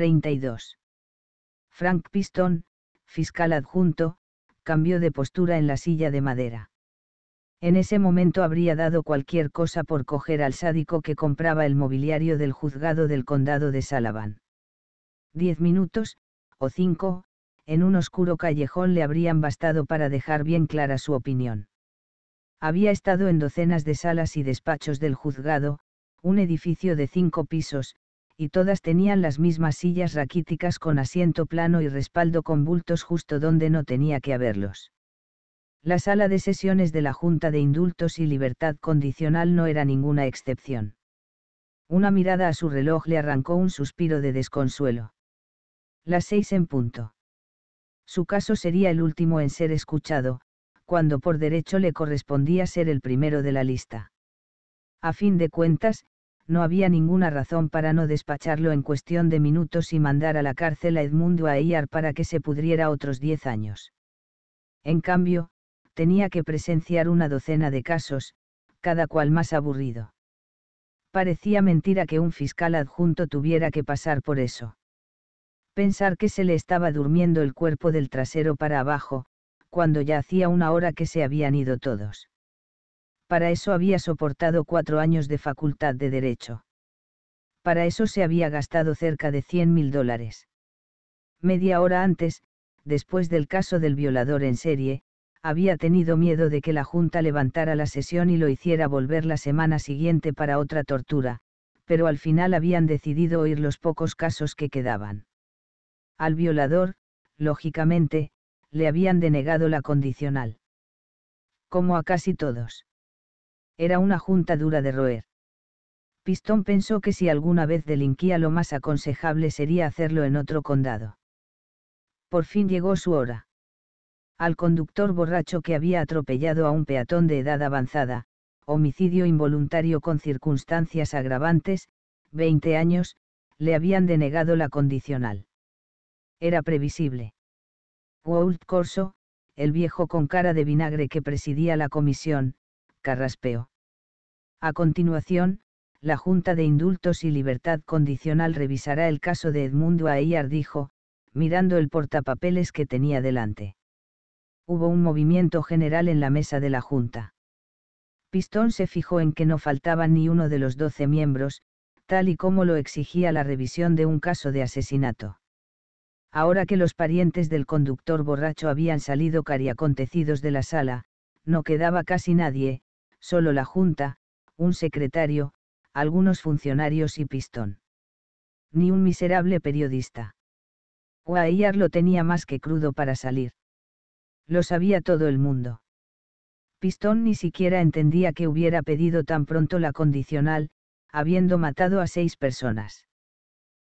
32. Frank Piston, fiscal adjunto, cambió de postura en la silla de madera. En ese momento habría dado cualquier cosa por coger al sádico que compraba el mobiliario del juzgado del condado de Salavan. Diez minutos, o cinco, en un oscuro callejón le habrían bastado para dejar bien clara su opinión. Había estado en docenas de salas y despachos del juzgado, un edificio de cinco pisos, y todas tenían las mismas sillas raquíticas con asiento plano y respaldo con bultos justo donde no tenía que haberlos. La sala de sesiones de la Junta de Indultos y Libertad Condicional no era ninguna excepción. Una mirada a su reloj le arrancó un suspiro de desconsuelo. Las seis en punto. Su caso sería el último en ser escuchado, cuando por derecho le correspondía ser el primero de la lista. A fin de cuentas, no había ninguna razón para no despacharlo en cuestión de minutos y mandar a la cárcel a Edmundo Aíar para que se pudriera otros diez años. En cambio, tenía que presenciar una docena de casos, cada cual más aburrido. Parecía mentira que un fiscal adjunto tuviera que pasar por eso. Pensar que se le estaba durmiendo el cuerpo del trasero para abajo, cuando ya hacía una hora que se habían ido todos para eso había soportado cuatro años de facultad de derecho. Para eso se había gastado cerca de 100 mil dólares. Media hora antes, después del caso del violador en serie, había tenido miedo de que la Junta levantara la sesión y lo hiciera volver la semana siguiente para otra tortura, pero al final habían decidido oír los pocos casos que quedaban. Al violador, lógicamente, le habían denegado la condicional. Como a casi todos. Era una junta dura de roer. Pistón pensó que si alguna vez delinquía lo más aconsejable sería hacerlo en otro condado. Por fin llegó su hora. Al conductor borracho que había atropellado a un peatón de edad avanzada, homicidio involuntario con circunstancias agravantes, 20 años, le habían denegado la condicional. Era previsible. Walt Corso, el viejo con cara de vinagre que presidía la comisión, carraspeó. A continuación, la Junta de Indultos y Libertad Condicional revisará el caso de Edmundo Aíar, dijo, mirando el portapapeles que tenía delante. Hubo un movimiento general en la mesa de la Junta. Pistón se fijó en que no faltaba ni uno de los doce miembros, tal y como lo exigía la revisión de un caso de asesinato. Ahora que los parientes del conductor borracho habían salido cariacontecidos de la sala, no quedaba casi nadie, solo la Junta, un secretario, algunos funcionarios y pistón. Ni un miserable periodista. Guaillard lo tenía más que crudo para salir. Lo sabía todo el mundo. Pistón ni siquiera entendía que hubiera pedido tan pronto la condicional, habiendo matado a seis personas.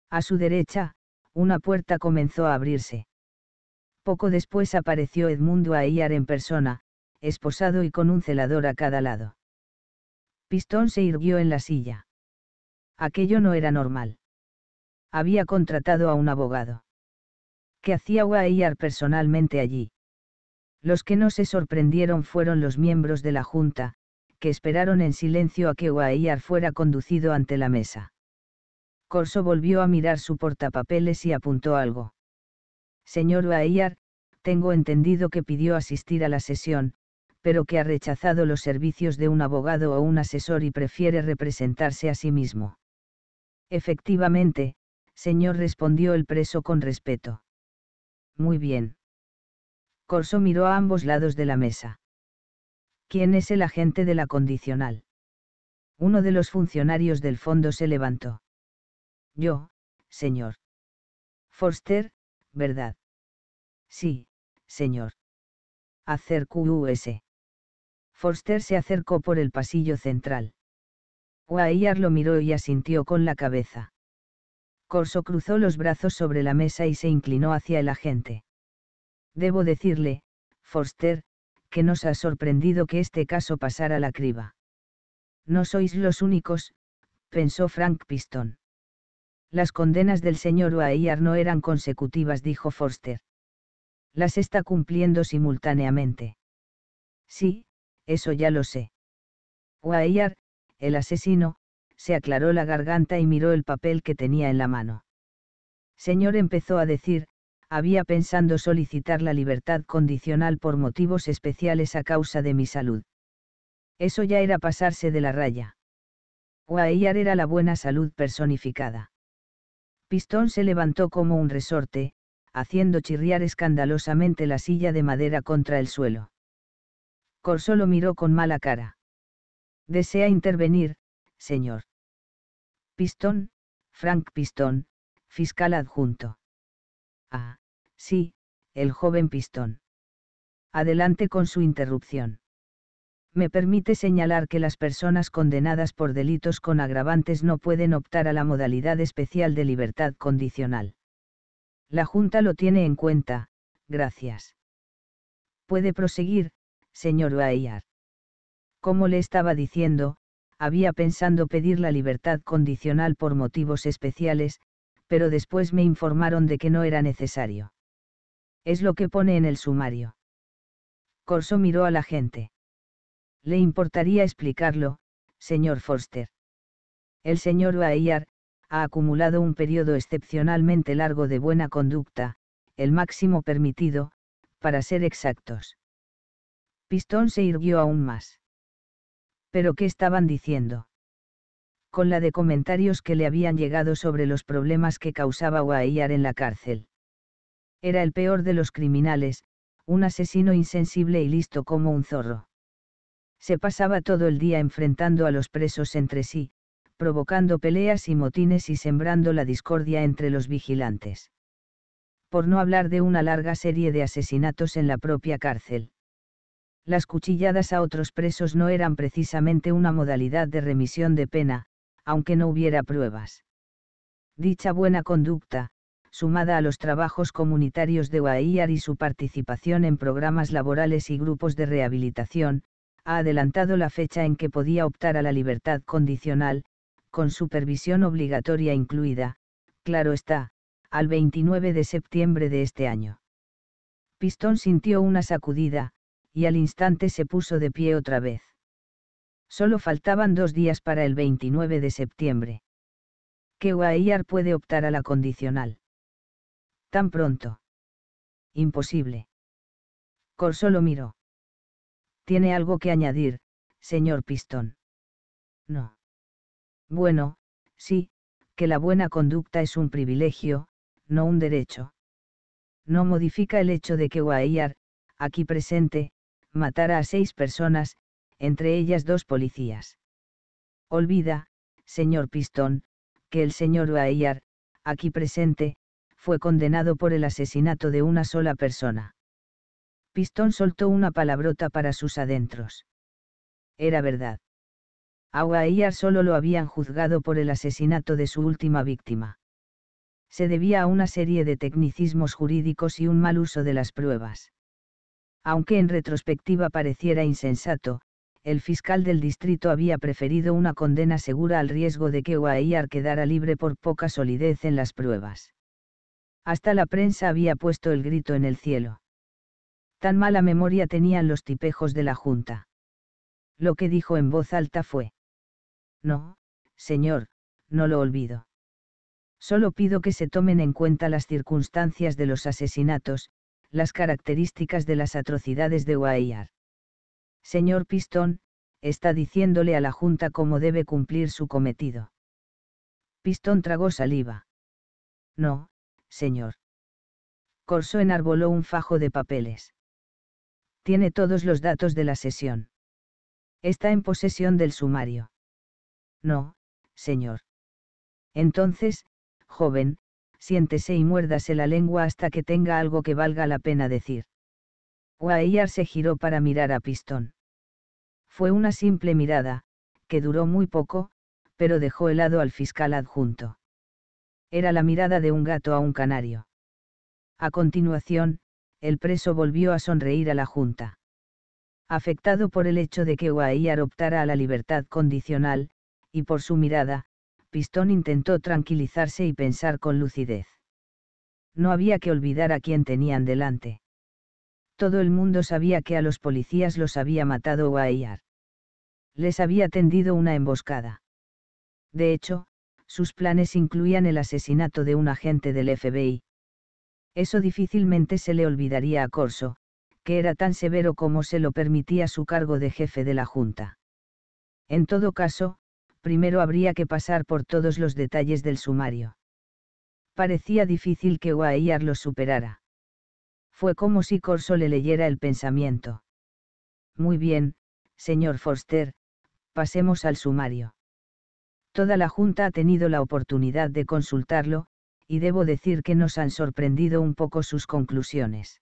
A su derecha, una puerta comenzó a abrirse. Poco después apareció Edmundo Aguiar en persona, esposado y con un celador a cada lado. Pistón se irguió en la silla. Aquello no era normal. Había contratado a un abogado. ¿Qué hacía Guayar personalmente allí? Los que no se sorprendieron fueron los miembros de la Junta, que esperaron en silencio a que Guayar fuera conducido ante la mesa. Corso volvió a mirar su portapapeles y apuntó algo. Señor Guayar, tengo entendido que pidió asistir a la sesión, pero que ha rechazado los servicios de un abogado o un asesor y prefiere representarse a sí mismo. Efectivamente, señor respondió el preso con respeto. Muy bien. Corso miró a ambos lados de la mesa. ¿Quién es el agente de la condicional? Uno de los funcionarios del fondo se levantó. Yo, señor. Forster, ¿verdad? Sí, señor. Hacer QS. Forster se acercó por el pasillo central. Guayar lo miró y asintió con la cabeza. Corso cruzó los brazos sobre la mesa y se inclinó hacia el agente. Debo decirle, Forster, que nos ha sorprendido que este caso pasara la criba. No sois los únicos, pensó Frank Piston. Las condenas del señor Oaillar no eran consecutivas, dijo Forster. Las está cumpliendo simultáneamente. Sí, eso ya lo sé. Guayar, el asesino, se aclaró la garganta y miró el papel que tenía en la mano. Señor empezó a decir, había pensando solicitar la libertad condicional por motivos especiales a causa de mi salud. Eso ya era pasarse de la raya. Guayar era la buena salud personificada. Pistón se levantó como un resorte, haciendo chirriar escandalosamente la silla de madera contra el suelo. Corso lo miró con mala cara. Desea intervenir, señor. Pistón, Frank Pistón, fiscal adjunto. Ah, sí, el joven Pistón. Adelante con su interrupción. Me permite señalar que las personas condenadas por delitos con agravantes no pueden optar a la modalidad especial de libertad condicional. La Junta lo tiene en cuenta, gracias. Puede proseguir, señor Bayard. Como le estaba diciendo, había pensado pedir la libertad condicional por motivos especiales, pero después me informaron de que no era necesario. Es lo que pone en el sumario. Corso miró a la gente. Le importaría explicarlo, señor Forster. El señor Bayard ha acumulado un periodo excepcionalmente largo de buena conducta, el máximo permitido, para ser exactos. Pistón se irguió aún más. ¿Pero qué estaban diciendo? Con la de comentarios que le habían llegado sobre los problemas que causaba Guayar en la cárcel. Era el peor de los criminales, un asesino insensible y listo como un zorro. Se pasaba todo el día enfrentando a los presos entre sí, provocando peleas y motines y sembrando la discordia entre los vigilantes. Por no hablar de una larga serie de asesinatos en la propia cárcel las cuchilladas a otros presos no eran precisamente una modalidad de remisión de pena, aunque no hubiera pruebas. Dicha buena conducta, sumada a los trabajos comunitarios de Guayar y su participación en programas laborales y grupos de rehabilitación, ha adelantado la fecha en que podía optar a la libertad condicional, con supervisión obligatoria incluida, claro está, al 29 de septiembre de este año. Pistón sintió una sacudida, y al instante se puso de pie otra vez. Solo faltaban dos días para el 29 de septiembre. Que Guayar puede optar a la condicional. Tan pronto. Imposible. Corso lo miró. ¿Tiene algo que añadir, señor Pistón? No. Bueno, sí, que la buena conducta es un privilegio, no un derecho. No modifica el hecho de que Guayar, aquí presente, matara a seis personas, entre ellas dos policías. Olvida, señor Pistón, que el señor Guayar, aquí presente, fue condenado por el asesinato de una sola persona. Pistón soltó una palabrota para sus adentros. Era verdad. A solo lo habían juzgado por el asesinato de su última víctima. Se debía a una serie de tecnicismos jurídicos y un mal uso de las pruebas. Aunque en retrospectiva pareciera insensato, el fiscal del distrito había preferido una condena segura al riesgo de que Guayar quedara libre por poca solidez en las pruebas. Hasta la prensa había puesto el grito en el cielo. Tan mala memoria tenían los tipejos de la Junta. Lo que dijo en voz alta fue. No, señor, no lo olvido. Solo pido que se tomen en cuenta las circunstancias de los asesinatos, las características de las atrocidades de Guayar. Señor Pistón, está diciéndole a la Junta cómo debe cumplir su cometido. Pistón tragó saliva. No, señor. Corso enarboló un fajo de papeles. Tiene todos los datos de la sesión. Está en posesión del sumario. No, señor. Entonces, joven, siéntese y muérdase la lengua hasta que tenga algo que valga la pena decir. Guayar se giró para mirar a Pistón. Fue una simple mirada, que duró muy poco, pero dejó helado al fiscal adjunto. Era la mirada de un gato a un canario. A continuación, el preso volvió a sonreír a la Junta. Afectado por el hecho de que Guayar optara a la libertad condicional, y por su mirada, Pistón intentó tranquilizarse y pensar con lucidez. No había que olvidar a quién tenían delante. Todo el mundo sabía que a los policías los había matado Guayar. Les había tendido una emboscada. De hecho, sus planes incluían el asesinato de un agente del FBI. Eso difícilmente se le olvidaría a Corso, que era tan severo como se lo permitía su cargo de jefe de la Junta. En todo caso, primero habría que pasar por todos los detalles del sumario. Parecía difícil que Guayar lo superara. Fue como si Corso le leyera el pensamiento. Muy bien, señor Forster, pasemos al sumario. Toda la Junta ha tenido la oportunidad de consultarlo, y debo decir que nos han sorprendido un poco sus conclusiones.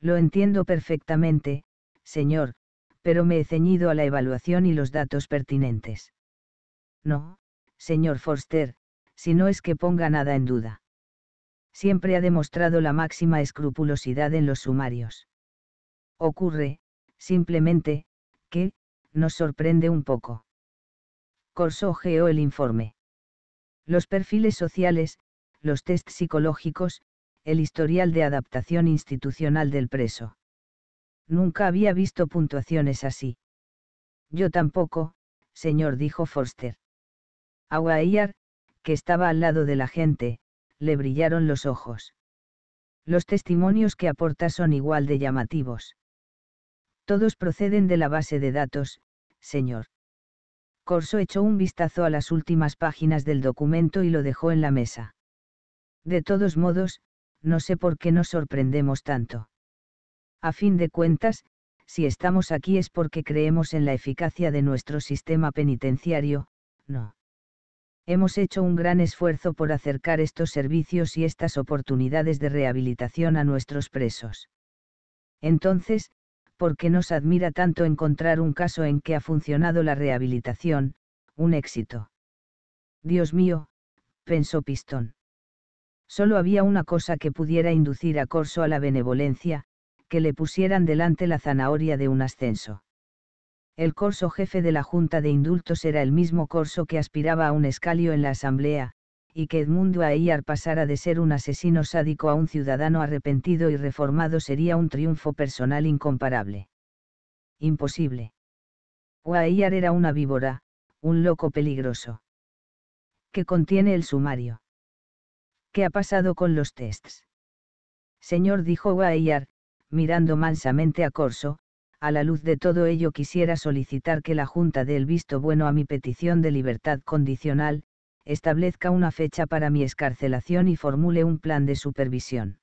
Lo entiendo perfectamente, señor, pero me he ceñido a la evaluación y los datos pertinentes. No, señor Forster, si no es que ponga nada en duda. Siempre ha demostrado la máxima escrupulosidad en los sumarios. Ocurre, simplemente, que, nos sorprende un poco. Corso el informe. Los perfiles sociales, los test psicológicos, el historial de adaptación institucional del preso. Nunca había visto puntuaciones así. Yo tampoco, señor, dijo Forster. A que estaba al lado de la gente, le brillaron los ojos. Los testimonios que aporta son igual de llamativos. Todos proceden de la base de datos, señor. Corso echó un vistazo a las últimas páginas del documento y lo dejó en la mesa. De todos modos, no sé por qué nos sorprendemos tanto. A fin de cuentas, si estamos aquí es porque creemos en la eficacia de nuestro sistema penitenciario, no. Hemos hecho un gran esfuerzo por acercar estos servicios y estas oportunidades de rehabilitación a nuestros presos. Entonces, ¿por qué nos admira tanto encontrar un caso en que ha funcionado la rehabilitación, un éxito? Dios mío, pensó Pistón. Solo había una cosa que pudiera inducir a Corso a la benevolencia, que le pusieran delante la zanahoria de un ascenso el corso jefe de la Junta de Indultos era el mismo corso que aspiraba a un escalio en la Asamblea, y que Edmundo Aíar pasara de ser un asesino sádico a un ciudadano arrepentido y reformado sería un triunfo personal incomparable. Imposible. Aíar era una víbora, un loco peligroso. ¿Qué contiene el sumario? ¿Qué ha pasado con los tests? Señor dijo Guayar, mirando mansamente a Corso, a la luz de todo ello quisiera solicitar que la Junta dé el visto bueno a mi petición de libertad condicional, establezca una fecha para mi escarcelación y formule un plan de supervisión.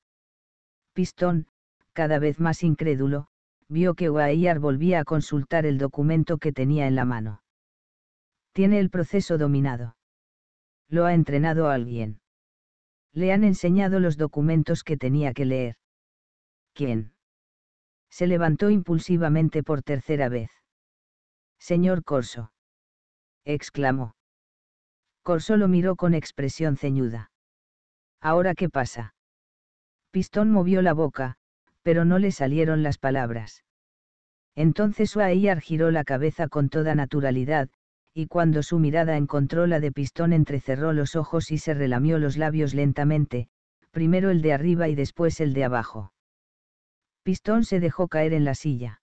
Pistón, cada vez más incrédulo, vio que Guayar volvía a consultar el documento que tenía en la mano. Tiene el proceso dominado. Lo ha entrenado alguien. Le han enseñado los documentos que tenía que leer. ¿Quién? Se levantó impulsivamente por tercera vez. Señor Corso. exclamó. Corso lo miró con expresión ceñuda. ¿Ahora qué pasa? Pistón movió la boca, pero no le salieron las palabras. Entonces Suaíar giró la cabeza con toda naturalidad, y cuando su mirada encontró la de Pistón entrecerró los ojos y se relamió los labios lentamente, primero el de arriba y después el de abajo. Pistón se dejó caer en la silla.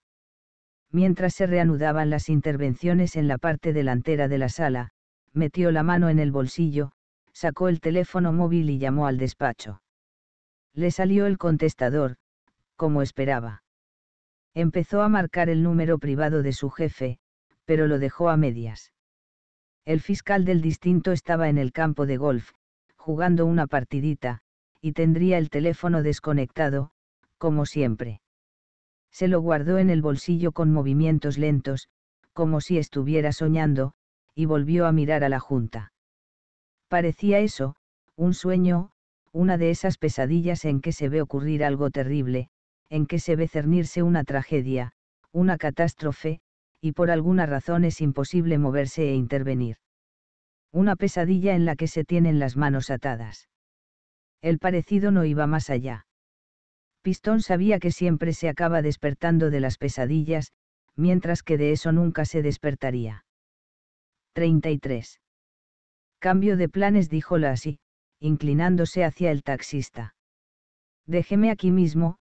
Mientras se reanudaban las intervenciones en la parte delantera de la sala, metió la mano en el bolsillo, sacó el teléfono móvil y llamó al despacho. Le salió el contestador, como esperaba. Empezó a marcar el número privado de su jefe, pero lo dejó a medias. El fiscal del distinto estaba en el campo de golf, jugando una partidita, y tendría el teléfono desconectado, como siempre. Se lo guardó en el bolsillo con movimientos lentos, como si estuviera soñando, y volvió a mirar a la junta. Parecía eso, un sueño, una de esas pesadillas en que se ve ocurrir algo terrible, en que se ve cernirse una tragedia, una catástrofe, y por alguna razón es imposible moverse e intervenir. Una pesadilla en la que se tienen las manos atadas. El parecido no iba más allá. Pistón sabía que siempre se acaba despertando de las pesadillas, mientras que de eso nunca se despertaría. 33. Cambio de planes, dijo inclinándose hacia el taxista. Déjeme aquí mismo,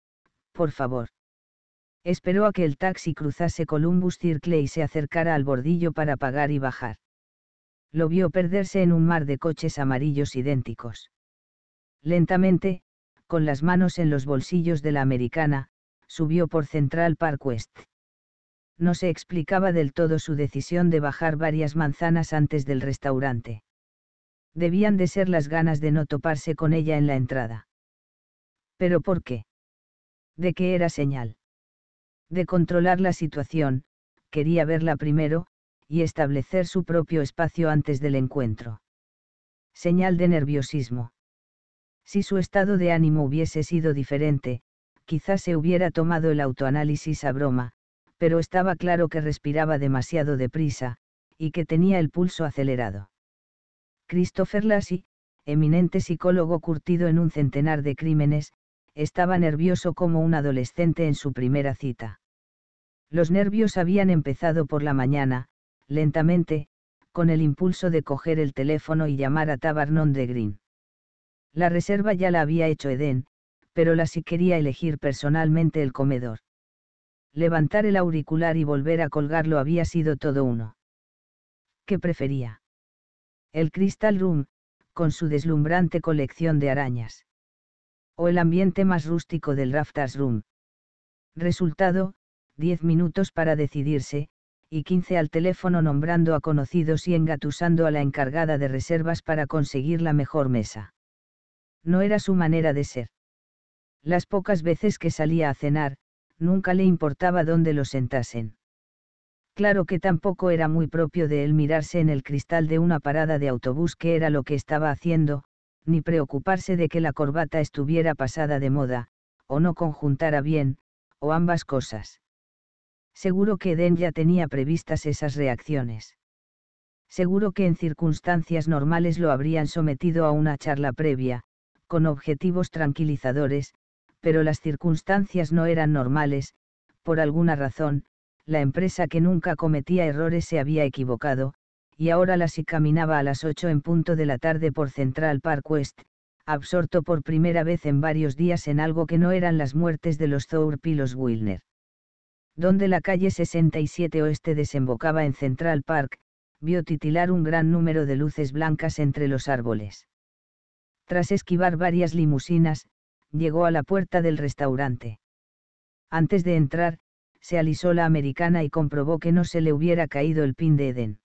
por favor. Esperó a que el taxi cruzase Columbus Circle y se acercara al bordillo para pagar y bajar. Lo vio perderse en un mar de coches amarillos idénticos. Lentamente, con las manos en los bolsillos de la americana, subió por Central Park West. No se explicaba del todo su decisión de bajar varias manzanas antes del restaurante. Debían de ser las ganas de no toparse con ella en la entrada. ¿Pero por qué? ¿De qué era señal? De controlar la situación, quería verla primero, y establecer su propio espacio antes del encuentro. Señal de nerviosismo. Si su estado de ánimo hubiese sido diferente, quizás se hubiera tomado el autoanálisis a broma, pero estaba claro que respiraba demasiado deprisa, y que tenía el pulso acelerado. Christopher Lassie, eminente psicólogo curtido en un centenar de crímenes, estaba nervioso como un adolescente en su primera cita. Los nervios habían empezado por la mañana, lentamente, con el impulso de coger el teléfono y llamar a Tabarnon de Green. La reserva ya la había hecho Edén, pero la sí quería elegir personalmente el comedor. Levantar el auricular y volver a colgarlo había sido todo uno. ¿Qué prefería? El Crystal Room, con su deslumbrante colección de arañas. O el ambiente más rústico del Rafters Room. Resultado, 10 minutos para decidirse, y 15 al teléfono nombrando a conocidos y engatusando a la encargada de reservas para conseguir la mejor mesa no era su manera de ser. Las pocas veces que salía a cenar, nunca le importaba dónde lo sentasen. Claro que tampoco era muy propio de él mirarse en el cristal de una parada de autobús que era lo que estaba haciendo, ni preocuparse de que la corbata estuviera pasada de moda, o no conjuntara bien, o ambas cosas. Seguro que Eden ya tenía previstas esas reacciones. Seguro que en circunstancias normales lo habrían sometido a una charla previa, con objetivos tranquilizadores, pero las circunstancias no eran normales, por alguna razón, la empresa que nunca cometía errores se había equivocado, y ahora la si caminaba a las 8 en punto de la tarde por Central Park West, absorto por primera vez en varios días en algo que no eran las muertes de los Thorpe y Wilner. Donde la calle 67 Oeste desembocaba en Central Park, vio titilar un gran número de luces blancas entre los árboles. Tras esquivar varias limusinas, llegó a la puerta del restaurante. Antes de entrar, se alisó la americana y comprobó que no se le hubiera caído el pin de Eden.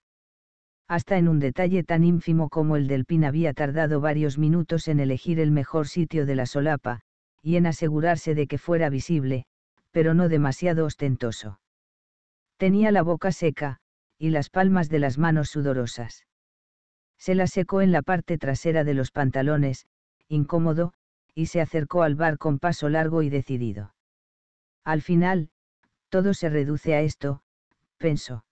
Hasta en un detalle tan ínfimo como el del pin había tardado varios minutos en elegir el mejor sitio de la solapa, y en asegurarse de que fuera visible, pero no demasiado ostentoso. Tenía la boca seca, y las palmas de las manos sudorosas. Se la secó en la parte trasera de los pantalones, incómodo, y se acercó al bar con paso largo y decidido. Al final, todo se reduce a esto, pensó.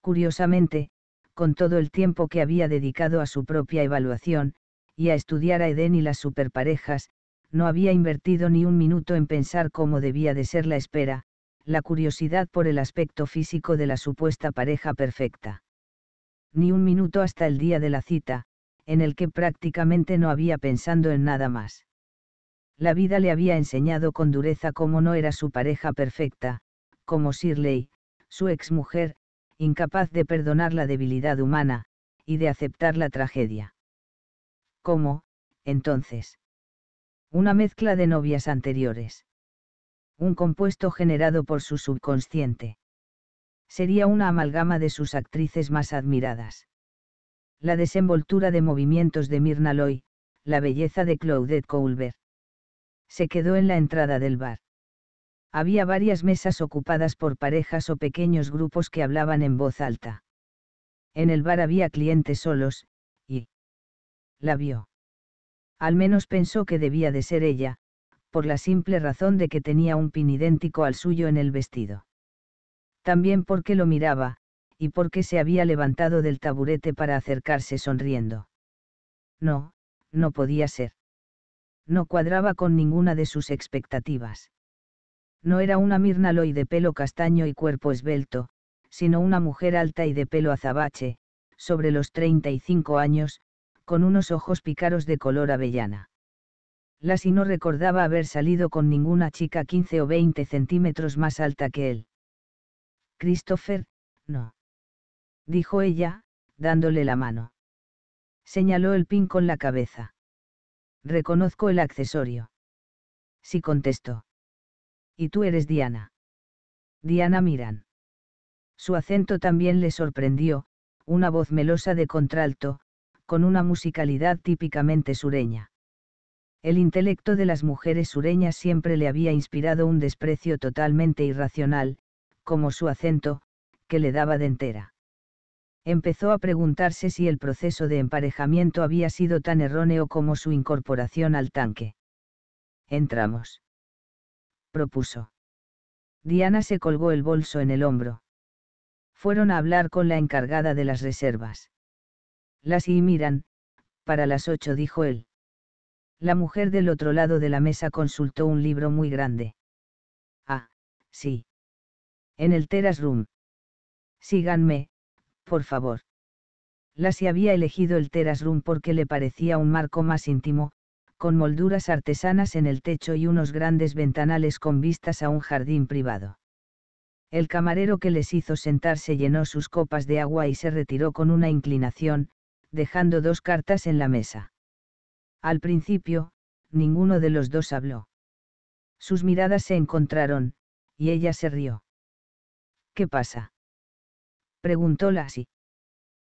Curiosamente, con todo el tiempo que había dedicado a su propia evaluación, y a estudiar a Eden y las superparejas, no había invertido ni un minuto en pensar cómo debía de ser la espera, la curiosidad por el aspecto físico de la supuesta pareja perfecta ni un minuto hasta el día de la cita, en el que prácticamente no había pensando en nada más. La vida le había enseñado con dureza cómo no era su pareja perfecta, como Shirley, su exmujer, incapaz de perdonar la debilidad humana, y de aceptar la tragedia. ¿Cómo, entonces? Una mezcla de novias anteriores. Un compuesto generado por su subconsciente sería una amalgama de sus actrices más admiradas. La desenvoltura de movimientos de Mirna Loy, la belleza de Claudette Colbert. Se quedó en la entrada del bar. Había varias mesas ocupadas por parejas o pequeños grupos que hablaban en voz alta. En el bar había clientes solos, y... La vio. Al menos pensó que debía de ser ella, por la simple razón de que tenía un pin idéntico al suyo en el vestido también porque lo miraba, y porque se había levantado del taburete para acercarse sonriendo. No, no podía ser. No cuadraba con ninguna de sus expectativas. No era una mirnaloy de pelo castaño y cuerpo esbelto, sino una mujer alta y de pelo azabache, sobre los 35 años, con unos ojos pícaros de color avellana. Lassie no recordaba haber salido con ninguna chica 15 o 20 centímetros más alta que él. Christopher, no. Dijo ella, dándole la mano. Señaló el pin con la cabeza. Reconozco el accesorio. Sí contestó. Y tú eres Diana. Diana Miran. Su acento también le sorprendió, una voz melosa de contralto, con una musicalidad típicamente sureña. El intelecto de las mujeres sureñas siempre le había inspirado un desprecio totalmente irracional, como su acento, que le daba de entera. Empezó a preguntarse si el proceso de emparejamiento había sido tan erróneo como su incorporación al tanque. Entramos. Propuso. Diana se colgó el bolso en el hombro. Fueron a hablar con la encargada de las reservas. Las y miran, para las ocho dijo él. La mujer del otro lado de la mesa consultó un libro muy grande. Ah, sí en el Teras Room. Síganme, por favor. Lassie había elegido el Teras Room porque le parecía un marco más íntimo, con molduras artesanas en el techo y unos grandes ventanales con vistas a un jardín privado. El camarero que les hizo sentarse llenó sus copas de agua y se retiró con una inclinación, dejando dos cartas en la mesa. Al principio, ninguno de los dos habló. Sus miradas se encontraron, y ella se rió. ¿Qué pasa? preguntó Lassie.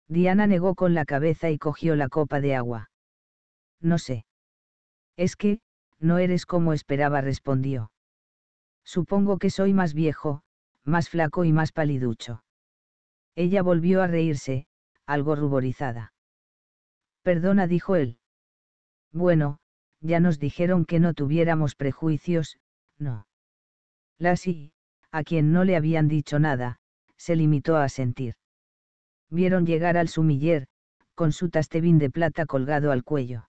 Diana negó con la cabeza y cogió la copa de agua. No sé. Es que, no eres como esperaba, respondió. Supongo que soy más viejo, más flaco y más paliducho. Ella volvió a reírse, algo ruborizada. Perdona, dijo él. Bueno, ya nos dijeron que no tuviéramos prejuicios, no. Lassie, a quien no le habían dicho nada, se limitó a sentir. Vieron llegar al sumiller, con su tastebín de plata colgado al cuello.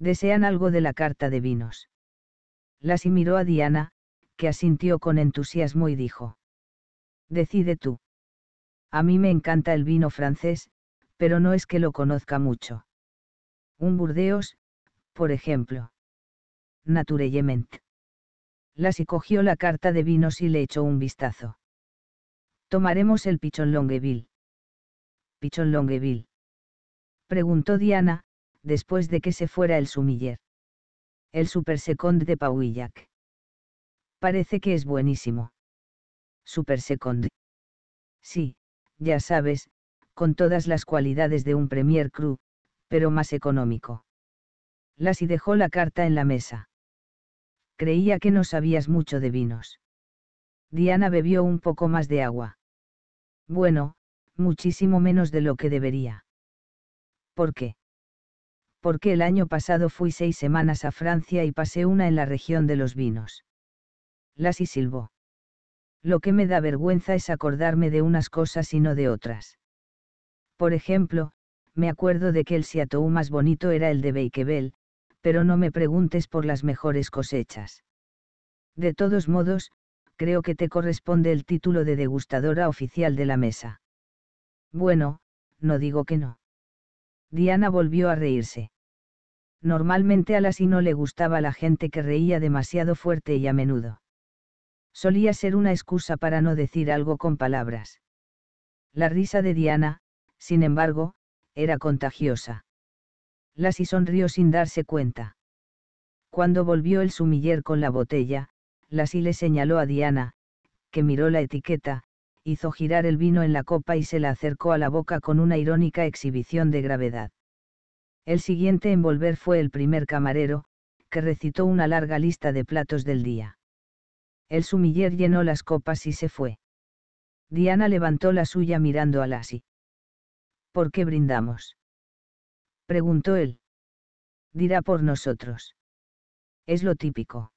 Desean algo de la carta de vinos. y miró a Diana, que asintió con entusiasmo y dijo. Decide tú. A mí me encanta el vino francés, pero no es que lo conozca mucho. Un Burdeos, por ejemplo. Naturellement. Lassie cogió la carta de vinos y le echó un vistazo. Tomaremos el pichón Longueville. ¿Pichón Longueville? Preguntó Diana, después de que se fuera el sumiller. El Second de Pauillac. Parece que es buenísimo. Supersecond. Sí, ya sabes, con todas las cualidades de un Premier Cru, pero más económico. y dejó la carta en la mesa creía que no sabías mucho de vinos. Diana bebió un poco más de agua. Bueno, muchísimo menos de lo que debería. ¿Por qué? Porque el año pasado fui seis semanas a Francia y pasé una en la región de los vinos. y silbó. Lo que me da vergüenza es acordarme de unas cosas y no de otras. Por ejemplo, me acuerdo de que el Siatou más bonito era el de Beikebel, pero no me preguntes por las mejores cosechas. De todos modos, creo que te corresponde el título de degustadora oficial de la mesa. Bueno, no digo que no. Diana volvió a reírse. Normalmente a la no le gustaba la gente que reía demasiado fuerte y a menudo. Solía ser una excusa para no decir algo con palabras. La risa de Diana, sin embargo, era contagiosa las sonrió sin darse cuenta. Cuando volvió el sumiller con la botella, Lassie le señaló a Diana, que miró la etiqueta, hizo girar el vino en la copa y se la acercó a la boca con una irónica exhibición de gravedad. El siguiente en volver fue el primer camarero, que recitó una larga lista de platos del día. El sumiller llenó las copas y se fue. Diana levantó la suya mirando a Lassie. ¿Por qué brindamos? Preguntó él. Dirá por nosotros. Es lo típico.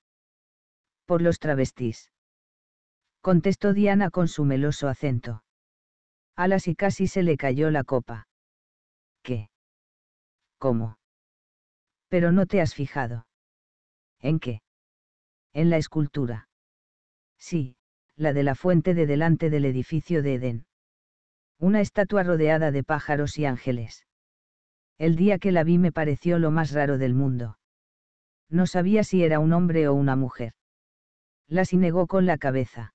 Por los travestis. Contestó Diana con su meloso acento. Alas y casi se le cayó la copa. ¿Qué? ¿Cómo? Pero no te has fijado. ¿En qué? En la escultura. Sí, la de la fuente de delante del edificio de Edén. Una estatua rodeada de pájaros y ángeles. El día que la vi me pareció lo más raro del mundo. No sabía si era un hombre o una mujer. La sinegó con la cabeza.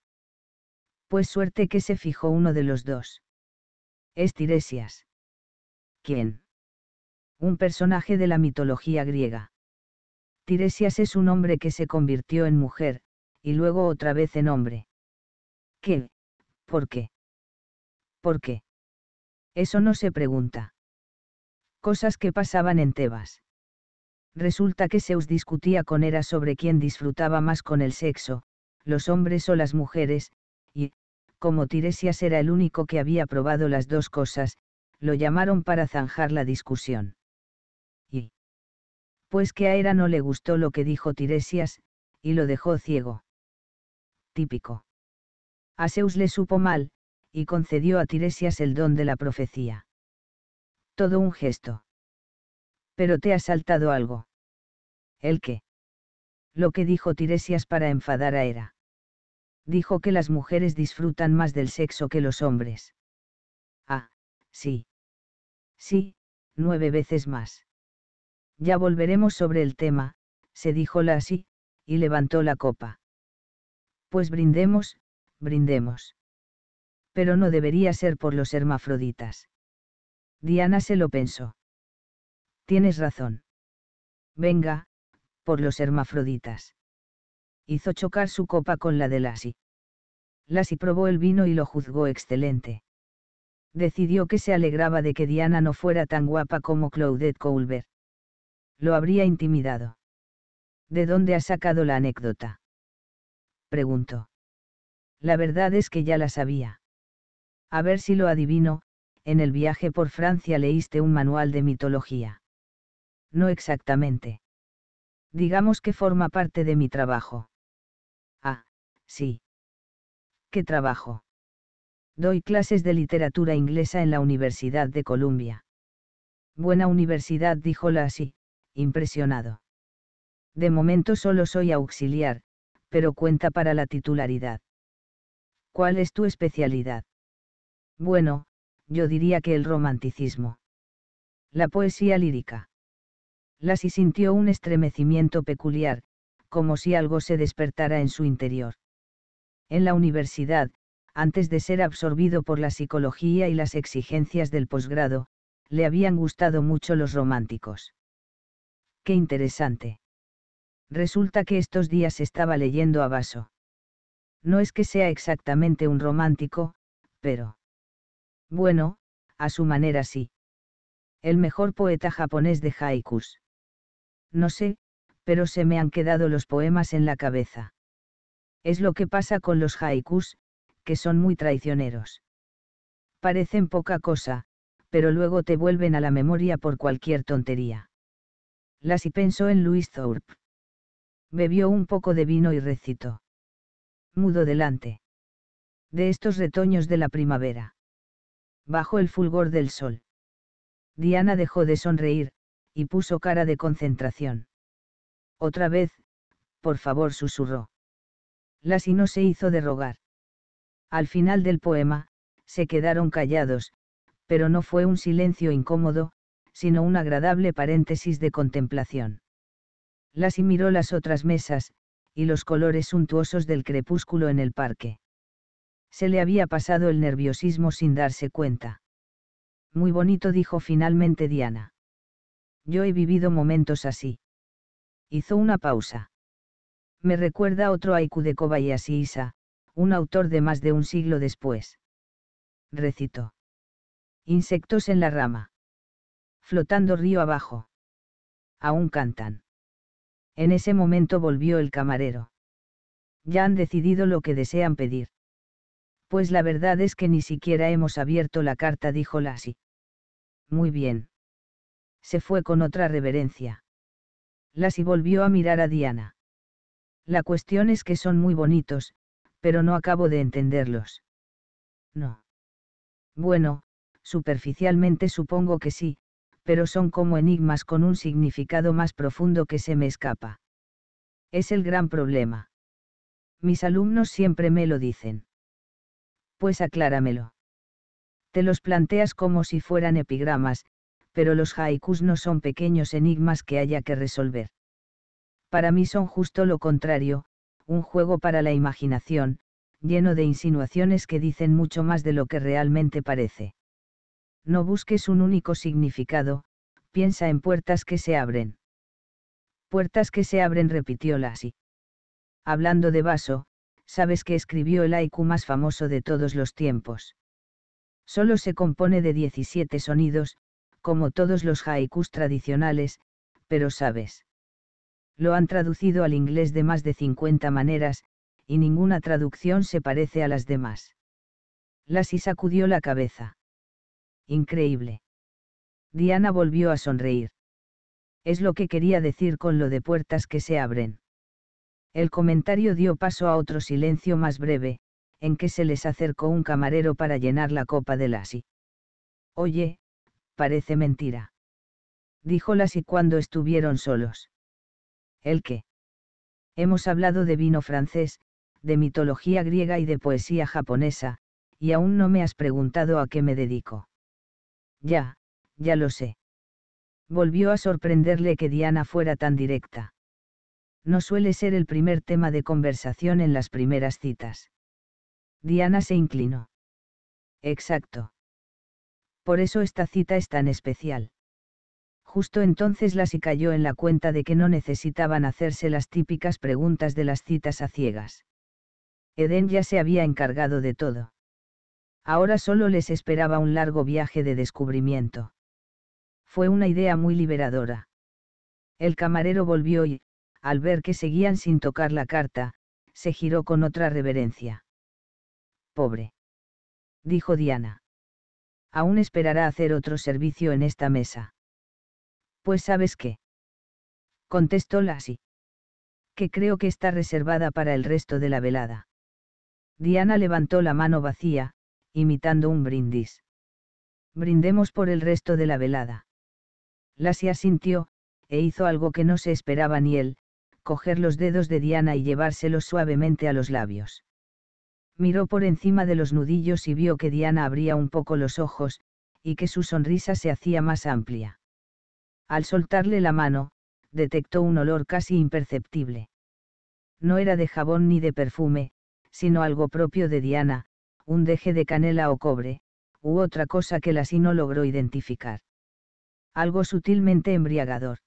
Pues suerte que se fijó uno de los dos. Es Tiresias. ¿Quién? Un personaje de la mitología griega. Tiresias es un hombre que se convirtió en mujer, y luego otra vez en hombre. ¿Qué? ¿Por qué? ¿Por qué? Eso no se pregunta cosas que pasaban en Tebas. Resulta que Zeus discutía con Hera sobre quién disfrutaba más con el sexo, los hombres o las mujeres, y, como Tiresias era el único que había probado las dos cosas, lo llamaron para zanjar la discusión. Y. Pues que a Hera no le gustó lo que dijo Tiresias, y lo dejó ciego. Típico. A Zeus le supo mal, y concedió a Tiresias el don de la profecía. Todo un gesto. Pero te ha saltado algo. ¿El qué? Lo que dijo Tiresias para enfadar a Hera. Dijo que las mujeres disfrutan más del sexo que los hombres. Ah, sí. Sí, nueve veces más. Ya volveremos sobre el tema, se dijo la así, y levantó la copa. Pues brindemos, brindemos. Pero no debería ser por los hermafroditas. Diana se lo pensó. Tienes razón. Venga, por los hermafroditas. Hizo chocar su copa con la de Lassie. Lassie probó el vino y lo juzgó excelente. Decidió que se alegraba de que Diana no fuera tan guapa como Claudette Colbert. Lo habría intimidado. ¿De dónde ha sacado la anécdota? Preguntó. La verdad es que ya la sabía. A ver si lo adivino, en el viaje por Francia leíste un manual de mitología. No exactamente. Digamos que forma parte de mi trabajo. Ah, sí. ¿Qué trabajo? Doy clases de literatura inglesa en la Universidad de Columbia. Buena universidad, dijo así, impresionado. De momento solo soy auxiliar, pero cuenta para la titularidad. ¿Cuál es tu especialidad? Bueno, yo diría que el romanticismo. La poesía lírica. Lassie sintió un estremecimiento peculiar, como si algo se despertara en su interior. En la universidad, antes de ser absorbido por la psicología y las exigencias del posgrado, le habían gustado mucho los románticos. Qué interesante. Resulta que estos días estaba leyendo a vaso. No es que sea exactamente un romántico, pero... Bueno, a su manera sí. El mejor poeta japonés de haikus. No sé, pero se me han quedado los poemas en la cabeza. Es lo que pasa con los haikus, que son muy traicioneros. Parecen poca cosa, pero luego te vuelven a la memoria por cualquier tontería. y pensó en Luis Thorpe. Bebió un poco de vino y recitó. Mudo delante. De estos retoños de la primavera bajo el fulgor del sol. Diana dejó de sonreír, y puso cara de concentración. Otra vez, por favor, susurró. no se hizo de rogar. Al final del poema, se quedaron callados, pero no fue un silencio incómodo, sino un agradable paréntesis de contemplación. Lassi miró las otras mesas, y los colores suntuosos del crepúsculo en el parque. Se le había pasado el nerviosismo sin darse cuenta. Muy bonito dijo finalmente Diana. Yo he vivido momentos así. Hizo una pausa. Me recuerda otro haiku de Kobayashi Isa, un autor de más de un siglo después. Recitó. Insectos en la rama. Flotando río abajo. Aún cantan. En ese momento volvió el camarero. Ya han decidido lo que desean pedir. Pues la verdad es que ni siquiera hemos abierto la carta, dijo Lassie. Muy bien. Se fue con otra reverencia. Lassie volvió a mirar a Diana. La cuestión es que son muy bonitos, pero no acabo de entenderlos. No. Bueno, superficialmente supongo que sí, pero son como enigmas con un significado más profundo que se me escapa. Es el gran problema. Mis alumnos siempre me lo dicen. Pues acláramelo. Te los planteas como si fueran epigramas, pero los haikus no son pequeños enigmas que haya que resolver. Para mí son justo lo contrario, un juego para la imaginación, lleno de insinuaciones que dicen mucho más de lo que realmente parece. No busques un único significado, piensa en puertas que se abren. Puertas que se abren repitió Lassie. Hablando de vaso, sabes que escribió el haiku más famoso de todos los tiempos. Solo se compone de 17 sonidos, como todos los haikus tradicionales, pero sabes. Lo han traducido al inglés de más de 50 maneras, y ninguna traducción se parece a las demás. y sacudió la cabeza. Increíble. Diana volvió a sonreír. Es lo que quería decir con lo de puertas que se abren. El comentario dio paso a otro silencio más breve, en que se les acercó un camarero para llenar la copa de Lassie. Oye, parece mentira. Dijo Lassie cuando estuvieron solos. ¿El qué? Hemos hablado de vino francés, de mitología griega y de poesía japonesa, y aún no me has preguntado a qué me dedico. Ya, ya lo sé. Volvió a sorprenderle que Diana fuera tan directa no suele ser el primer tema de conversación en las primeras citas. Diana se inclinó. Exacto. Por eso esta cita es tan especial. Justo entonces Lasi cayó en la cuenta de que no necesitaban hacerse las típicas preguntas de las citas a ciegas. Eden ya se había encargado de todo. Ahora solo les esperaba un largo viaje de descubrimiento. Fue una idea muy liberadora. El camarero volvió y, al ver que seguían sin tocar la carta, se giró con otra reverencia. Pobre. Dijo Diana. Aún esperará hacer otro servicio en esta mesa. Pues sabes qué. Contestó Lassie. Que creo que está reservada para el resto de la velada. Diana levantó la mano vacía, imitando un brindis. Brindemos por el resto de la velada. Lassie asintió, e hizo algo que no se esperaba ni él, coger los dedos de Diana y llevárselos suavemente a los labios. Miró por encima de los nudillos y vio que Diana abría un poco los ojos, y que su sonrisa se hacía más amplia. Al soltarle la mano, detectó un olor casi imperceptible. No era de jabón ni de perfume, sino algo propio de Diana, un deje de canela o cobre, u otra cosa que la así no logró identificar. Algo sutilmente embriagador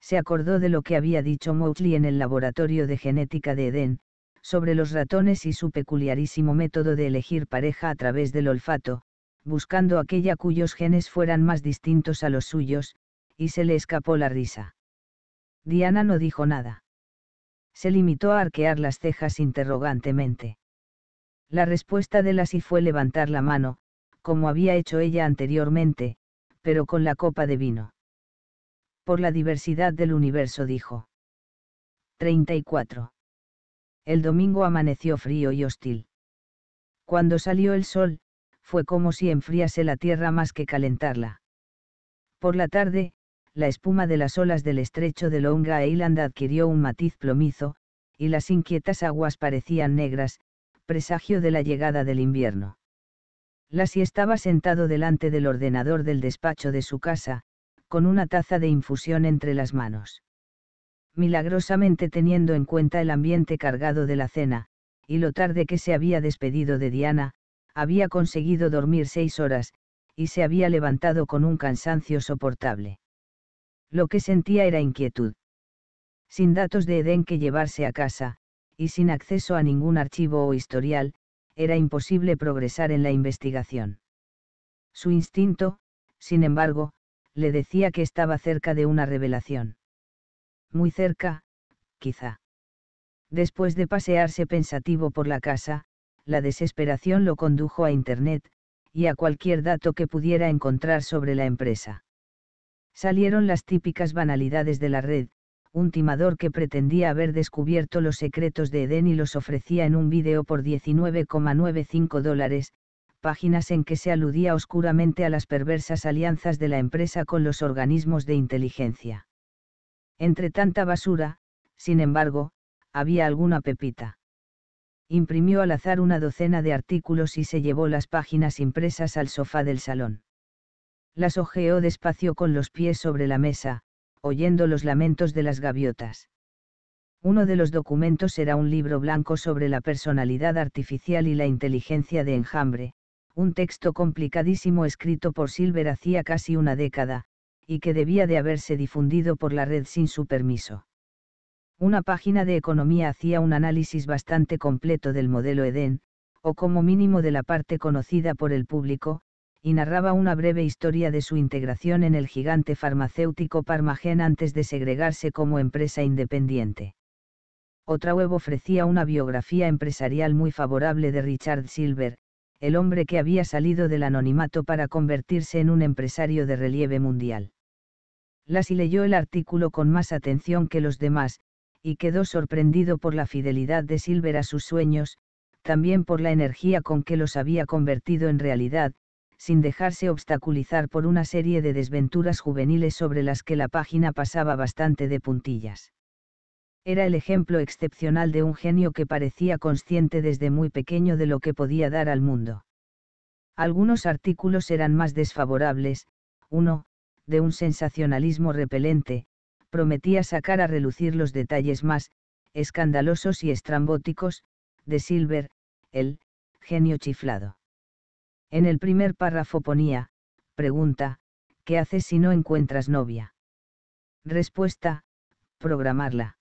se acordó de lo que había dicho Mowgli en el laboratorio de genética de Edén, sobre los ratones y su peculiarísimo método de elegir pareja a través del olfato, buscando aquella cuyos genes fueran más distintos a los suyos, y se le escapó la risa. Diana no dijo nada. Se limitó a arquear las cejas interrogantemente. La respuesta de la sí fue levantar la mano, como había hecho ella anteriormente, pero con la copa de vino por la diversidad del universo, dijo. 34. El domingo amaneció frío y hostil. Cuando salió el sol, fue como si enfriase la tierra más que calentarla. Por la tarde, la espuma de las olas del estrecho de Longa Island adquirió un matiz plomizo, y las inquietas aguas parecían negras, presagio de la llegada del invierno. Lassie estaba sentado delante del ordenador del despacho de su casa, con una taza de infusión entre las manos. Milagrosamente teniendo en cuenta el ambiente cargado de la cena, y lo tarde que se había despedido de Diana, había conseguido dormir seis horas, y se había levantado con un cansancio soportable. Lo que sentía era inquietud. Sin datos de Edén que llevarse a casa, y sin acceso a ningún archivo o historial, era imposible progresar en la investigación. Su instinto, sin embargo, le decía que estaba cerca de una revelación. Muy cerca, quizá. Después de pasearse pensativo por la casa, la desesperación lo condujo a Internet, y a cualquier dato que pudiera encontrar sobre la empresa. Salieron las típicas banalidades de la red, un timador que pretendía haber descubierto los secretos de Eden y los ofrecía en un vídeo por 19,95 dólares, páginas en que se aludía oscuramente a las perversas alianzas de la empresa con los organismos de inteligencia. Entre tanta basura, sin embargo, había alguna pepita. Imprimió al azar una docena de artículos y se llevó las páginas impresas al sofá del salón. Las ojeó despacio con los pies sobre la mesa, oyendo los lamentos de las gaviotas. Uno de los documentos era un libro blanco sobre la personalidad artificial y la inteligencia de enjambre, un texto complicadísimo escrito por Silver hacía casi una década, y que debía de haberse difundido por la red sin su permiso. Una página de economía hacía un análisis bastante completo del modelo Edén, o como mínimo de la parte conocida por el público, y narraba una breve historia de su integración en el gigante farmacéutico Parmagen antes de segregarse como empresa independiente. Otra web ofrecía una biografía empresarial muy favorable de Richard Silver, el hombre que había salido del anonimato para convertirse en un empresario de relieve mundial. Lassie leyó el artículo con más atención que los demás, y quedó sorprendido por la fidelidad de Silver a sus sueños, también por la energía con que los había convertido en realidad, sin dejarse obstaculizar por una serie de desventuras juveniles sobre las que la página pasaba bastante de puntillas. Era el ejemplo excepcional de un genio que parecía consciente desde muy pequeño de lo que podía dar al mundo. Algunos artículos eran más desfavorables, uno, de un sensacionalismo repelente, prometía sacar a relucir los detalles más, escandalosos y estrambóticos, de Silver, el, genio chiflado. En el primer párrafo ponía, pregunta, ¿qué haces si no encuentras novia? Respuesta, programarla.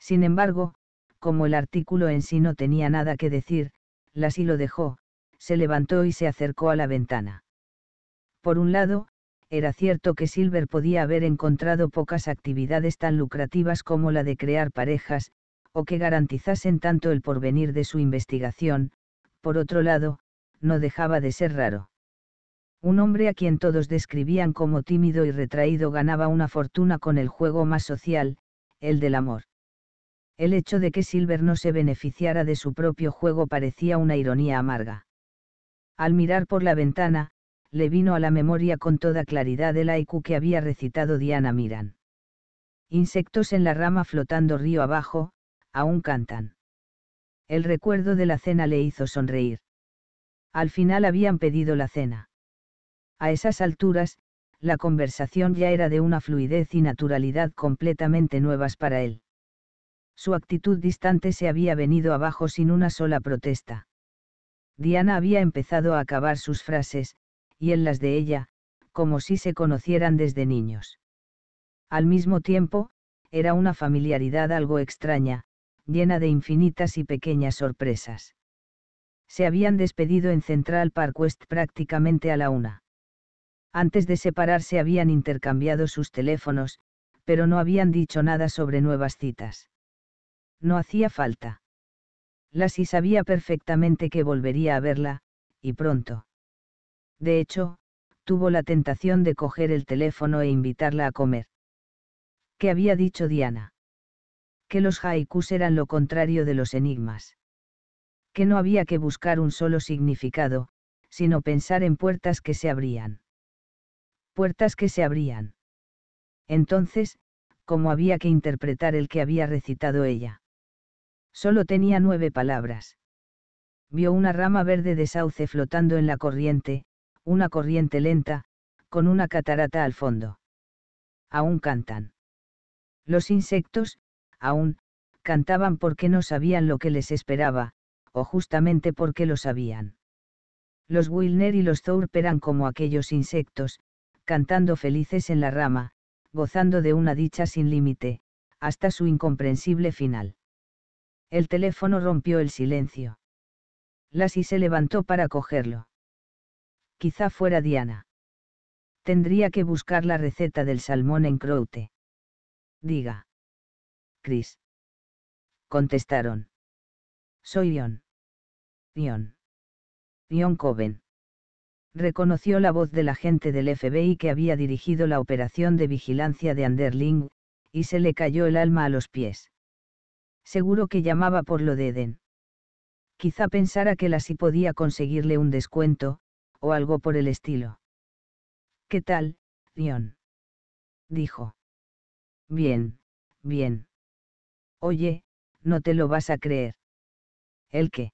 Sin embargo, como el artículo en sí no tenía nada que decir, Lassie lo dejó, se levantó y se acercó a la ventana. Por un lado, era cierto que Silver podía haber encontrado pocas actividades tan lucrativas como la de crear parejas, o que garantizasen tanto el porvenir de su investigación, por otro lado, no dejaba de ser raro. Un hombre a quien todos describían como tímido y retraído ganaba una fortuna con el juego más social, el del amor. El hecho de que Silver no se beneficiara de su propio juego parecía una ironía amarga. Al mirar por la ventana, le vino a la memoria con toda claridad el haiku que había recitado Diana Miran. Insectos en la rama flotando río abajo, aún cantan. El recuerdo de la cena le hizo sonreír. Al final habían pedido la cena. A esas alturas, la conversación ya era de una fluidez y naturalidad completamente nuevas para él. Su actitud distante se había venido abajo sin una sola protesta. Diana había empezado a acabar sus frases, y en las de ella, como si se conocieran desde niños. Al mismo tiempo, era una familiaridad algo extraña, llena de infinitas y pequeñas sorpresas. Se habían despedido en Central Park West prácticamente a la una. Antes de separarse habían intercambiado sus teléfonos, pero no habían dicho nada sobre nuevas citas no hacía falta. Lassie sabía perfectamente que volvería a verla, y pronto. De hecho, tuvo la tentación de coger el teléfono e invitarla a comer. ¿Qué había dicho Diana? Que los haikus eran lo contrario de los enigmas. Que no había que buscar un solo significado, sino pensar en puertas que se abrían. Puertas que se abrían. Entonces, ¿cómo había que interpretar el que había recitado ella? Solo tenía nueve palabras. Vio una rama verde de sauce flotando en la corriente, una corriente lenta, con una catarata al fondo. Aún cantan. Los insectos, aún, cantaban porque no sabían lo que les esperaba, o justamente porque lo sabían. Los Wilner y los Thorpe eran como aquellos insectos, cantando felices en la rama, gozando de una dicha sin límite, hasta su incomprensible final. El teléfono rompió el silencio. Lassie se levantó para cogerlo. Quizá fuera Diana. Tendría que buscar la receta del salmón en Croute. Diga. Chris. Contestaron. Soy Ion. Ion. Ion Coven. Reconoció la voz del agente del FBI que había dirigido la operación de vigilancia de Anderling, y se le cayó el alma a los pies seguro que llamaba por lo de Eden. Quizá pensara que la sí podía conseguirle un descuento, o algo por el estilo. ¿Qué tal, Dion? Dijo. Bien, bien. Oye, no te lo vas a creer. ¿El qué?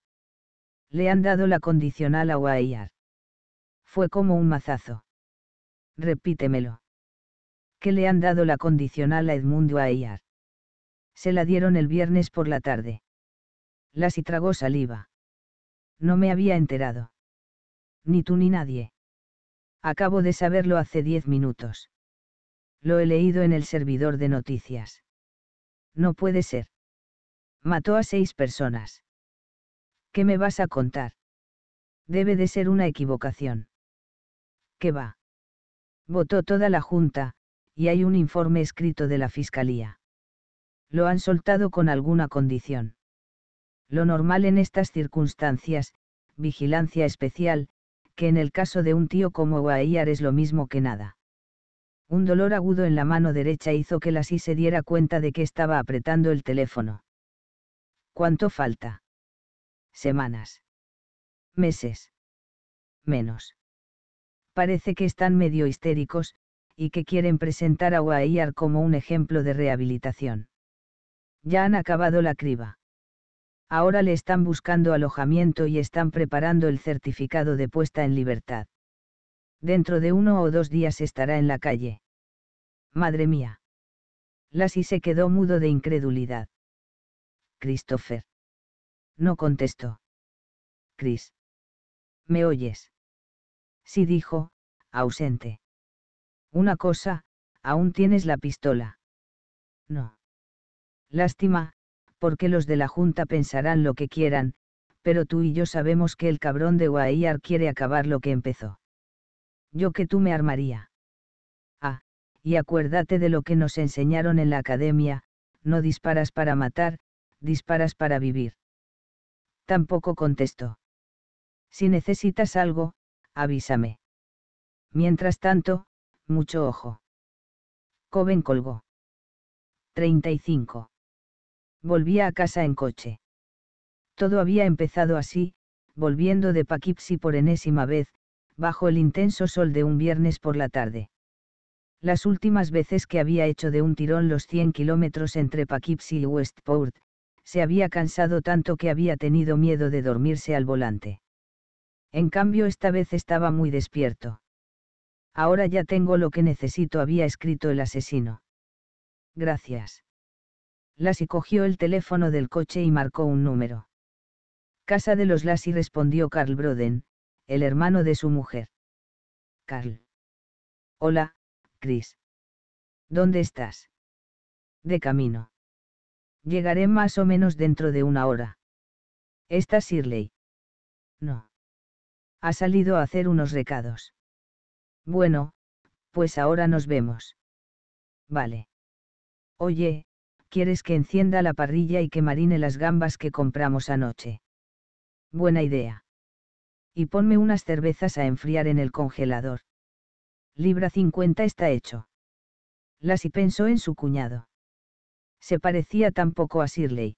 Le han dado la condicional a Guayar. Fue como un mazazo. Repítemelo. ¿Qué le han dado la condicional a Edmund se la dieron el viernes por la tarde. la y tragó saliva. No me había enterado. Ni tú ni nadie. Acabo de saberlo hace diez minutos. Lo he leído en el servidor de noticias. No puede ser. Mató a seis personas. ¿Qué me vas a contar? Debe de ser una equivocación. ¿Qué va? Votó toda la Junta, y hay un informe escrito de la Fiscalía lo han soltado con alguna condición. Lo normal en estas circunstancias, vigilancia especial, que en el caso de un tío como Guayar es lo mismo que nada. Un dolor agudo en la mano derecha hizo que sí se diera cuenta de que estaba apretando el teléfono. ¿Cuánto falta? Semanas. Meses. Menos. Parece que están medio histéricos, y que quieren presentar a Guayar como un ejemplo de rehabilitación. Ya han acabado la criba. Ahora le están buscando alojamiento y están preparando el certificado de puesta en libertad. Dentro de uno o dos días estará en la calle. Madre mía. Lassie se quedó mudo de incredulidad. Christopher. No contestó. Chris. ¿Me oyes? Sí dijo, ausente. Una cosa, aún tienes la pistola. No. Lástima, porque los de la Junta pensarán lo que quieran, pero tú y yo sabemos que el cabrón de Guayar quiere acabar lo que empezó. Yo que tú me armaría. Ah, y acuérdate de lo que nos enseñaron en la academia, no disparas para matar, disparas para vivir. Tampoco contesto. Si necesitas algo, avísame. Mientras tanto, mucho ojo. Coven colgó. 35 volvía a casa en coche. Todo había empezado así, volviendo de Poughkeepsie por enésima vez, bajo el intenso sol de un viernes por la tarde. Las últimas veces que había hecho de un tirón los 100 kilómetros entre Poughkeepsie y Westport, se había cansado tanto que había tenido miedo de dormirse al volante. En cambio esta vez estaba muy despierto. Ahora ya tengo lo que necesito, había escrito el asesino. Gracias. Lassie cogió el teléfono del coche y marcó un número. Casa de los Lassie respondió Carl Broden, el hermano de su mujer. Carl. Hola, Chris. ¿Dónde estás? De camino. Llegaré más o menos dentro de una hora. ¿Estás Shirley? No. Ha salido a hacer unos recados. Bueno, pues ahora nos vemos. Vale. Oye, ¿quieres que encienda la parrilla y que marine las gambas que compramos anoche? Buena idea. Y ponme unas cervezas a enfriar en el congelador. Libra 50 está hecho. Lassie pensó en su cuñado. Se parecía tampoco a Shirley.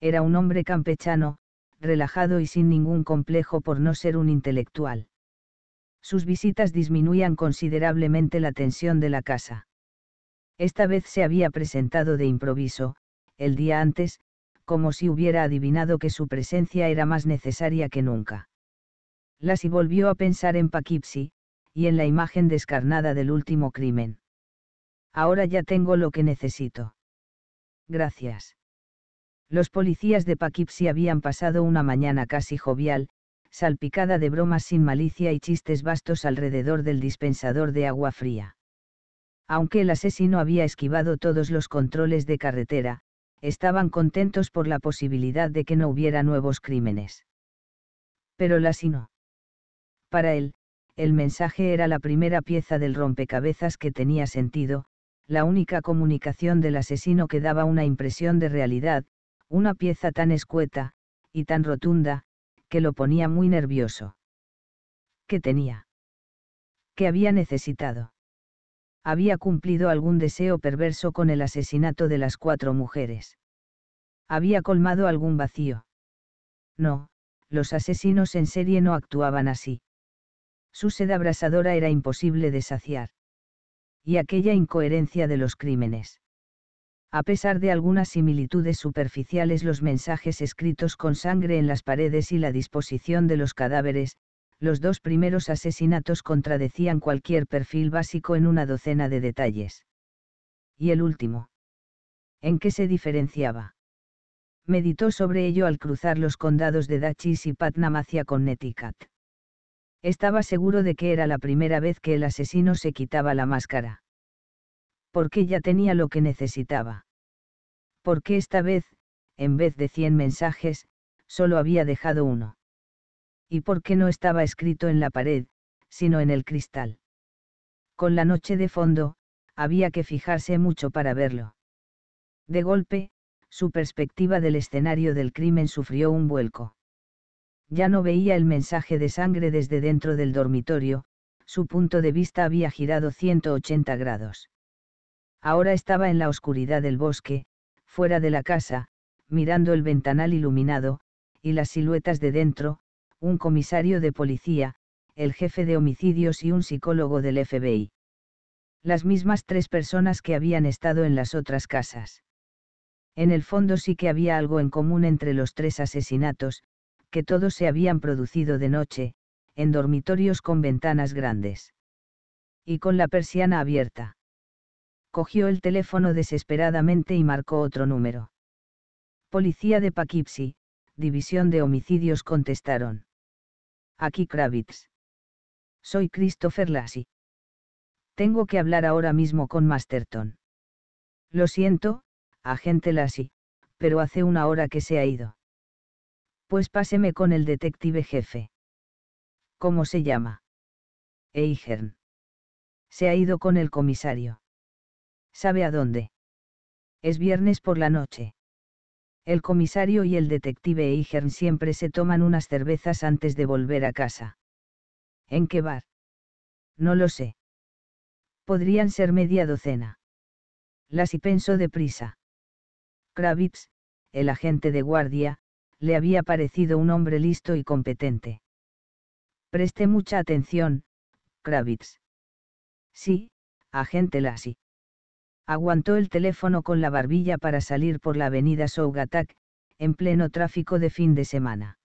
Era un hombre campechano, relajado y sin ningún complejo por no ser un intelectual. Sus visitas disminuían considerablemente la tensión de la casa. Esta vez se había presentado de improviso, el día antes, como si hubiera adivinado que su presencia era más necesaria que nunca. Lassie volvió a pensar en Poughkeepsie, y en la imagen descarnada del último crimen. Ahora ya tengo lo que necesito. Gracias. Los policías de Poughkeepsie habían pasado una mañana casi jovial, salpicada de bromas sin malicia y chistes vastos alrededor del dispensador de agua fría. Aunque el asesino había esquivado todos los controles de carretera, estaban contentos por la posibilidad de que no hubiera nuevos crímenes. Pero la sino, Para él, el mensaje era la primera pieza del rompecabezas que tenía sentido, la única comunicación del asesino que daba una impresión de realidad, una pieza tan escueta, y tan rotunda, que lo ponía muy nervioso. ¿Qué tenía? ¿Qué había necesitado? había cumplido algún deseo perverso con el asesinato de las cuatro mujeres. Había colmado algún vacío. No, los asesinos en serie no actuaban así. Su sed abrasadora era imposible de saciar. Y aquella incoherencia de los crímenes. A pesar de algunas similitudes superficiales, los mensajes escritos con sangre en las paredes y la disposición de los cadáveres, los dos primeros asesinatos contradecían cualquier perfil básico en una docena de detalles. ¿Y el último? ¿En qué se diferenciaba? Meditó sobre ello al cruzar los condados de Dachis y Patnam con Connecticut. Estaba seguro de que era la primera vez que el asesino se quitaba la máscara. Porque ya tenía lo que necesitaba. Porque esta vez, en vez de cien mensajes, solo había dejado uno y por qué no estaba escrito en la pared, sino en el cristal. Con la noche de fondo, había que fijarse mucho para verlo. De golpe, su perspectiva del escenario del crimen sufrió un vuelco. Ya no veía el mensaje de sangre desde dentro del dormitorio, su punto de vista había girado 180 grados. Ahora estaba en la oscuridad del bosque, fuera de la casa, mirando el ventanal iluminado, y las siluetas de dentro, un comisario de policía, el jefe de homicidios y un psicólogo del FBI. Las mismas tres personas que habían estado en las otras casas. En el fondo sí que había algo en común entre los tres asesinatos, que todos se habían producido de noche, en dormitorios con ventanas grandes. Y con la persiana abierta. Cogió el teléfono desesperadamente y marcó otro número. Policía de Poughkeepsie, División de Homicidios contestaron. Aquí Kravitz. Soy Christopher Lassie. Tengo que hablar ahora mismo con Masterton. Lo siento, agente Lassie, pero hace una hora que se ha ido. Pues páseme con el detective jefe. ¿Cómo se llama? Eichern. Se ha ido con el comisario. ¿Sabe a dónde? Es viernes por la noche. El comisario y el detective Eichern siempre se toman unas cervezas antes de volver a casa. ¿En qué bar? No lo sé. Podrían ser media docena. Las y pensó deprisa. Kravitz, el agente de guardia, le había parecido un hombre listo y competente. Preste mucha atención, Kravitz. Sí, agente Lassie aguantó el teléfono con la barbilla para salir por la avenida Sougatak, en pleno tráfico de fin de semana.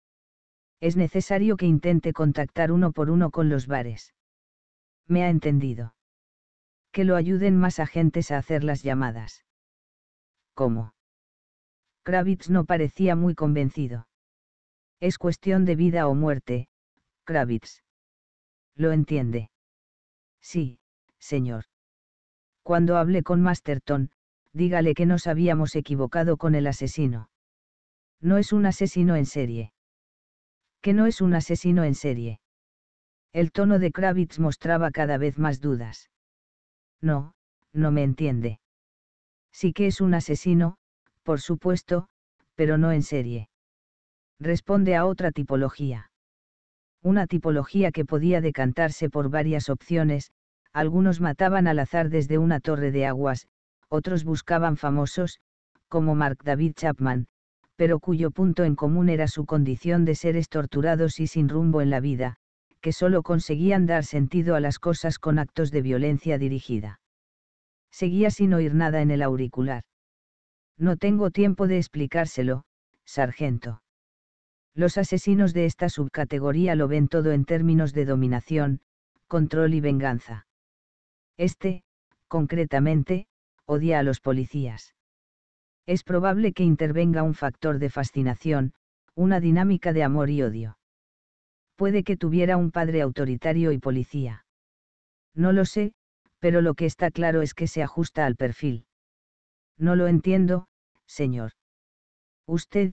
Es necesario que intente contactar uno por uno con los bares. Me ha entendido. Que lo ayuden más agentes a hacer las llamadas. ¿Cómo? Kravitz no parecía muy convencido. Es cuestión de vida o muerte, Kravitz. Lo entiende. Sí, señor. Cuando hable con Masterton, dígale que nos habíamos equivocado con el asesino. No es un asesino en serie. Que no es un asesino en serie. El tono de Kravitz mostraba cada vez más dudas. No, no me entiende. Sí que es un asesino, por supuesto, pero no en serie. Responde a otra tipología. Una tipología que podía decantarse por varias opciones, algunos mataban al azar desde una torre de aguas, otros buscaban famosos, como Mark David Chapman, pero cuyo punto en común era su condición de seres torturados y sin rumbo en la vida, que solo conseguían dar sentido a las cosas con actos de violencia dirigida. Seguía sin oír nada en el auricular. No tengo tiempo de explicárselo, sargento. Los asesinos de esta subcategoría lo ven todo en términos de dominación, control y venganza. Este, concretamente, odia a los policías. Es probable que intervenga un factor de fascinación, una dinámica de amor y odio. Puede que tuviera un padre autoritario y policía. No lo sé, pero lo que está claro es que se ajusta al perfil. No lo entiendo, señor. Usted,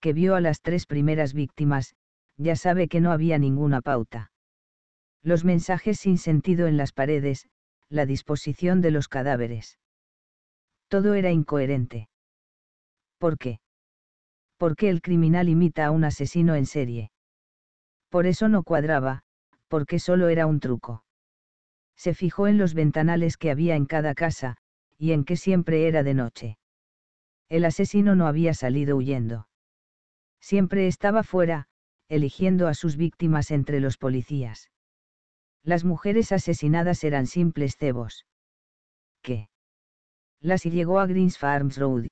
que vio a las tres primeras víctimas, ya sabe que no había ninguna pauta. Los mensajes sin sentido en las paredes, la disposición de los cadáveres. Todo era incoherente. ¿Por qué? ¿Por qué el criminal imita a un asesino en serie? Por eso no cuadraba, porque solo era un truco. Se fijó en los ventanales que había en cada casa, y en que siempre era de noche. El asesino no había salido huyendo. Siempre estaba fuera, eligiendo a sus víctimas entre los policías las mujeres asesinadas eran simples cebos. ¿Qué? Las llegó a Greens Farms Road.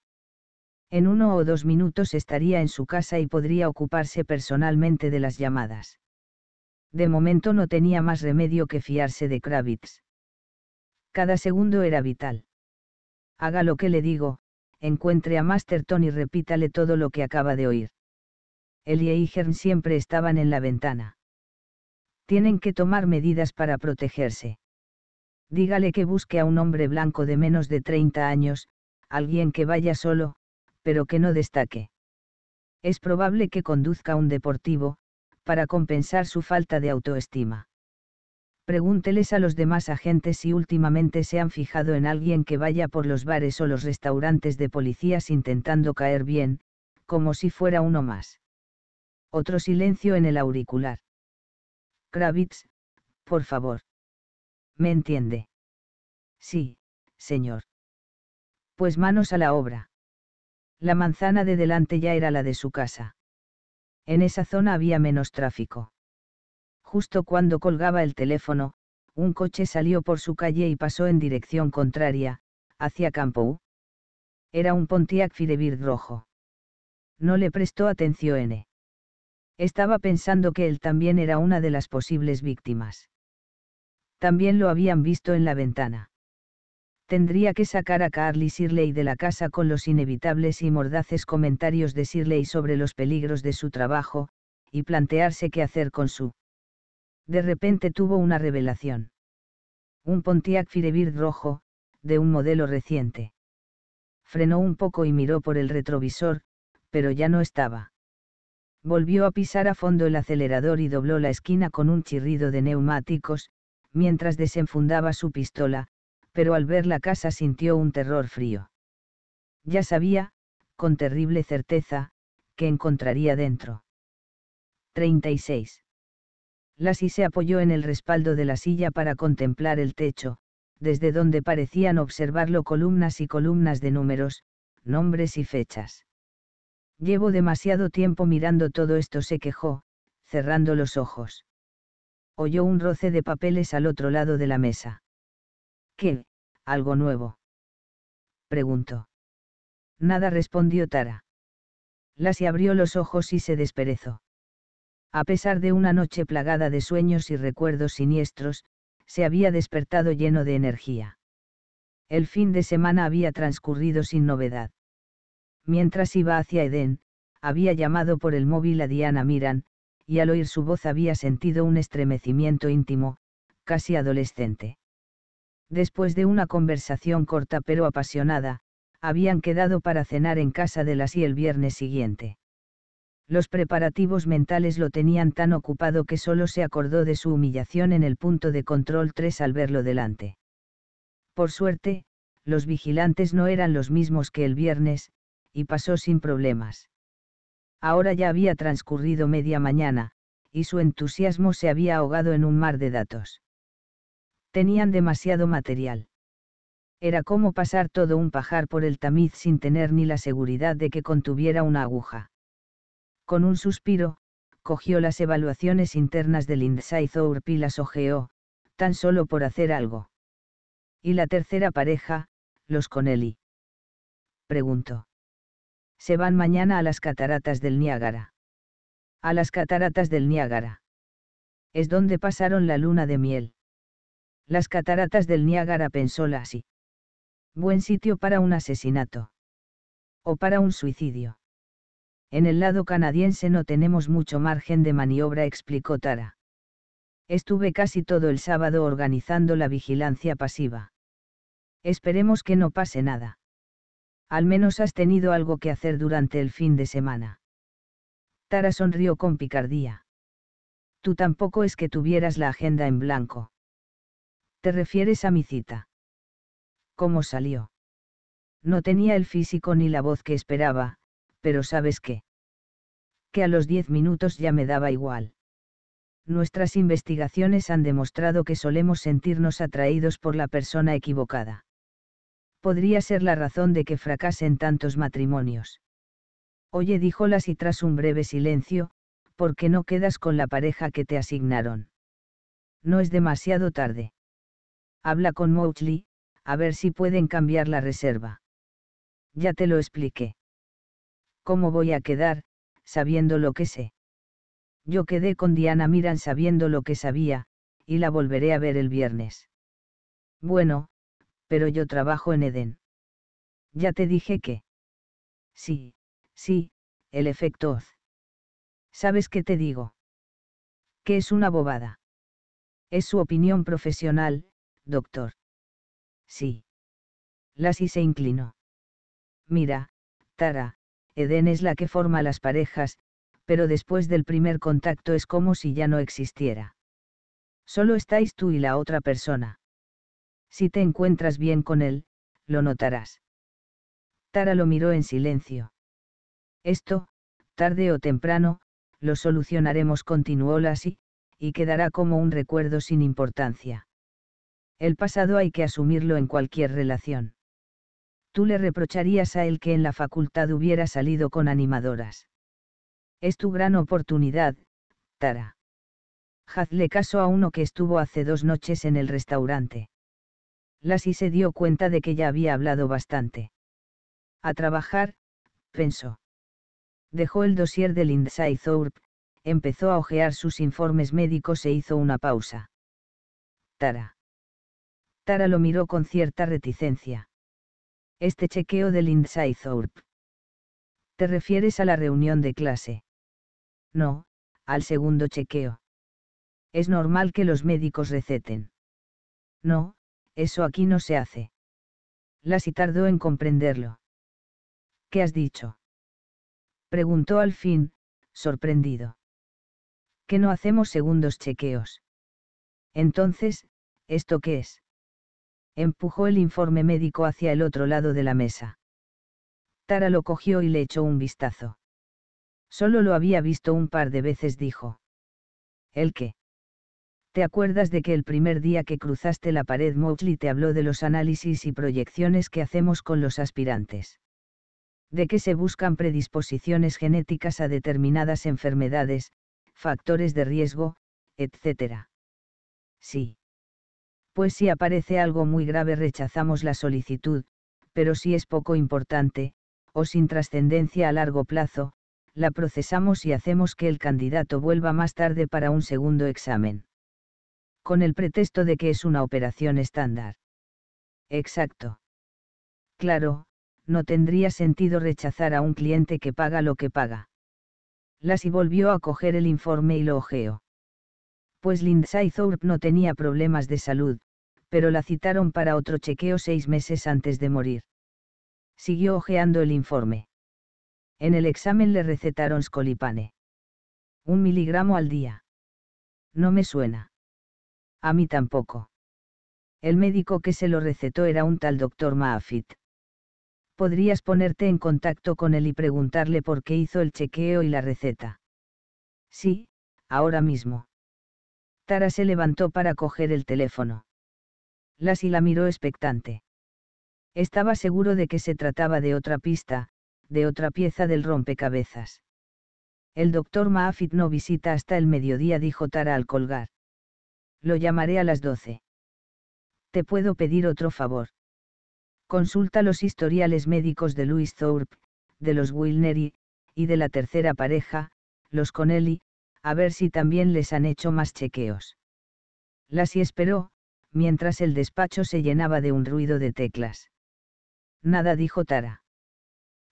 En uno o dos minutos estaría en su casa y podría ocuparse personalmente de las llamadas. De momento no tenía más remedio que fiarse de Kravitz. Cada segundo era vital. Haga lo que le digo, encuentre a Masterton y repítale todo lo que acaba de oír. Él y Eichern siempre estaban en la ventana tienen que tomar medidas para protegerse. Dígale que busque a un hombre blanco de menos de 30 años, alguien que vaya solo, pero que no destaque. Es probable que conduzca un deportivo, para compensar su falta de autoestima. Pregúnteles a los demás agentes si últimamente se han fijado en alguien que vaya por los bares o los restaurantes de policías intentando caer bien, como si fuera uno más. Otro silencio en el auricular. Kravitz, por favor. ¿Me entiende? Sí, señor. Pues manos a la obra. La manzana de delante ya era la de su casa. En esa zona había menos tráfico. Justo cuando colgaba el teléfono, un coche salió por su calle y pasó en dirección contraria, hacia Campo Era un Pontiac Firebird rojo. No le prestó atención N. ¿eh? Estaba pensando que él también era una de las posibles víctimas. También lo habían visto en la ventana. Tendría que sacar a Carly Shirley de la casa con los inevitables y mordaces comentarios de Shirley sobre los peligros de su trabajo, y plantearse qué hacer con su. De repente tuvo una revelación. Un Pontiac Firebird rojo, de un modelo reciente. Frenó un poco y miró por el retrovisor, pero ya no estaba. Volvió a pisar a fondo el acelerador y dobló la esquina con un chirrido de neumáticos, mientras desenfundaba su pistola, pero al ver la casa sintió un terror frío. Ya sabía, con terrible certeza, que encontraría dentro. 36. Lassie se apoyó en el respaldo de la silla para contemplar el techo, desde donde parecían observarlo columnas y columnas de números, nombres y fechas. Llevo demasiado tiempo mirando todo esto, se quejó, cerrando los ojos. Oyó un roce de papeles al otro lado de la mesa. ¿Qué? ¿Algo nuevo? Preguntó. Nada respondió Tara. Lassie abrió los ojos y se desperezó. A pesar de una noche plagada de sueños y recuerdos siniestros, se había despertado lleno de energía. El fin de semana había transcurrido sin novedad mientras iba hacia Edén, había llamado por el móvil a Diana Miran, y al oír su voz había sentido un estremecimiento íntimo, casi adolescente. Después de una conversación corta pero apasionada, habían quedado para cenar en casa de las y el viernes siguiente. Los preparativos mentales lo tenían tan ocupado que solo se acordó de su humillación en el punto de control 3 al verlo delante. Por suerte, los vigilantes no eran los mismos que el viernes, y pasó sin problemas. Ahora ya había transcurrido media mañana, y su entusiasmo se había ahogado en un mar de datos. Tenían demasiado material. Era como pasar todo un pajar por el tamiz sin tener ni la seguridad de que contuviera una aguja. Con un suspiro, cogió las evaluaciones internas del Insight Thorpe y las ojeó, tan solo por hacer algo. ¿Y la tercera pareja, los Connelly? Preguntó se van mañana a las cataratas del Niágara. A las cataratas del Niágara. Es donde pasaron la luna de miel. Las cataratas del Niágara pensó así. Buen sitio para un asesinato. O para un suicidio. En el lado canadiense no tenemos mucho margen de maniobra, explicó Tara. Estuve casi todo el sábado organizando la vigilancia pasiva. Esperemos que no pase nada. Al menos has tenido algo que hacer durante el fin de semana. Tara sonrió con picardía. Tú tampoco es que tuvieras la agenda en blanco. ¿Te refieres a mi cita? ¿Cómo salió? No tenía el físico ni la voz que esperaba, pero sabes qué. Que a los diez minutos ya me daba igual. Nuestras investigaciones han demostrado que solemos sentirnos atraídos por la persona equivocada podría ser la razón de que fracasen tantos matrimonios. Oye, las y tras un breve silencio, ¿por qué no quedas con la pareja que te asignaron? No es demasiado tarde. Habla con Mouchley, a ver si pueden cambiar la reserva. Ya te lo expliqué. ¿Cómo voy a quedar, sabiendo lo que sé? Yo quedé con Diana Miran sabiendo lo que sabía, y la volveré a ver el viernes. Bueno, pero yo trabajo en Eden. Ya te dije que. Sí, sí, el efecto Oz. ¿Sabes qué te digo? Que es una bobada. Es su opinión profesional, doctor. Sí. Lassie se inclinó. Mira, Tara, Eden es la que forma las parejas, pero después del primer contacto es como si ya no existiera. Solo estáis tú y la otra persona. Si te encuentras bien con él, lo notarás. Tara lo miró en silencio. Esto, tarde o temprano, lo solucionaremos, continuó Lassie, y quedará como un recuerdo sin importancia. El pasado hay que asumirlo en cualquier relación. Tú le reprocharías a él que en la facultad hubiera salido con animadoras. Es tu gran oportunidad, Tara. Hazle caso a uno que estuvo hace dos noches en el restaurante. Lassie se dio cuenta de que ya había hablado bastante. A trabajar, pensó. Dejó el dossier del Lindsay Thorpe, empezó a hojear sus informes médicos e hizo una pausa. Tara. Tara lo miró con cierta reticencia. Este chequeo del Lindsay Thorpe. ¿Te refieres a la reunión de clase? No, al segundo chequeo. Es normal que los médicos receten. No, eso aquí no se hace. Lassie tardó en comprenderlo. ¿Qué has dicho? Preguntó al fin, sorprendido. Que no hacemos segundos chequeos. Entonces, ¿esto qué es? Empujó el informe médico hacia el otro lado de la mesa. Tara lo cogió y le echó un vistazo. Solo lo había visto un par de veces, dijo. ¿El qué? ¿Te acuerdas de que el primer día que cruzaste la pared Mowgli te habló de los análisis y proyecciones que hacemos con los aspirantes? De que se buscan predisposiciones genéticas a determinadas enfermedades, factores de riesgo, etc. Sí. Pues si aparece algo muy grave rechazamos la solicitud, pero si es poco importante, o sin trascendencia a largo plazo, la procesamos y hacemos que el candidato vuelva más tarde para un segundo examen con el pretexto de que es una operación estándar. Exacto. Claro, no tendría sentido rechazar a un cliente que paga lo que paga. Lassie volvió a coger el informe y lo ojeó. Pues Lindsay Thorpe no tenía problemas de salud, pero la citaron para otro chequeo seis meses antes de morir. Siguió ojeando el informe. En el examen le recetaron scolipane. Un miligramo al día. No me suena. A mí tampoco. El médico que se lo recetó era un tal doctor Maafit. Podrías ponerte en contacto con él y preguntarle por qué hizo el chequeo y la receta. Sí, ahora mismo. Tara se levantó para coger el teléfono. Lassie la miró expectante. Estaba seguro de que se trataba de otra pista, de otra pieza del rompecabezas. El doctor Maafit no visita hasta el mediodía, dijo Tara al colgar. Lo llamaré a las doce. Te puedo pedir otro favor. Consulta los historiales médicos de Louis Thorpe, de los Wilnery, y de la tercera pareja, los Connelly, a ver si también les han hecho más chequeos. Lassie esperó, mientras el despacho se llenaba de un ruido de teclas. Nada dijo Tara.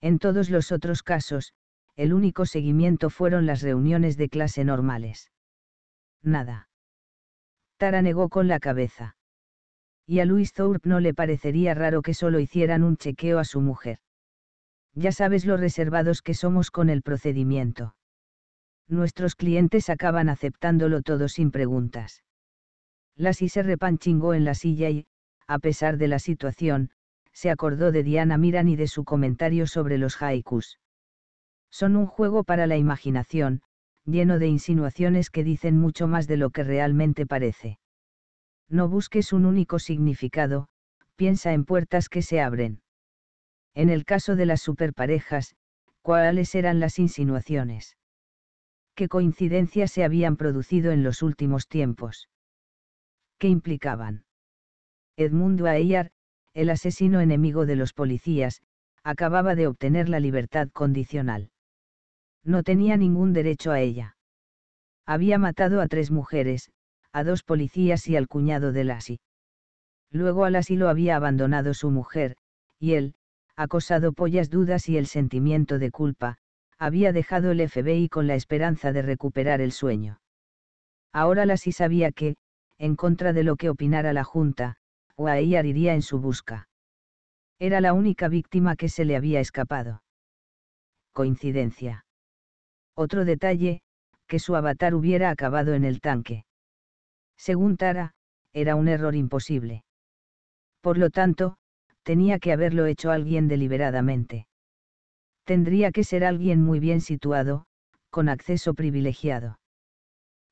En todos los otros casos, el único seguimiento fueron las reuniones de clase normales. Nada. Tara negó con la cabeza. Y a Luis Thorpe no le parecería raro que solo hicieran un chequeo a su mujer. Ya sabes lo reservados que somos con el procedimiento. Nuestros clientes acaban aceptándolo todo sin preguntas. y se repanchingó en la silla y, a pesar de la situación, se acordó de Diana Miran y de su comentario sobre los haikus. Son un juego para la imaginación, lleno de insinuaciones que dicen mucho más de lo que realmente parece. No busques un único significado, piensa en puertas que se abren. En el caso de las superparejas, ¿cuáles eran las insinuaciones? ¿Qué coincidencias se habían producido en los últimos tiempos? ¿Qué implicaban? Edmundo Ayar, el asesino enemigo de los policías, acababa de obtener la libertad condicional no tenía ningún derecho a ella. Había matado a tres mujeres, a dos policías y al cuñado de Lassie. Luego a Lassie lo había abandonado su mujer, y él, acosado por las dudas y el sentimiento de culpa, había dejado el FBI con la esperanza de recuperar el sueño. Ahora Lassie sabía que, en contra de lo que opinara la Junta, ella iría en su busca. Era la única víctima que se le había escapado. Coincidencia. Otro detalle, que su avatar hubiera acabado en el tanque. Según Tara, era un error imposible. Por lo tanto, tenía que haberlo hecho alguien deliberadamente. Tendría que ser alguien muy bien situado, con acceso privilegiado.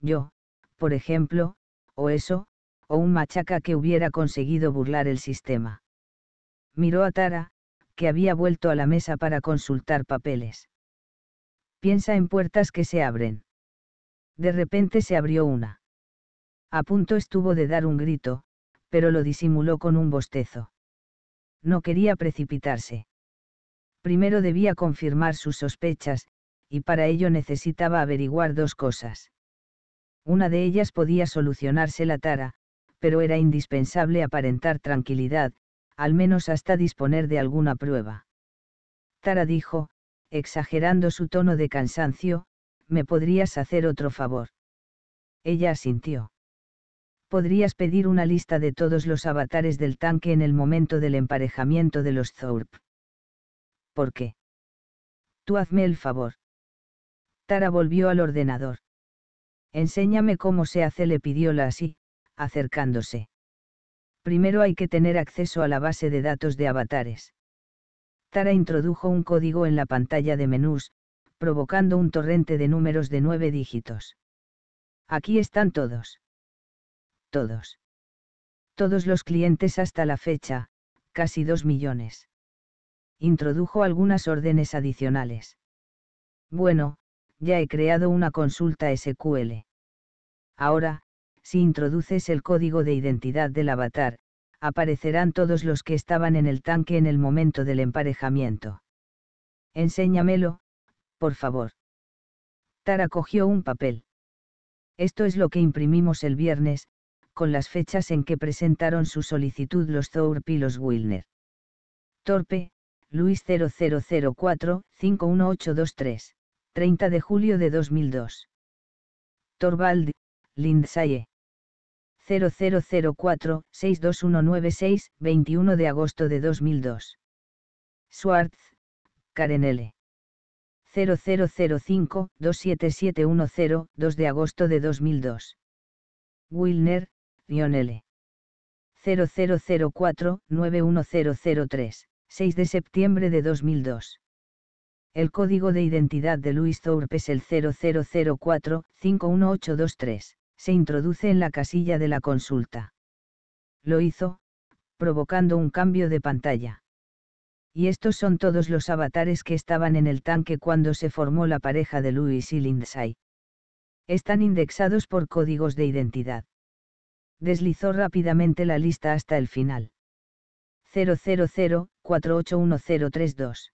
Yo, por ejemplo, o eso, o un machaca que hubiera conseguido burlar el sistema. Miró a Tara, que había vuelto a la mesa para consultar papeles piensa en puertas que se abren. De repente se abrió una. A punto estuvo de dar un grito, pero lo disimuló con un bostezo. No quería precipitarse. Primero debía confirmar sus sospechas, y para ello necesitaba averiguar dos cosas. Una de ellas podía solucionarse la tara, pero era indispensable aparentar tranquilidad, al menos hasta disponer de alguna prueba. Tara dijo, exagerando su tono de cansancio, ¿me podrías hacer otro favor? Ella asintió. Podrías pedir una lista de todos los avatares del tanque en el momento del emparejamiento de los Thorp. ¿Por qué? Tú hazme el favor. Tara volvió al ordenador. Enséñame cómo se hace, le pidió la así, acercándose. Primero hay que tener acceso a la base de datos de avatares. Tara introdujo un código en la pantalla de menús, provocando un torrente de números de nueve dígitos. Aquí están todos. Todos. Todos los clientes hasta la fecha, casi dos millones. Introdujo algunas órdenes adicionales. Bueno, ya he creado una consulta SQL. Ahora, si introduces el código de identidad del avatar, aparecerán todos los que estaban en el tanque en el momento del emparejamiento. Enséñamelo, por favor. Tara cogió un papel. Esto es lo que imprimimos el viernes, con las fechas en que presentaron su solicitud los Thorpe y los Wilner. Torpe, Luis 0004-51823, 30 de julio de 2002. Torvald, Lindsaye. 0004-62196, 21 de agosto de 2002. Schwartz, Karen L. 0005-27710, 2 de agosto de 2002. Wilner, Lionel. L. 0004-91003, 6 de septiembre de 2002. El código de identidad de Luis Thorpe es el 0004-51823 se introduce en la casilla de la consulta. Lo hizo, provocando un cambio de pantalla. Y estos son todos los avatares que estaban en el tanque cuando se formó la pareja de Luis y Lindsay. Están indexados por códigos de identidad. Deslizó rápidamente la lista hasta el final. 000-481032.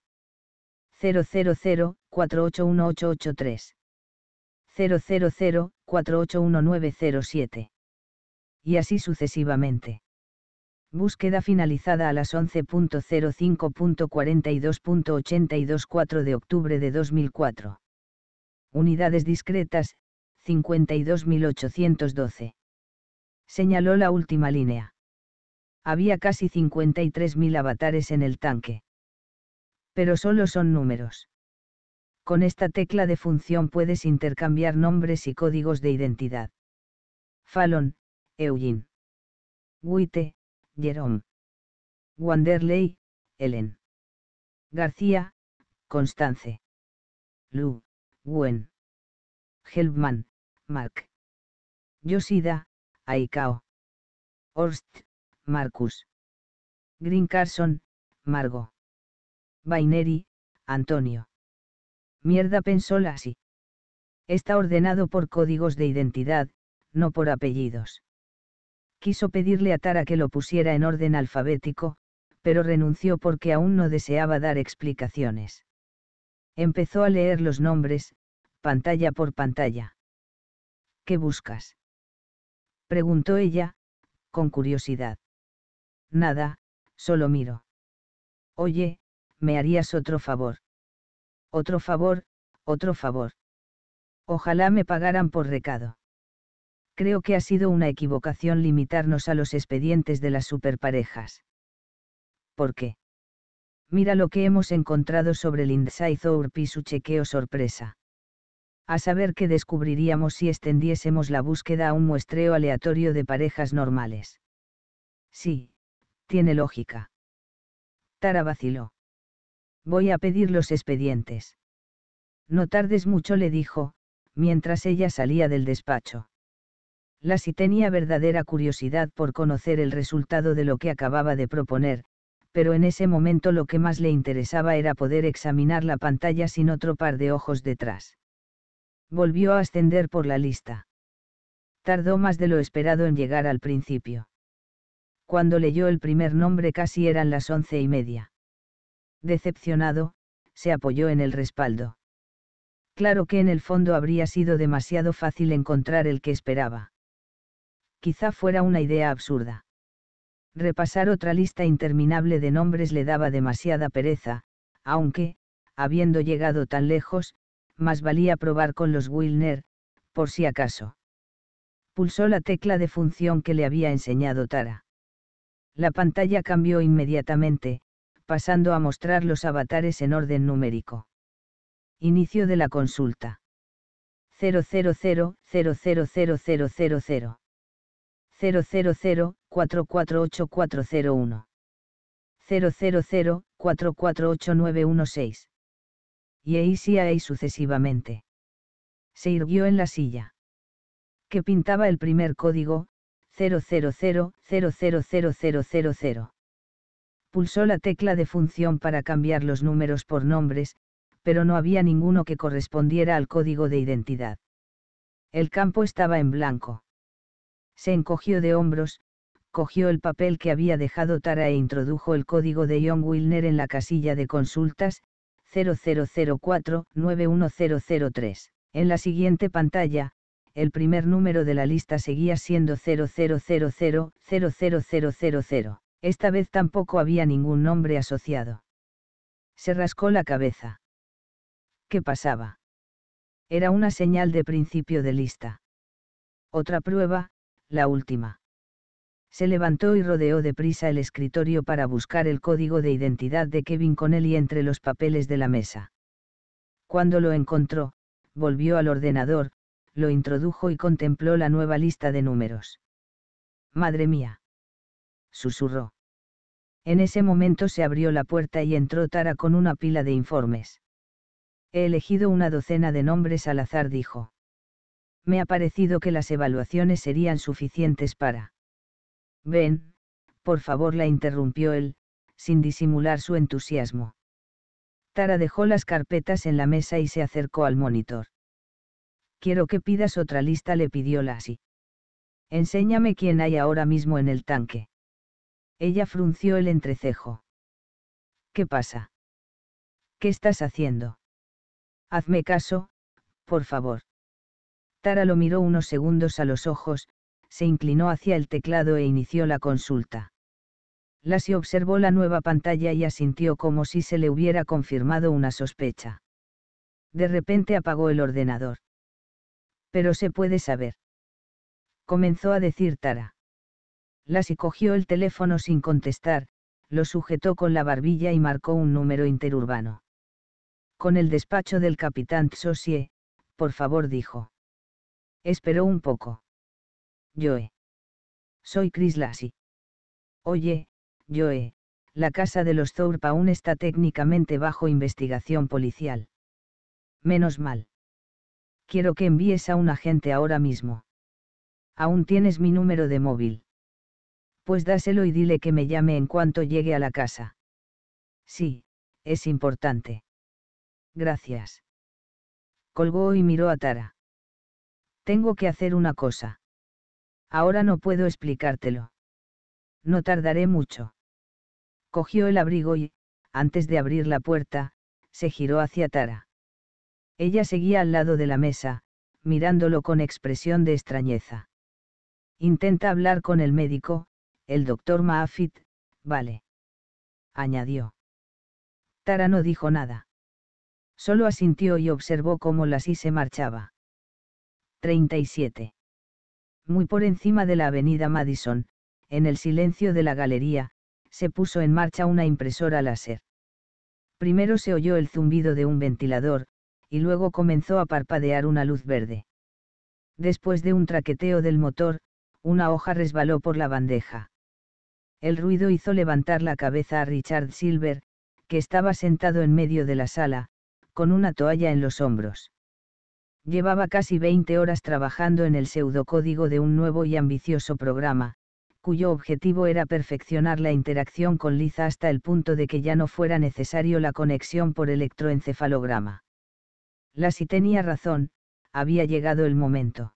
000-481883. 000 481907. Y así sucesivamente. Búsqueda finalizada a las 11.05.42.824 de octubre de 2004. Unidades discretas, 52.812. Señaló la última línea. Había casi 53.000 avatares en el tanque. Pero solo son números. Con esta tecla de función puedes intercambiar nombres y códigos de identidad. Fallon, Eugene. Guite, Jerome. Wanderley, Ellen. García, Constance. Lu, Gwen. Helpman, Mark. Yoshida, Aikao. Horst, Marcus. Green Carson, Margo. Baineri, Antonio. Mierda pensó Lassie. Está ordenado por códigos de identidad, no por apellidos. Quiso pedirle a Tara que lo pusiera en orden alfabético, pero renunció porque aún no deseaba dar explicaciones. Empezó a leer los nombres, pantalla por pantalla. ¿Qué buscas? Preguntó ella, con curiosidad. Nada, solo miro. Oye, ¿me harías otro favor? Otro favor, otro favor. Ojalá me pagaran por recado. Creo que ha sido una equivocación limitarnos a los expedientes de las superparejas. ¿Por qué? Mira lo que hemos encontrado sobre el Thorpe y su chequeo sorpresa. A saber qué descubriríamos si extendiésemos la búsqueda a un muestreo aleatorio de parejas normales. Sí, tiene lógica. Tara vaciló voy a pedir los expedientes. No tardes mucho, le dijo, mientras ella salía del despacho. Lassie tenía verdadera curiosidad por conocer el resultado de lo que acababa de proponer, pero en ese momento lo que más le interesaba era poder examinar la pantalla sin otro par de ojos detrás. Volvió a ascender por la lista. Tardó más de lo esperado en llegar al principio. Cuando leyó el primer nombre casi eran las once y media decepcionado, se apoyó en el respaldo. Claro que en el fondo habría sido demasiado fácil encontrar el que esperaba. Quizá fuera una idea absurda. Repasar otra lista interminable de nombres le daba demasiada pereza, aunque, habiendo llegado tan lejos, más valía probar con los Wilner, por si acaso. Pulsó la tecla de función que le había enseñado Tara. La pantalla cambió inmediatamente, pasando a mostrar los avatares en orden numérico. Inicio de la consulta. 000000000. 000448401. 448916 Y ahí sucesivamente. Se irguió en la silla. Que pintaba el primer código, pulsó la tecla de función para cambiar los números por nombres, pero no había ninguno que correspondiera al código de identidad. El campo estaba en blanco. Se encogió de hombros, cogió el papel que había dejado Tara e introdujo el código de John Wilner en la casilla de consultas, 0004 En la siguiente pantalla, el primer número de la lista seguía siendo 000. Esta vez tampoco había ningún nombre asociado. Se rascó la cabeza. ¿Qué pasaba? Era una señal de principio de lista. Otra prueba, la última. Se levantó y rodeó deprisa el escritorio para buscar el código de identidad de Kevin Connelly entre los papeles de la mesa. Cuando lo encontró, volvió al ordenador, lo introdujo y contempló la nueva lista de números. Madre mía susurró. En ese momento se abrió la puerta y entró Tara con una pila de informes. He elegido una docena de nombres al azar, dijo. Me ha parecido que las evaluaciones serían suficientes para. Ven, por favor, la interrumpió él, sin disimular su entusiasmo. Tara dejó las carpetas en la mesa y se acercó al monitor. Quiero que pidas otra lista, le pidió Lassie. Enséñame quién hay ahora mismo en el tanque. Ella frunció el entrecejo. ¿Qué pasa? ¿Qué estás haciendo? Hazme caso, por favor. Tara lo miró unos segundos a los ojos, se inclinó hacia el teclado e inició la consulta. Lassie observó la nueva pantalla y asintió como si se le hubiera confirmado una sospecha. De repente apagó el ordenador. Pero se puede saber. Comenzó a decir Tara. Lassie cogió el teléfono sin contestar, lo sujetó con la barbilla y marcó un número interurbano. Con el despacho del capitán Tsosie, por favor dijo. Esperó un poco. Joe. Soy Chris Lassie. Oye, Joe, la casa de los Thorpe aún está técnicamente bajo investigación policial. Menos mal. Quiero que envíes a un agente ahora mismo. Aún tienes mi número de móvil. Pues dáselo y dile que me llame en cuanto llegue a la casa. Sí, es importante. Gracias. Colgó y miró a Tara. Tengo que hacer una cosa. Ahora no puedo explicártelo. No tardaré mucho. Cogió el abrigo y, antes de abrir la puerta, se giró hacia Tara. Ella seguía al lado de la mesa, mirándolo con expresión de extrañeza. Intenta hablar con el médico, el doctor Maafit, vale. Añadió. Tara no dijo nada. Solo asintió y observó cómo sí se marchaba. 37. Muy por encima de la avenida Madison, en el silencio de la galería, se puso en marcha una impresora láser. Primero se oyó el zumbido de un ventilador, y luego comenzó a parpadear una luz verde. Después de un traqueteo del motor, una hoja resbaló por la bandeja. El ruido hizo levantar la cabeza a Richard Silver, que estaba sentado en medio de la sala, con una toalla en los hombros. Llevaba casi 20 horas trabajando en el pseudocódigo de un nuevo y ambicioso programa, cuyo objetivo era perfeccionar la interacción con Liza hasta el punto de que ya no fuera necesario la conexión por electroencefalograma. La si tenía razón, había llegado el momento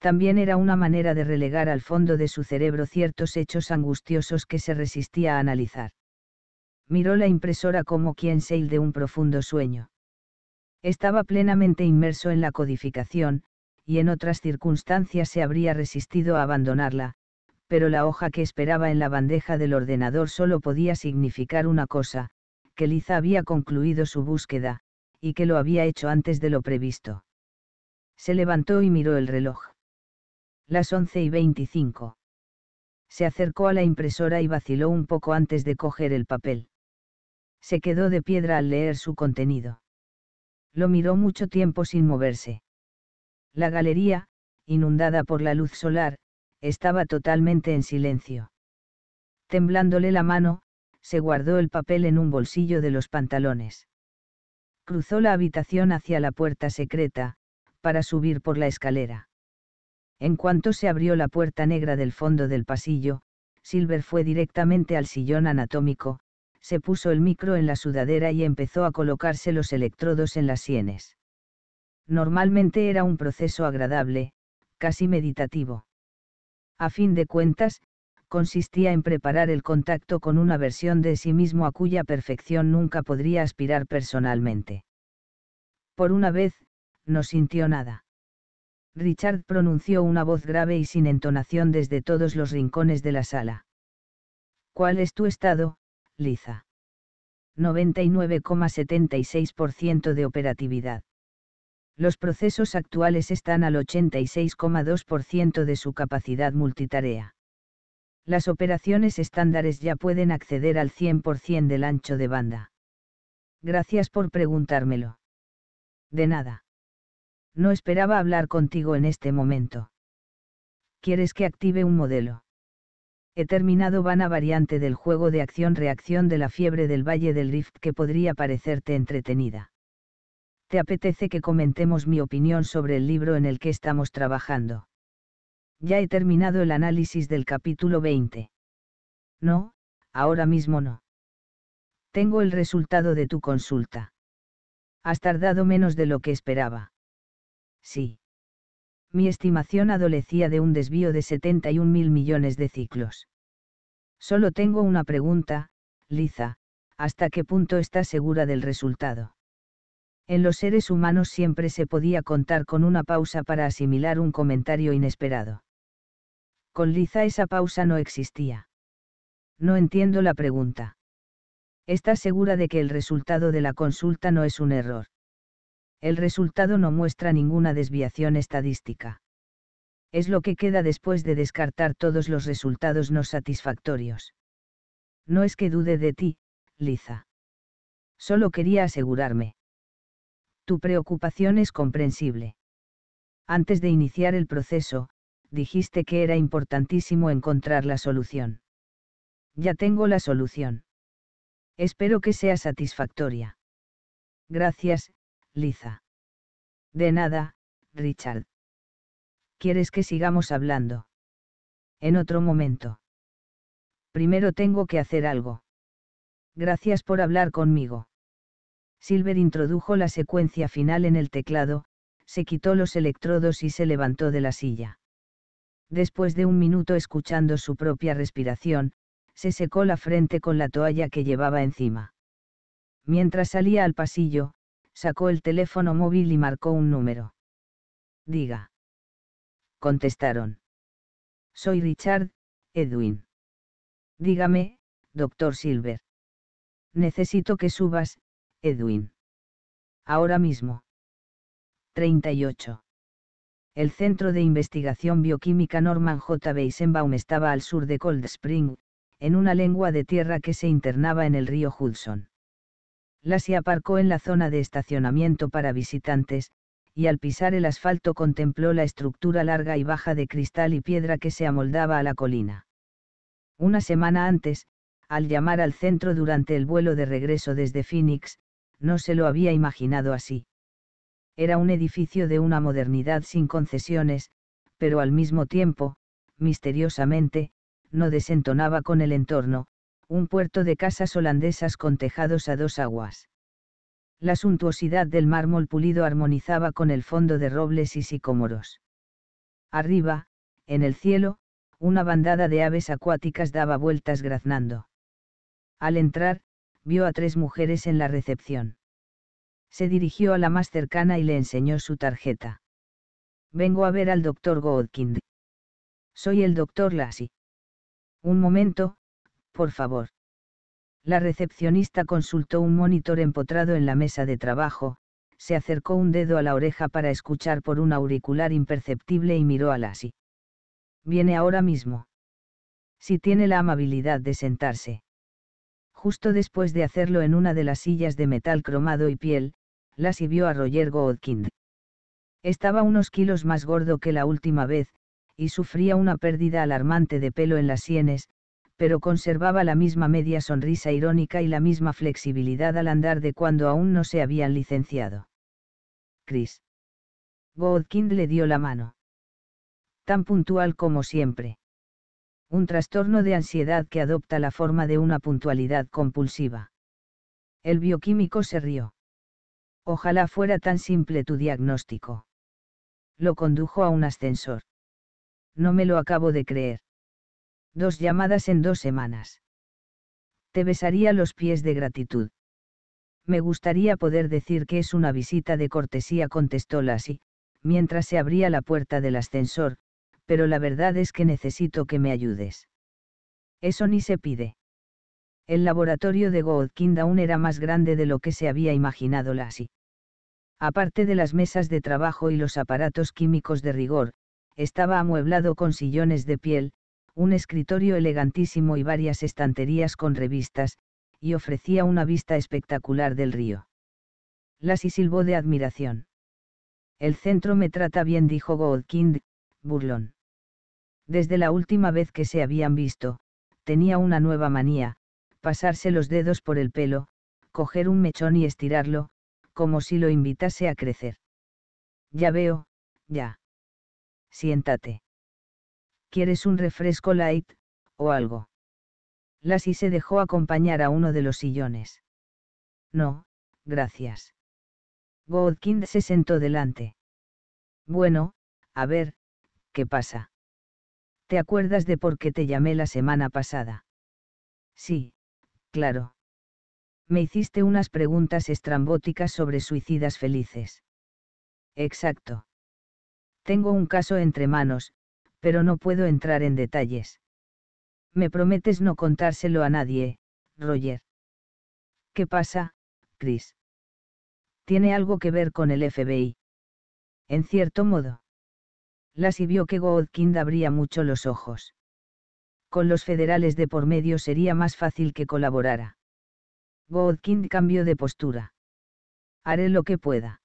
también era una manera de relegar al fondo de su cerebro ciertos hechos angustiosos que se resistía a analizar. Miró la impresora como quien se de un profundo sueño. Estaba plenamente inmerso en la codificación, y en otras circunstancias se habría resistido a abandonarla, pero la hoja que esperaba en la bandeja del ordenador solo podía significar una cosa, que Liza había concluido su búsqueda, y que lo había hecho antes de lo previsto. Se levantó y miró el reloj las 11 y 25. Se acercó a la impresora y vaciló un poco antes de coger el papel. Se quedó de piedra al leer su contenido. Lo miró mucho tiempo sin moverse. La galería, inundada por la luz solar, estaba totalmente en silencio. Temblándole la mano, se guardó el papel en un bolsillo de los pantalones. Cruzó la habitación hacia la puerta secreta, para subir por la escalera. En cuanto se abrió la puerta negra del fondo del pasillo, Silver fue directamente al sillón anatómico, se puso el micro en la sudadera y empezó a colocarse los electrodos en las sienes. Normalmente era un proceso agradable, casi meditativo. A fin de cuentas, consistía en preparar el contacto con una versión de sí mismo a cuya perfección nunca podría aspirar personalmente. Por una vez, no sintió nada. Richard pronunció una voz grave y sin entonación desde todos los rincones de la sala. ¿Cuál es tu estado, Liza? 99,76% de operatividad. Los procesos actuales están al 86,2% de su capacidad multitarea. Las operaciones estándares ya pueden acceder al 100% del ancho de banda. Gracias por preguntármelo. De nada. No esperaba hablar contigo en este momento. ¿Quieres que active un modelo? He terminado vana variante del juego de acción-reacción de la fiebre del Valle del Rift que podría parecerte entretenida. ¿Te apetece que comentemos mi opinión sobre el libro en el que estamos trabajando? Ya he terminado el análisis del capítulo 20. No, ahora mismo no. Tengo el resultado de tu consulta. Has tardado menos de lo que esperaba sí. Mi estimación adolecía de un desvío de 71 mil millones de ciclos. Solo tengo una pregunta, Liza, ¿hasta qué punto estás segura del resultado? En los seres humanos siempre se podía contar con una pausa para asimilar un comentario inesperado. Con Liza esa pausa no existía. No entiendo la pregunta. ¿Estás segura de que el resultado de la consulta no es un error? el resultado no muestra ninguna desviación estadística. Es lo que queda después de descartar todos los resultados no satisfactorios. No es que dude de ti, Liza. Solo quería asegurarme. Tu preocupación es comprensible. Antes de iniciar el proceso, dijiste que era importantísimo encontrar la solución. Ya tengo la solución. Espero que sea satisfactoria. Gracias, Liza. De nada, Richard. ¿Quieres que sigamos hablando? En otro momento. Primero tengo que hacer algo. Gracias por hablar conmigo. Silver introdujo la secuencia final en el teclado, se quitó los electrodos y se levantó de la silla. Después de un minuto escuchando su propia respiración, se secó la frente con la toalla que llevaba encima. Mientras salía al pasillo, Sacó el teléfono móvil y marcó un número. Diga. Contestaron. Soy Richard, Edwin. Dígame, doctor Silver. Necesito que subas, Edwin. Ahora mismo. 38. El Centro de Investigación Bioquímica Norman J. Weisenbaum estaba al sur de Cold Spring, en una lengua de tierra que se internaba en el río Hudson. La se aparcó en la zona de estacionamiento para visitantes, y al pisar el asfalto contempló la estructura larga y baja de cristal y piedra que se amoldaba a la colina. Una semana antes, al llamar al centro durante el vuelo de regreso desde Phoenix, no se lo había imaginado así. Era un edificio de una modernidad sin concesiones, pero al mismo tiempo, misteriosamente, no desentonaba con el entorno, un puerto de casas holandesas con tejados a dos aguas. La suntuosidad del mármol pulido armonizaba con el fondo de robles y sicómoros. Arriba, en el cielo, una bandada de aves acuáticas daba vueltas graznando. Al entrar, vio a tres mujeres en la recepción. Se dirigió a la más cercana y le enseñó su tarjeta. Vengo a ver al doctor Godkind. Soy el doctor Lassie. Un momento, por favor. La recepcionista consultó un monitor empotrado en la mesa de trabajo, se acercó un dedo a la oreja para escuchar por un auricular imperceptible y miró a Lassie. Viene ahora mismo. Si tiene la amabilidad de sentarse. Justo después de hacerlo en una de las sillas de metal cromado y piel, Lassie vio a Roger Godkind. Estaba unos kilos más gordo que la última vez, y sufría una pérdida alarmante de pelo en las sienes, pero conservaba la misma media sonrisa irónica y la misma flexibilidad al andar de cuando aún no se habían licenciado. Chris. Godkind le dio la mano. Tan puntual como siempre. Un trastorno de ansiedad que adopta la forma de una puntualidad compulsiva. El bioquímico se rió. Ojalá fuera tan simple tu diagnóstico. Lo condujo a un ascensor. No me lo acabo de creer. Dos llamadas en dos semanas. Te besaría los pies de gratitud. Me gustaría poder decir que es una visita de cortesía, contestó Lassie, mientras se abría la puerta del ascensor, pero la verdad es que necesito que me ayudes. Eso ni se pide. El laboratorio de Godkin aún era más grande de lo que se había imaginado Lassie. Aparte de las mesas de trabajo y los aparatos químicos de rigor, estaba amueblado con sillones de piel, un escritorio elegantísimo y varias estanterías con revistas, y ofrecía una vista espectacular del río. y silbó de admiración. El centro me trata bien, dijo Goldkind, burlón. Desde la última vez que se habían visto, tenía una nueva manía, pasarse los dedos por el pelo, coger un mechón y estirarlo, como si lo invitase a crecer. Ya veo, ya. Siéntate. ¿quieres un refresco light, o algo? Lassie se dejó acompañar a uno de los sillones. No, gracias. Godkind se sentó delante. Bueno, a ver, ¿qué pasa? ¿Te acuerdas de por qué te llamé la semana pasada? Sí, claro. Me hiciste unas preguntas estrambóticas sobre suicidas felices. Exacto. Tengo un caso entre manos, pero no puedo entrar en detalles. Me prometes no contárselo a nadie, Roger. ¿Qué pasa, Chris? Tiene algo que ver con el FBI. En cierto modo. Lassie vio que Godkind abría mucho los ojos. Con los federales de por medio sería más fácil que colaborara. Godkind cambió de postura. Haré lo que pueda.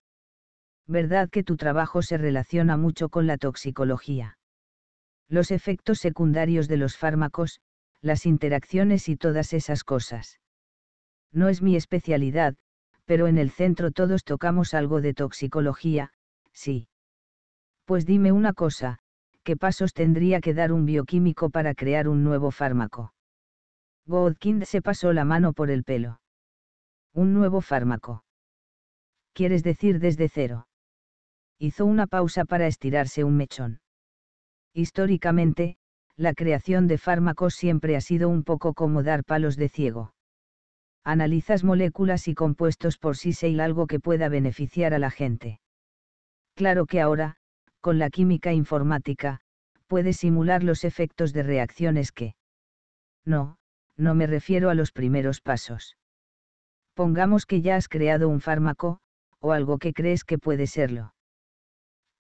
¿Verdad que tu trabajo se relaciona mucho con la toxicología? los efectos secundarios de los fármacos, las interacciones y todas esas cosas. No es mi especialidad, pero en el centro todos tocamos algo de toxicología, sí. Pues dime una cosa, ¿qué pasos tendría que dar un bioquímico para crear un nuevo fármaco? Godkind se pasó la mano por el pelo. Un nuevo fármaco. ¿Quieres decir desde cero? Hizo una pausa para estirarse un mechón. Históricamente, la creación de fármacos siempre ha sido un poco como dar palos de ciego. Analizas moléculas y compuestos por sí y algo que pueda beneficiar a la gente. Claro que ahora, con la química informática, puedes simular los efectos de reacciones que... No, no me refiero a los primeros pasos. Pongamos que ya has creado un fármaco, o algo que crees que puede serlo.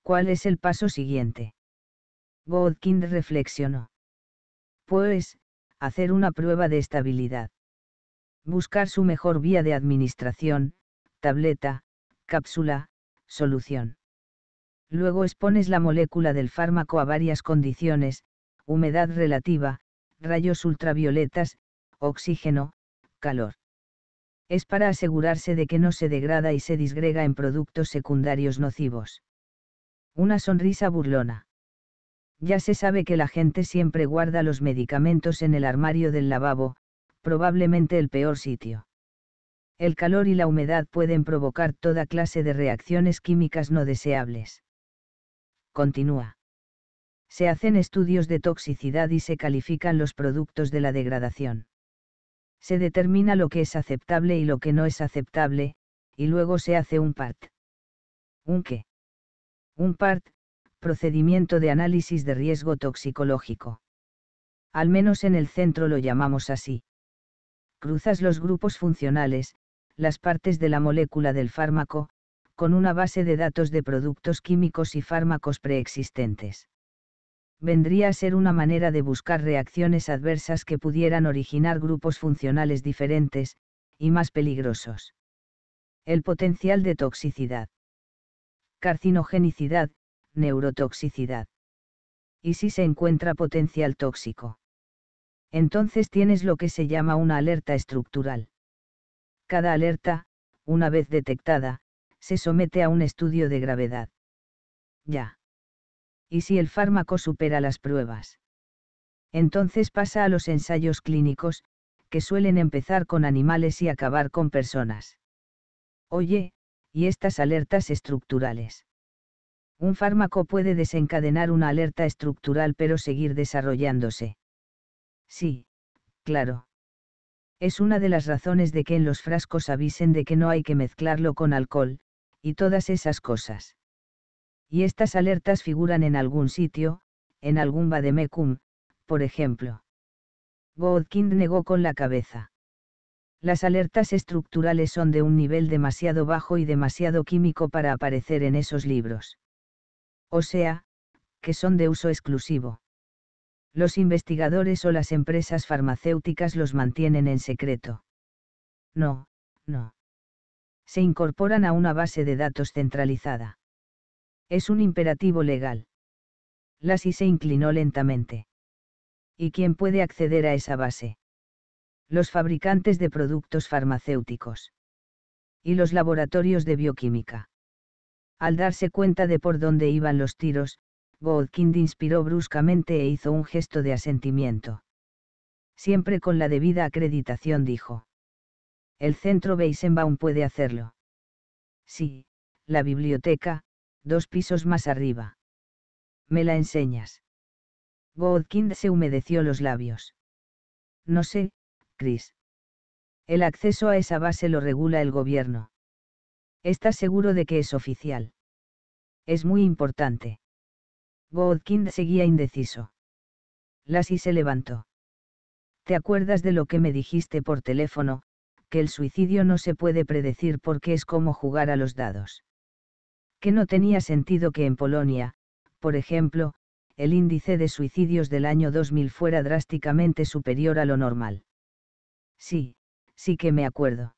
¿Cuál es el paso siguiente? Godkind reflexionó. Pues, hacer una prueba de estabilidad. Buscar su mejor vía de administración, tableta, cápsula, solución. Luego expones la molécula del fármaco a varias condiciones, humedad relativa, rayos ultravioletas, oxígeno, calor. Es para asegurarse de que no se degrada y se disgrega en productos secundarios nocivos. Una sonrisa burlona. Ya se sabe que la gente siempre guarda los medicamentos en el armario del lavabo, probablemente el peor sitio. El calor y la humedad pueden provocar toda clase de reacciones químicas no deseables. Continúa. Se hacen estudios de toxicidad y se califican los productos de la degradación. Se determina lo que es aceptable y lo que no es aceptable, y luego se hace un part. ¿Un qué? Un PART, procedimiento de análisis de riesgo toxicológico. Al menos en el centro lo llamamos así. Cruzas los grupos funcionales, las partes de la molécula del fármaco, con una base de datos de productos químicos y fármacos preexistentes. Vendría a ser una manera de buscar reacciones adversas que pudieran originar grupos funcionales diferentes, y más peligrosos. El potencial de toxicidad. Carcinogenicidad, neurotoxicidad. Y si se encuentra potencial tóxico. Entonces tienes lo que se llama una alerta estructural. Cada alerta, una vez detectada, se somete a un estudio de gravedad. Ya. ¿Y si el fármaco supera las pruebas? Entonces pasa a los ensayos clínicos, que suelen empezar con animales y acabar con personas. Oye, y estas alertas estructurales. Un fármaco puede desencadenar una alerta estructural pero seguir desarrollándose. Sí, claro. Es una de las razones de que en los frascos avisen de que no hay que mezclarlo con alcohol, y todas esas cosas. Y estas alertas figuran en algún sitio, en algún vademecum, por ejemplo. Godkind negó con la cabeza. Las alertas estructurales son de un nivel demasiado bajo y demasiado químico para aparecer en esos libros o sea, que son de uso exclusivo. Los investigadores o las empresas farmacéuticas los mantienen en secreto. No, no. Se incorporan a una base de datos centralizada. Es un imperativo legal. Lassie se inclinó lentamente. ¿Y quién puede acceder a esa base? Los fabricantes de productos farmacéuticos. Y los laboratorios de bioquímica. Al darse cuenta de por dónde iban los tiros, Godkind inspiró bruscamente e hizo un gesto de asentimiento. Siempre con la debida acreditación dijo. El centro Beisenbaum puede hacerlo. Sí, la biblioteca, dos pisos más arriba. Me la enseñas. Godkind se humedeció los labios. No sé, Chris. El acceso a esa base lo regula el gobierno. ¿Estás seguro de que es oficial? Es muy importante. Godkin seguía indeciso. Lassie se levantó. ¿Te acuerdas de lo que me dijiste por teléfono, que el suicidio no se puede predecir porque es como jugar a los dados? Que no tenía sentido que en Polonia, por ejemplo, el índice de suicidios del año 2000 fuera drásticamente superior a lo normal. Sí, sí que me acuerdo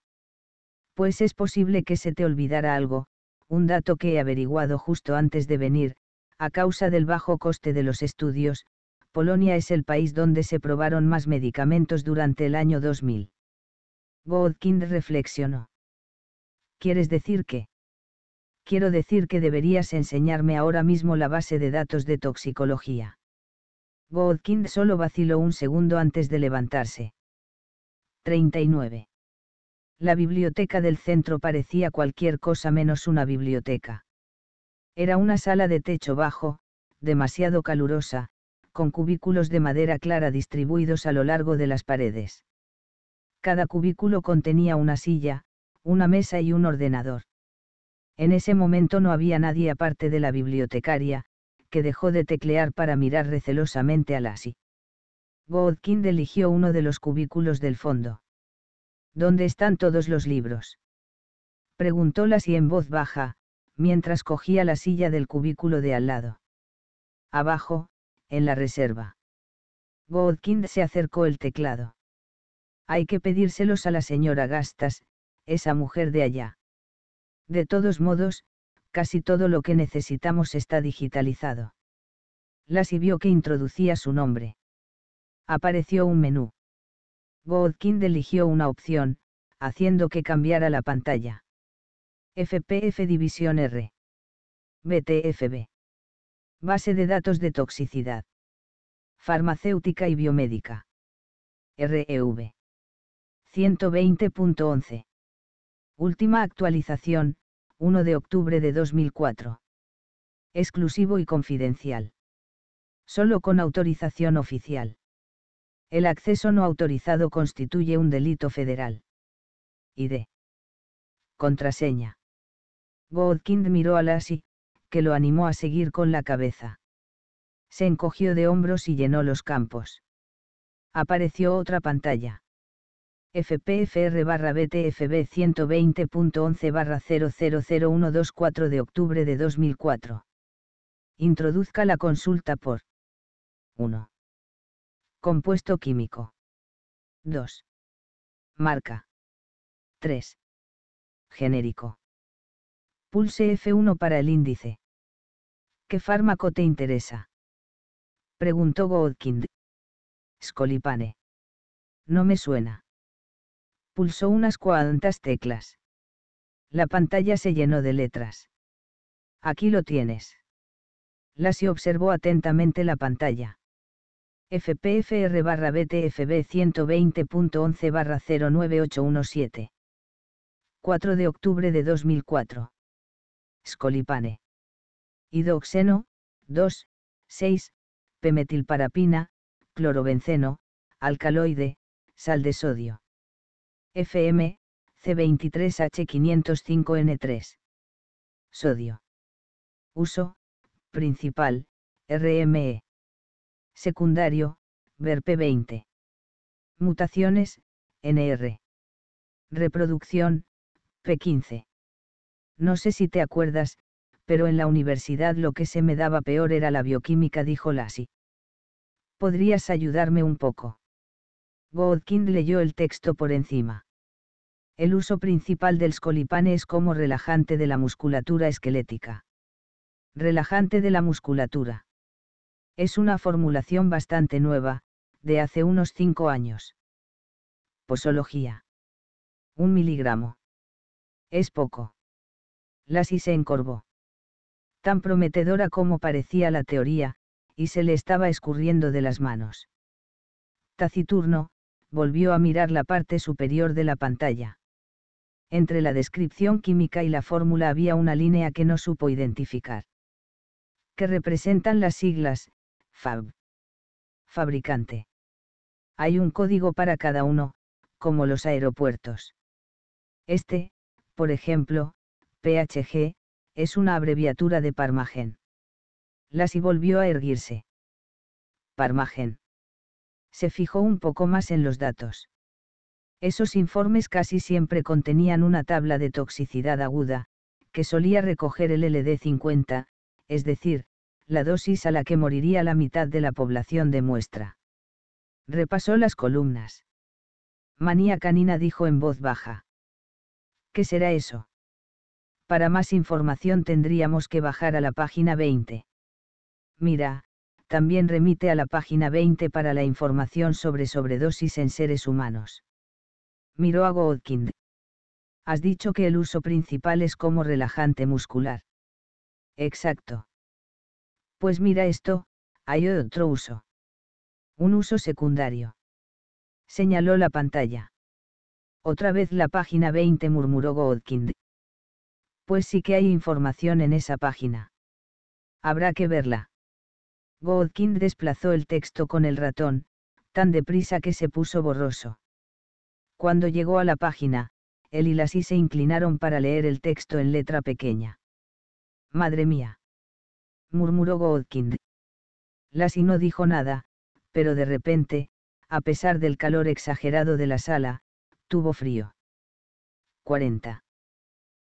pues es posible que se te olvidara algo, un dato que he averiguado justo antes de venir, a causa del bajo coste de los estudios, Polonia es el país donde se probaron más medicamentos durante el año 2000. Godkind reflexionó. ¿Quieres decir que? Quiero decir que deberías enseñarme ahora mismo la base de datos de toxicología. Godkind solo vaciló un segundo antes de levantarse. 39. La biblioteca del centro parecía cualquier cosa menos una biblioteca. Era una sala de techo bajo, demasiado calurosa, con cubículos de madera clara distribuidos a lo largo de las paredes. Cada cubículo contenía una silla, una mesa y un ordenador. En ese momento no había nadie aparte de la bibliotecaria, que dejó de teclear para mirar recelosamente a Lassie. Godkin eligió uno de los cubículos del fondo. ¿Dónde están todos los libros? Preguntó Lassie en voz baja, mientras cogía la silla del cubículo de al lado. Abajo, en la reserva. Godkin se acercó el teclado. Hay que pedírselos a la señora Gastas, esa mujer de allá. De todos modos, casi todo lo que necesitamos está digitalizado. Lassie vio que introducía su nombre. Apareció un menú. Goldkin eligió una opción, haciendo que cambiara la pantalla. FPF División R. BTFB. Base de datos de toxicidad. Farmacéutica y biomédica. REV. 120.11. Última actualización, 1 de octubre de 2004. Exclusivo y confidencial. Solo con autorización oficial. El acceso no autorizado constituye un delito federal. ID. Contraseña. Godkind miró a Lassie, que lo animó a seguir con la cabeza. Se encogió de hombros y llenó los campos. Apareció otra pantalla. FPFR barra BTFB 120.11 barra de octubre de 2004. Introduzca la consulta por 1. Compuesto químico. 2. Marca. 3. Genérico. Pulse F1 para el índice. ¿Qué fármaco te interesa? Preguntó Godkind. Scolipane. No me suena. Pulsó unas cuantas teclas. La pantalla se llenó de letras. Aquí lo tienes. Lassie observó atentamente la pantalla. FPFR BTFB 120.11 09817. 4 de octubre de 2004. Scolipane. Hidoxeno, 2, 6, pemetilparapina, clorobenceno, alcaloide, sal de sodio. FM, C23H505N3. Sodio. Uso, principal, RME. Secundario, ver P20. Mutaciones, NR. Reproducción, P15. No sé si te acuerdas, pero en la universidad lo que se me daba peor era la bioquímica, dijo Lassie. ¿Podrías ayudarme un poco? Godkin leyó el texto por encima. El uso principal del scolipane es como relajante de la musculatura esquelética. Relajante de la musculatura. Es una formulación bastante nueva, de hace unos cinco años. Posología. Un miligramo. Es poco. Lassie se encorvó. Tan prometedora como parecía la teoría, y se le estaba escurriendo de las manos. Taciturno, volvió a mirar la parte superior de la pantalla. Entre la descripción química y la fórmula había una línea que no supo identificar. Que representan las siglas, Fab. Fabricante. Hay un código para cada uno, como los aeropuertos. Este, por ejemplo, PHG, es una abreviatura de Parmagen. y volvió a erguirse. Parmagen. Se fijó un poco más en los datos. Esos informes casi siempre contenían una tabla de toxicidad aguda, que solía recoger el LD50, es decir, la dosis a la que moriría la mitad de la población de muestra. Repasó las columnas. Manía Canina dijo en voz baja. ¿Qué será eso? Para más información tendríamos que bajar a la página 20. Mira, también remite a la página 20 para la información sobre sobredosis en seres humanos. Miró a Godkind. Has dicho que el uso principal es como relajante muscular. Exacto. Pues mira esto, hay otro uso. Un uso secundario. Señaló la pantalla. Otra vez la página 20 murmuró Godkin. Pues sí que hay información en esa página. Habrá que verla. Godkin desplazó el texto con el ratón, tan deprisa que se puso borroso. Cuando llegó a la página, él y sí se inclinaron para leer el texto en letra pequeña. Madre mía murmuró Godkind. Lassie no dijo nada, pero de repente, a pesar del calor exagerado de la sala, tuvo frío. 40.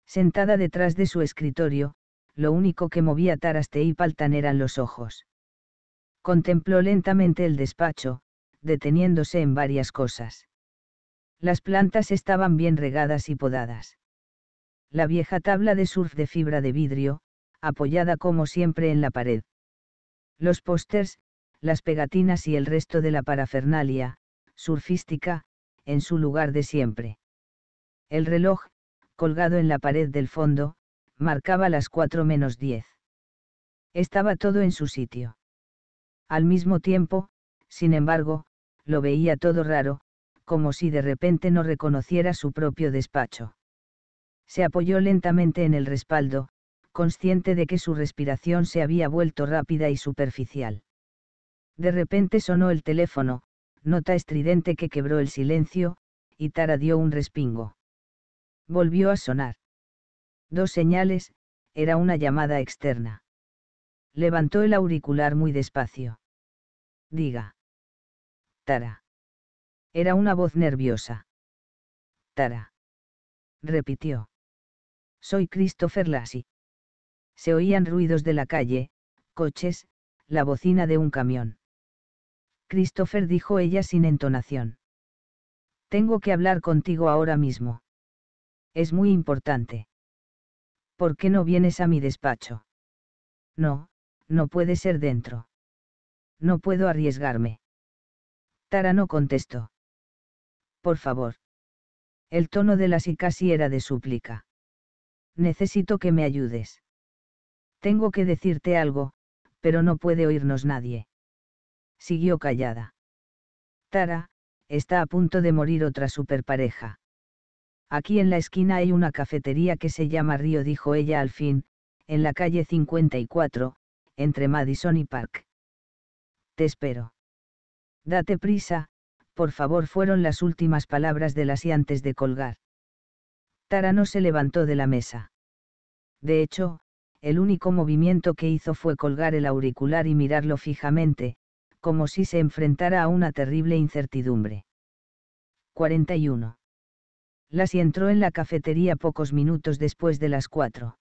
Sentada detrás de su escritorio, lo único que movía Taraste y Paltan eran los ojos. Contempló lentamente el despacho, deteniéndose en varias cosas. Las plantas estaban bien regadas y podadas. La vieja tabla de surf de fibra de vidrio, apoyada como siempre en la pared. Los pósters, las pegatinas y el resto de la parafernalia, surfística, en su lugar de siempre. El reloj, colgado en la pared del fondo, marcaba las 4 menos 10. Estaba todo en su sitio. Al mismo tiempo, sin embargo, lo veía todo raro, como si de repente no reconociera su propio despacho. Se apoyó lentamente en el respaldo, consciente de que su respiración se había vuelto rápida y superficial. De repente sonó el teléfono, nota estridente que quebró el silencio, y Tara dio un respingo. Volvió a sonar. Dos señales, era una llamada externa. Levantó el auricular muy despacio. Diga. Tara. Era una voz nerviosa. Tara. Repitió. Soy Christopher Lassie. Se oían ruidos de la calle, coches, la bocina de un camión. Christopher dijo ella sin entonación. Tengo que hablar contigo ahora mismo. Es muy importante. ¿Por qué no vienes a mi despacho? No, no puede ser dentro. No puedo arriesgarme. Tara no contestó. Por favor. El tono de la casi era de súplica. Necesito que me ayudes. Tengo que decirte algo, pero no puede oírnos nadie. Siguió callada. Tara, está a punto de morir otra superpareja. Aquí en la esquina hay una cafetería que se llama Río, dijo ella al fin, en la calle 54, entre Madison y Park. Te espero. Date prisa, por favor, fueron las últimas palabras de las y antes de colgar. Tara no se levantó de la mesa. De hecho, el único movimiento que hizo fue colgar el auricular y mirarlo fijamente, como si se enfrentara a una terrible incertidumbre. 41. Lassie entró en la cafetería pocos minutos después de las cuatro.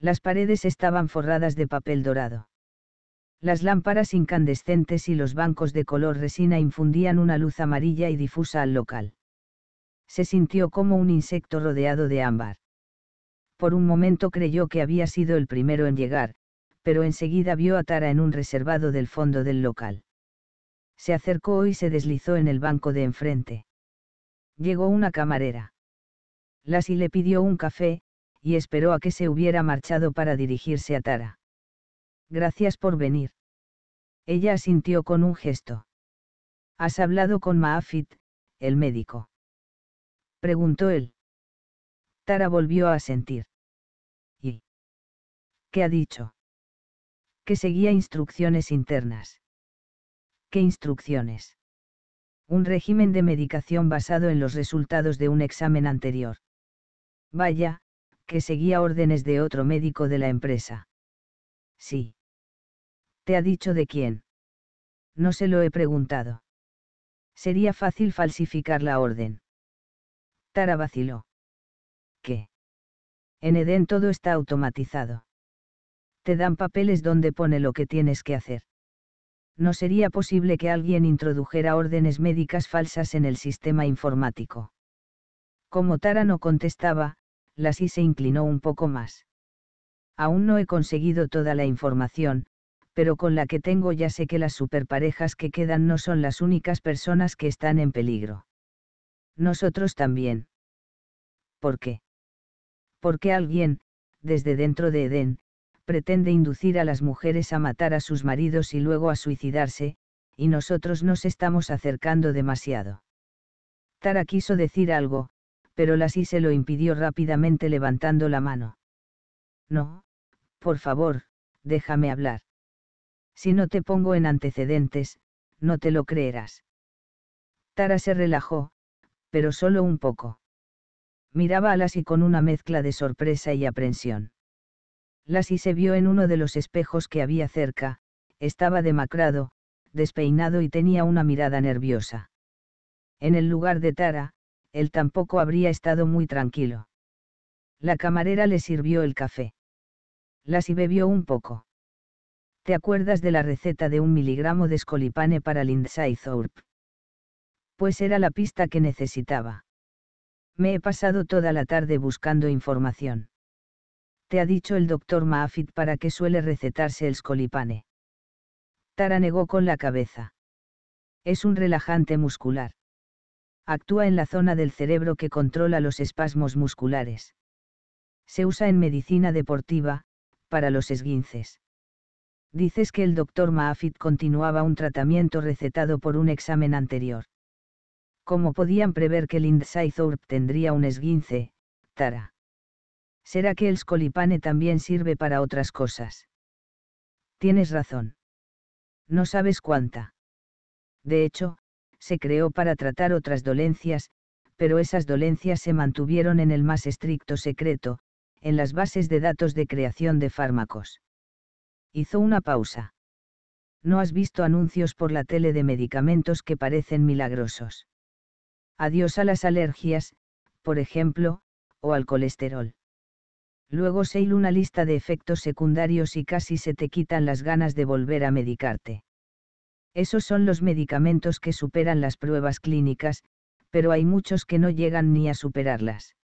Las paredes estaban forradas de papel dorado. Las lámparas incandescentes y los bancos de color resina infundían una luz amarilla y difusa al local. Se sintió como un insecto rodeado de ámbar por un momento creyó que había sido el primero en llegar, pero enseguida vio a Tara en un reservado del fondo del local. Se acercó y se deslizó en el banco de enfrente. Llegó una camarera. Lassie le pidió un café, y esperó a que se hubiera marchado para dirigirse a Tara. Gracias por venir. Ella asintió con un gesto. ¿Has hablado con Maafit, el médico? Preguntó él. Tara volvió a asentir. ¿Qué ha dicho? Que seguía instrucciones internas. ¿Qué instrucciones? Un régimen de medicación basado en los resultados de un examen anterior. Vaya, que seguía órdenes de otro médico de la empresa. Sí. ¿Te ha dicho de quién? No se lo he preguntado. Sería fácil falsificar la orden. Tara vaciló. ¿Qué? En Edén todo está automatizado te dan papeles donde pone lo que tienes que hacer. No sería posible que alguien introdujera órdenes médicas falsas en el sistema informático. Como Tara no contestaba, la sí se inclinó un poco más. Aún no he conseguido toda la información, pero con la que tengo ya sé que las superparejas que quedan no son las únicas personas que están en peligro. Nosotros también. ¿Por qué? Porque alguien, desde dentro de Edén, pretende inducir a las mujeres a matar a sus maridos y luego a suicidarse, y nosotros nos estamos acercando demasiado. Tara quiso decir algo, pero Lassie se lo impidió rápidamente levantando la mano. No, por favor, déjame hablar. Si no te pongo en antecedentes, no te lo creerás. Tara se relajó, pero solo un poco. Miraba a Lassie con una mezcla de sorpresa y aprensión. Lassie se vio en uno de los espejos que había cerca, estaba demacrado, despeinado y tenía una mirada nerviosa. En el lugar de Tara, él tampoco habría estado muy tranquilo. La camarera le sirvió el café. y bebió un poco. ¿Te acuerdas de la receta de un miligramo de escolipane para Lindsay Thorpe? Pues era la pista que necesitaba. Me he pasado toda la tarde buscando información te ha dicho el doctor Maafit para qué suele recetarse el scolipane. Tara negó con la cabeza. Es un relajante muscular. Actúa en la zona del cerebro que controla los espasmos musculares. Se usa en medicina deportiva, para los esguinces. Dices que el doctor Maafit continuaba un tratamiento recetado por un examen anterior. ¿Cómo podían prever que Lindsay Thorpe tendría un esguince, Tara? ¿Será que el scolipane también sirve para otras cosas? Tienes razón. No sabes cuánta. De hecho, se creó para tratar otras dolencias, pero esas dolencias se mantuvieron en el más estricto secreto, en las bases de datos de creación de fármacos. Hizo una pausa. No has visto anuncios por la tele de medicamentos que parecen milagrosos. Adiós a las alergias, por ejemplo, o al colesterol. Luego se una lista de efectos secundarios y casi se te quitan las ganas de volver a medicarte. Esos son los medicamentos que superan las pruebas clínicas, pero hay muchos que no llegan ni a superarlas.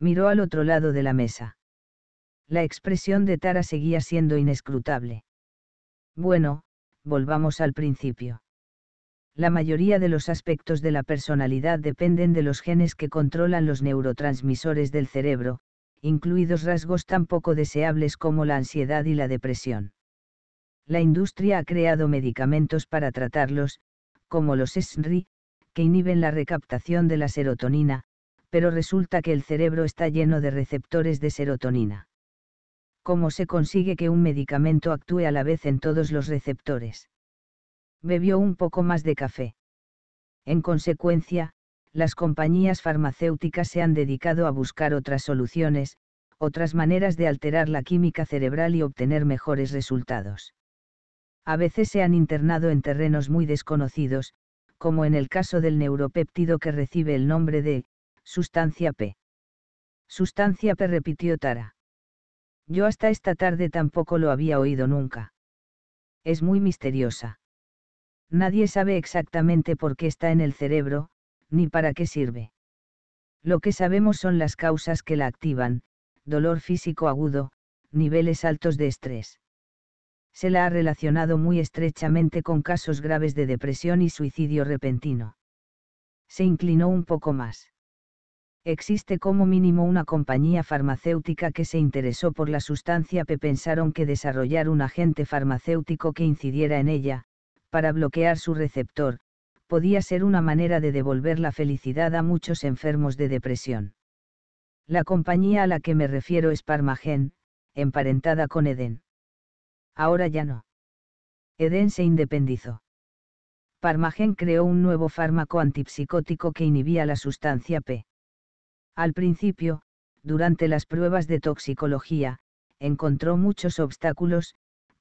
Miró al otro lado de la mesa. La expresión de Tara seguía siendo inescrutable. Bueno, volvamos al principio. La mayoría de los aspectos de la personalidad dependen de los genes que controlan los neurotransmisores del cerebro, incluidos rasgos tan poco deseables como la ansiedad y la depresión. La industria ha creado medicamentos para tratarlos, como los SNRI, que inhiben la recaptación de la serotonina, pero resulta que el cerebro está lleno de receptores de serotonina. ¿Cómo se consigue que un medicamento actúe a la vez en todos los receptores? Bebió un poco más de café. En consecuencia, las compañías farmacéuticas se han dedicado a buscar otras soluciones, otras maneras de alterar la química cerebral y obtener mejores resultados. A veces se han internado en terrenos muy desconocidos, como en el caso del neuropéptido que recibe el nombre de sustancia P. Sustancia P repitió Tara. Yo hasta esta tarde tampoco lo había oído nunca. Es muy misteriosa. Nadie sabe exactamente por qué está en el cerebro, ni para qué sirve. Lo que sabemos son las causas que la activan, dolor físico agudo, niveles altos de estrés. Se la ha relacionado muy estrechamente con casos graves de depresión y suicidio repentino. Se inclinó un poco más. Existe como mínimo una compañía farmacéutica que se interesó por la sustancia, pero pensaron que desarrollar un agente farmacéutico que incidiera en ella, para bloquear su receptor, podía ser una manera de devolver la felicidad a muchos enfermos de depresión. La compañía a la que me refiero es Parmagen, emparentada con Eden. Ahora ya no. Eden se independizó. Parmagen creó un nuevo fármaco antipsicótico que inhibía la sustancia P. Al principio, durante las pruebas de toxicología, encontró muchos obstáculos,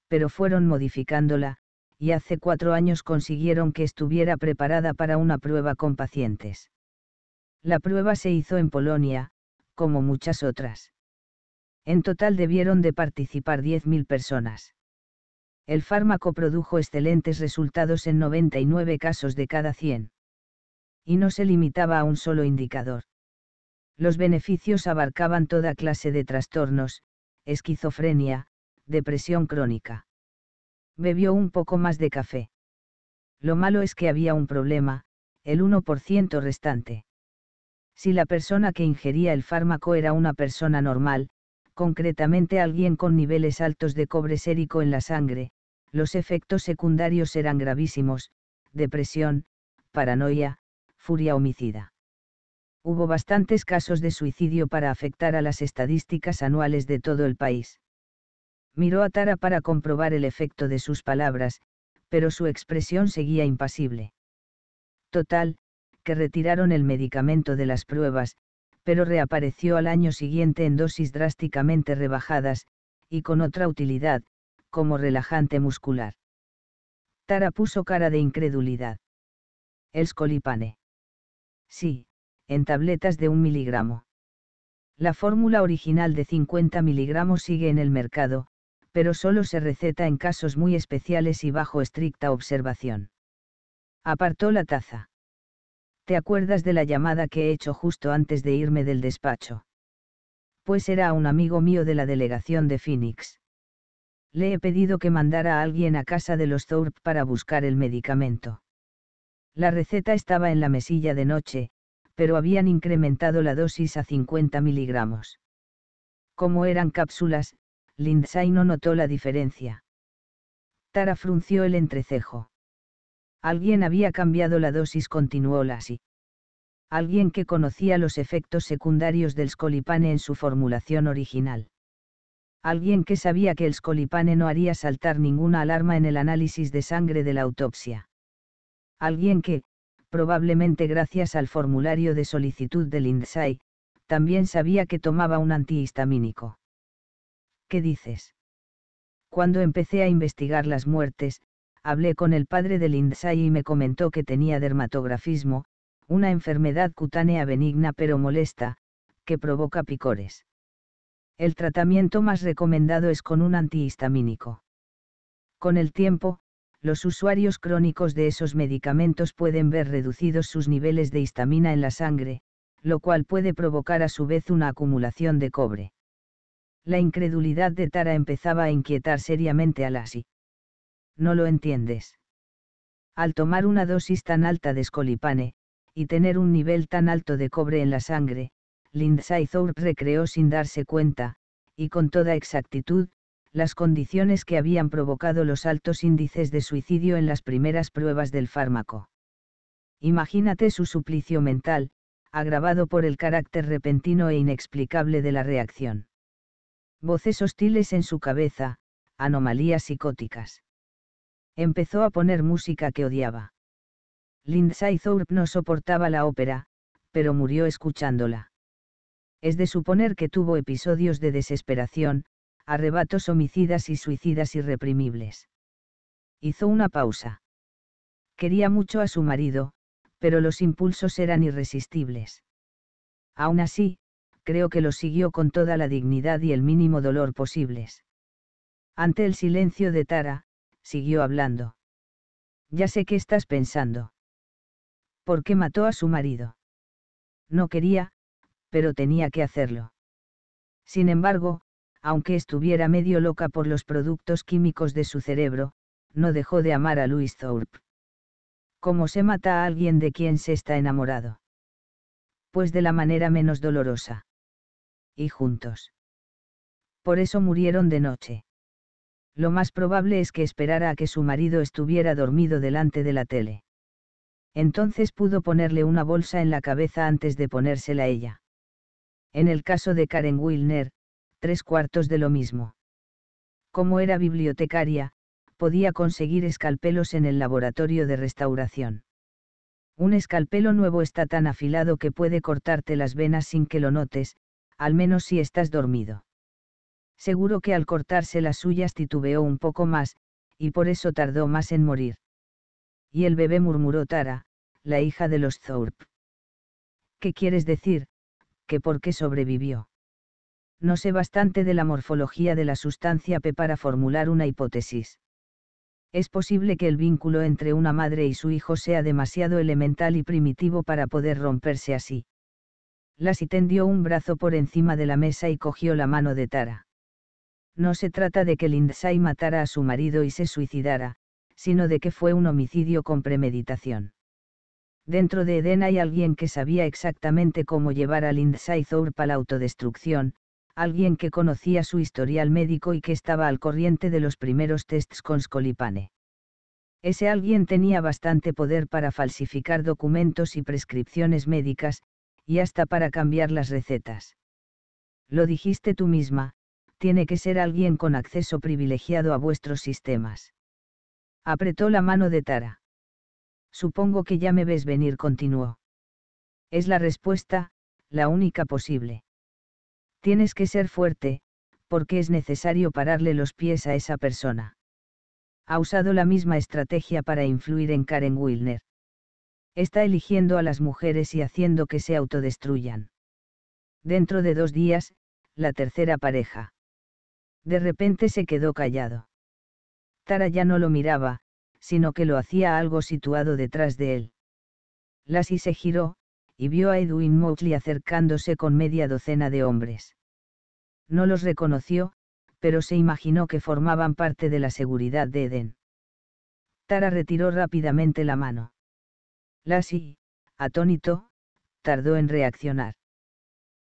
pero fueron modificándola, y hace cuatro años consiguieron que estuviera preparada para una prueba con pacientes. La prueba se hizo en Polonia, como muchas otras. En total debieron de participar 10.000 personas. El fármaco produjo excelentes resultados en 99 casos de cada 100. Y no se limitaba a un solo indicador. Los beneficios abarcaban toda clase de trastornos, esquizofrenia, depresión crónica bebió un poco más de café. Lo malo es que había un problema, el 1% restante. Si la persona que ingería el fármaco era una persona normal, concretamente alguien con niveles altos de cobre sérico en la sangre, los efectos secundarios eran gravísimos, depresión, paranoia, furia homicida. Hubo bastantes casos de suicidio para afectar a las estadísticas anuales de todo el país. Miró a Tara para comprobar el efecto de sus palabras, pero su expresión seguía impasible. Total, que retiraron el medicamento de las pruebas, pero reapareció al año siguiente en dosis drásticamente rebajadas, y con otra utilidad, como relajante muscular. Tara puso cara de incredulidad. El scolipane. Sí, en tabletas de un miligramo. La fórmula original de 50 miligramos sigue en el mercado, pero solo se receta en casos muy especiales y bajo estricta observación. Apartó la taza. ¿Te acuerdas de la llamada que he hecho justo antes de irme del despacho? Pues era un amigo mío de la delegación de Phoenix. Le he pedido que mandara a alguien a casa de los Thorpe para buscar el medicamento. La receta estaba en la mesilla de noche, pero habían incrementado la dosis a 50 miligramos. Como eran cápsulas, Lindsay no notó la diferencia. Tara frunció el entrecejo. Alguien había cambiado la dosis, continuó Lassie. Alguien que conocía los efectos secundarios del scolipane en su formulación original. Alguien que sabía que el scolipane no haría saltar ninguna alarma en el análisis de sangre de la autopsia. Alguien que, probablemente gracias al formulario de solicitud de Lindsay, también sabía que tomaba un antihistamínico. ¿qué dices? Cuando empecé a investigar las muertes, hablé con el padre del Lindsay y me comentó que tenía dermatografismo, una enfermedad cutánea benigna pero molesta, que provoca picores. El tratamiento más recomendado es con un antihistamínico. Con el tiempo, los usuarios crónicos de esos medicamentos pueden ver reducidos sus niveles de histamina en la sangre, lo cual puede provocar a su vez una acumulación de cobre. La incredulidad de Tara empezaba a inquietar seriamente a Lassie. No lo entiendes. Al tomar una dosis tan alta de escolipane, y tener un nivel tan alto de cobre en la sangre, Lindsay Thorpe recreó sin darse cuenta, y con toda exactitud, las condiciones que habían provocado los altos índices de suicidio en las primeras pruebas del fármaco. Imagínate su suplicio mental, agravado por el carácter repentino e inexplicable de la reacción voces hostiles en su cabeza, anomalías psicóticas. Empezó a poner música que odiaba. Lindsay Thorpe no soportaba la ópera, pero murió escuchándola. Es de suponer que tuvo episodios de desesperación, arrebatos homicidas y suicidas irreprimibles. Hizo una pausa. Quería mucho a su marido, pero los impulsos eran irresistibles. Aún así, creo que lo siguió con toda la dignidad y el mínimo dolor posibles. Ante el silencio de Tara, siguió hablando. Ya sé qué estás pensando. ¿Por qué mató a su marido? No quería, pero tenía que hacerlo. Sin embargo, aunque estuviera medio loca por los productos químicos de su cerebro, no dejó de amar a Louis Thorpe. ¿Cómo se mata a alguien de quien se está enamorado? Pues de la manera menos dolorosa y juntos. Por eso murieron de noche. Lo más probable es que esperara a que su marido estuviera dormido delante de la tele. Entonces pudo ponerle una bolsa en la cabeza antes de ponérsela ella. En el caso de Karen Wilner, tres cuartos de lo mismo. Como era bibliotecaria, podía conseguir escalpelos en el laboratorio de restauración. Un escalpelo nuevo está tan afilado que puede cortarte las venas sin que lo notes, al menos si estás dormido. Seguro que al cortarse las suyas titubeó un poco más, y por eso tardó más en morir. Y el bebé murmuró Tara, la hija de los Thorpe. ¿Qué quieres decir? ¿Que por qué sobrevivió? No sé bastante de la morfología de la sustancia P para formular una hipótesis. Es posible que el vínculo entre una madre y su hijo sea demasiado elemental y primitivo para poder romperse así y tendió un brazo por encima de la mesa y cogió la mano de Tara. No se trata de que Lindsay matara a su marido y se suicidara, sino de que fue un homicidio con premeditación. Dentro de Eden hay alguien que sabía exactamente cómo llevar a Lindsay Thorpe a la autodestrucción, alguien que conocía su historial médico y que estaba al corriente de los primeros tests con Scolipane. Ese alguien tenía bastante poder para falsificar documentos y prescripciones médicas, y hasta para cambiar las recetas. Lo dijiste tú misma, tiene que ser alguien con acceso privilegiado a vuestros sistemas. Apretó la mano de Tara. Supongo que ya me ves venir, continuó. Es la respuesta, la única posible. Tienes que ser fuerte, porque es necesario pararle los pies a esa persona. Ha usado la misma estrategia para influir en Karen Wilner está eligiendo a las mujeres y haciendo que se autodestruyan. Dentro de dos días, la tercera pareja. De repente se quedó callado. Tara ya no lo miraba, sino que lo hacía algo situado detrás de él. Lassie se giró, y vio a Edwin Mowgli acercándose con media docena de hombres. No los reconoció, pero se imaginó que formaban parte de la seguridad de Eden. Tara retiró rápidamente la mano. Lassie, atónito, tardó en reaccionar.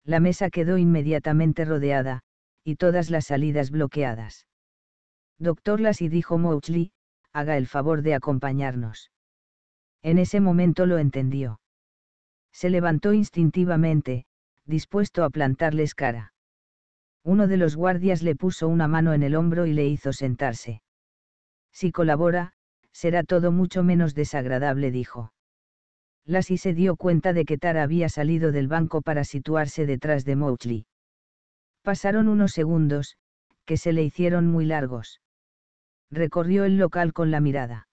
La mesa quedó inmediatamente rodeada, y todas las salidas bloqueadas. Doctor Lassie dijo Mouchley, haga el favor de acompañarnos. En ese momento lo entendió. Se levantó instintivamente, dispuesto a plantarles cara. Uno de los guardias le puso una mano en el hombro y le hizo sentarse. Si colabora, será todo mucho menos desagradable, dijo. Lassie se dio cuenta de que Tara había salido del banco para situarse detrás de Mowgli. Pasaron unos segundos, que se le hicieron muy largos. Recorrió el local con la mirada.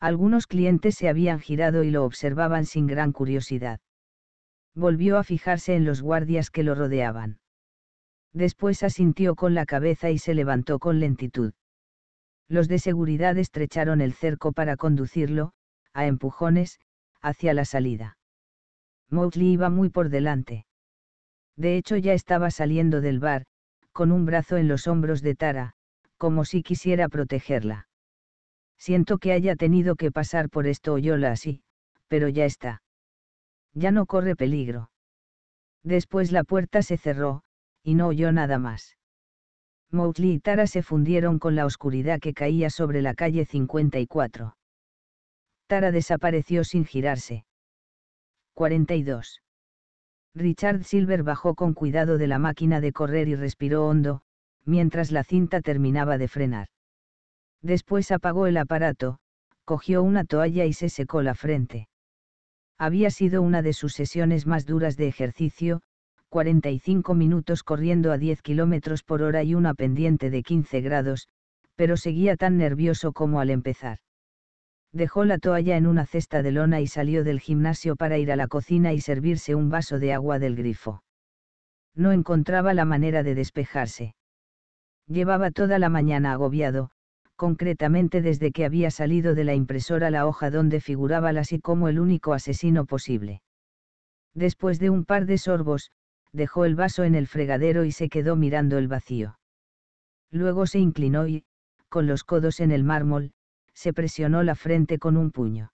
Algunos clientes se habían girado y lo observaban sin gran curiosidad. Volvió a fijarse en los guardias que lo rodeaban. Después asintió con la cabeza y se levantó con lentitud. Los de seguridad estrecharon el cerco para conducirlo, a empujones, hacia la salida. Mowgli iba muy por delante. De hecho ya estaba saliendo del bar, con un brazo en los hombros de Tara, como si quisiera protegerla. Siento que haya tenido que pasar por esto oyola así, pero ya está. Ya no corre peligro. Después la puerta se cerró, y no oyó nada más. Mowgli y Tara se fundieron con la oscuridad que caía sobre la calle 54. Tara desapareció sin girarse. 42. Richard Silver bajó con cuidado de la máquina de correr y respiró hondo, mientras la cinta terminaba de frenar. Después apagó el aparato, cogió una toalla y se secó la frente. Había sido una de sus sesiones más duras de ejercicio, 45 minutos corriendo a 10 kilómetros por hora y una pendiente de 15 grados, pero seguía tan nervioso como al empezar dejó la toalla en una cesta de lona y salió del gimnasio para ir a la cocina y servirse un vaso de agua del grifo. No encontraba la manera de despejarse. Llevaba toda la mañana agobiado, concretamente desde que había salido de la impresora la hoja donde figuraba así como el único asesino posible. Después de un par de sorbos, dejó el vaso en el fregadero y se quedó mirando el vacío. Luego se inclinó y, con los codos en el mármol, se presionó la frente con un puño.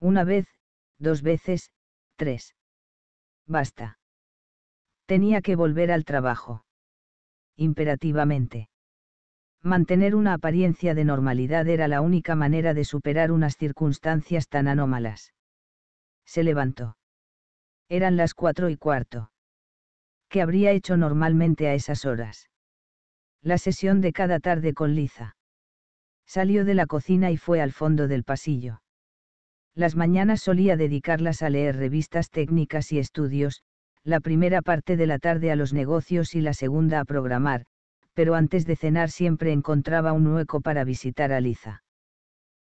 Una vez, dos veces, tres. Basta. Tenía que volver al trabajo. Imperativamente. Mantener una apariencia de normalidad era la única manera de superar unas circunstancias tan anómalas. Se levantó. Eran las cuatro y cuarto. ¿Qué habría hecho normalmente a esas horas? La sesión de cada tarde con Liza. Salió de la cocina y fue al fondo del pasillo. Las mañanas solía dedicarlas a leer revistas técnicas y estudios, la primera parte de la tarde a los negocios y la segunda a programar, pero antes de cenar siempre encontraba un hueco para visitar a Liza.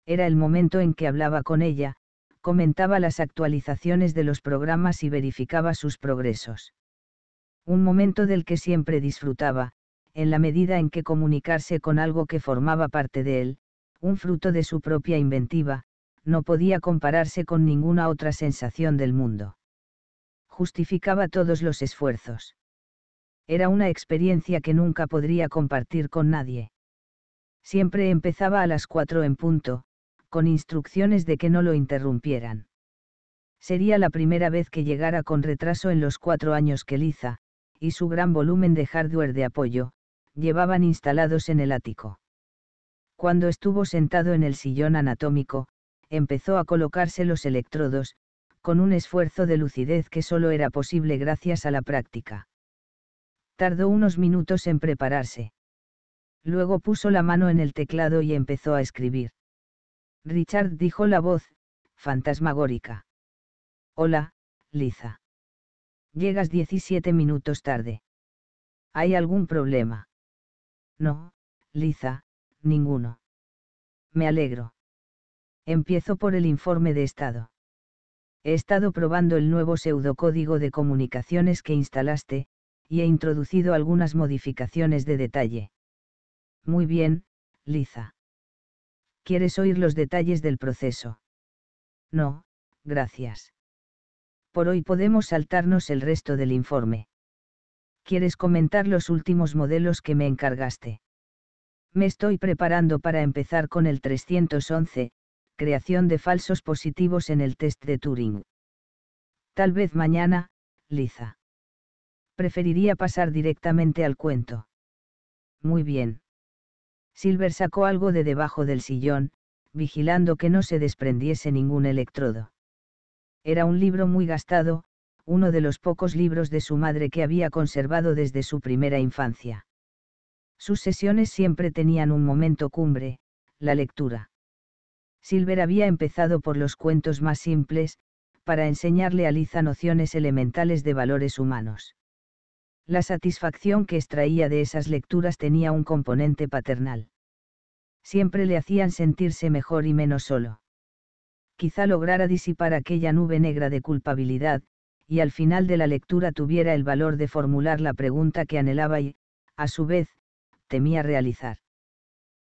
Era el momento en que hablaba con ella, comentaba las actualizaciones de los programas y verificaba sus progresos. Un momento del que siempre disfrutaba, en la medida en que comunicarse con algo que formaba parte de él, un fruto de su propia inventiva, no podía compararse con ninguna otra sensación del mundo. Justificaba todos los esfuerzos. Era una experiencia que nunca podría compartir con nadie. Siempre empezaba a las cuatro en punto, con instrucciones de que no lo interrumpieran. Sería la primera vez que llegara con retraso en los cuatro años que Liza, y su gran volumen de hardware de apoyo, llevaban instalados en el ático. Cuando estuvo sentado en el sillón anatómico, empezó a colocarse los electrodos, con un esfuerzo de lucidez que solo era posible gracias a la práctica. Tardó unos minutos en prepararse. Luego puso la mano en el teclado y empezó a escribir. Richard dijo la voz, fantasmagórica. Hola, Liza. Llegas 17 minutos tarde. ¿Hay algún problema? No, Liza, ninguno. Me alegro. Empiezo por el informe de estado. He estado probando el nuevo pseudocódigo de comunicaciones que instalaste, y he introducido algunas modificaciones de detalle. Muy bien, Liza. ¿Quieres oír los detalles del proceso? No, gracias. Por hoy podemos saltarnos el resto del informe. ¿quieres comentar los últimos modelos que me encargaste? Me estoy preparando para empezar con el 311, creación de falsos positivos en el test de Turing. Tal vez mañana, Liza. Preferiría pasar directamente al cuento. Muy bien. Silver sacó algo de debajo del sillón, vigilando que no se desprendiese ningún electrodo. Era un libro muy gastado, uno de los pocos libros de su madre que había conservado desde su primera infancia. Sus sesiones siempre tenían un momento cumbre, la lectura. Silver había empezado por los cuentos más simples, para enseñarle a Liza nociones elementales de valores humanos. La satisfacción que extraía de esas lecturas tenía un componente paternal. Siempre le hacían sentirse mejor y menos solo. Quizá lograra disipar aquella nube negra de culpabilidad, y al final de la lectura tuviera el valor de formular la pregunta que anhelaba y, a su vez, temía realizar.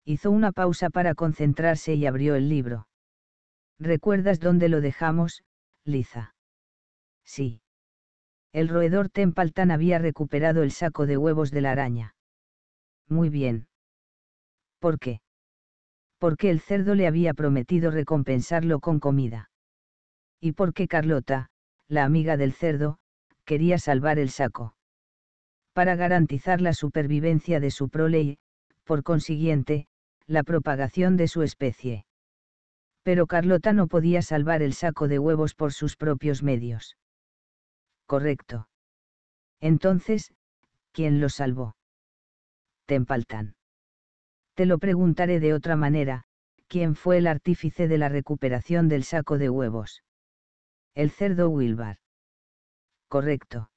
Hizo una pausa para concentrarse y abrió el libro. ¿Recuerdas dónde lo dejamos, Liza? Sí. El roedor Tempaltan había recuperado el saco de huevos de la araña. Muy bien. ¿Por qué? Porque el cerdo le había prometido recompensarlo con comida. Y por qué Carlota, la amiga del cerdo, quería salvar el saco. Para garantizar la supervivencia de su prole y, por consiguiente, la propagación de su especie. Pero Carlota no podía salvar el saco de huevos por sus propios medios. Correcto. Entonces, ¿quién lo salvó? Tempaltan. Te lo preguntaré de otra manera, ¿quién fue el artífice de la recuperación del saco de huevos? El cerdo Wilbar. Correcto.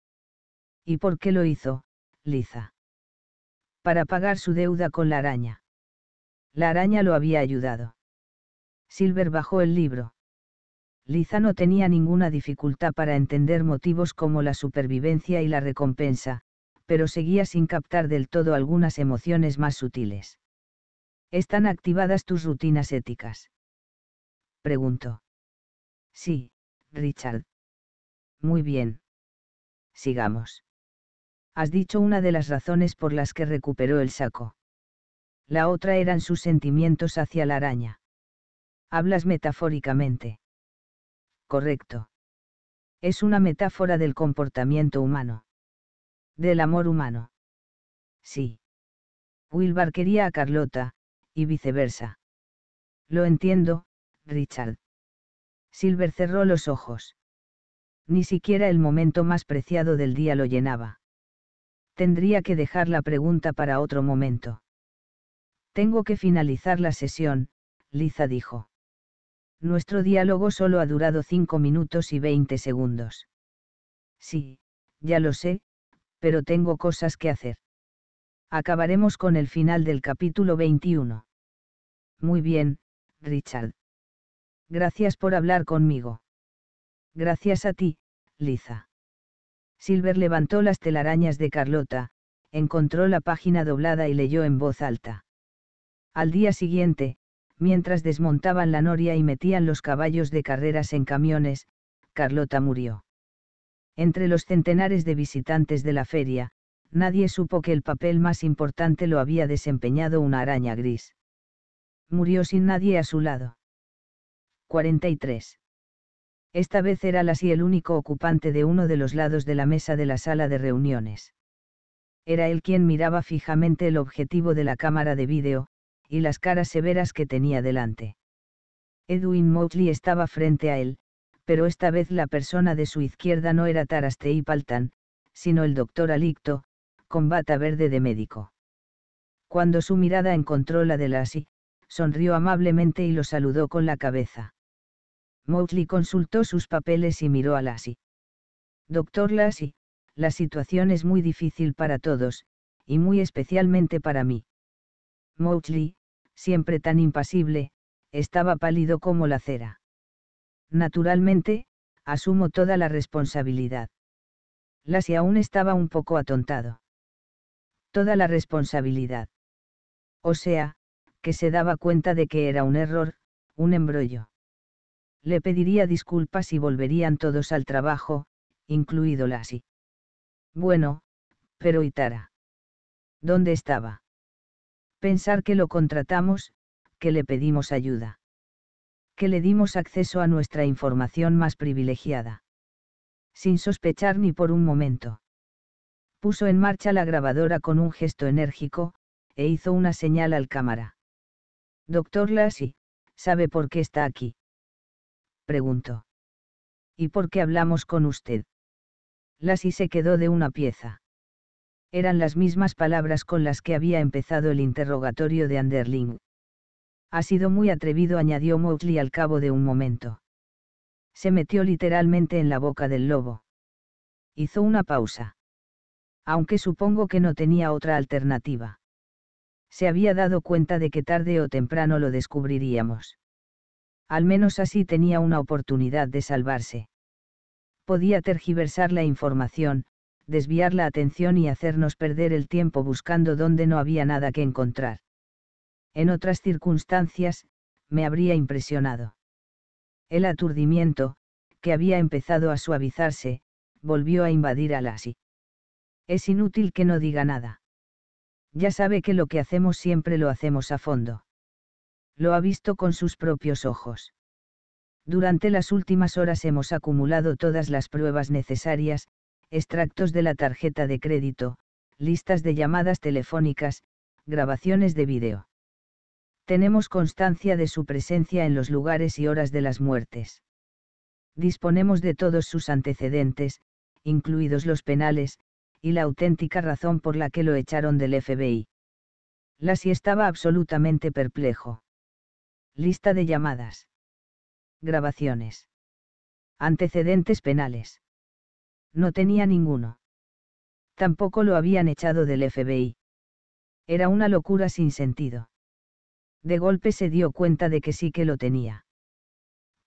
¿Y por qué lo hizo, Liza? Para pagar su deuda con la araña. La araña lo había ayudado. Silver bajó el libro. Liza no tenía ninguna dificultad para entender motivos como la supervivencia y la recompensa, pero seguía sin captar del todo algunas emociones más sutiles. ¿Están activadas tus rutinas éticas? Preguntó. Sí, Richard. Muy bien. Sigamos. Has dicho una de las razones por las que recuperó el saco. La otra eran sus sentimientos hacia la araña. Hablas metafóricamente. Correcto. Es una metáfora del comportamiento humano. Del amor humano. Sí. Wilbur quería a Carlota, y viceversa. Lo entiendo, Richard. Silver cerró los ojos. Ni siquiera el momento más preciado del día lo llenaba. Tendría que dejar la pregunta para otro momento. Tengo que finalizar la sesión, Liza dijo. Nuestro diálogo solo ha durado cinco minutos y veinte segundos. Sí, ya lo sé, pero tengo cosas que hacer. Acabaremos con el final del capítulo 21. Muy bien, Richard. Gracias por hablar conmigo. Gracias a ti, Liza. Silver levantó las telarañas de Carlota, encontró la página doblada y leyó en voz alta. Al día siguiente, mientras desmontaban la noria y metían los caballos de carreras en camiones, Carlota murió. Entre los centenares de visitantes de la feria, nadie supo que el papel más importante lo había desempeñado una araña gris. Murió sin nadie a su lado. 43. Esta vez era Lassie el único ocupante de uno de los lados de la mesa de la sala de reuniones. Era él quien miraba fijamente el objetivo de la cámara de vídeo, y las caras severas que tenía delante. Edwin Motley estaba frente a él, pero esta vez la persona de su izquierda no era Tarastei Paltan, sino el doctor Alicto, con bata verde de médico. Cuando su mirada encontró la de Lassie, sonrió amablemente y lo saludó con la cabeza. Mowgli consultó sus papeles y miró a Lassie. Doctor Lassie, la situación es muy difícil para todos, y muy especialmente para mí. Mowgli, siempre tan impasible, estaba pálido como la cera. Naturalmente, asumo toda la responsabilidad. Lassie aún estaba un poco atontado. Toda la responsabilidad. O sea, que se daba cuenta de que era un error, un embrollo le pediría disculpas y volverían todos al trabajo, incluido Lassie. Bueno, pero Itara. ¿Dónde estaba? Pensar que lo contratamos, que le pedimos ayuda. Que le dimos acceso a nuestra información más privilegiada. Sin sospechar ni por un momento. Puso en marcha la grabadora con un gesto enérgico, e hizo una señal al cámara. Doctor Lassie, ¿sabe por qué está aquí? preguntó. ¿Y por qué hablamos con usted? Lassie se quedó de una pieza. Eran las mismas palabras con las que había empezado el interrogatorio de Anderling. Ha sido muy atrevido, añadió Mowgli al cabo de un momento. Se metió literalmente en la boca del lobo. Hizo una pausa. Aunque supongo que no tenía otra alternativa. Se había dado cuenta de que tarde o temprano lo descubriríamos al menos así tenía una oportunidad de salvarse. Podía tergiversar la información, desviar la atención y hacernos perder el tiempo buscando donde no había nada que encontrar. En otras circunstancias, me habría impresionado. El aturdimiento, que había empezado a suavizarse, volvió a invadir a Lassie. Es inútil que no diga nada. Ya sabe que lo que hacemos siempre lo hacemos a fondo lo ha visto con sus propios ojos. Durante las últimas horas hemos acumulado todas las pruebas necesarias, extractos de la tarjeta de crédito, listas de llamadas telefónicas, grabaciones de vídeo. Tenemos constancia de su presencia en los lugares y horas de las muertes. Disponemos de todos sus antecedentes, incluidos los penales, y la auténtica razón por la que lo echaron del FBI. Lassie estaba absolutamente perplejo. Lista de llamadas. Grabaciones. Antecedentes penales. No tenía ninguno. Tampoco lo habían echado del FBI. Era una locura sin sentido. De golpe se dio cuenta de que sí que lo tenía.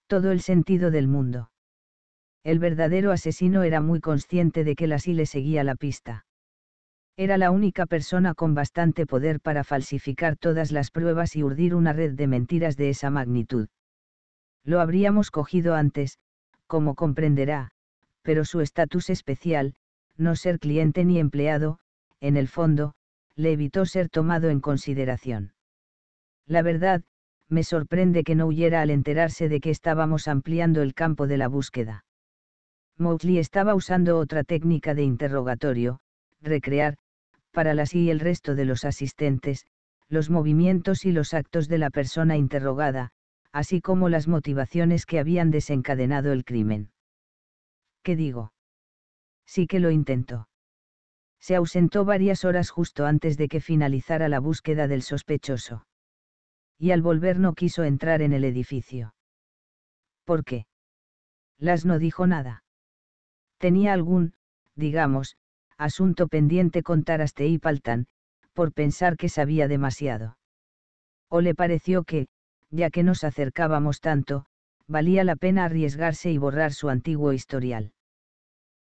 Todo el sentido del mundo. El verdadero asesino era muy consciente de que la sí le seguía la pista. Era la única persona con bastante poder para falsificar todas las pruebas y urdir una red de mentiras de esa magnitud. Lo habríamos cogido antes, como comprenderá, pero su estatus especial, no ser cliente ni empleado, en el fondo, le evitó ser tomado en consideración. La verdad, me sorprende que no huyera al enterarse de que estábamos ampliando el campo de la búsqueda. Mowgli estaba usando otra técnica de interrogatorio, recrear, para las y el resto de los asistentes, los movimientos y los actos de la persona interrogada, así como las motivaciones que habían desencadenado el crimen. ¿Qué digo? Sí que lo intentó. Se ausentó varias horas justo antes de que finalizara la búsqueda del sospechoso. Y al volver no quiso entrar en el edificio. ¿Por qué? Las no dijo nada. Tenía algún, digamos, asunto pendiente con Taraste y Paltán, por pensar que sabía demasiado. O le pareció que, ya que nos acercábamos tanto, valía la pena arriesgarse y borrar su antiguo historial.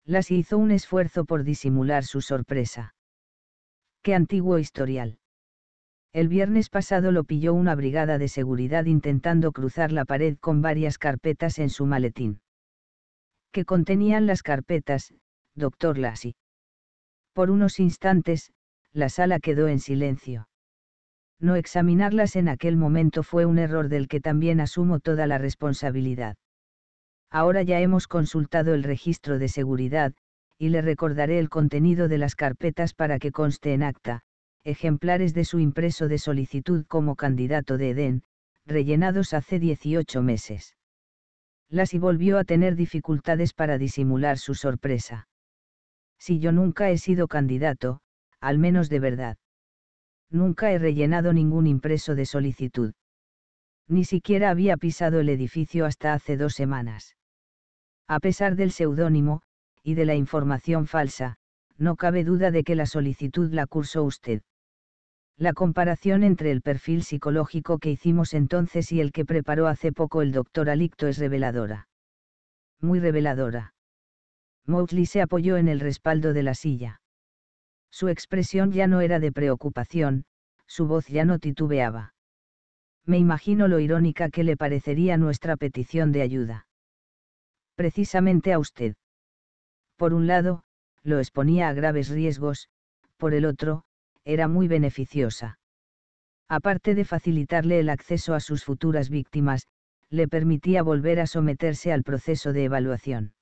Las hizo un esfuerzo por disimular su sorpresa. ¡Qué antiguo historial! El viernes pasado lo pilló una brigada de seguridad intentando cruzar la pared con varias carpetas en su maletín. ¿Qué contenían las carpetas, doctor Lassie? Por unos instantes, la sala quedó en silencio. No examinarlas en aquel momento fue un error del que también asumo toda la responsabilidad. Ahora ya hemos consultado el registro de seguridad, y le recordaré el contenido de las carpetas para que conste en acta, ejemplares de su impreso de solicitud como candidato de Edén, rellenados hace 18 meses. y volvió a tener dificultades para disimular su sorpresa si yo nunca he sido candidato, al menos de verdad. Nunca he rellenado ningún impreso de solicitud. Ni siquiera había pisado el edificio hasta hace dos semanas. A pesar del seudónimo, y de la información falsa, no cabe duda de que la solicitud la cursó usted. La comparación entre el perfil psicológico que hicimos entonces y el que preparó hace poco el doctor Alicto es reveladora. Muy reveladora. Mowgli se apoyó en el respaldo de la silla. Su expresión ya no era de preocupación, su voz ya no titubeaba. Me imagino lo irónica que le parecería nuestra petición de ayuda. Precisamente a usted. Por un lado, lo exponía a graves riesgos, por el otro, era muy beneficiosa. Aparte de facilitarle el acceso a sus futuras víctimas, le permitía volver a someterse al proceso de evaluación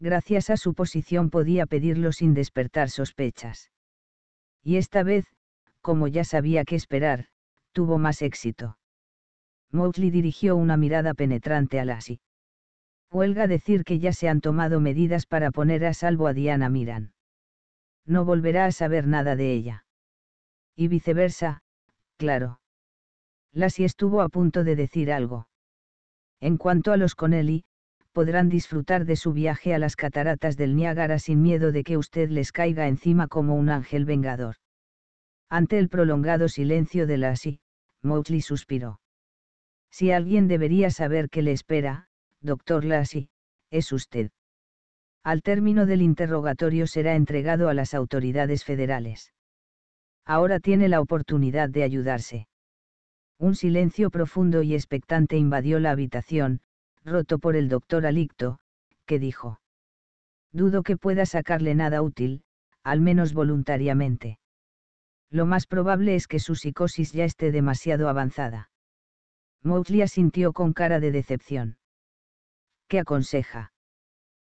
gracias a su posición podía pedirlo sin despertar sospechas. Y esta vez, como ya sabía qué esperar, tuvo más éxito. Mowgli dirigió una mirada penetrante a Lassie. Huelga decir que ya se han tomado medidas para poner a salvo a Diana Miran. No volverá a saber nada de ella. Y viceversa, claro. Lassie estuvo a punto de decir algo. En cuanto a los Connelly, podrán disfrutar de su viaje a las cataratas del Niágara sin miedo de que usted les caiga encima como un ángel vengador. Ante el prolongado silencio de Lassie, Mowgli suspiró. Si alguien debería saber qué le espera, doctor Lassie, es usted. Al término del interrogatorio será entregado a las autoridades federales. Ahora tiene la oportunidad de ayudarse. Un silencio profundo y expectante invadió la habitación, roto por el doctor Alicto, que dijo. Dudo que pueda sacarle nada útil, al menos voluntariamente. Lo más probable es que su psicosis ya esté demasiado avanzada. Mowgli asintió con cara de decepción. ¿Qué aconseja?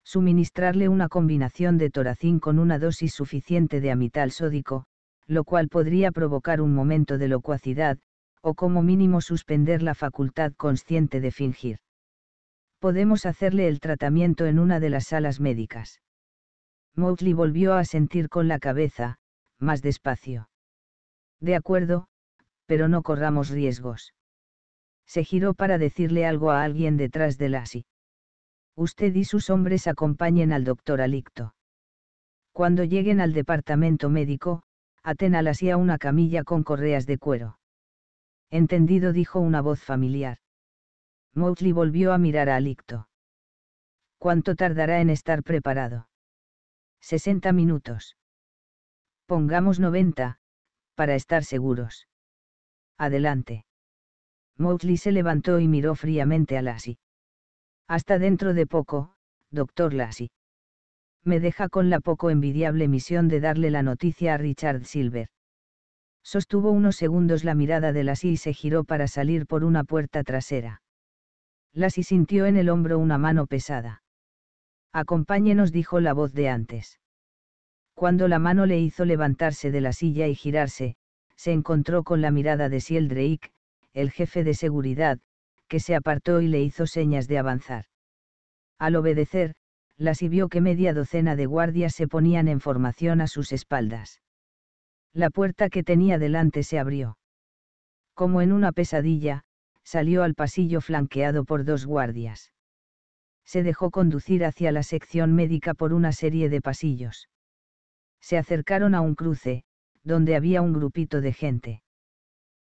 Suministrarle una combinación de toracín con una dosis suficiente de amital sódico, lo cual podría provocar un momento de locuacidad, o como mínimo suspender la facultad consciente de fingir podemos hacerle el tratamiento en una de las salas médicas. Mowgli volvió a sentir con la cabeza, más despacio. De acuerdo, pero no corramos riesgos. Se giró para decirle algo a alguien detrás de Lassie. Usted y sus hombres acompañen al doctor Alicto. Cuando lleguen al departamento médico, aten a a una camilla con correas de cuero. Entendido, dijo una voz familiar. Mowgli volvió a mirar a Alicto. ¿Cuánto tardará en estar preparado? 60 minutos. Pongamos 90, para estar seguros. Adelante. Mowgli se levantó y miró fríamente a Lassie. Hasta dentro de poco, doctor Lassie. Me deja con la poco envidiable misión de darle la noticia a Richard Silver. Sostuvo unos segundos la mirada de Lassie y se giró para salir por una puerta trasera. Las y sintió en el hombro una mano pesada. Acompáñenos, dijo la voz de antes. Cuando la mano le hizo levantarse de la silla y girarse, se encontró con la mirada de Sieldreik, el jefe de seguridad, que se apartó y le hizo señas de avanzar. Al obedecer, las vio que media docena de guardias se ponían en formación a sus espaldas. La puerta que tenía delante se abrió. Como en una pesadilla, salió al pasillo flanqueado por dos guardias. Se dejó conducir hacia la sección médica por una serie de pasillos. Se acercaron a un cruce, donde había un grupito de gente.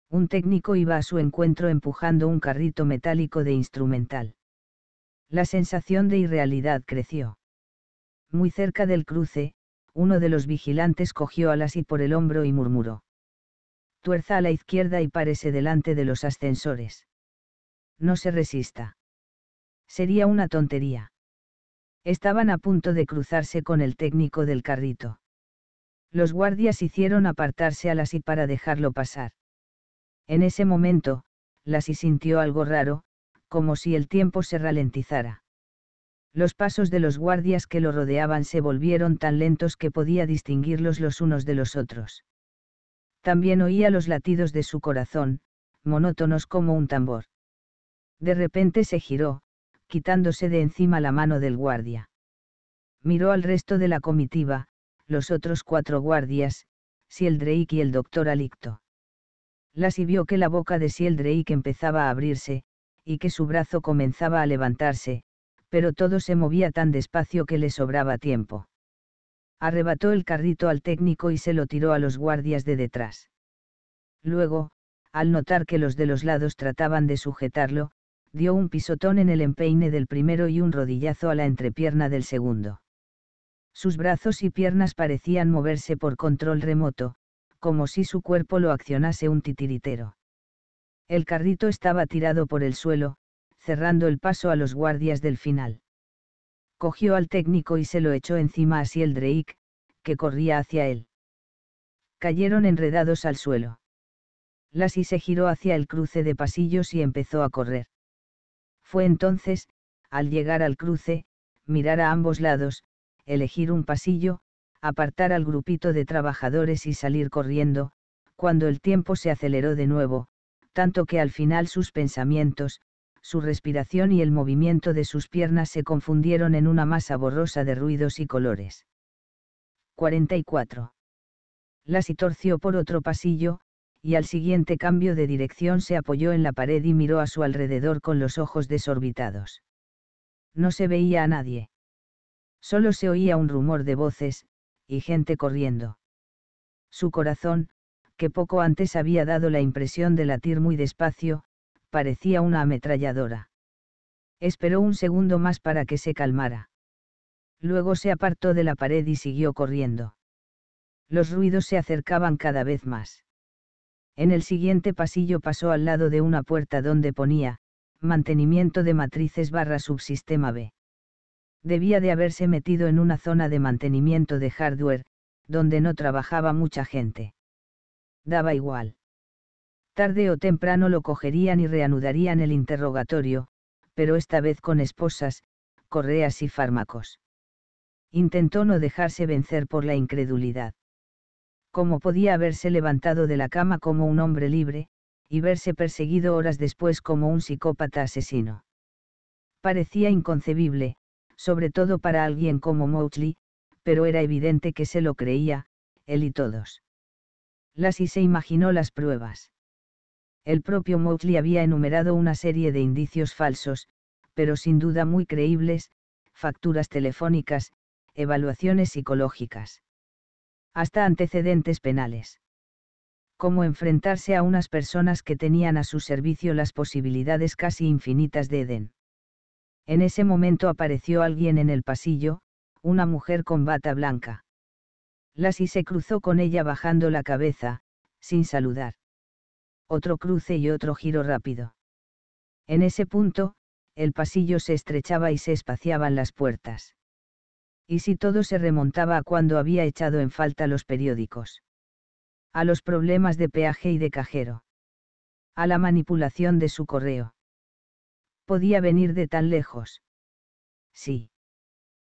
Un técnico iba a su encuentro empujando un carrito metálico de instrumental. La sensación de irrealidad creció. Muy cerca del cruce, uno de los vigilantes cogió a Lassie por el hombro y murmuró. Tuerza a la izquierda y párese delante de los ascensores no se resista. Sería una tontería. Estaban a punto de cruzarse con el técnico del carrito. Los guardias hicieron apartarse a Lassie para dejarlo pasar. En ese momento, Lassie sintió algo raro, como si el tiempo se ralentizara. Los pasos de los guardias que lo rodeaban se volvieron tan lentos que podía distinguirlos los unos de los otros. También oía los latidos de su corazón, monótonos como un tambor. De repente se giró, quitándose de encima la mano del guardia. Miró al resto de la comitiva, los otros cuatro guardias, Siel Drake y el doctor Alicto. Lassie vio que la boca de Siel Drake empezaba a abrirse, y que su brazo comenzaba a levantarse, pero todo se movía tan despacio que le sobraba tiempo. Arrebató el carrito al técnico y se lo tiró a los guardias de detrás. Luego, al notar que los de los lados trataban de sujetarlo, dio un pisotón en el empeine del primero y un rodillazo a la entrepierna del segundo. Sus brazos y piernas parecían moverse por control remoto, como si su cuerpo lo accionase un titiritero. El carrito estaba tirado por el suelo, cerrando el paso a los guardias del final. Cogió al técnico y se lo echó encima a el Drake, que corría hacia él. Cayeron enredados al suelo. Lassie se giró hacia el cruce de pasillos y empezó a correr. Fue entonces, al llegar al cruce, mirar a ambos lados, elegir un pasillo, apartar al grupito de trabajadores y salir corriendo, cuando el tiempo se aceleró de nuevo, tanto que al final sus pensamientos, su respiración y el movimiento de sus piernas se confundieron en una masa borrosa de ruidos y colores. 44. Las y torció por otro pasillo, y al siguiente cambio de dirección se apoyó en la pared y miró a su alrededor con los ojos desorbitados. No se veía a nadie. Solo se oía un rumor de voces, y gente corriendo. Su corazón, que poco antes había dado la impresión de latir muy despacio, parecía una ametralladora. Esperó un segundo más para que se calmara. Luego se apartó de la pared y siguió corriendo. Los ruidos se acercaban cada vez más. En el siguiente pasillo pasó al lado de una puerta donde ponía, mantenimiento de matrices barra subsistema B. Debía de haberse metido en una zona de mantenimiento de hardware, donde no trabajaba mucha gente. Daba igual. Tarde o temprano lo cogerían y reanudarían el interrogatorio, pero esta vez con esposas, correas y fármacos. Intentó no dejarse vencer por la incredulidad cómo podía haberse levantado de la cama como un hombre libre, y verse perseguido horas después como un psicópata asesino. Parecía inconcebible, sobre todo para alguien como Motley, pero era evidente que se lo creía, él y todos. Lassie se imaginó las pruebas. El propio Motley había enumerado una serie de indicios falsos, pero sin duda muy creíbles, facturas telefónicas, evaluaciones psicológicas hasta antecedentes penales. Cómo enfrentarse a unas personas que tenían a su servicio las posibilidades casi infinitas de Eden? En ese momento apareció alguien en el pasillo, una mujer con bata blanca. Lassie se cruzó con ella bajando la cabeza, sin saludar. Otro cruce y otro giro rápido. En ese punto, el pasillo se estrechaba y se espaciaban las puertas. Y si todo se remontaba a cuando había echado en falta los periódicos. A los problemas de peaje y de cajero. A la manipulación de su correo. Podía venir de tan lejos. Sí.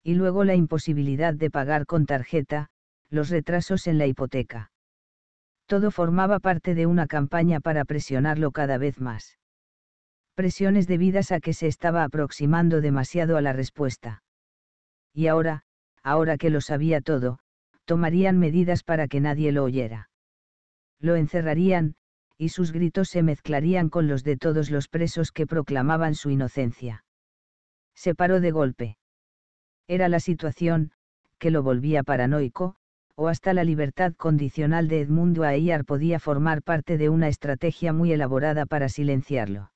Y luego la imposibilidad de pagar con tarjeta, los retrasos en la hipoteca. Todo formaba parte de una campaña para presionarlo cada vez más. Presiones debidas a que se estaba aproximando demasiado a la respuesta y ahora, ahora que lo sabía todo, tomarían medidas para que nadie lo oyera. Lo encerrarían, y sus gritos se mezclarían con los de todos los presos que proclamaban su inocencia. Se paró de golpe. Era la situación, que lo volvía paranoico, o hasta la libertad condicional de Edmundo Ayar podía formar parte de una estrategia muy elaborada para silenciarlo.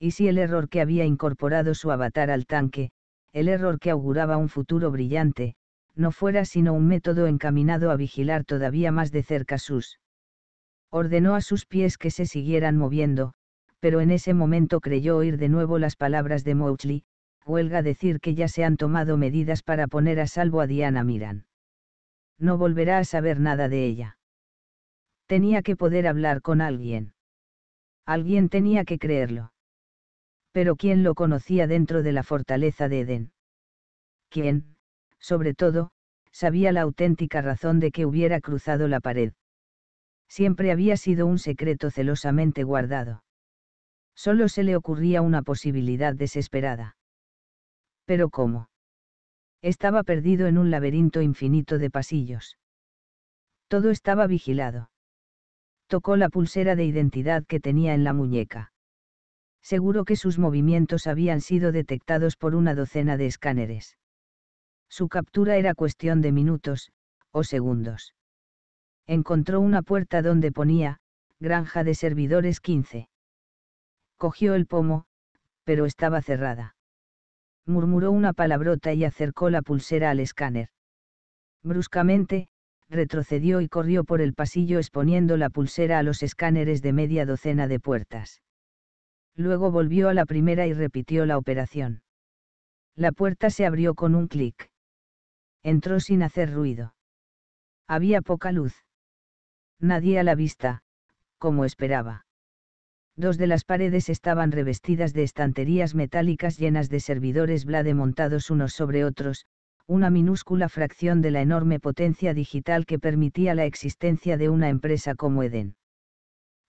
Y si el error que había incorporado su avatar al tanque, el error que auguraba un futuro brillante, no fuera sino un método encaminado a vigilar todavía más de cerca sus. Ordenó a sus pies que se siguieran moviendo, pero en ese momento creyó oír de nuevo las palabras de Mouchley, huelga decir que ya se han tomado medidas para poner a salvo a Diana Miran. No volverá a saber nada de ella. Tenía que poder hablar con alguien. Alguien tenía que creerlo pero ¿quién lo conocía dentro de la fortaleza de Edén? ¿Quién, sobre todo, sabía la auténtica razón de que hubiera cruzado la pared? Siempre había sido un secreto celosamente guardado. Solo se le ocurría una posibilidad desesperada. Pero ¿cómo? Estaba perdido en un laberinto infinito de pasillos. Todo estaba vigilado. Tocó la pulsera de identidad que tenía en la muñeca seguro que sus movimientos habían sido detectados por una docena de escáneres. Su captura era cuestión de minutos, o segundos. Encontró una puerta donde ponía, Granja de Servidores 15. Cogió el pomo, pero estaba cerrada. Murmuró una palabrota y acercó la pulsera al escáner. Bruscamente, retrocedió y corrió por el pasillo exponiendo la pulsera a los escáneres de media docena de puertas. Luego volvió a la primera y repitió la operación. La puerta se abrió con un clic. Entró sin hacer ruido. Había poca luz. Nadie a la vista, como esperaba. Dos de las paredes estaban revestidas de estanterías metálicas llenas de servidores Blade montados unos sobre otros, una minúscula fracción de la enorme potencia digital que permitía la existencia de una empresa como Eden.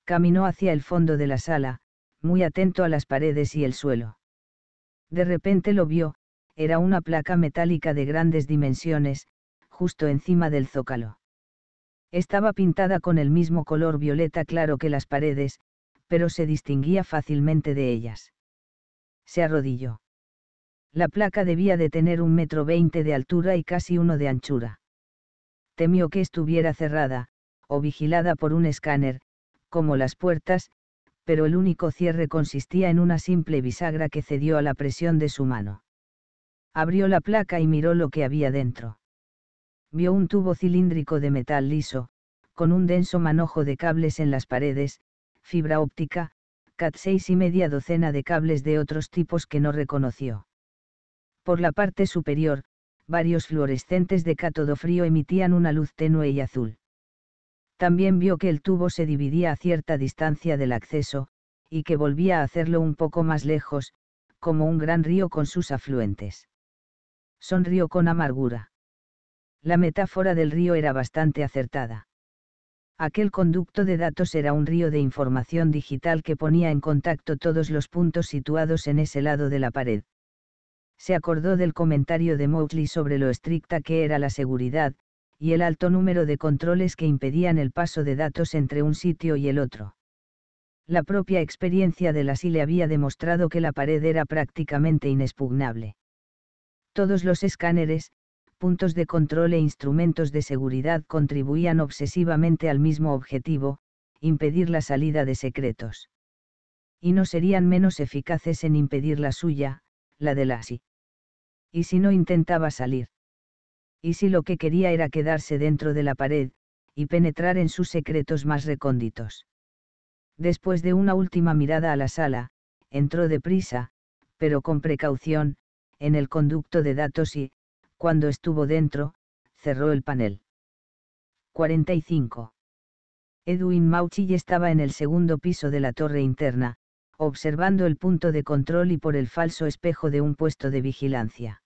Caminó hacia el fondo de la sala, muy atento a las paredes y el suelo. De repente lo vio, era una placa metálica de grandes dimensiones, justo encima del zócalo. Estaba pintada con el mismo color violeta claro que las paredes, pero se distinguía fácilmente de ellas. Se arrodilló. La placa debía de tener un metro veinte de altura y casi uno de anchura. Temió que estuviera cerrada, o vigilada por un escáner, como las puertas, pero el único cierre consistía en una simple bisagra que cedió a la presión de su mano. Abrió la placa y miró lo que había dentro. Vio un tubo cilíndrico de metal liso, con un denso manojo de cables en las paredes, fibra óptica, CAT 6 y media docena de cables de otros tipos que no reconoció. Por la parte superior, varios fluorescentes de cátodo frío emitían una luz tenue y azul. También vio que el tubo se dividía a cierta distancia del acceso, y que volvía a hacerlo un poco más lejos, como un gran río con sus afluentes. Sonrió con amargura. La metáfora del río era bastante acertada. Aquel conducto de datos era un río de información digital que ponía en contacto todos los puntos situados en ese lado de la pared. Se acordó del comentario de Mowgli sobre lo estricta que era la seguridad, y el alto número de controles que impedían el paso de datos entre un sitio y el otro. La propia experiencia de la SI le había demostrado que la pared era prácticamente inexpugnable. Todos los escáneres, puntos de control e instrumentos de seguridad contribuían obsesivamente al mismo objetivo, impedir la salida de secretos. Y no serían menos eficaces en impedir la suya, la de la SI. Y si no intentaba salir y si lo que quería era quedarse dentro de la pared, y penetrar en sus secretos más recónditos. Después de una última mirada a la sala, entró deprisa, pero con precaución, en el conducto de datos y, cuando estuvo dentro, cerró el panel. 45. Edwin Mauchi estaba en el segundo piso de la torre interna, observando el punto de control y por el falso espejo de un puesto de vigilancia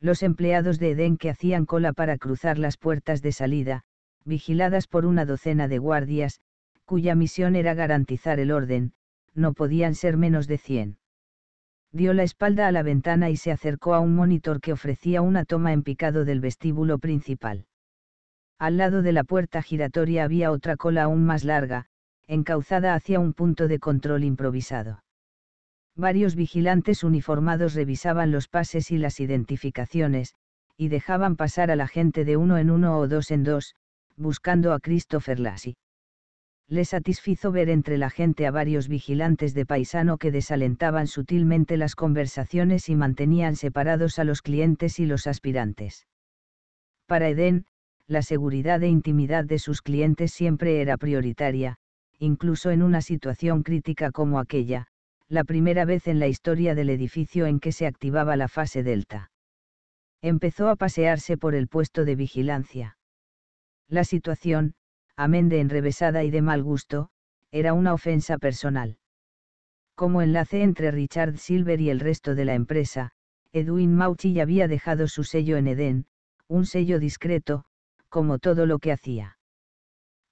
los empleados de Edén que hacían cola para cruzar las puertas de salida, vigiladas por una docena de guardias, cuya misión era garantizar el orden, no podían ser menos de 100. Dio la espalda a la ventana y se acercó a un monitor que ofrecía una toma en picado del vestíbulo principal. Al lado de la puerta giratoria había otra cola aún más larga, encauzada hacia un punto de control improvisado varios vigilantes uniformados revisaban los pases y las identificaciones, y dejaban pasar a la gente de uno en uno o dos en dos, buscando a Christopher Lassie. Le satisfizo ver entre la gente a varios vigilantes de paisano que desalentaban sutilmente las conversaciones y mantenían separados a los clientes y los aspirantes. Para Eden, la seguridad e intimidad de sus clientes siempre era prioritaria, incluso en una situación crítica como aquella, la primera vez en la historia del edificio en que se activaba la fase delta. Empezó a pasearse por el puesto de vigilancia. La situación, amén de enrevesada y de mal gusto, era una ofensa personal. Como enlace entre Richard Silver y el resto de la empresa, Edwin Mauchi había dejado su sello en Edén, un sello discreto, como todo lo que hacía.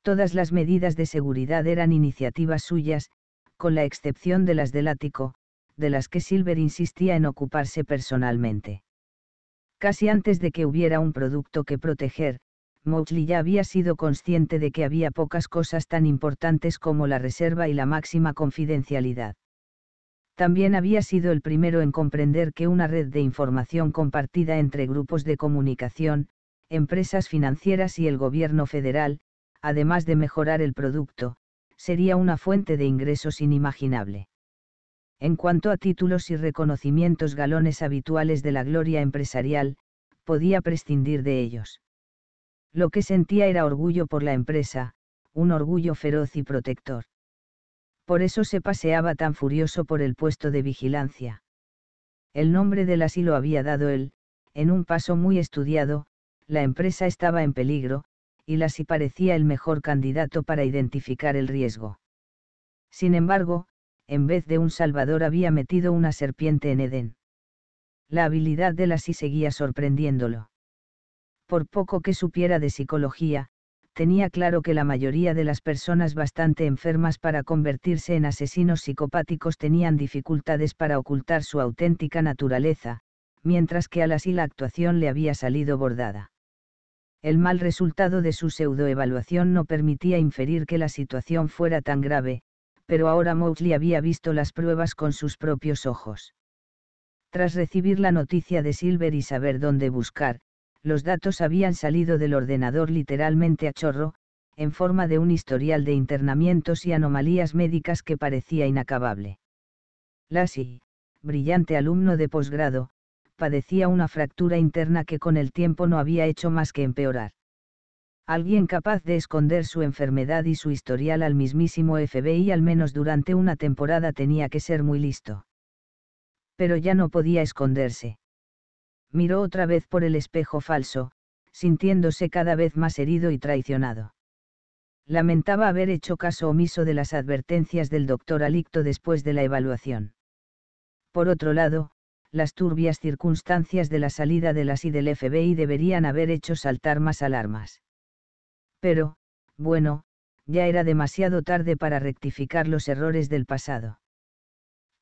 Todas las medidas de seguridad eran iniciativas suyas, con la excepción de las del ático, de las que Silver insistía en ocuparse personalmente. Casi antes de que hubiera un producto que proteger, Motley ya había sido consciente de que había pocas cosas tan importantes como la reserva y la máxima confidencialidad. También había sido el primero en comprender que una red de información compartida entre grupos de comunicación, empresas financieras y el gobierno federal, además de mejorar el producto, sería una fuente de ingresos inimaginable. En cuanto a títulos y reconocimientos galones habituales de la gloria empresarial, podía prescindir de ellos. Lo que sentía era orgullo por la empresa, un orgullo feroz y protector. Por eso se paseaba tan furioso por el puesto de vigilancia. El nombre del asilo había dado él, en un paso muy estudiado, la empresa estaba en peligro, y la parecía el mejor candidato para identificar el riesgo. Sin embargo, en vez de un salvador había metido una serpiente en Edén. La habilidad de la seguía sorprendiéndolo. Por poco que supiera de psicología, tenía claro que la mayoría de las personas bastante enfermas para convertirse en asesinos psicopáticos tenían dificultades para ocultar su auténtica naturaleza, mientras que a la la actuación le había salido bordada. El mal resultado de su pseudoevaluación no permitía inferir que la situación fuera tan grave, pero ahora Mowgli había visto las pruebas con sus propios ojos. Tras recibir la noticia de Silver y saber dónde buscar, los datos habían salido del ordenador literalmente a chorro, en forma de un historial de internamientos y anomalías médicas que parecía inacabable. Lassie, brillante alumno de posgrado, padecía una fractura interna que con el tiempo no había hecho más que empeorar. Alguien capaz de esconder su enfermedad y su historial al mismísimo FBI al menos durante una temporada tenía que ser muy listo. Pero ya no podía esconderse. Miró otra vez por el espejo falso, sintiéndose cada vez más herido y traicionado. Lamentaba haber hecho caso omiso de las advertencias del doctor Alicto después de la evaluación. Por otro lado, las turbias circunstancias de la salida de las y del FBI deberían haber hecho saltar más alarmas. Pero, bueno, ya era demasiado tarde para rectificar los errores del pasado.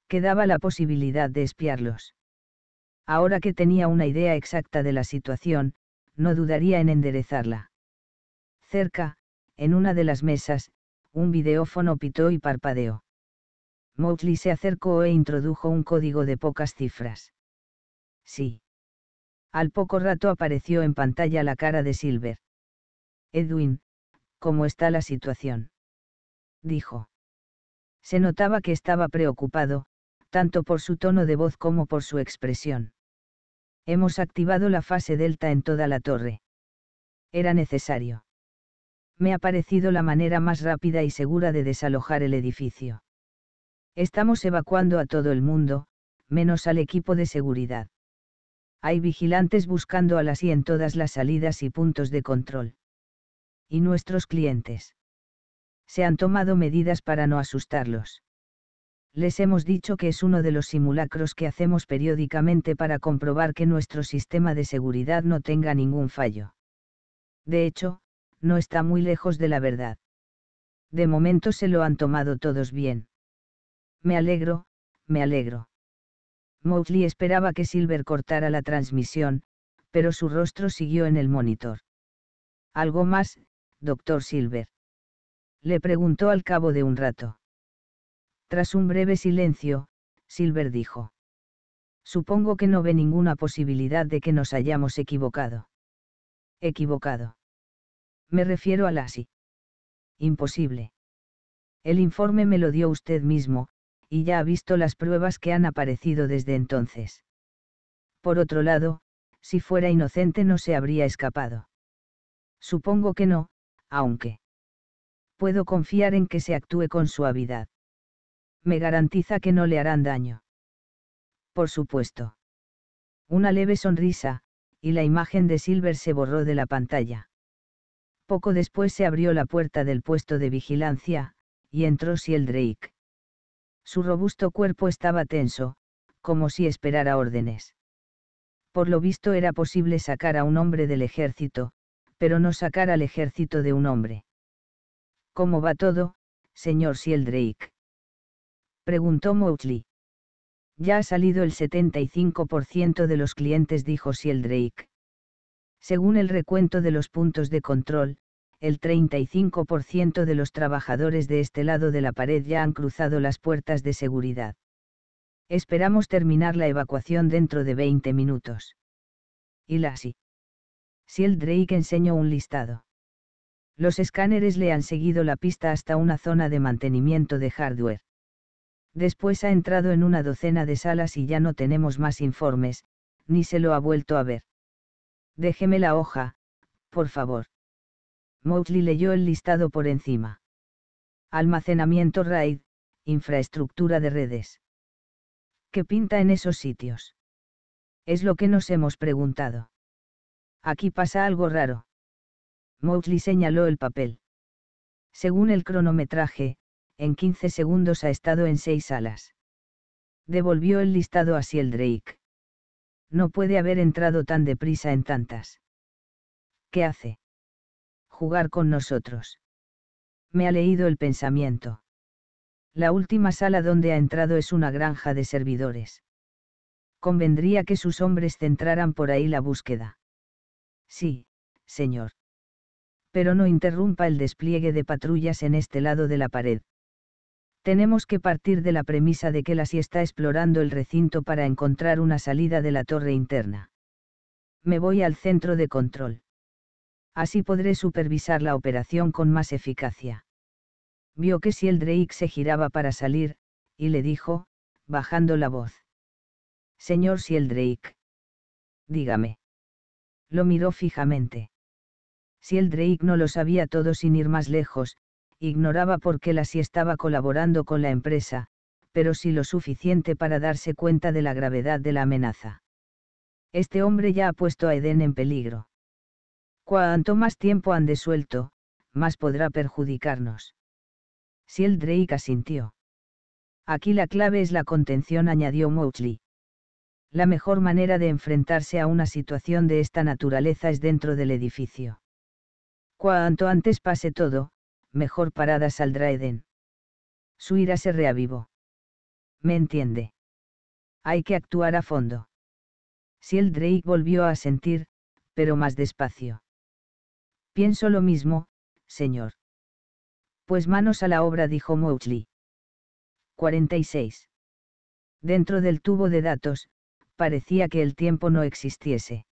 Quedaba la posibilidad de espiarlos. Ahora que tenía una idea exacta de la situación, no dudaría en enderezarla. Cerca, en una de las mesas, un videófono pitó y parpadeó. Mowgli se acercó e introdujo un código de pocas cifras. Sí. Al poco rato apareció en pantalla la cara de Silver. Edwin, ¿cómo está la situación? dijo. Se notaba que estaba preocupado, tanto por su tono de voz como por su expresión. Hemos activado la fase delta en toda la torre. Era necesario. Me ha parecido la manera más rápida y segura de desalojar el edificio. Estamos evacuando a todo el mundo, menos al equipo de seguridad. Hay vigilantes buscando a las y en todas las salidas y puntos de control. Y nuestros clientes. Se han tomado medidas para no asustarlos. Les hemos dicho que es uno de los simulacros que hacemos periódicamente para comprobar que nuestro sistema de seguridad no tenga ningún fallo. De hecho, no está muy lejos de la verdad. De momento se lo han tomado todos bien me alegro, me alegro. Mowgli esperaba que Silver cortara la transmisión, pero su rostro siguió en el monitor. ¿Algo más, doctor Silver? Le preguntó al cabo de un rato. Tras un breve silencio, Silver dijo. Supongo que no ve ninguna posibilidad de que nos hayamos equivocado. Equivocado. Me refiero a la Imposible. El informe me lo dio usted mismo, y ya ha visto las pruebas que han aparecido desde entonces. Por otro lado, si fuera inocente no se habría escapado. Supongo que no, aunque puedo confiar en que se actúe con suavidad. Me garantiza que no le harán daño. Por supuesto. Una leve sonrisa, y la imagen de Silver se borró de la pantalla. Poco después se abrió la puerta del puesto de vigilancia, y entró Siel Drake. Su robusto cuerpo estaba tenso, como si esperara órdenes. Por lo visto era posible sacar a un hombre del ejército, pero no sacar al ejército de un hombre. ¿Cómo va todo, señor Sieldrake?» Preguntó Mowgli. Ya ha salido el 75% de los clientes, dijo Sieldrake. Según el recuento de los puntos de control, el 35% de los trabajadores de este lado de la pared ya han cruzado las puertas de seguridad. Esperamos terminar la evacuación dentro de 20 minutos. Y la Si el Drake enseñó un listado. Los escáneres le han seguido la pista hasta una zona de mantenimiento de hardware. Después ha entrado en una docena de salas y ya no tenemos más informes, ni se lo ha vuelto a ver. Déjeme la hoja, por favor. Mowgli leyó el listado por encima. Almacenamiento RAID, infraestructura de redes. ¿Qué pinta en esos sitios? Es lo que nos hemos preguntado. Aquí pasa algo raro. Mowgli señaló el papel. Según el cronometraje, en 15 segundos ha estado en seis salas. Devolvió el listado a Drake. No puede haber entrado tan deprisa en tantas. ¿Qué hace? jugar con nosotros. Me ha leído el pensamiento. La última sala donde ha entrado es una granja de servidores. Convendría que sus hombres centraran por ahí la búsqueda. Sí, señor. Pero no interrumpa el despliegue de patrullas en este lado de la pared. Tenemos que partir de la premisa de que la SI está explorando el recinto para encontrar una salida de la torre interna. Me voy al centro de control así podré supervisar la operación con más eficacia. Vio que si Drake se giraba para salir, y le dijo, bajando la voz. Señor Drake. Dígame. Lo miró fijamente. Drake no lo sabía todo sin ir más lejos, ignoraba por qué la si estaba colaborando con la empresa, pero sí lo suficiente para darse cuenta de la gravedad de la amenaza. Este hombre ya ha puesto a Eden en peligro. Cuanto más tiempo han suelto, más podrá perjudicarnos. Si el Drake asintió. Aquí la clave es la contención, añadió Mowgli. La mejor manera de enfrentarse a una situación de esta naturaleza es dentro del edificio. Cuanto antes pase todo, mejor parada saldrá Eden. Su ira se reavivó. ¿Me entiende? Hay que actuar a fondo. Si el Drake volvió a sentir, pero más despacio. Pienso lo mismo, señor. Pues manos a la obra, dijo Mouchley. 46. Dentro del tubo de datos, parecía que el tiempo no existiese.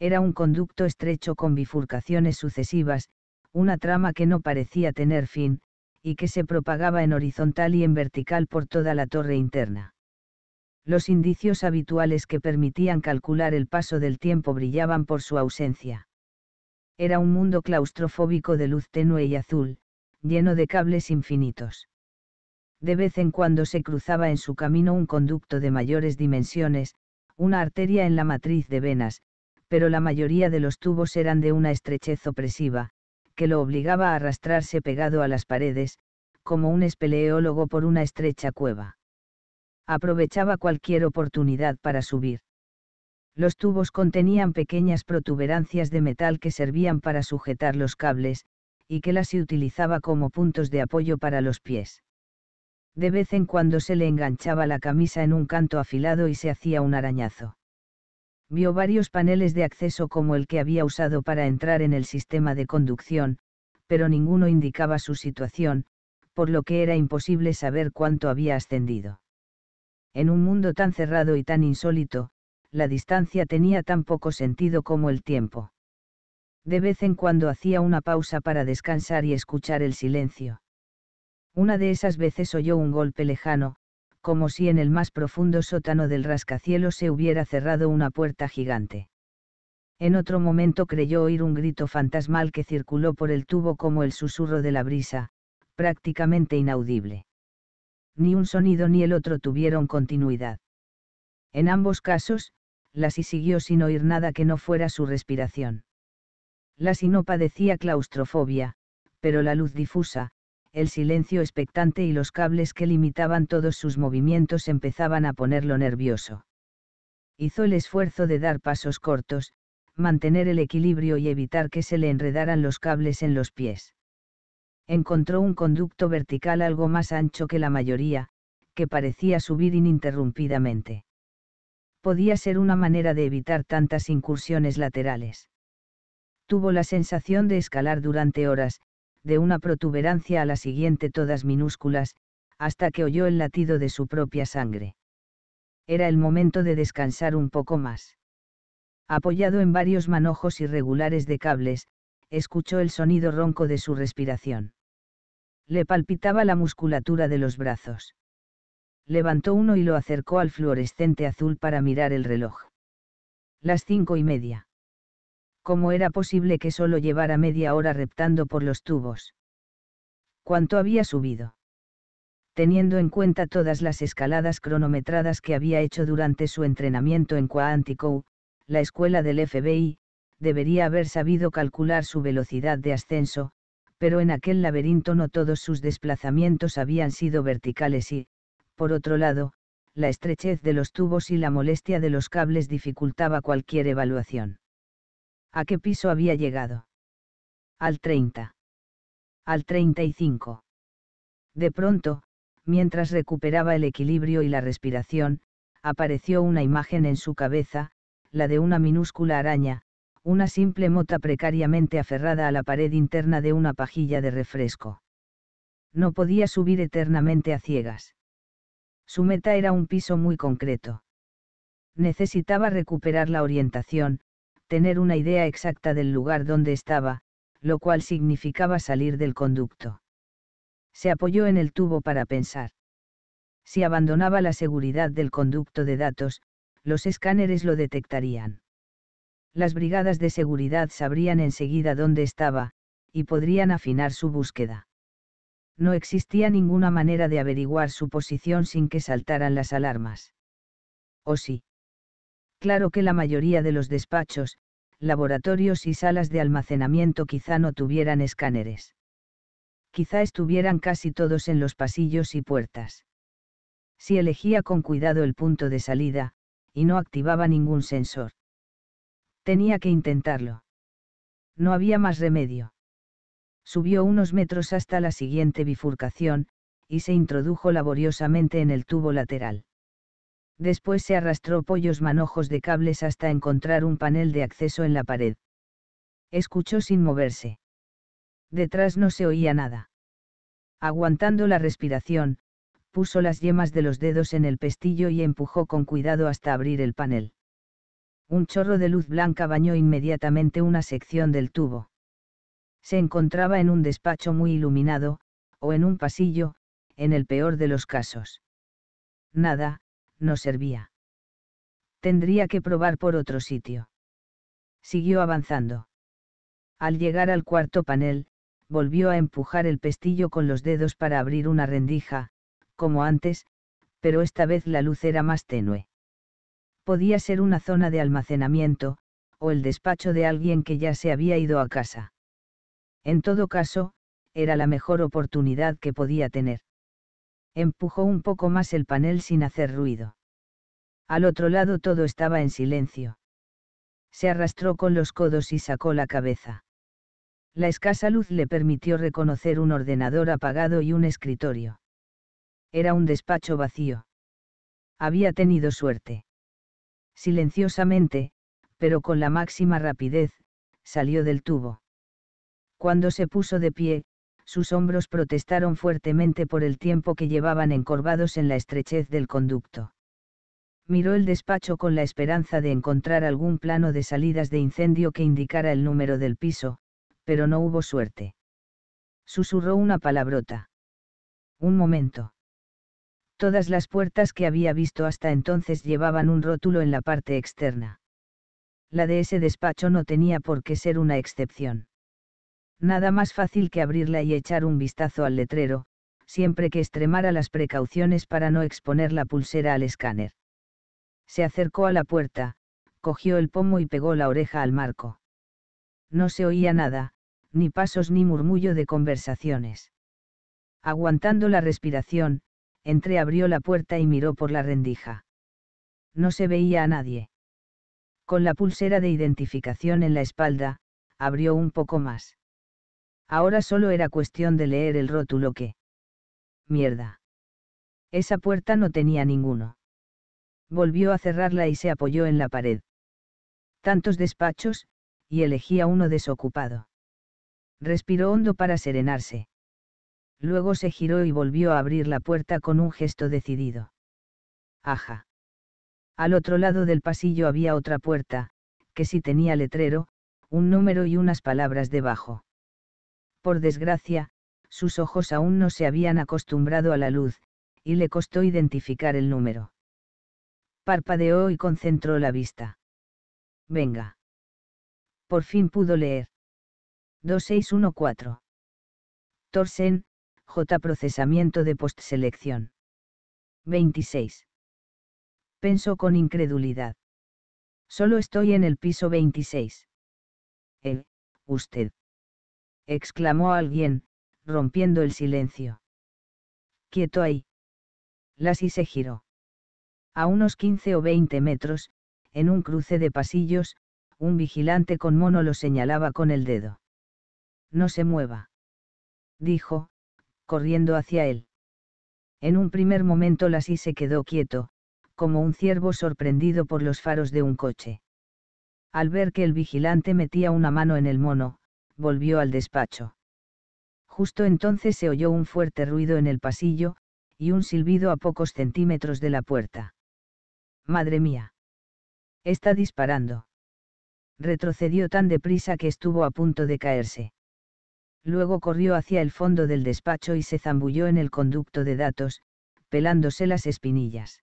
Era un conducto estrecho con bifurcaciones sucesivas, una trama que no parecía tener fin, y que se propagaba en horizontal y en vertical por toda la torre interna. Los indicios habituales que permitían calcular el paso del tiempo brillaban por su ausencia. Era un mundo claustrofóbico de luz tenue y azul, lleno de cables infinitos. De vez en cuando se cruzaba en su camino un conducto de mayores dimensiones, una arteria en la matriz de venas, pero la mayoría de los tubos eran de una estrechez opresiva, que lo obligaba a arrastrarse pegado a las paredes, como un espeleólogo por una estrecha cueva. Aprovechaba cualquier oportunidad para subir. Los tubos contenían pequeñas protuberancias de metal que servían para sujetar los cables, y que las se utilizaba como puntos de apoyo para los pies. De vez en cuando se le enganchaba la camisa en un canto afilado y se hacía un arañazo. Vio varios paneles de acceso como el que había usado para entrar en el sistema de conducción, pero ninguno indicaba su situación, por lo que era imposible saber cuánto había ascendido. En un mundo tan cerrado y tan insólito, la distancia tenía tan poco sentido como el tiempo. De vez en cuando hacía una pausa para descansar y escuchar el silencio. Una de esas veces oyó un golpe lejano, como si en el más profundo sótano del rascacielos se hubiera cerrado una puerta gigante. En otro momento creyó oír un grito fantasmal que circuló por el tubo como el susurro de la brisa, prácticamente inaudible. Ni un sonido ni el otro tuvieron continuidad. En ambos casos, las siguió sin oír nada que no fuera su respiración. si no padecía claustrofobia, pero la luz difusa, el silencio expectante y los cables que limitaban todos sus movimientos empezaban a ponerlo nervioso. Hizo el esfuerzo de dar pasos cortos, mantener el equilibrio y evitar que se le enredaran los cables en los pies. Encontró un conducto vertical algo más ancho que la mayoría, que parecía subir ininterrumpidamente podía ser una manera de evitar tantas incursiones laterales. Tuvo la sensación de escalar durante horas, de una protuberancia a la siguiente todas minúsculas, hasta que oyó el latido de su propia sangre. Era el momento de descansar un poco más. Apoyado en varios manojos irregulares de cables, escuchó el sonido ronco de su respiración. Le palpitaba la musculatura de los brazos levantó uno y lo acercó al fluorescente azul para mirar el reloj. Las cinco y media. ¿Cómo era posible que solo llevara media hora reptando por los tubos? ¿Cuánto había subido? Teniendo en cuenta todas las escaladas cronometradas que había hecho durante su entrenamiento en Quantico, la escuela del FBI, debería haber sabido calcular su velocidad de ascenso, pero en aquel laberinto no todos sus desplazamientos habían sido verticales y, por otro lado, la estrechez de los tubos y la molestia de los cables dificultaba cualquier evaluación. ¿A qué piso había llegado? Al 30. Al 35. De pronto, mientras recuperaba el equilibrio y la respiración, apareció una imagen en su cabeza, la de una minúscula araña, una simple mota precariamente aferrada a la pared interna de una pajilla de refresco. No podía subir eternamente a ciegas. Su meta era un piso muy concreto. Necesitaba recuperar la orientación, tener una idea exacta del lugar donde estaba, lo cual significaba salir del conducto. Se apoyó en el tubo para pensar. Si abandonaba la seguridad del conducto de datos, los escáneres lo detectarían. Las brigadas de seguridad sabrían enseguida dónde estaba, y podrían afinar su búsqueda no existía ninguna manera de averiguar su posición sin que saltaran las alarmas. ¿O sí? Claro que la mayoría de los despachos, laboratorios y salas de almacenamiento quizá no tuvieran escáneres. Quizá estuvieran casi todos en los pasillos y puertas. Si elegía con cuidado el punto de salida, y no activaba ningún sensor. Tenía que intentarlo. No había más remedio. Subió unos metros hasta la siguiente bifurcación, y se introdujo laboriosamente en el tubo lateral. Después se arrastró pollos manojos de cables hasta encontrar un panel de acceso en la pared. Escuchó sin moverse. Detrás no se oía nada. Aguantando la respiración, puso las yemas de los dedos en el pestillo y empujó con cuidado hasta abrir el panel. Un chorro de luz blanca bañó inmediatamente una sección del tubo se encontraba en un despacho muy iluminado, o en un pasillo, en el peor de los casos. Nada, no servía. Tendría que probar por otro sitio. Siguió avanzando. Al llegar al cuarto panel, volvió a empujar el pestillo con los dedos para abrir una rendija, como antes, pero esta vez la luz era más tenue. Podía ser una zona de almacenamiento, o el despacho de alguien que ya se había ido a casa. En todo caso, era la mejor oportunidad que podía tener. Empujó un poco más el panel sin hacer ruido. Al otro lado todo estaba en silencio. Se arrastró con los codos y sacó la cabeza. La escasa luz le permitió reconocer un ordenador apagado y un escritorio. Era un despacho vacío. Había tenido suerte. Silenciosamente, pero con la máxima rapidez, salió del tubo. Cuando se puso de pie, sus hombros protestaron fuertemente por el tiempo que llevaban encorvados en la estrechez del conducto. Miró el despacho con la esperanza de encontrar algún plano de salidas de incendio que indicara el número del piso, pero no hubo suerte. Susurró una palabrota. Un momento. Todas las puertas que había visto hasta entonces llevaban un rótulo en la parte externa. La de ese despacho no tenía por qué ser una excepción nada más fácil que abrirla y echar un vistazo al letrero, siempre que extremara las precauciones para no exponer la pulsera al escáner. Se acercó a la puerta, cogió el pomo y pegó la oreja al marco. No se oía nada, ni pasos ni murmullo de conversaciones. Aguantando la respiración, entreabrió la puerta y miró por la rendija. No se veía a nadie. Con la pulsera de identificación en la espalda, abrió un poco más. Ahora solo era cuestión de leer el rótulo que... Mierda. Esa puerta no tenía ninguno. Volvió a cerrarla y se apoyó en la pared. Tantos despachos, y elegía uno desocupado. Respiró hondo para serenarse. Luego se giró y volvió a abrir la puerta con un gesto decidido. Aja. Al otro lado del pasillo había otra puerta, que sí tenía letrero, un número y unas palabras debajo. Por desgracia, sus ojos aún no se habían acostumbrado a la luz, y le costó identificar el número. Parpadeó y concentró la vista. Venga. Por fin pudo leer. 2614. Torsen, J. Procesamiento de postselección. 26. Pensó con incredulidad. Solo estoy en el piso 26. El, usted exclamó alguien, rompiendo el silencio. Quieto ahí. Lassie se giró. A unos 15 o 20 metros, en un cruce de pasillos, un vigilante con mono lo señalaba con el dedo. No se mueva. Dijo, corriendo hacia él. En un primer momento Lassie se quedó quieto, como un ciervo sorprendido por los faros de un coche. Al ver que el vigilante metía una mano en el mono, volvió al despacho. Justo entonces se oyó un fuerte ruido en el pasillo, y un silbido a pocos centímetros de la puerta. Madre mía. Está disparando. Retrocedió tan deprisa que estuvo a punto de caerse. Luego corrió hacia el fondo del despacho y se zambulló en el conducto de datos, pelándose las espinillas.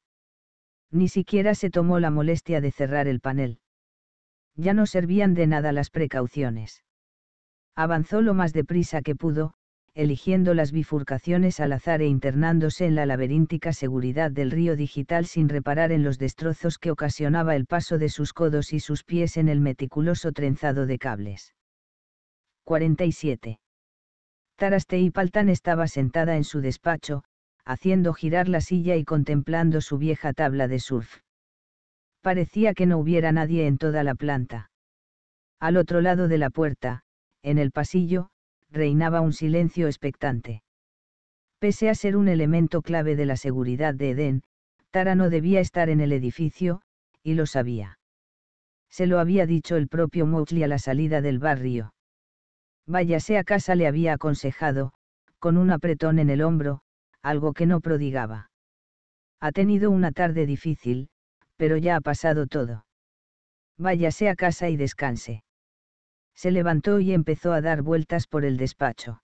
Ni siquiera se tomó la molestia de cerrar el panel. Ya no servían de nada las precauciones avanzó lo más deprisa que pudo, eligiendo las bifurcaciones al azar e internándose en la laberíntica seguridad del río digital sin reparar en los destrozos que ocasionaba el paso de sus codos y sus pies en el meticuloso trenzado de cables. 47. Tarastei Paltan estaba sentada en su despacho, haciendo girar la silla y contemplando su vieja tabla de surf. Parecía que no hubiera nadie en toda la planta. Al otro lado de la puerta, en el pasillo, reinaba un silencio expectante. Pese a ser un elemento clave de la seguridad de Edén, Tara no debía estar en el edificio, y lo sabía. Se lo había dicho el propio Mowgli a la salida del barrio. Váyase a casa le había aconsejado, con un apretón en el hombro, algo que no prodigaba. Ha tenido una tarde difícil, pero ya ha pasado todo. Váyase a casa y descanse se levantó y empezó a dar vueltas por el despacho.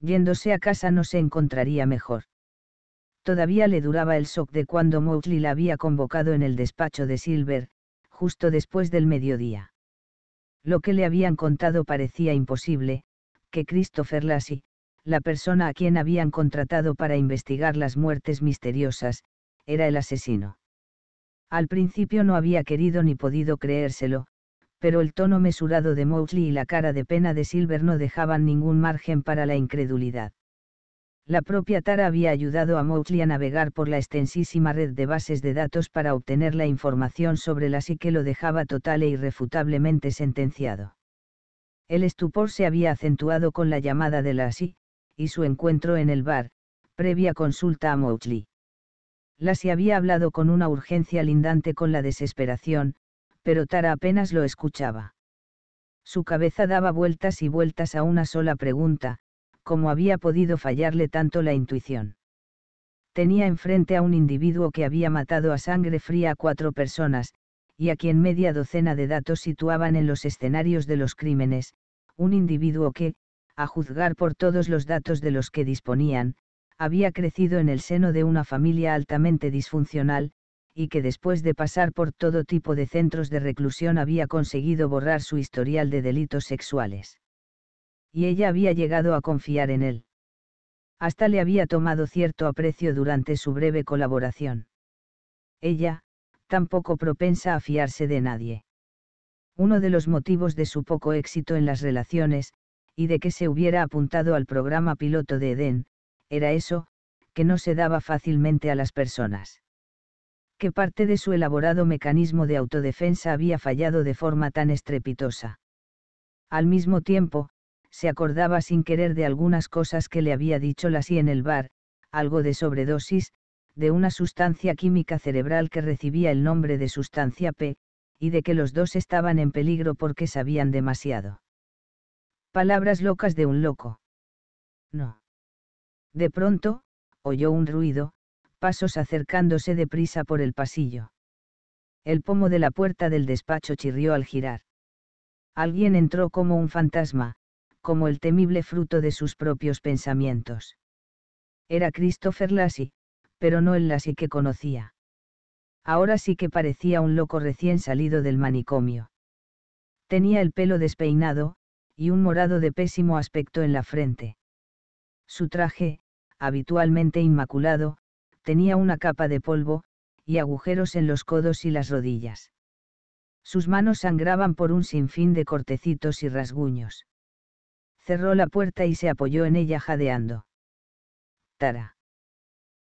Yéndose a casa no se encontraría mejor. Todavía le duraba el shock de cuando Mowgli la había convocado en el despacho de Silver, justo después del mediodía. Lo que le habían contado parecía imposible, que Christopher Lassie, la persona a quien habían contratado para investigar las muertes misteriosas, era el asesino. Al principio no había querido ni podido creérselo, pero el tono mesurado de Mowgli y la cara de pena de Silver no dejaban ningún margen para la incredulidad. La propia Tara había ayudado a Mowgli a navegar por la extensísima red de bases de datos para obtener la información sobre la sí que lo dejaba total e irrefutablemente sentenciado. El estupor se había acentuado con la llamada de la y su encuentro en el bar, previa consulta a Mowgli. Lassie había hablado con una urgencia lindante con la desesperación, pero Tara apenas lo escuchaba. Su cabeza daba vueltas y vueltas a una sola pregunta, cómo había podido fallarle tanto la intuición. Tenía enfrente a un individuo que había matado a sangre fría a cuatro personas, y a quien media docena de datos situaban en los escenarios de los crímenes, un individuo que, a juzgar por todos los datos de los que disponían, había crecido en el seno de una familia altamente disfuncional, y que después de pasar por todo tipo de centros de reclusión había conseguido borrar su historial de delitos sexuales. Y ella había llegado a confiar en él. Hasta le había tomado cierto aprecio durante su breve colaboración. Ella, tampoco propensa a fiarse de nadie. Uno de los motivos de su poco éxito en las relaciones, y de que se hubiera apuntado al programa piloto de Edén, era eso, que no se daba fácilmente a las personas que parte de su elaborado mecanismo de autodefensa había fallado de forma tan estrepitosa. Al mismo tiempo, se acordaba sin querer de algunas cosas que le había dicho la sí en el bar, algo de sobredosis, de una sustancia química cerebral que recibía el nombre de sustancia P, y de que los dos estaban en peligro porque sabían demasiado. Palabras locas de un loco. No. De pronto, oyó un ruido, pasos acercándose deprisa por el pasillo. El pomo de la puerta del despacho chirrió al girar. Alguien entró como un fantasma, como el temible fruto de sus propios pensamientos. Era Christopher Lassie, pero no el Lassie que conocía. Ahora sí que parecía un loco recién salido del manicomio. Tenía el pelo despeinado, y un morado de pésimo aspecto en la frente. Su traje, habitualmente inmaculado, tenía una capa de polvo, y agujeros en los codos y las rodillas. Sus manos sangraban por un sinfín de cortecitos y rasguños. Cerró la puerta y se apoyó en ella jadeando. Tara.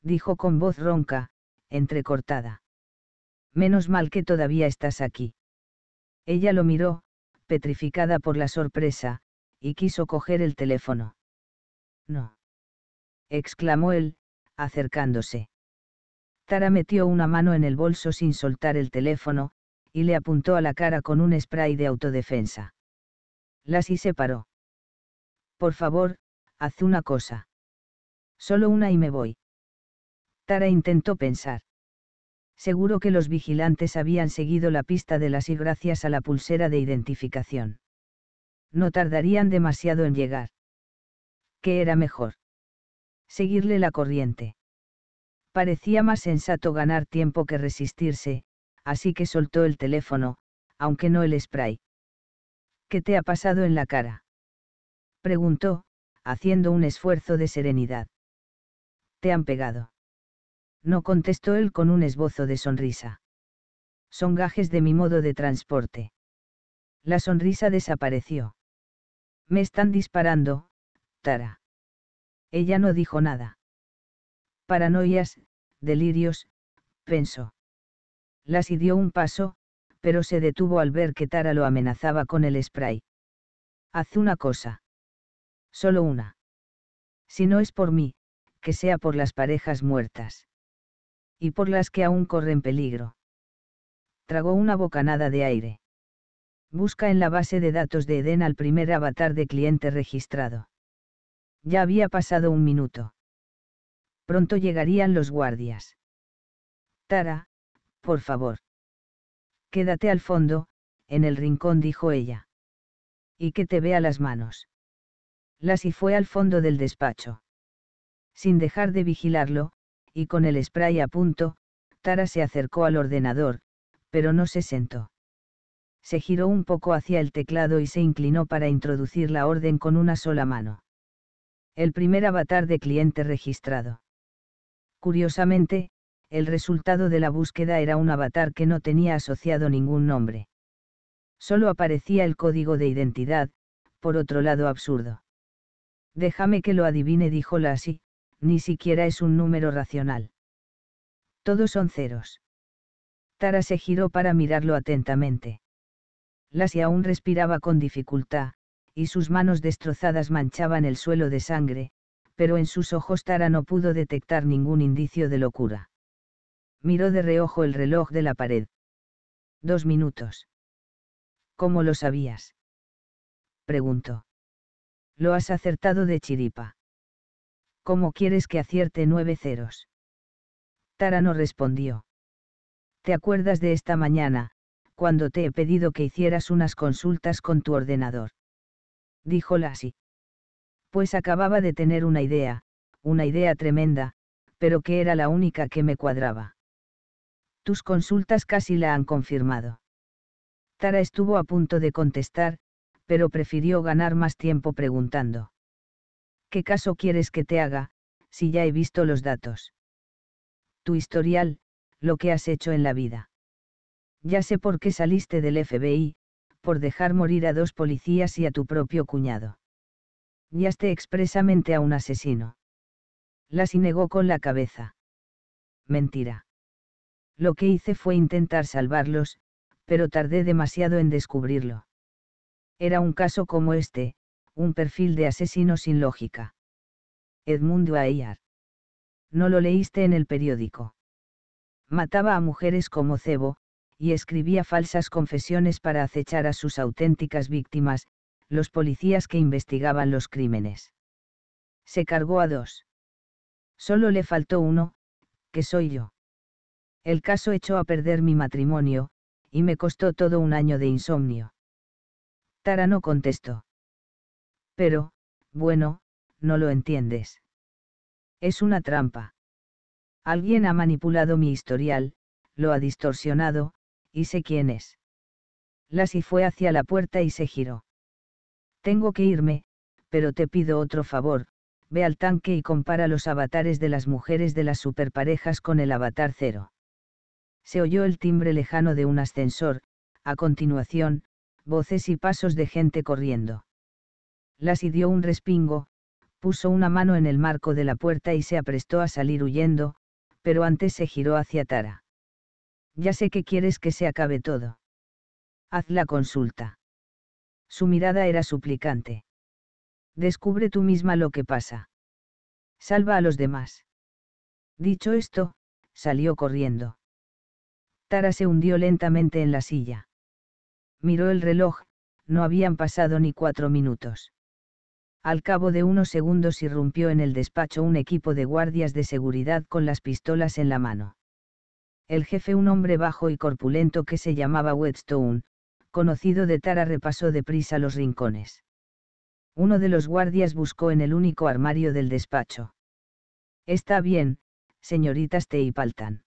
Dijo con voz ronca, entrecortada. Menos mal que todavía estás aquí. Ella lo miró, petrificada por la sorpresa, y quiso coger el teléfono. No. exclamó él, acercándose. Tara metió una mano en el bolso sin soltar el teléfono, y le apuntó a la cara con un spray de autodefensa. Lassie se paró. Por favor, haz una cosa. Solo una y me voy. Tara intentó pensar. Seguro que los vigilantes habían seguido la pista de y gracias a la pulsera de identificación. No tardarían demasiado en llegar. ¿Qué era mejor? Seguirle la corriente. Parecía más sensato ganar tiempo que resistirse, así que soltó el teléfono, aunque no el spray. ¿Qué te ha pasado en la cara? Preguntó, haciendo un esfuerzo de serenidad. ¿Te han pegado? No contestó él con un esbozo de sonrisa. Son gajes de mi modo de transporte. La sonrisa desapareció. Me están disparando, Tara. Ella no dijo nada. Paranoias, delirios, pensó. Lassie dio un paso, pero se detuvo al ver que Tara lo amenazaba con el spray. Haz una cosa. Solo una. Si no es por mí, que sea por las parejas muertas. Y por las que aún corren peligro. Tragó una bocanada de aire. Busca en la base de datos de Eden al primer avatar de cliente registrado. Ya había pasado un minuto. Pronto llegarían los guardias. Tara, por favor. Quédate al fondo, en el rincón, dijo ella. Y que te vea las manos. y fue al fondo del despacho. Sin dejar de vigilarlo, y con el spray a punto, Tara se acercó al ordenador, pero no se sentó. Se giró un poco hacia el teclado y se inclinó para introducir la orden con una sola mano. El primer avatar de cliente registrado. Curiosamente, el resultado de la búsqueda era un avatar que no tenía asociado ningún nombre. Solo aparecía el código de identidad, por otro lado absurdo. Déjame que lo adivine, dijo Lassie, ni siquiera es un número racional. Todos son ceros. Tara se giró para mirarlo atentamente. Lassie aún respiraba con dificultad, y sus manos destrozadas manchaban el suelo de sangre, pero en sus ojos Tara no pudo detectar ningún indicio de locura. Miró de reojo el reloj de la pared. Dos minutos. ¿Cómo lo sabías? Preguntó. Lo has acertado de chiripa. ¿Cómo quieres que acierte nueve ceros? Tara no respondió. ¿Te acuerdas de esta mañana, cuando te he pedido que hicieras unas consultas con tu ordenador? Dijo Lassie pues acababa de tener una idea, una idea tremenda, pero que era la única que me cuadraba. Tus consultas casi la han confirmado. Tara estuvo a punto de contestar, pero prefirió ganar más tiempo preguntando. ¿Qué caso quieres que te haga, si ya he visto los datos? Tu historial, lo que has hecho en la vida. Ya sé por qué saliste del FBI, por dejar morir a dos policías y a tu propio cuñado. Guiaste expresamente a un asesino. Las negó con la cabeza. Mentira. Lo que hice fue intentar salvarlos, pero tardé demasiado en descubrirlo. Era un caso como este, un perfil de asesino sin lógica. Edmundo Ayar. No lo leíste en el periódico. Mataba a mujeres como cebo, y escribía falsas confesiones para acechar a sus auténticas víctimas, los policías que investigaban los crímenes. Se cargó a dos. Solo le faltó uno, que soy yo. El caso echó a perder mi matrimonio, y me costó todo un año de insomnio. Tara no contestó. Pero, bueno, no lo entiendes. Es una trampa. Alguien ha manipulado mi historial, lo ha distorsionado, y sé quién es. Lassie fue hacia la puerta y se giró. Tengo que irme, pero te pido otro favor, ve al tanque y compara los avatares de las mujeres de las superparejas con el avatar cero. Se oyó el timbre lejano de un ascensor, a continuación, voces y pasos de gente corriendo. Lassie dio un respingo, puso una mano en el marco de la puerta y se aprestó a salir huyendo, pero antes se giró hacia Tara. Ya sé que quieres que se acabe todo. Haz la consulta. Su mirada era suplicante. Descubre tú misma lo que pasa. Salva a los demás. Dicho esto, salió corriendo. Tara se hundió lentamente en la silla. Miró el reloj, no habían pasado ni cuatro minutos. Al cabo de unos segundos irrumpió en el despacho un equipo de guardias de seguridad con las pistolas en la mano. El jefe, un hombre bajo y corpulento que se llamaba Whetstone, conocido de Tara repasó deprisa los rincones. Uno de los guardias buscó en el único armario del despacho. Está bien, señoritas Teipaltan.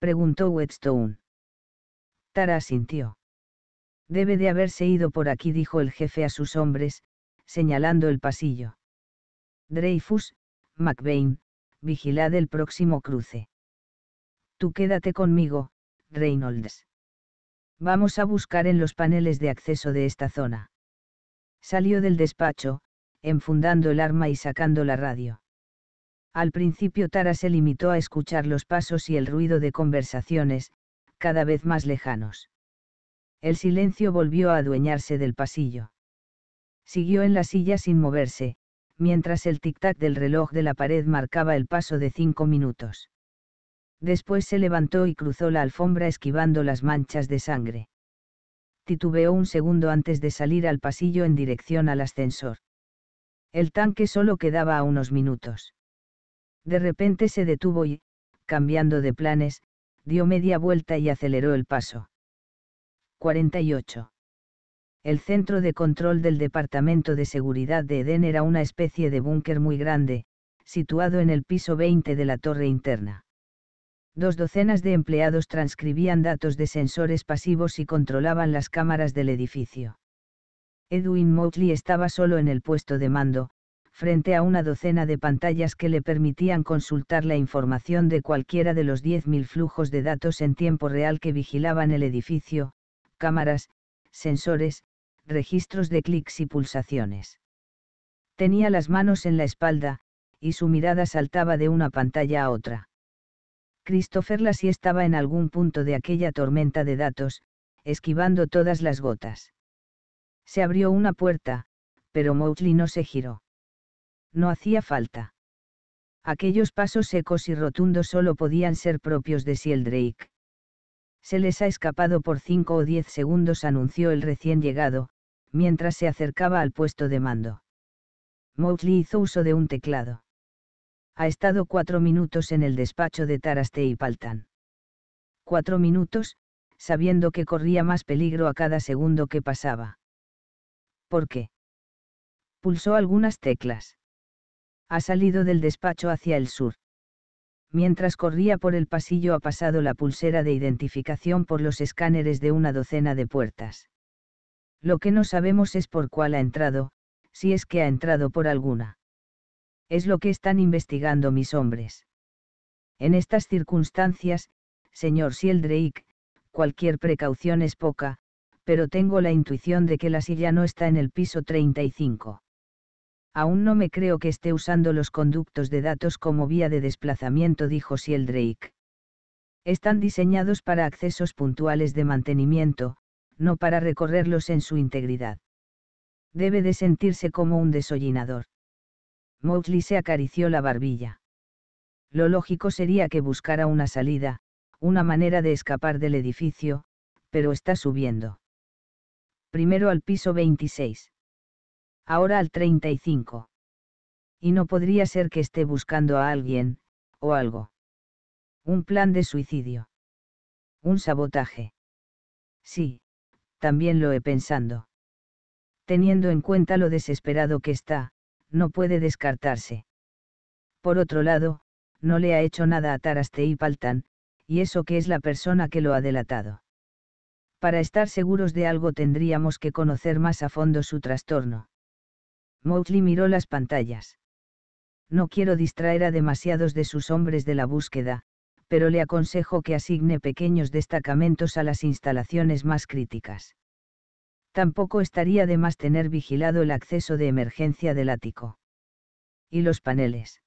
Preguntó Whetstone. Tara asintió. Debe de haberse ido por aquí, dijo el jefe a sus hombres, señalando el pasillo. Dreyfus, McBain, vigilad el próximo cruce. Tú quédate conmigo, Reynolds. Vamos a buscar en los paneles de acceso de esta zona. Salió del despacho, enfundando el arma y sacando la radio. Al principio Tara se limitó a escuchar los pasos y el ruido de conversaciones, cada vez más lejanos. El silencio volvió a adueñarse del pasillo. Siguió en la silla sin moverse, mientras el tic-tac del reloj de la pared marcaba el paso de cinco minutos. Después se levantó y cruzó la alfombra esquivando las manchas de sangre. Titubeó un segundo antes de salir al pasillo en dirección al ascensor. El tanque solo quedaba a unos minutos. De repente se detuvo y, cambiando de planes, dio media vuelta y aceleró el paso. 48. El centro de control del Departamento de Seguridad de Edén era una especie de búnker muy grande, situado en el piso 20 de la torre interna. Dos docenas de empleados transcribían datos de sensores pasivos y controlaban las cámaras del edificio. Edwin Motley estaba solo en el puesto de mando, frente a una docena de pantallas que le permitían consultar la información de cualquiera de los 10.000 flujos de datos en tiempo real que vigilaban el edificio, cámaras, sensores, registros de clics y pulsaciones. Tenía las manos en la espalda, y su mirada saltaba de una pantalla a otra. Christopher Lassie estaba en algún punto de aquella tormenta de datos, esquivando todas las gotas. Se abrió una puerta, pero Mowgli no se giró. No hacía falta. Aquellos pasos secos y rotundos solo podían ser propios de Drake. Se les ha escapado por cinco o diez segundos, anunció el recién llegado, mientras se acercaba al puesto de mando. Mowgli hizo uso de un teclado ha estado cuatro minutos en el despacho de Taraste y Paltan. Cuatro minutos, sabiendo que corría más peligro a cada segundo que pasaba. ¿Por qué? Pulsó algunas teclas. Ha salido del despacho hacia el sur. Mientras corría por el pasillo ha pasado la pulsera de identificación por los escáneres de una docena de puertas. Lo que no sabemos es por cuál ha entrado, si es que ha entrado por alguna. Es lo que están investigando mis hombres. En estas circunstancias, señor Sheldrake, cualquier precaución es poca, pero tengo la intuición de que la silla no está en el piso 35. Aún no me creo que esté usando los conductos de datos como vía de desplazamiento, dijo Sheldrake. Están diseñados para accesos puntuales de mantenimiento, no para recorrerlos en su integridad. Debe de sentirse como un desollinador. Mowgli se acarició la barbilla. Lo lógico sería que buscara una salida, una manera de escapar del edificio, pero está subiendo. Primero al piso 26. Ahora al 35. Y no podría ser que esté buscando a alguien, o algo. Un plan de suicidio. Un sabotaje. Sí, también lo he pensado. Teniendo en cuenta lo desesperado que está, no puede descartarse. Por otro lado, no le ha hecho nada a Tarastei Paltan, y eso que es la persona que lo ha delatado. Para estar seguros de algo tendríamos que conocer más a fondo su trastorno. Mowgli miró las pantallas. No quiero distraer a demasiados de sus hombres de la búsqueda, pero le aconsejo que asigne pequeños destacamentos a las instalaciones más críticas. Tampoco estaría de más tener vigilado el acceso de emergencia del ático. ¿Y los paneles?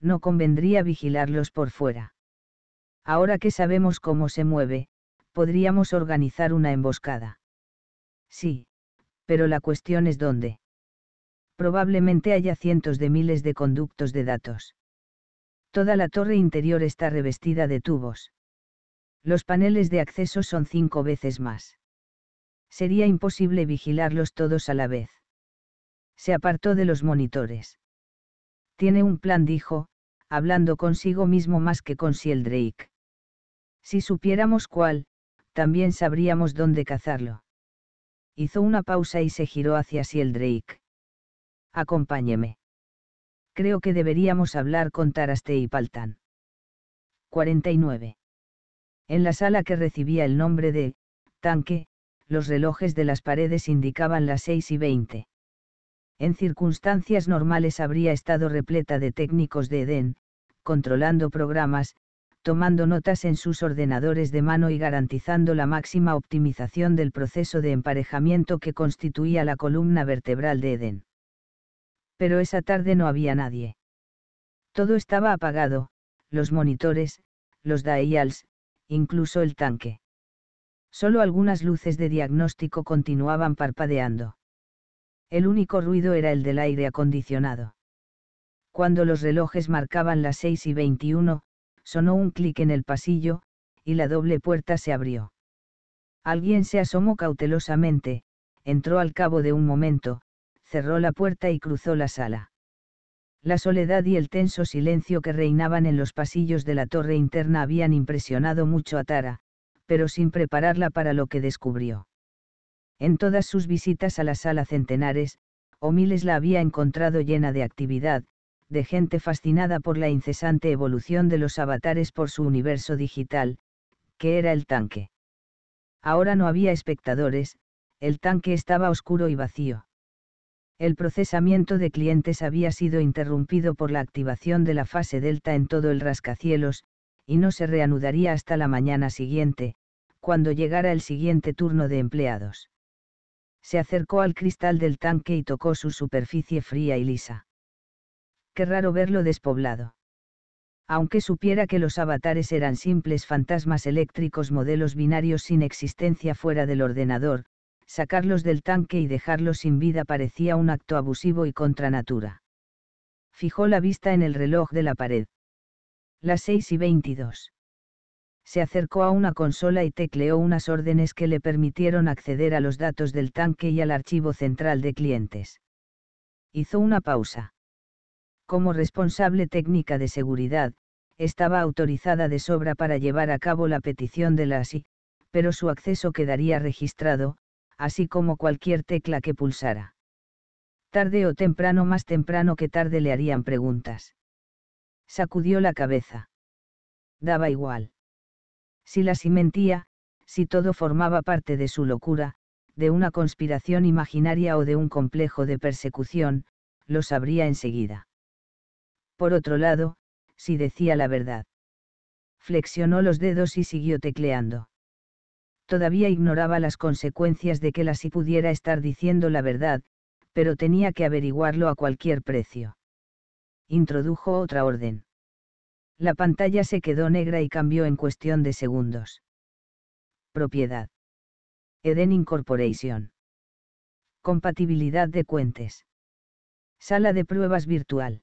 No convendría vigilarlos por fuera. Ahora que sabemos cómo se mueve, podríamos organizar una emboscada. Sí, pero la cuestión es dónde. Probablemente haya cientos de miles de conductos de datos. Toda la torre interior está revestida de tubos. Los paneles de acceso son cinco veces más. Sería imposible vigilarlos todos a la vez. Se apartó de los monitores. Tiene un plan, dijo, hablando consigo mismo más que con Drake. Si supiéramos cuál, también sabríamos dónde cazarlo. Hizo una pausa y se giró hacia Drake. Acompáñeme. Creo que deberíamos hablar con Taraste y Paltan. 49. En la sala que recibía el nombre de tanque, los relojes de las paredes indicaban las 6 y 20. En circunstancias normales habría estado repleta de técnicos de Edén, controlando programas, tomando notas en sus ordenadores de mano y garantizando la máxima optimización del proceso de emparejamiento que constituía la columna vertebral de Edén. Pero esa tarde no había nadie. Todo estaba apagado, los monitores, los dials, incluso el tanque. Solo algunas luces de diagnóstico continuaban parpadeando. El único ruido era el del aire acondicionado. Cuando los relojes marcaban las 6 y 21, sonó un clic en el pasillo, y la doble puerta se abrió. Alguien se asomó cautelosamente, entró al cabo de un momento, cerró la puerta y cruzó la sala. La soledad y el tenso silencio que reinaban en los pasillos de la torre interna habían impresionado mucho a Tara, pero sin prepararla para lo que descubrió. En todas sus visitas a la sala centenares, o miles la había encontrado llena de actividad, de gente fascinada por la incesante evolución de los avatares por su universo digital, que era el tanque. Ahora no había espectadores, el tanque estaba oscuro y vacío. El procesamiento de clientes había sido interrumpido por la activación de la fase delta en todo el rascacielos, y no se reanudaría hasta la mañana siguiente, cuando llegara el siguiente turno de empleados. Se acercó al cristal del tanque y tocó su superficie fría y lisa. Qué raro verlo despoblado. Aunque supiera que los avatares eran simples fantasmas eléctricos modelos binarios sin existencia fuera del ordenador, sacarlos del tanque y dejarlos sin vida parecía un acto abusivo y contra natura. Fijó la vista en el reloj de la pared. Las 6 y 22. Se acercó a una consola y tecleó unas órdenes que le permitieron acceder a los datos del tanque y al archivo central de clientes. Hizo una pausa. Como responsable técnica de seguridad, estaba autorizada de sobra para llevar a cabo la petición de la ASI, pero su acceso quedaría registrado, así como cualquier tecla que pulsara. Tarde o temprano, más temprano que tarde le harían preguntas. Sacudió la cabeza. Daba igual. Si la si mentía, si todo formaba parte de su locura, de una conspiración imaginaria o de un complejo de persecución, lo sabría enseguida. Por otro lado, si decía la verdad. Flexionó los dedos y siguió tecleando. Todavía ignoraba las consecuencias de que la sí pudiera estar diciendo la verdad, pero tenía que averiguarlo a cualquier precio introdujo otra orden. La pantalla se quedó negra y cambió en cuestión de segundos. Propiedad. Eden Incorporation. Compatibilidad de cuentes. Sala de pruebas virtual.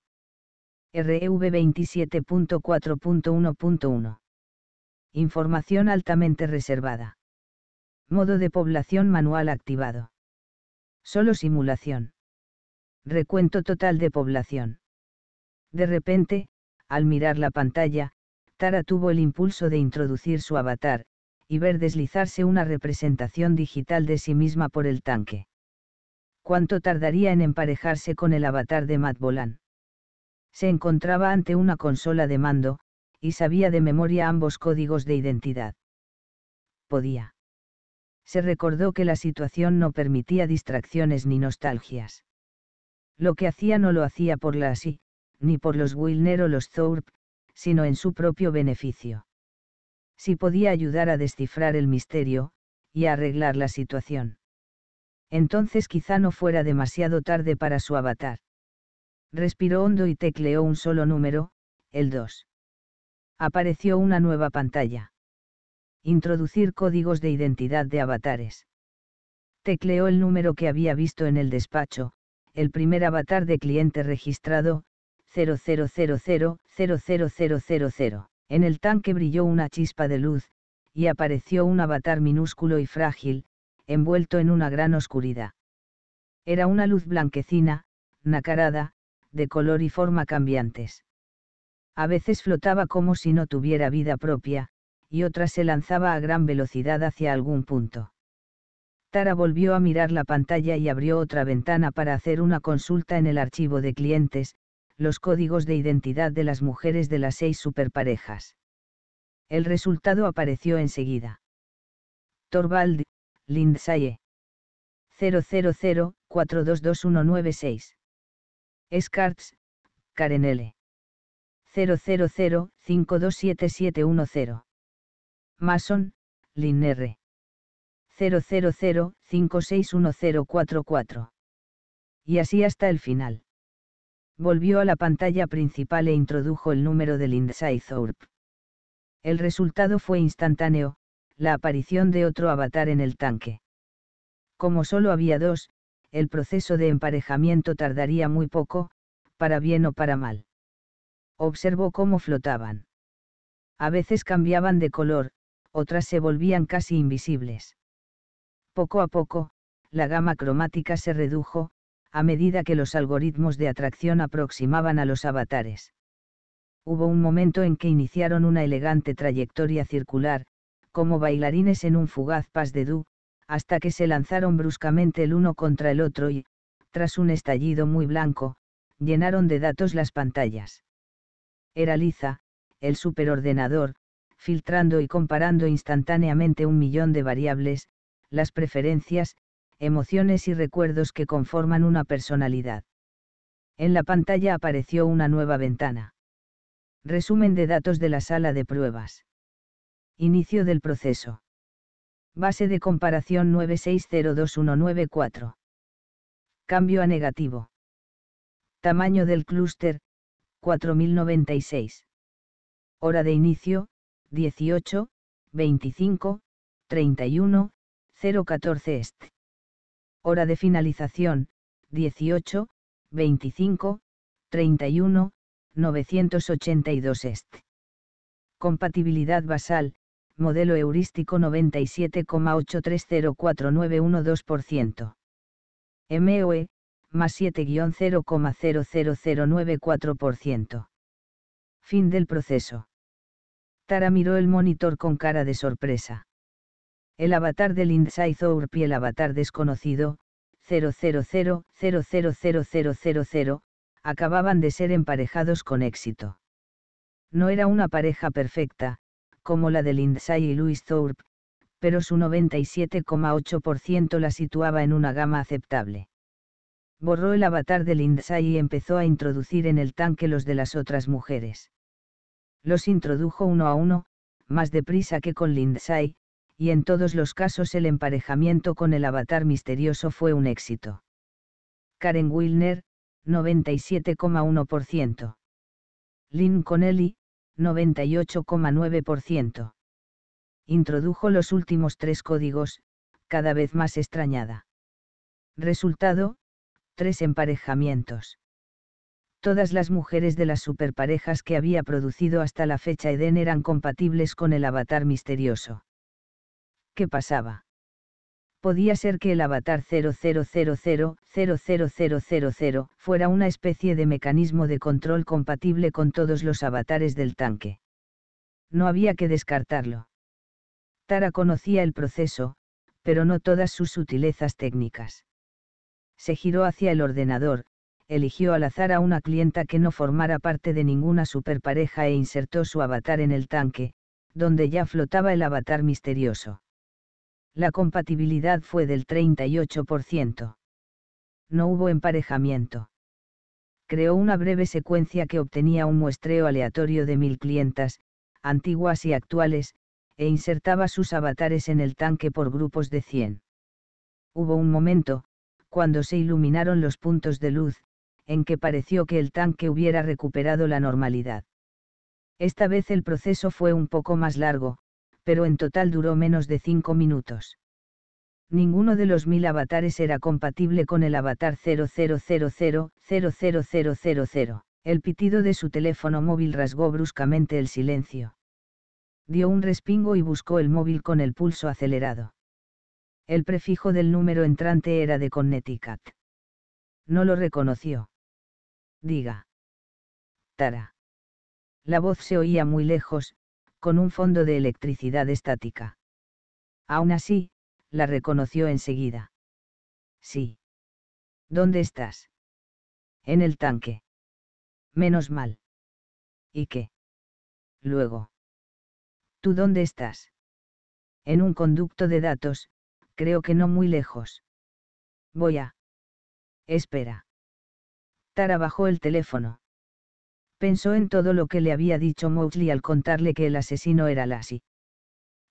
R.E.V. 27.4.1.1. Información altamente reservada. Modo de población manual activado. Solo simulación. Recuento total de población. De repente, al mirar la pantalla, Tara tuvo el impulso de introducir su avatar, y ver deslizarse una representación digital de sí misma por el tanque. ¿Cuánto tardaría en emparejarse con el avatar de Matt Se encontraba ante una consola de mando, y sabía de memoria ambos códigos de identidad. Podía. Se recordó que la situación no permitía distracciones ni nostalgias. Lo que hacía no lo hacía por la así, ni por los Wilner o los Thorpe, sino en su propio beneficio. Si podía ayudar a descifrar el misterio, y arreglar la situación. Entonces quizá no fuera demasiado tarde para su avatar. Respiró hondo y tecleó un solo número, el 2. Apareció una nueva pantalla. Introducir códigos de identidad de avatares. Tecleó el número que había visto en el despacho, el primer avatar de cliente registrado, en el tanque brilló una chispa de luz, y apareció un avatar minúsculo y frágil, envuelto en una gran oscuridad. Era una luz blanquecina, nacarada, de color y forma cambiantes. A veces flotaba como si no tuviera vida propia, y otras se lanzaba a gran velocidad hacia algún punto. Tara volvió a mirar la pantalla y abrió otra ventana para hacer una consulta en el archivo de clientes, los códigos de identidad de las mujeres de las seis superparejas. El resultado apareció enseguida. Torvald, Lindsaye. 000-422196. Skarts, Karen L. 000-527710. Mason, Linner. R. 000-561044. Y así hasta el final volvió a la pantalla principal e introdujo el número del Inside Thorpe. El resultado fue instantáneo, la aparición de otro avatar en el tanque. Como solo había dos, el proceso de emparejamiento tardaría muy poco, para bien o para mal. Observó cómo flotaban. A veces cambiaban de color, otras se volvían casi invisibles. Poco a poco, la gama cromática se redujo, a medida que los algoritmos de atracción aproximaban a los avatares. Hubo un momento en que iniciaron una elegante trayectoria circular, como bailarines en un fugaz pas de du, hasta que se lanzaron bruscamente el uno contra el otro y, tras un estallido muy blanco, llenaron de datos las pantallas. Era Liza, el superordenador, filtrando y comparando instantáneamente un millón de variables, las preferencias, emociones y recuerdos que conforman una personalidad. En la pantalla apareció una nueva ventana. Resumen de datos de la sala de pruebas. Inicio del proceso. Base de comparación 9602194. Cambio a negativo. Tamaño del clúster, 4096. Hora de inicio, 18, 25, 31, 014 est. Hora de finalización, 18, 25, 31, 982 est. Compatibilidad basal, modelo heurístico 97,8304912%. MOE, más 7-0,00094%. Fin del proceso. Tara miró el monitor con cara de sorpresa. El avatar de Lindsay Thorpe y el avatar desconocido, 000000000, acababan de ser emparejados con éxito. No era una pareja perfecta, como la de Lindsay y Louis Thorpe, pero su 97,8% la situaba en una gama aceptable. Borró el avatar de Lindsay y empezó a introducir en el tanque los de las otras mujeres. Los introdujo uno a uno, más deprisa que con Lindsay, y en todos los casos el emparejamiento con el avatar misterioso fue un éxito. Karen Wilner, 97,1%. Lynn Connelly, 98,9%. Introdujo los últimos tres códigos, cada vez más extrañada. Resultado, tres emparejamientos. Todas las mujeres de las superparejas que había producido hasta la fecha Eden eran compatibles con el avatar misterioso. ¿Qué pasaba? Podía ser que el avatar 000000000 fuera una especie de mecanismo de control compatible con todos los avatares del tanque. No había que descartarlo. Tara conocía el proceso, pero no todas sus sutilezas técnicas. Se giró hacia el ordenador, eligió al azar a una clienta que no formara parte de ninguna superpareja e insertó su avatar en el tanque, donde ya flotaba el avatar misterioso la compatibilidad fue del 38%. No hubo emparejamiento. Creó una breve secuencia que obtenía un muestreo aleatorio de mil clientas, antiguas y actuales, e insertaba sus avatares en el tanque por grupos de 100. Hubo un momento, cuando se iluminaron los puntos de luz, en que pareció que el tanque hubiera recuperado la normalidad. Esta vez el proceso fue un poco más largo, pero en total duró menos de cinco minutos. Ninguno de los mil avatares era compatible con el avatar 000000000. El pitido de su teléfono móvil rasgó bruscamente el silencio. Dio un respingo y buscó el móvil con el pulso acelerado. El prefijo del número entrante era de Connecticut. No lo reconoció. Diga. Tara. La voz se oía muy lejos, con un fondo de electricidad estática. Aún así, la reconoció enseguida. Sí. ¿Dónde estás? En el tanque. Menos mal. ¿Y qué? Luego. ¿Tú dónde estás? En un conducto de datos, creo que no muy lejos. Voy a. Espera. Tara bajó el teléfono. Pensó en todo lo que le había dicho Mowgli al contarle que el asesino era Lassie.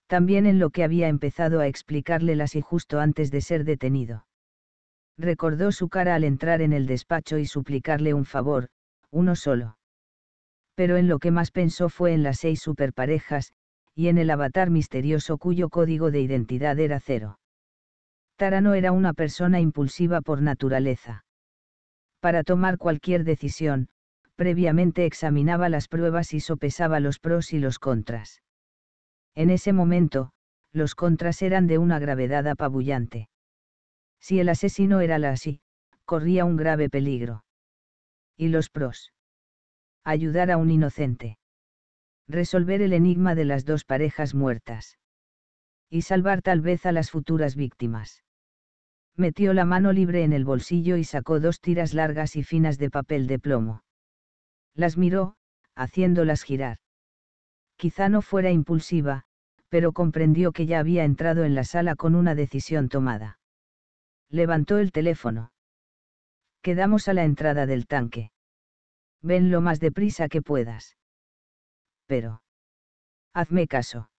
También en lo que había empezado a explicarle Lassie justo antes de ser detenido. Recordó su cara al entrar en el despacho y suplicarle un favor, uno solo. Pero en lo que más pensó fue en las seis superparejas, y en el avatar misterioso cuyo código de identidad era cero. Tarano era una persona impulsiva por naturaleza. Para tomar cualquier decisión, previamente examinaba las pruebas y sopesaba los pros y los contras. En ese momento, los contras eran de una gravedad apabullante. Si el asesino era la así, corría un grave peligro. ¿Y los pros? Ayudar a un inocente. Resolver el enigma de las dos parejas muertas. Y salvar tal vez a las futuras víctimas. Metió la mano libre en el bolsillo y sacó dos tiras largas y finas de papel de plomo. Las miró, haciéndolas girar. Quizá no fuera impulsiva, pero comprendió que ya había entrado en la sala con una decisión tomada. Levantó el teléfono. Quedamos a la entrada del tanque. Ven lo más deprisa que puedas. Pero. Hazme caso.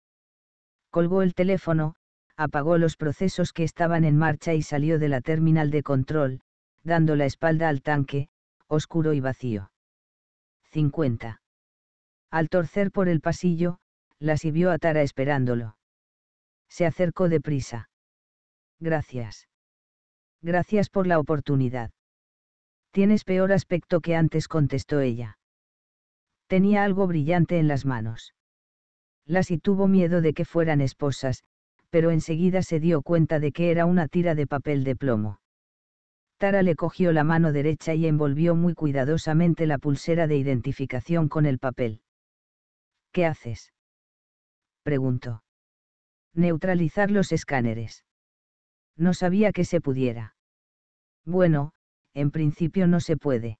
Colgó el teléfono, apagó los procesos que estaban en marcha y salió de la terminal de control, dando la espalda al tanque, oscuro y vacío. 50. Al torcer por el pasillo, la vio a Tara esperándolo. Se acercó deprisa. Gracias. Gracias por la oportunidad. Tienes peor aspecto que antes, contestó ella. Tenía algo brillante en las manos. y tuvo miedo de que fueran esposas, pero enseguida se dio cuenta de que era una tira de papel de plomo. Tara le cogió la mano derecha y envolvió muy cuidadosamente la pulsera de identificación con el papel. ¿Qué haces? preguntó. Neutralizar los escáneres. No sabía que se pudiera. Bueno, en principio no se puede.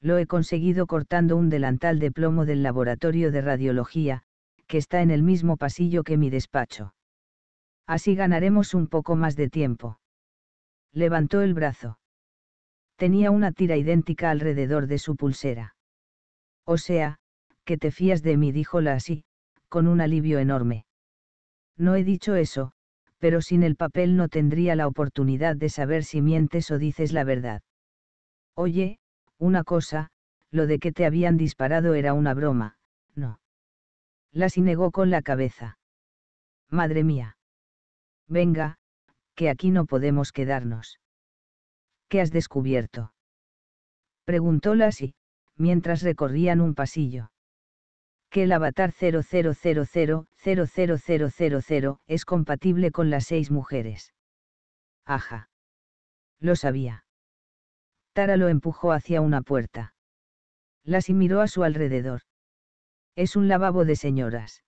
Lo he conseguido cortando un delantal de plomo del laboratorio de radiología, que está en el mismo pasillo que mi despacho. Así ganaremos un poco más de tiempo. Levantó el brazo. Tenía una tira idéntica alrededor de su pulsera. O sea, que te fías de mí, díjola así, con un alivio enorme. No he dicho eso, pero sin el papel no tendría la oportunidad de saber si mientes o dices la verdad. Oye, una cosa, lo de que te habían disparado era una broma, no. La negó con la cabeza. Madre mía. Venga, que aquí no podemos quedarnos. ¿Qué has descubierto? Preguntó Lassie, mientras recorrían un pasillo. Que el avatar 00000000 es compatible con las seis mujeres. ¡Aja! Lo sabía. Tara lo empujó hacia una puerta. Lassie miró a su alrededor. Es un lavabo de señoras.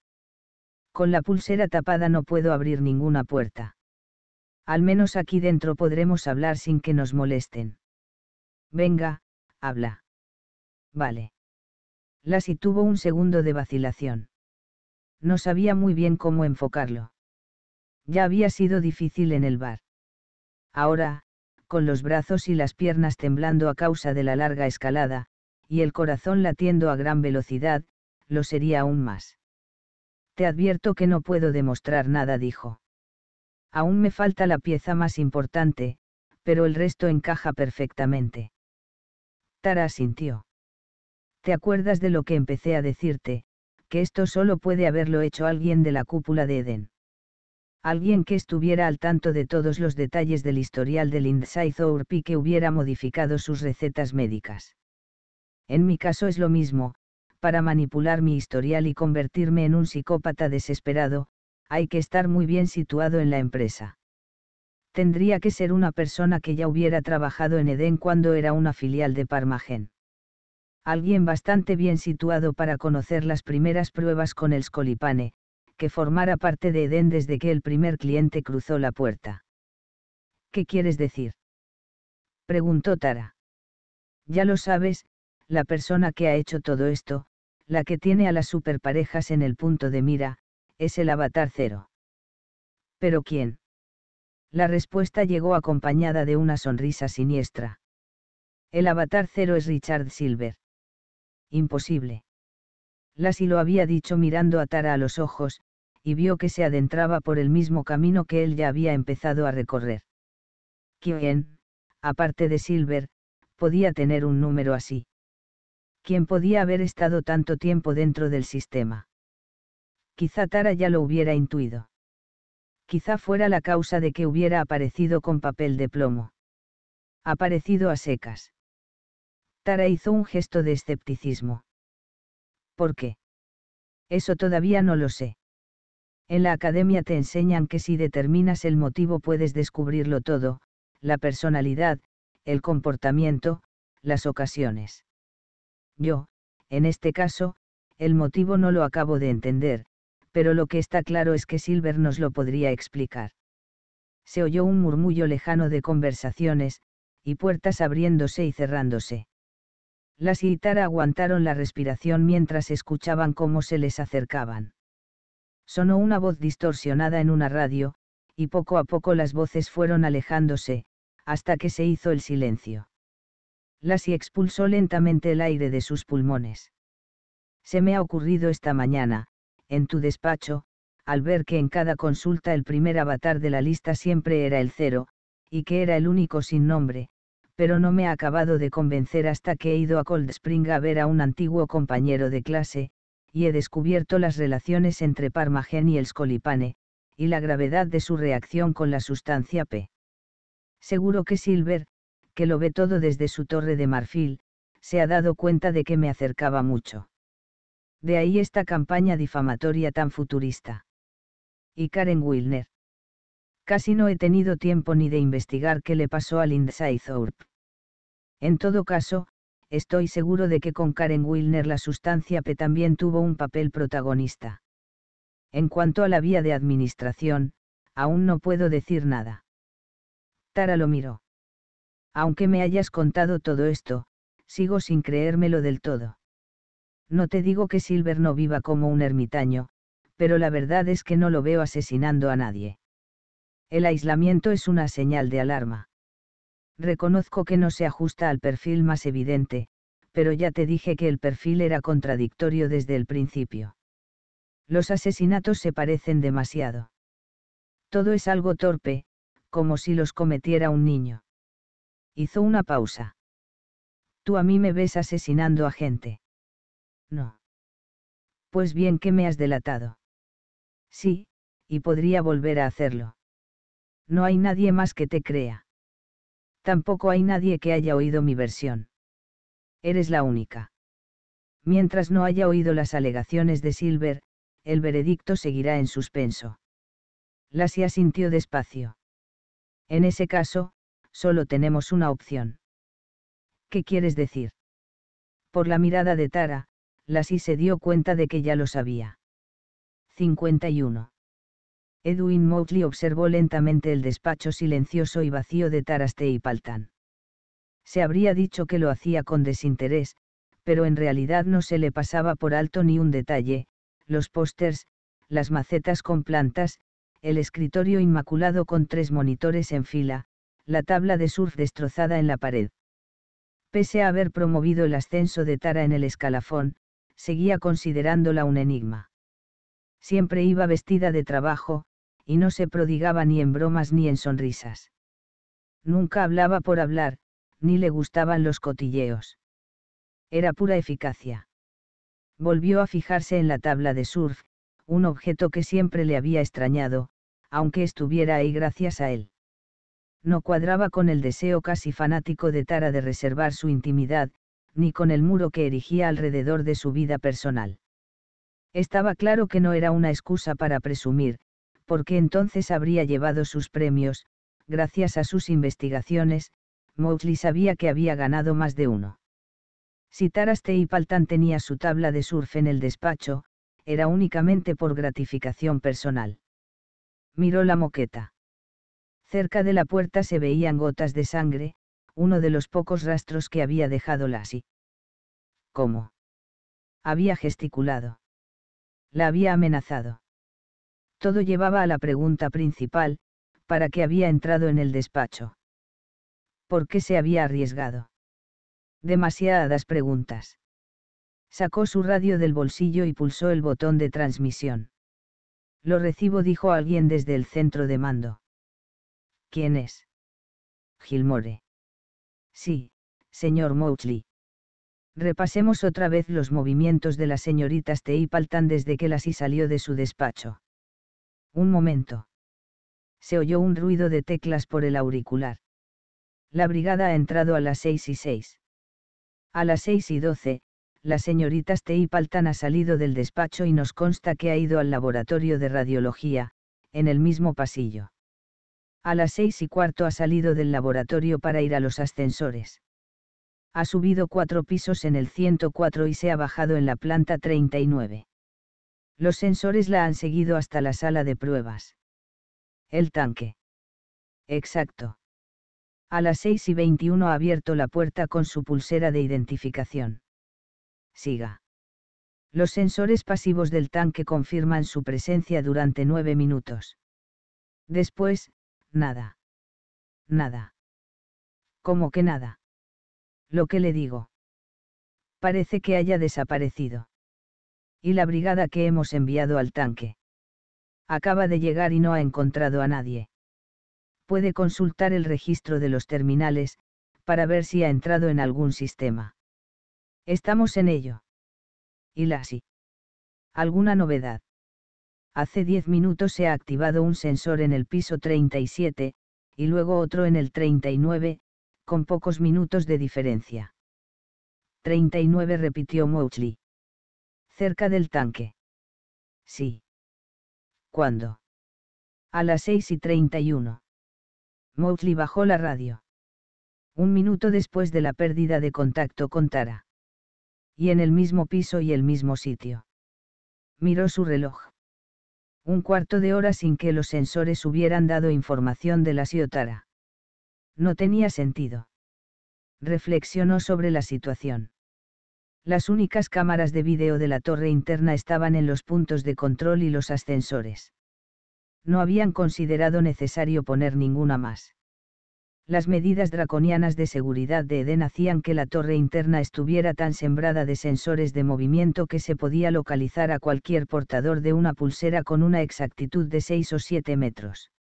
Con la pulsera tapada no puedo abrir ninguna puerta. Al menos aquí dentro podremos hablar sin que nos molesten. Venga, habla. Vale. Lassie tuvo un segundo de vacilación. No sabía muy bien cómo enfocarlo. Ya había sido difícil en el bar. Ahora, con los brazos y las piernas temblando a causa de la larga escalada, y el corazón latiendo a gran velocidad, lo sería aún más. Te advierto que no puedo demostrar nada, dijo. Aún me falta la pieza más importante, pero el resto encaja perfectamente. Tara asintió. ¿Te acuerdas de lo que empecé a decirte, que esto solo puede haberlo hecho alguien de la cúpula de Eden? Alguien que estuviera al tanto de todos los detalles del historial del Insight y que hubiera modificado sus recetas médicas. En mi caso es lo mismo, para manipular mi historial y convertirme en un psicópata desesperado, hay que estar muy bien situado en la empresa. Tendría que ser una persona que ya hubiera trabajado en Edén cuando era una filial de Parmagen. Alguien bastante bien situado para conocer las primeras pruebas con el Scolipane, que formara parte de Edén desde que el primer cliente cruzó la puerta. ¿Qué quieres decir? preguntó Tara. Ya lo sabes, la persona que ha hecho todo esto, la que tiene a las superparejas en el punto de mira, es el avatar cero. ¿Pero quién? La respuesta llegó acompañada de una sonrisa siniestra. El avatar cero es Richard Silver. Imposible. Lassie lo había dicho mirando a Tara a los ojos, y vio que se adentraba por el mismo camino que él ya había empezado a recorrer. ¿Quién, aparte de Silver, podía tener un número así? ¿Quién podía haber estado tanto tiempo dentro del sistema? quizá Tara ya lo hubiera intuido. Quizá fuera la causa de que hubiera aparecido con papel de plomo. Aparecido a secas. Tara hizo un gesto de escepticismo. ¿Por qué? Eso todavía no lo sé. En la academia te enseñan que si determinas el motivo puedes descubrirlo todo, la personalidad, el comportamiento, las ocasiones. Yo, en este caso, el motivo no lo acabo de entender, pero lo que está claro es que Silver nos lo podría explicar. Se oyó un murmullo lejano de conversaciones, y puertas abriéndose y cerrándose. Las Tara aguantaron la respiración mientras escuchaban cómo se les acercaban. Sonó una voz distorsionada en una radio, y poco a poco las voces fueron alejándose, hasta que se hizo el silencio. y expulsó lentamente el aire de sus pulmones. Se me ha ocurrido esta mañana, en tu despacho, al ver que en cada consulta el primer avatar de la lista siempre era el cero, y que era el único sin nombre, pero no me ha acabado de convencer hasta que he ido a Cold Spring a ver a un antiguo compañero de clase, y he descubierto las relaciones entre Parmagen y el Scolipane, y la gravedad de su reacción con la sustancia P. Seguro que Silver, que lo ve todo desde su torre de marfil, se ha dado cuenta de que me acercaba mucho de ahí esta campaña difamatoria tan futurista. Y Karen Wilner. Casi no he tenido tiempo ni de investigar qué le pasó a Lindsay Thorpe. En todo caso, estoy seguro de que con Karen Wilner la sustancia P también tuvo un papel protagonista. En cuanto a la vía de administración, aún no puedo decir nada. Tara lo miró. Aunque me hayas contado todo esto, sigo sin creérmelo del todo. No te digo que Silver no viva como un ermitaño, pero la verdad es que no lo veo asesinando a nadie. El aislamiento es una señal de alarma. Reconozco que no se ajusta al perfil más evidente, pero ya te dije que el perfil era contradictorio desde el principio. Los asesinatos se parecen demasiado. Todo es algo torpe, como si los cometiera un niño. Hizo una pausa. Tú a mí me ves asesinando a gente. No. Pues bien que me has delatado. Sí, y podría volver a hacerlo. No hay nadie más que te crea. Tampoco hay nadie que haya oído mi versión. Eres la única. Mientras no haya oído las alegaciones de Silver, el veredicto seguirá en suspenso. Lasia sintió despacio. En ese caso, solo tenemos una opción. ¿Qué quieres decir? Por la mirada de Tara, y se dio cuenta de que ya lo sabía. 51. Edwin Mowgli observó lentamente el despacho silencioso y vacío de Taraste y Paltán. Se habría dicho que lo hacía con desinterés, pero en realidad no se le pasaba por alto ni un detalle, los pósters, las macetas con plantas, el escritorio inmaculado con tres monitores en fila, la tabla de surf destrozada en la pared. Pese a haber promovido el ascenso de Tara en el escalafón, seguía considerándola un enigma. Siempre iba vestida de trabajo, y no se prodigaba ni en bromas ni en sonrisas. Nunca hablaba por hablar, ni le gustaban los cotilleos. Era pura eficacia. Volvió a fijarse en la tabla de surf, un objeto que siempre le había extrañado, aunque estuviera ahí gracias a él. No cuadraba con el deseo casi fanático de Tara de reservar su intimidad, ni con el muro que erigía alrededor de su vida personal. Estaba claro que no era una excusa para presumir, porque entonces habría llevado sus premios, gracias a sus investigaciones, Mowgli sabía que había ganado más de uno. Si y Paltan tenía su tabla de surf en el despacho, era únicamente por gratificación personal. Miró la moqueta. Cerca de la puerta se veían gotas de sangre, uno de los pocos rastros que había dejado así. ¿Cómo? Había gesticulado. La había amenazado. Todo llevaba a la pregunta principal, ¿para qué había entrado en el despacho? ¿Por qué se había arriesgado? Demasiadas preguntas. Sacó su radio del bolsillo y pulsó el botón de transmisión. Lo recibo, dijo alguien desde el centro de mando. ¿Quién es? Gilmore. Sí, señor Mouchley. Repasemos otra vez los movimientos de las señoritas Teipaltan desde que Lassie salió de su despacho. Un momento. Se oyó un ruido de teclas por el auricular. La brigada ha entrado a las seis y seis. A las seis y doce, la señorita Teipaltan ha salido del despacho y nos consta que ha ido al laboratorio de radiología, en el mismo pasillo. A las seis y cuarto ha salido del laboratorio para ir a los ascensores. Ha subido cuatro pisos en el 104 y se ha bajado en la planta 39. Los sensores la han seguido hasta la sala de pruebas. El tanque. Exacto. A las 6 y 21 ha abierto la puerta con su pulsera de identificación. Siga. Los sensores pasivos del tanque confirman su presencia durante nueve minutos. Después, Nada. Nada. ¿Cómo que nada? Lo que le digo. Parece que haya desaparecido. Y la brigada que hemos enviado al tanque. Acaba de llegar y no ha encontrado a nadie. Puede consultar el registro de los terminales, para ver si ha entrado en algún sistema. Estamos en ello. Y la sí. ¿Alguna novedad? Hace 10 minutos se ha activado un sensor en el piso 37, y luego otro en el 39, con pocos minutos de diferencia. 39 repitió Mowgli. Cerca del tanque. Sí. ¿Cuándo? A las 6 y 31. Mowgli bajó la radio. Un minuto después de la pérdida de contacto con Tara. Y en el mismo piso y el mismo sitio. Miró su reloj. Un cuarto de hora sin que los sensores hubieran dado información de la Siotara. No tenía sentido. Reflexionó sobre la situación. Las únicas cámaras de vídeo de la torre interna estaban en los puntos de control y los ascensores. No habían considerado necesario poner ninguna más las medidas draconianas de seguridad de Eden hacían que la torre interna estuviera tan sembrada de sensores de movimiento que se podía localizar a cualquier portador de una pulsera con una exactitud de 6 o 7 metros.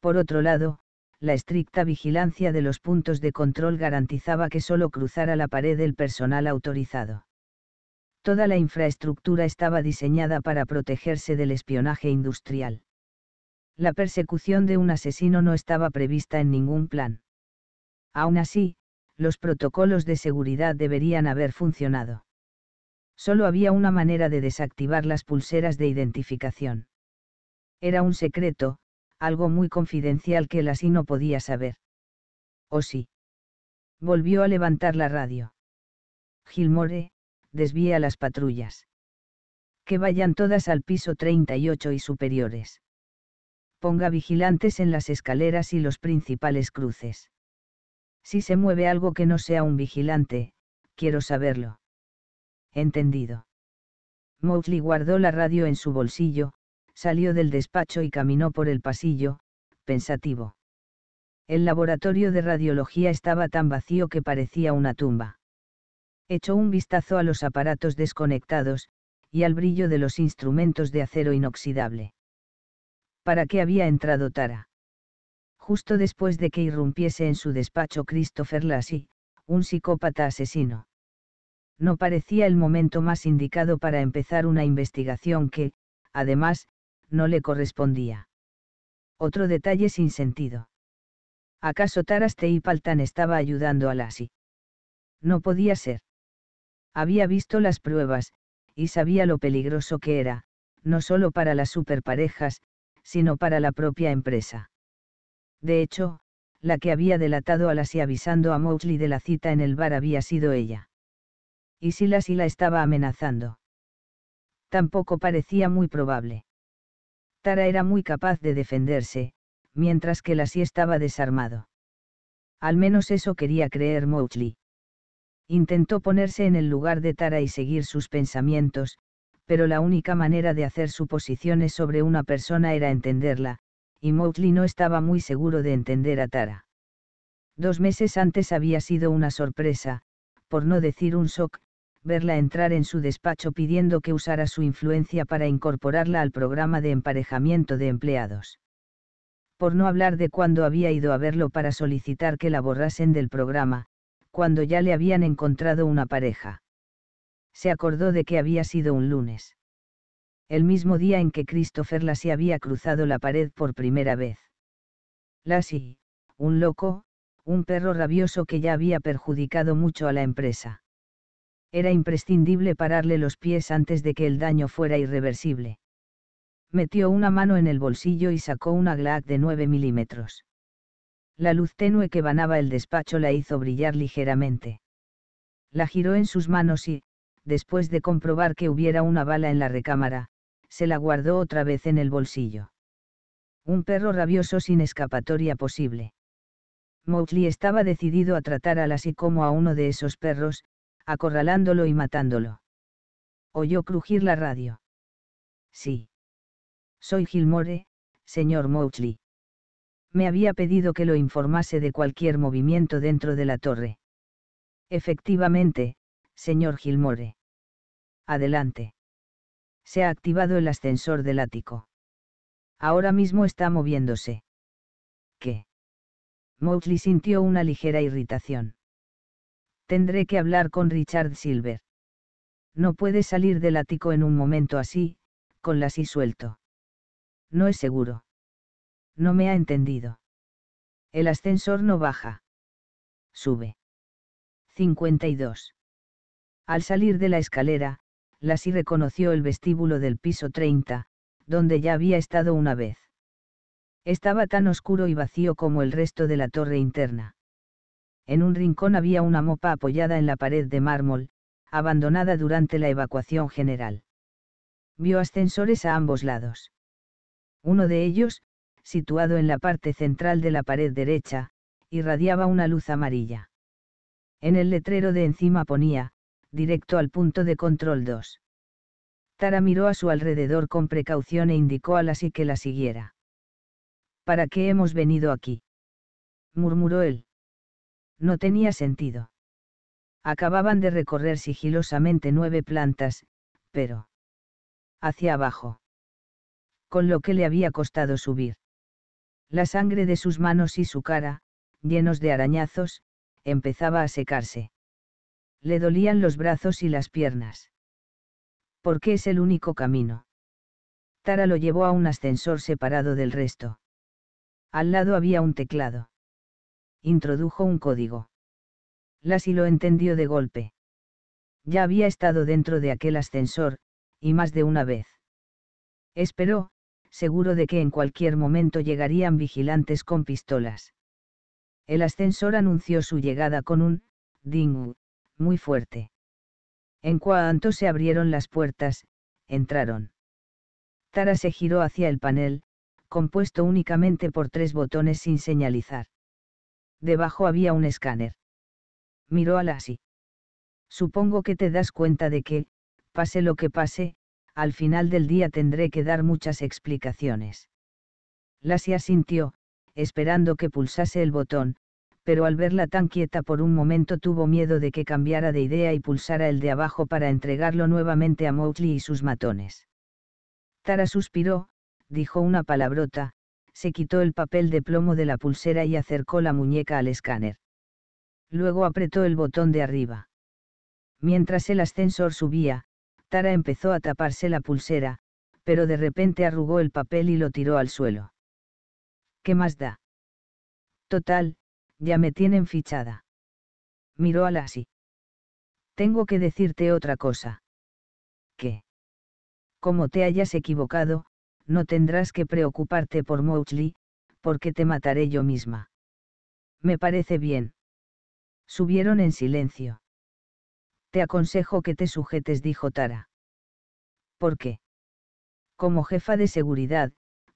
Por otro lado, la estricta vigilancia de los puntos de control garantizaba que solo cruzara la pared el personal autorizado. Toda la infraestructura estaba diseñada para protegerse del espionaje industrial la persecución de un asesino no estaba prevista en ningún plan. Aún así, los protocolos de seguridad deberían haber funcionado. Solo había una manera de desactivar las pulseras de identificación. Era un secreto, algo muy confidencial que el así no podía saber. ¿O oh, sí? Volvió a levantar la radio. Gilmore, desvía las patrullas. Que vayan todas al piso 38 y superiores ponga vigilantes en las escaleras y los principales cruces. Si se mueve algo que no sea un vigilante, quiero saberlo. Entendido. Mowgli guardó la radio en su bolsillo, salió del despacho y caminó por el pasillo, pensativo. El laboratorio de radiología estaba tan vacío que parecía una tumba. Echó un vistazo a los aparatos desconectados, y al brillo de los instrumentos de acero inoxidable para qué había entrado Tara. Justo después de que irrumpiese en su despacho Christopher Lassie, un psicópata asesino. No parecía el momento más indicado para empezar una investigación que, además, no le correspondía. Otro detalle sin sentido. ¿Acaso Taras Paltan estaba ayudando a Lassie? No podía ser. Había visto las pruebas, y sabía lo peligroso que era, no solo para las superparejas, sino para la propia empresa. De hecho, la que había delatado a Lassie avisando a Mowgli de la cita en el bar había sido ella. Y si Lassie la estaba amenazando. Tampoco parecía muy probable. Tara era muy capaz de defenderse, mientras que Lassie estaba desarmado. Al menos eso quería creer Mowgli. Intentó ponerse en el lugar de Tara y seguir sus pensamientos, pero la única manera de hacer suposiciones sobre una persona era entenderla, y Mowgli no estaba muy seguro de entender a Tara. Dos meses antes había sido una sorpresa, por no decir un shock, verla entrar en su despacho pidiendo que usara su influencia para incorporarla al programa de emparejamiento de empleados. Por no hablar de cuando había ido a verlo para solicitar que la borrasen del programa, cuando ya le habían encontrado una pareja se acordó de que había sido un lunes. El mismo día en que Christopher Lassie había cruzado la pared por primera vez. Lassie, un loco, un perro rabioso que ya había perjudicado mucho a la empresa. Era imprescindible pararle los pies antes de que el daño fuera irreversible. Metió una mano en el bolsillo y sacó una Glock de 9 milímetros. La luz tenue que banaba el despacho la hizo brillar ligeramente. La giró en sus manos y, después de comprobar que hubiera una bala en la recámara, se la guardó otra vez en el bolsillo. Un perro rabioso sin escapatoria posible. Mowgli estaba decidido a tratar al así como a uno de esos perros, acorralándolo y matándolo. Oyó crujir la radio. Sí. Soy Gilmore, señor Mowgli. Me había pedido que lo informase de cualquier movimiento dentro de la torre. Efectivamente, señor Gilmore. Adelante. Se ha activado el ascensor del ático. Ahora mismo está moviéndose. ¿Qué? Mowgli sintió una ligera irritación. Tendré que hablar con Richard Silver. No puede salir del ático en un momento así, con las y suelto. No es seguro. No me ha entendido. El ascensor no baja. Sube. 52. Al salir de la escalera, Lassie reconoció el vestíbulo del piso 30, donde ya había estado una vez. Estaba tan oscuro y vacío como el resto de la torre interna. En un rincón había una mopa apoyada en la pared de mármol, abandonada durante la evacuación general. Vio ascensores a ambos lados. Uno de ellos, situado en la parte central de la pared derecha, irradiaba una luz amarilla. En el letrero de encima ponía, directo al punto de control 2. Tara miró a su alrededor con precaución e indicó a Lassie que la siguiera. ¿Para qué hemos venido aquí? murmuró él. No tenía sentido. Acababan de recorrer sigilosamente nueve plantas, pero... hacia abajo. Con lo que le había costado subir. La sangre de sus manos y su cara, llenos de arañazos, empezaba a secarse le dolían los brazos y las piernas. Porque es el único camino. Tara lo llevó a un ascensor separado del resto. Al lado había un teclado. Introdujo un código. Lassie lo entendió de golpe. Ya había estado dentro de aquel ascensor, y más de una vez. Esperó, seguro de que en cualquier momento llegarían vigilantes con pistolas. El ascensor anunció su llegada con un, ding muy fuerte. En cuanto se abrieron las puertas, entraron. Tara se giró hacia el panel, compuesto únicamente por tres botones sin señalizar. Debajo había un escáner. Miró a Lassie. Supongo que te das cuenta de que, pase lo que pase, al final del día tendré que dar muchas explicaciones. Lasia asintió, esperando que pulsase el botón, pero al verla tan quieta por un momento tuvo miedo de que cambiara de idea y pulsara el de abajo para entregarlo nuevamente a Mowgli y sus matones. Tara suspiró, dijo una palabrota, se quitó el papel de plomo de la pulsera y acercó la muñeca al escáner. Luego apretó el botón de arriba. Mientras el ascensor subía, Tara empezó a taparse la pulsera, pero de repente arrugó el papel y lo tiró al suelo. ¿Qué más da? Total, ya me tienen fichada. Miró a Lassie. Tengo que decirte otra cosa. ¿Qué? Como te hayas equivocado, no tendrás que preocuparte por Mowgli, porque te mataré yo misma. Me parece bien. Subieron en silencio. Te aconsejo que te sujetes, dijo Tara. ¿Por qué? Como jefa de seguridad,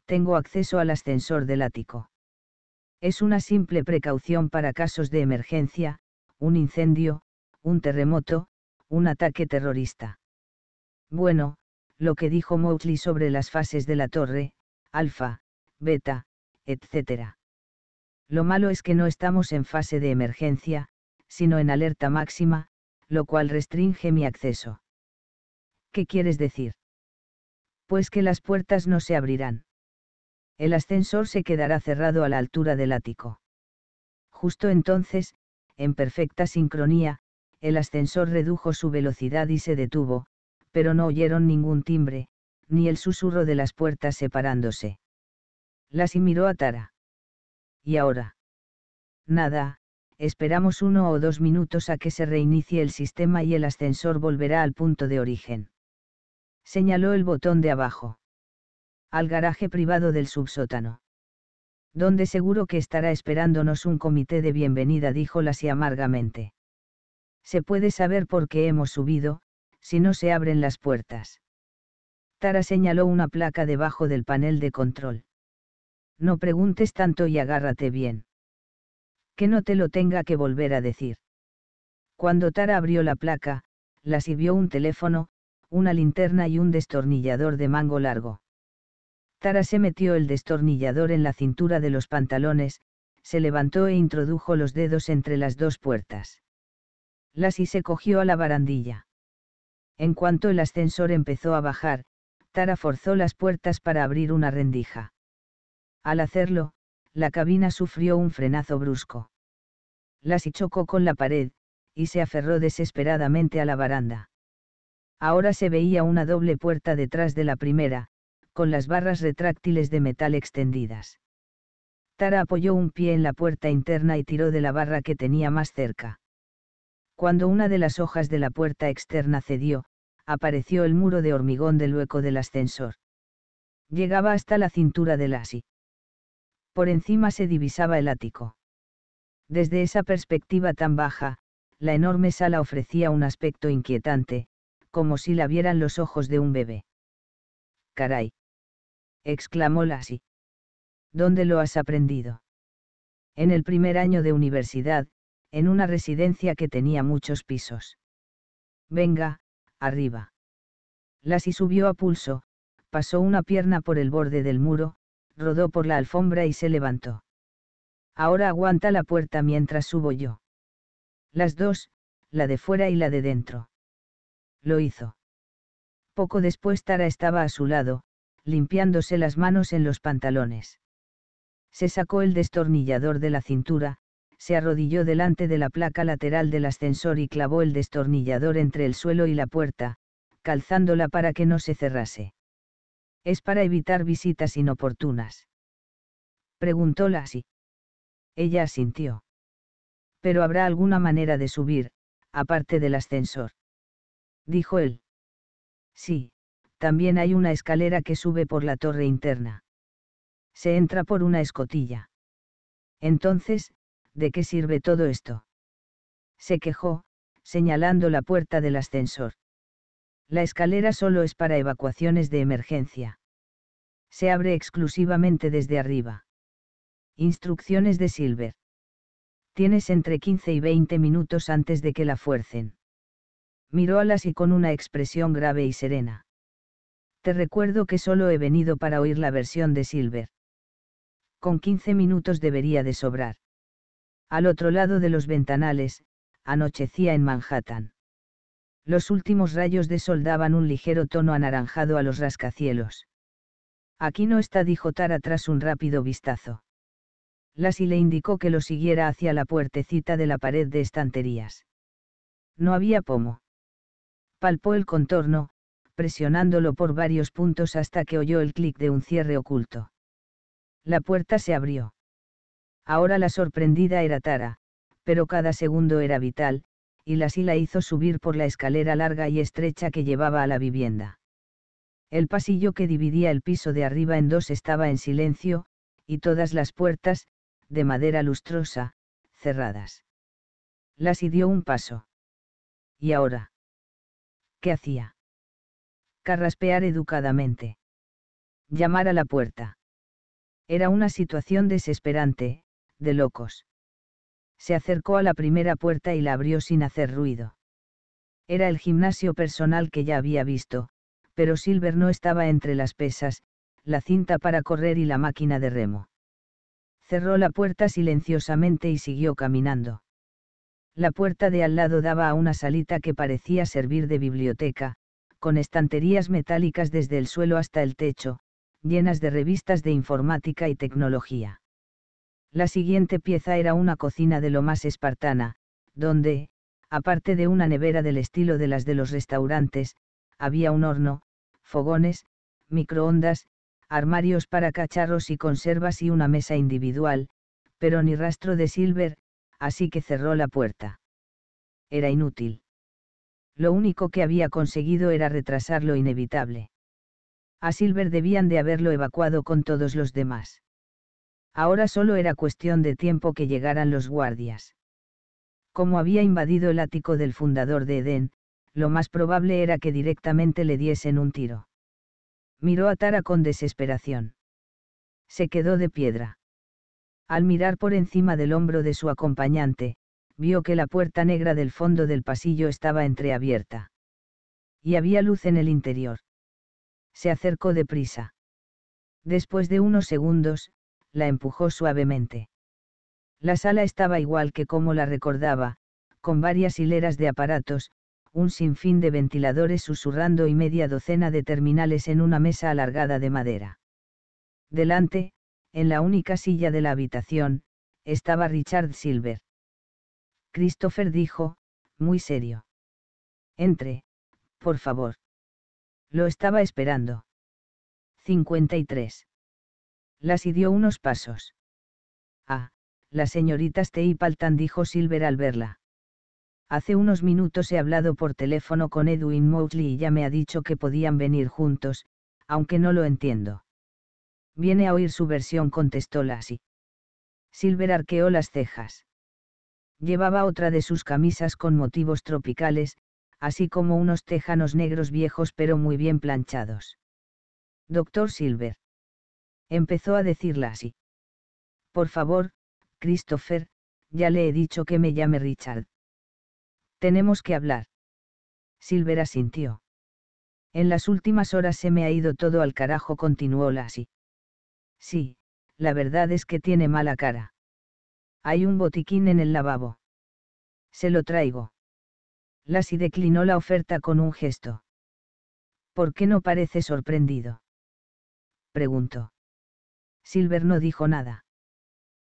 tengo acceso al ascensor del ático. Es una simple precaución para casos de emergencia, un incendio, un terremoto, un ataque terrorista. Bueno, lo que dijo Mowgli sobre las fases de la torre, alfa, beta, etc. Lo malo es que no estamos en fase de emergencia, sino en alerta máxima, lo cual restringe mi acceso. ¿Qué quieres decir? Pues que las puertas no se abrirán. El ascensor se quedará cerrado a la altura del ático. Justo entonces, en perfecta sincronía, el ascensor redujo su velocidad y se detuvo, pero no oyeron ningún timbre, ni el susurro de las puertas separándose. Las y miró a Tara. ¿Y ahora? Nada, esperamos uno o dos minutos a que se reinicie el sistema y el ascensor volverá al punto de origen. Señaló el botón de abajo al garaje privado del subsótano. Donde seguro que estará esperándonos un comité de bienvenida, dijo Lassie amargamente. Se puede saber por qué hemos subido, si no se abren las puertas. Tara señaló una placa debajo del panel de control. No preguntes tanto y agárrate bien. Que no te lo tenga que volver a decir. Cuando Tara abrió la placa, la sirvió un teléfono, una linterna y un destornillador de mango largo. Tara se metió el destornillador en la cintura de los pantalones, se levantó e introdujo los dedos entre las dos puertas. y se cogió a la barandilla. En cuanto el ascensor empezó a bajar, Tara forzó las puertas para abrir una rendija. Al hacerlo, la cabina sufrió un frenazo brusco. y chocó con la pared, y se aferró desesperadamente a la baranda. Ahora se veía una doble puerta detrás de la primera, con las barras retráctiles de metal extendidas. Tara apoyó un pie en la puerta interna y tiró de la barra que tenía más cerca. Cuando una de las hojas de la puerta externa cedió, apareció el muro de hormigón del hueco del ascensor. Llegaba hasta la cintura del ASI. Por encima se divisaba el ático. Desde esa perspectiva tan baja, la enorme sala ofrecía un aspecto inquietante, como si la vieran los ojos de un bebé. Caray exclamó Lassie. ¿Dónde lo has aprendido? En el primer año de universidad, en una residencia que tenía muchos pisos. Venga, arriba. Lassie subió a pulso, pasó una pierna por el borde del muro, rodó por la alfombra y se levantó. Ahora aguanta la puerta mientras subo yo. Las dos, la de fuera y la de dentro. Lo hizo. Poco después Tara estaba a su lado, limpiándose las manos en los pantalones. Se sacó el destornillador de la cintura, se arrodilló delante de la placa lateral del ascensor y clavó el destornillador entre el suelo y la puerta, calzándola para que no se cerrase. Es para evitar visitas inoportunas. Preguntó así. Ella asintió. Pero habrá alguna manera de subir, aparte del ascensor. Dijo él. Sí, también hay una escalera que sube por la torre interna. Se entra por una escotilla. Entonces, ¿de qué sirve todo esto? Se quejó, señalando la puerta del ascensor. La escalera solo es para evacuaciones de emergencia. Se abre exclusivamente desde arriba. Instrucciones de Silver. Tienes entre 15 y 20 minutos antes de que la fuercen. Miró a las y con una expresión grave y serena. Te recuerdo que solo he venido para oír la versión de Silver. Con 15 minutos debería de sobrar. Al otro lado de los ventanales, anochecía en Manhattan. Los últimos rayos de sol daban un ligero tono anaranjado a los rascacielos. Aquí no está, dijo Tara tras un rápido vistazo. Lassie le indicó que lo siguiera hacia la puertecita de la pared de estanterías. No había pomo. Palpó el contorno, presionándolo por varios puntos hasta que oyó el clic de un cierre oculto. La puerta se abrió. Ahora la sorprendida era Tara, pero cada segundo era vital, y la sila la hizo subir por la escalera larga y estrecha que llevaba a la vivienda. El pasillo que dividía el piso de arriba en dos estaba en silencio, y todas las puertas, de madera lustrosa, cerradas. Las dio un paso. ¿Y ahora? ¿Qué hacía? carraspear educadamente. Llamar a la puerta. Era una situación desesperante, de locos. Se acercó a la primera puerta y la abrió sin hacer ruido. Era el gimnasio personal que ya había visto, pero Silver no estaba entre las pesas, la cinta para correr y la máquina de remo. Cerró la puerta silenciosamente y siguió caminando. La puerta de al lado daba a una salita que parecía servir de biblioteca, con estanterías metálicas desde el suelo hasta el techo, llenas de revistas de informática y tecnología. La siguiente pieza era una cocina de lo más espartana, donde, aparte de una nevera del estilo de las de los restaurantes, había un horno, fogones, microondas, armarios para cacharros y conservas y una mesa individual, pero ni rastro de Silver, así que cerró la puerta. Era inútil lo único que había conseguido era retrasar lo inevitable. A Silver debían de haberlo evacuado con todos los demás. Ahora solo era cuestión de tiempo que llegaran los guardias. Como había invadido el ático del fundador de Edén, lo más probable era que directamente le diesen un tiro. Miró a Tara con desesperación. Se quedó de piedra. Al mirar por encima del hombro de su acompañante, vio que la puerta negra del fondo del pasillo estaba entreabierta. Y había luz en el interior. Se acercó deprisa. Después de unos segundos, la empujó suavemente. La sala estaba igual que como la recordaba, con varias hileras de aparatos, un sinfín de ventiladores susurrando y media docena de terminales en una mesa alargada de madera. Delante, en la única silla de la habitación, estaba Richard Silver. Christopher dijo, muy serio. Entre, por favor. Lo estaba esperando. 53. Las y dio unos pasos. Ah, la señorita Steipaltan dijo Silver al verla. Hace unos minutos he hablado por teléfono con Edwin Mowgli y ya me ha dicho que podían venir juntos, aunque no lo entiendo. Viene a oír su versión, contestó Lassie. Silver arqueó las cejas. Llevaba otra de sus camisas con motivos tropicales, así como unos tejanos negros viejos pero muy bien planchados. Doctor Silver. Empezó a decirla así. Por favor, Christopher, ya le he dicho que me llame Richard. Tenemos que hablar. Silver asintió. En las últimas horas se me ha ido todo al carajo, continuó Lassie. Sí, la verdad es que tiene mala cara. Hay un botiquín en el lavabo. Se lo traigo. Lassie declinó la oferta con un gesto. ¿Por qué no parece sorprendido? Preguntó. Silver no dijo nada.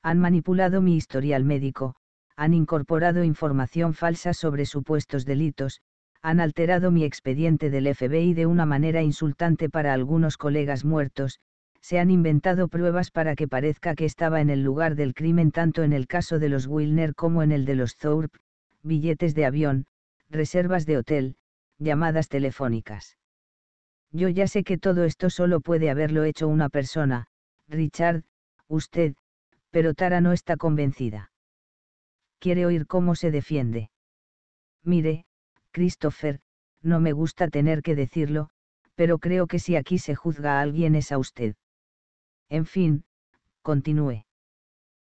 Han manipulado mi historial médico, han incorporado información falsa sobre supuestos delitos, han alterado mi expediente del FBI de una manera insultante para algunos colegas muertos, se han inventado pruebas para que parezca que estaba en el lugar del crimen tanto en el caso de los Wilner como en el de los Thorpe, billetes de avión, reservas de hotel, llamadas telefónicas. Yo ya sé que todo esto solo puede haberlo hecho una persona, Richard, usted, pero Tara no está convencida. Quiere oír cómo se defiende. Mire, Christopher, no me gusta tener que decirlo, pero creo que si aquí se juzga a alguien es a usted. En fin, continúe.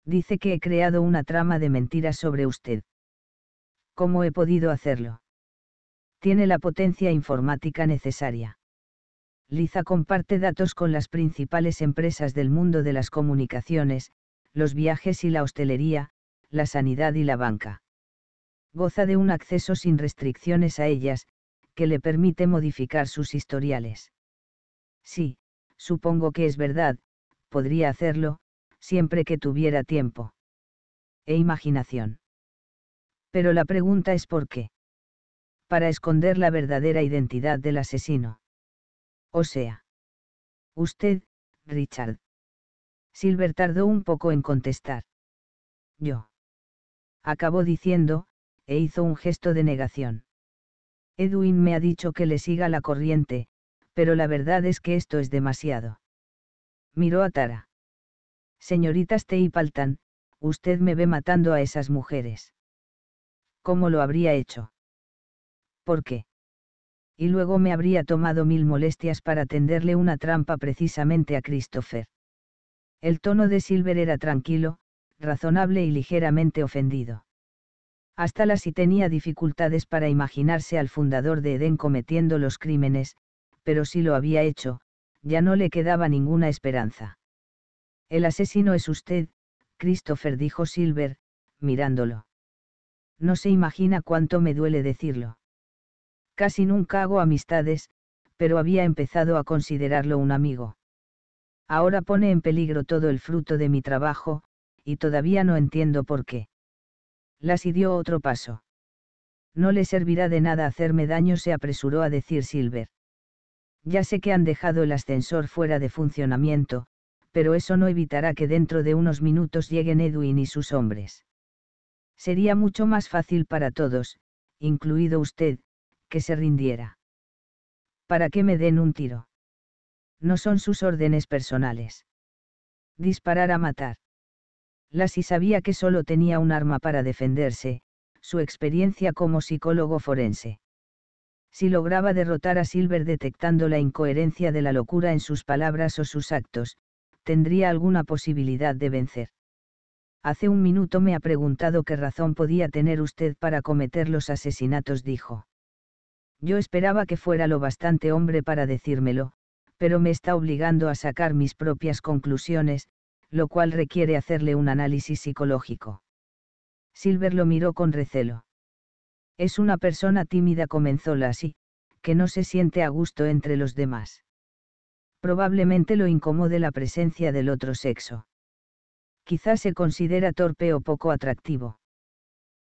Dice que he creado una trama de mentiras sobre usted. ¿Cómo he podido hacerlo? Tiene la potencia informática necesaria. Liza comparte datos con las principales empresas del mundo de las comunicaciones, los viajes y la hostelería, la sanidad y la banca. Goza de un acceso sin restricciones a ellas, que le permite modificar sus historiales. Sí, supongo que es verdad, podría hacerlo, siempre que tuviera tiempo. E imaginación. Pero la pregunta es por qué. Para esconder la verdadera identidad del asesino. O sea. Usted, Richard. Silver tardó un poco en contestar. Yo. Acabó diciendo, e hizo un gesto de negación. Edwin me ha dicho que le siga la corriente, pero la verdad es que esto es demasiado miró a Tara. Señorita Teipaltan, usted me ve matando a esas mujeres. ¿Cómo lo habría hecho? ¿Por qué? Y luego me habría tomado mil molestias para tenderle una trampa precisamente a Christopher. El tono de Silver era tranquilo, razonable y ligeramente ofendido. Hasta la si tenía dificultades para imaginarse al fundador de Edén cometiendo los crímenes, pero si lo había hecho, ya no le quedaba ninguna esperanza. El asesino es usted, Christopher dijo Silver, mirándolo. No se imagina cuánto me duele decirlo. Casi nunca hago amistades, pero había empezado a considerarlo un amigo. Ahora pone en peligro todo el fruto de mi trabajo, y todavía no entiendo por qué. y dio otro paso. No le servirá de nada hacerme daño, se apresuró a decir Silver. Ya sé que han dejado el ascensor fuera de funcionamiento, pero eso no evitará que dentro de unos minutos lleguen Edwin y sus hombres. Sería mucho más fácil para todos, incluido usted, que se rindiera. ¿Para qué me den un tiro? No son sus órdenes personales. Disparar a matar. Lassie sabía que solo tenía un arma para defenderse, su experiencia como psicólogo forense si lograba derrotar a Silver detectando la incoherencia de la locura en sus palabras o sus actos, tendría alguna posibilidad de vencer. Hace un minuto me ha preguntado qué razón podía tener usted para cometer los asesinatos, dijo. Yo esperaba que fuera lo bastante hombre para decírmelo, pero me está obligando a sacar mis propias conclusiones, lo cual requiere hacerle un análisis psicológico. Silver lo miró con recelo. Es una persona tímida, comenzó así que no se siente a gusto entre los demás. Probablemente lo incomode la presencia del otro sexo. Quizás se considera torpe o poco atractivo.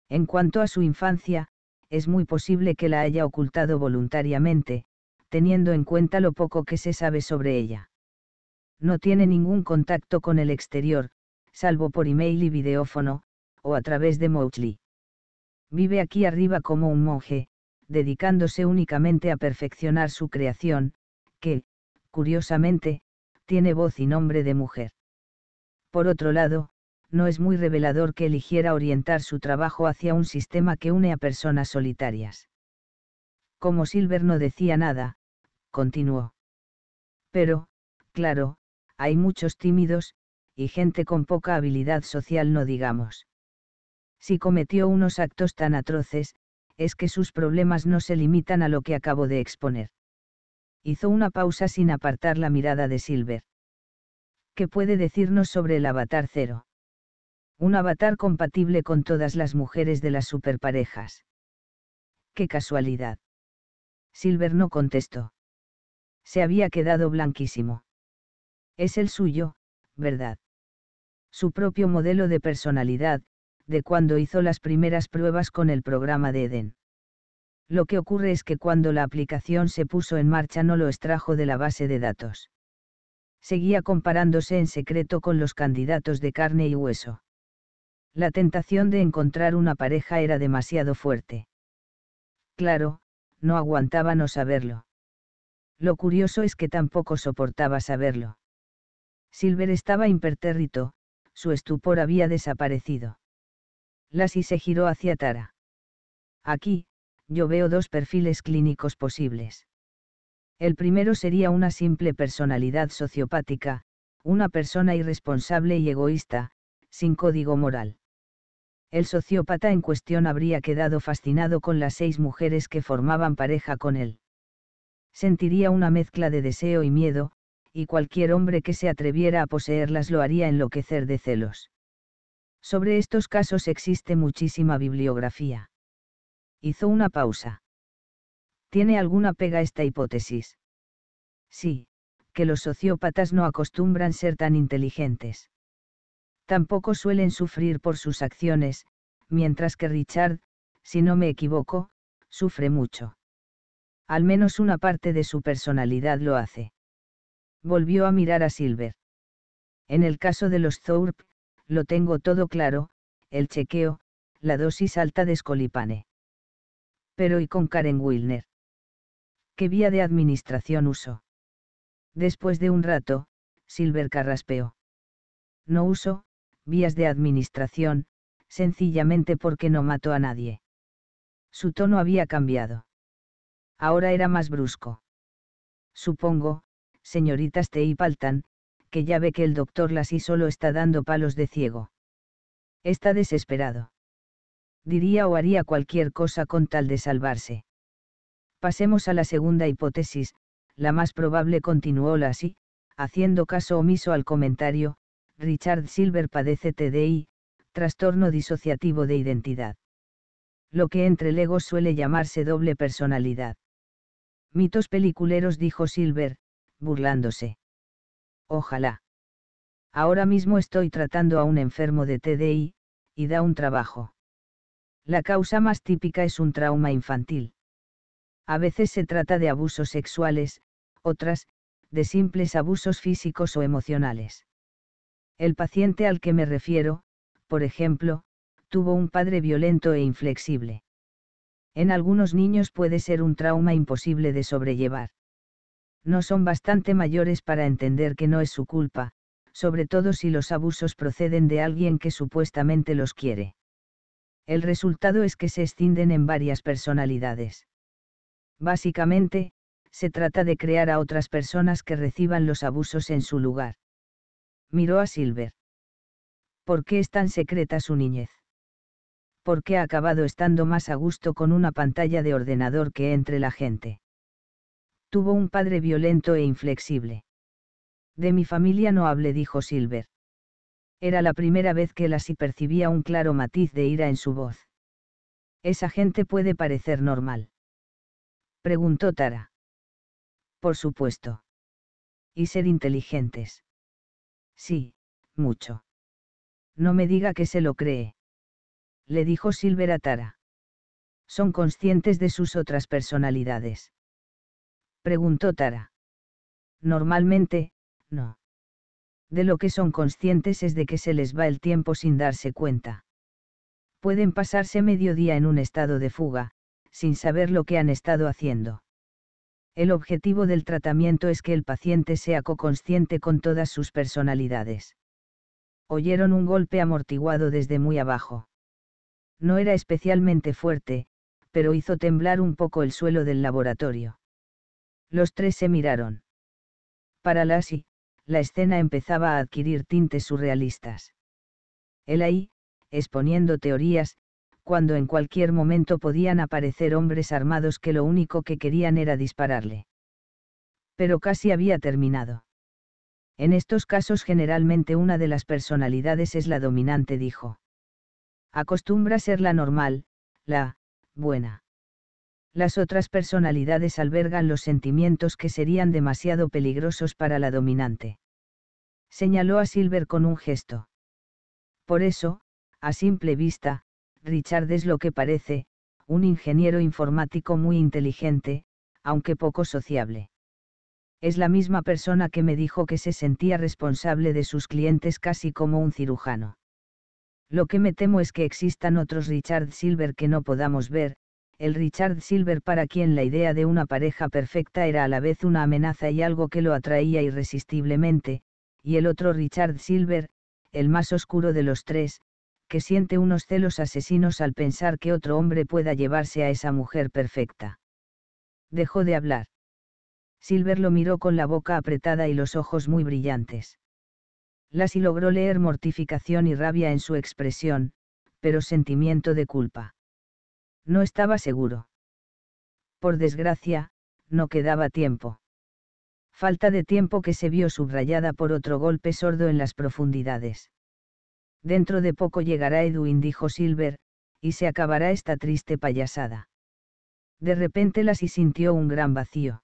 En cuanto a su infancia, es muy posible que la haya ocultado voluntariamente, teniendo en cuenta lo poco que se sabe sobre ella. No tiene ningún contacto con el exterior, salvo por email y videófono, o a través de Moutley. Vive aquí arriba como un monje, dedicándose únicamente a perfeccionar su creación, que, curiosamente, tiene voz y nombre de mujer. Por otro lado, no es muy revelador que eligiera orientar su trabajo hacia un sistema que une a personas solitarias. Como Silver no decía nada, continuó. Pero, claro, hay muchos tímidos, y gente con poca habilidad social no digamos. Si cometió unos actos tan atroces, es que sus problemas no se limitan a lo que acabo de exponer. Hizo una pausa sin apartar la mirada de Silver. ¿Qué puede decirnos sobre el avatar cero? Un avatar compatible con todas las mujeres de las superparejas. ¡Qué casualidad! Silver no contestó. Se había quedado blanquísimo. Es el suyo, ¿verdad? Su propio modelo de personalidad, de cuando hizo las primeras pruebas con el programa de Eden. Lo que ocurre es que cuando la aplicación se puso en marcha no lo extrajo de la base de datos. Seguía comparándose en secreto con los candidatos de carne y hueso. La tentación de encontrar una pareja era demasiado fuerte. Claro, no aguantaba no saberlo. Lo curioso es que tampoco soportaba saberlo. Silver estaba impertérrito, su estupor había desaparecido y se giró hacia Tara. Aquí, yo veo dos perfiles clínicos posibles. El primero sería una simple personalidad sociopática, una persona irresponsable y egoísta, sin código moral. El sociópata en cuestión habría quedado fascinado con las seis mujeres que formaban pareja con él. Sentiría una mezcla de deseo y miedo, y cualquier hombre que se atreviera a poseerlas lo haría enloquecer de celos. Sobre estos casos existe muchísima bibliografía. Hizo una pausa. ¿Tiene alguna pega esta hipótesis? Sí, que los sociópatas no acostumbran ser tan inteligentes. Tampoco suelen sufrir por sus acciones, mientras que Richard, si no me equivoco, sufre mucho. Al menos una parte de su personalidad lo hace. Volvió a mirar a Silver. En el caso de los Thorpe, lo tengo todo claro, el chequeo, la dosis alta de Scolipane. Pero ¿y con Karen Wilner? ¿Qué vía de administración uso? Después de un rato, Silver carraspeó. No uso, vías de administración, sencillamente porque no mató a nadie. Su tono había cambiado. Ahora era más brusco. Supongo, te Steipaltan, que ya ve que el doctor Lassie solo está dando palos de ciego. Está desesperado. Diría o haría cualquier cosa con tal de salvarse. Pasemos a la segunda hipótesis, la más probable continuó Lassie, haciendo caso omiso al comentario, Richard Silver padece TDI, trastorno disociativo de identidad. Lo que entre legos suele llamarse doble personalidad. Mitos peliculeros dijo Silver, burlándose. Ojalá. Ahora mismo estoy tratando a un enfermo de TDI, y da un trabajo. La causa más típica es un trauma infantil. A veces se trata de abusos sexuales, otras, de simples abusos físicos o emocionales. El paciente al que me refiero, por ejemplo, tuvo un padre violento e inflexible. En algunos niños puede ser un trauma imposible de sobrellevar no son bastante mayores para entender que no es su culpa, sobre todo si los abusos proceden de alguien que supuestamente los quiere. El resultado es que se extienden en varias personalidades. Básicamente, se trata de crear a otras personas que reciban los abusos en su lugar. Miró a Silver. ¿Por qué es tan secreta su niñez? ¿Por qué ha acabado estando más a gusto con una pantalla de ordenador que entre la gente? Tuvo un padre violento e inflexible. De mi familia no hable» dijo Silver. Era la primera vez que las y percibía un claro matiz de ira en su voz. Esa gente puede parecer normal. Preguntó Tara. Por supuesto. Y ser inteligentes. Sí, mucho. No me diga que se lo cree. Le dijo Silver a Tara. Son conscientes de sus otras personalidades preguntó Tara. Normalmente, no. De lo que son conscientes es de que se les va el tiempo sin darse cuenta. Pueden pasarse medio día en un estado de fuga, sin saber lo que han estado haciendo. El objetivo del tratamiento es que el paciente sea coconsciente con todas sus personalidades. Oyeron un golpe amortiguado desde muy abajo. No era especialmente fuerte, pero hizo temblar un poco el suelo del laboratorio. Los tres se miraron. Para Lassie, la escena empezaba a adquirir tintes surrealistas. Él ahí, exponiendo teorías, cuando en cualquier momento podían aparecer hombres armados que lo único que querían era dispararle. Pero casi había terminado. En estos casos generalmente una de las personalidades es la dominante, dijo. Acostumbra ser la normal, la, buena. Las otras personalidades albergan los sentimientos que serían demasiado peligrosos para la dominante. Señaló a Silver con un gesto. Por eso, a simple vista, Richard es lo que parece, un ingeniero informático muy inteligente, aunque poco sociable. Es la misma persona que me dijo que se sentía responsable de sus clientes casi como un cirujano. Lo que me temo es que existan otros Richard Silver que no podamos ver, el Richard Silver para quien la idea de una pareja perfecta era a la vez una amenaza y algo que lo atraía irresistiblemente, y el otro Richard Silver, el más oscuro de los tres, que siente unos celos asesinos al pensar que otro hombre pueda llevarse a esa mujer perfecta. Dejó de hablar. Silver lo miró con la boca apretada y los ojos muy brillantes. Lassie logró leer mortificación y rabia en su expresión, pero sentimiento de culpa. No estaba seguro. Por desgracia, no quedaba tiempo. Falta de tiempo que se vio subrayada por otro golpe sordo en las profundidades. Dentro de poco llegará Edwin, dijo Silver, y se acabará esta triste payasada. De repente las y sintió un gran vacío.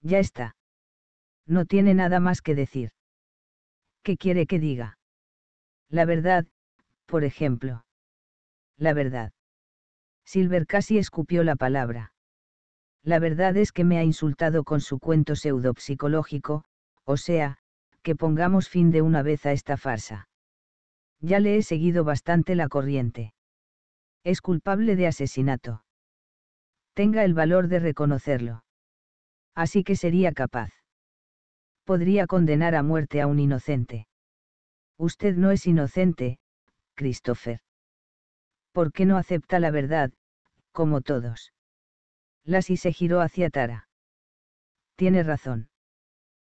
Ya está. No tiene nada más que decir. ¿Qué quiere que diga? La verdad, por ejemplo. La verdad. Silver casi escupió la palabra. La verdad es que me ha insultado con su cuento pseudo-psicológico, o sea, que pongamos fin de una vez a esta farsa. Ya le he seguido bastante la corriente. Es culpable de asesinato. Tenga el valor de reconocerlo. Así que sería capaz. Podría condenar a muerte a un inocente. Usted no es inocente, Christopher. ¿Por qué no acepta la verdad, como todos. Lassie se giró hacia Tara. Tiene razón.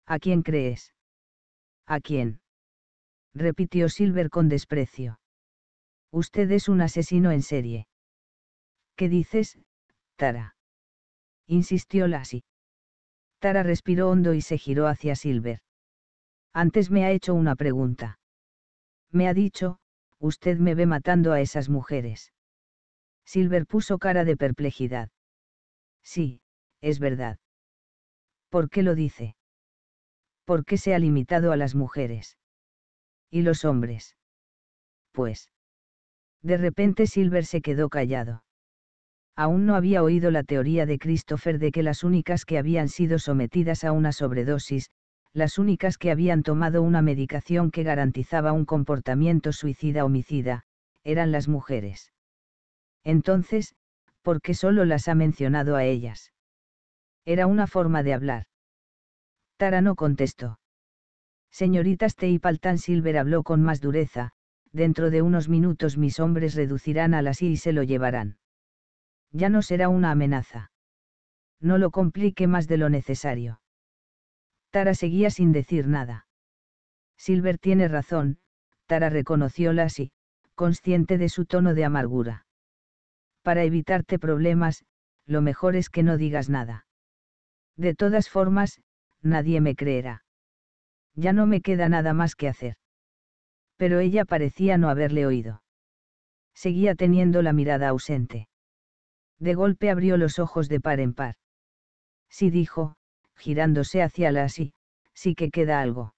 ¿A quién crees? ¿A quién? repitió Silver con desprecio. Usted es un asesino en serie. ¿Qué dices, Tara? insistió Lassie. Tara respiró hondo y se giró hacia Silver. Antes me ha hecho una pregunta. Me ha dicho, usted me ve matando a esas mujeres. Silver puso cara de perplejidad. Sí, es verdad. ¿Por qué lo dice? ¿Por qué se ha limitado a las mujeres? ¿Y los hombres? Pues. De repente Silver se quedó callado. Aún no había oído la teoría de Christopher de que las únicas que habían sido sometidas a una sobredosis, las únicas que habían tomado una medicación que garantizaba un comportamiento suicida-homicida, eran las mujeres. Entonces, ¿por qué solo las ha mencionado a ellas? Era una forma de hablar. Tara no contestó. Señoritas, Teipaltán Silver habló con más dureza, dentro de unos minutos mis hombres reducirán a las y se lo llevarán. Ya no será una amenaza. No lo complique más de lo necesario. Tara seguía sin decir nada. Silver tiene razón, Tara reconocióla así, consciente de su tono de amargura. Para evitarte problemas, lo mejor es que no digas nada. De todas formas, nadie me creerá. Ya no me queda nada más que hacer. Pero ella parecía no haberle oído. Seguía teniendo la mirada ausente. De golpe abrió los ojos de par en par. Sí dijo, girándose hacia la sí que queda algo.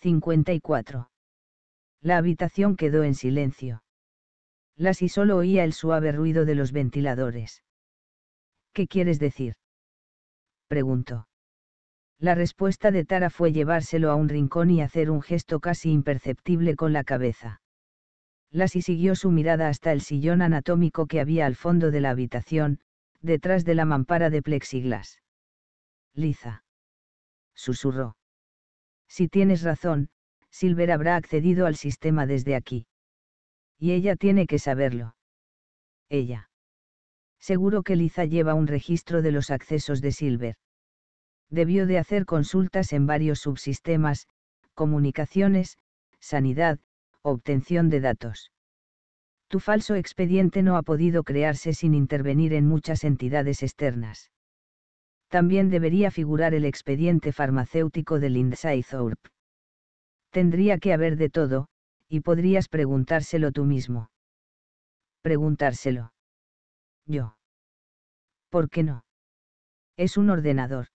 54. La habitación quedó en silencio. Lassie solo oía el suave ruido de los ventiladores. ¿Qué quieres decir? preguntó. La respuesta de Tara fue llevárselo a un rincón y hacer un gesto casi imperceptible con la cabeza. Lassie siguió su mirada hasta el sillón anatómico que había al fondo de la habitación, detrás de la mampara de plexiglas. Liza. Susurró. Si tienes razón, Silver habrá accedido al sistema desde aquí. Y ella tiene que saberlo. Ella. Seguro que Liza lleva un registro de los accesos de Silver. Debió de hacer consultas en varios subsistemas, comunicaciones, sanidad, obtención de datos. Tu falso expediente no ha podido crearse sin intervenir en muchas entidades externas también debería figurar el expediente farmacéutico de Lindsay Thorpe. Tendría que haber de todo, y podrías preguntárselo tú mismo. Preguntárselo. Yo. ¿Por qué no? Es un ordenador.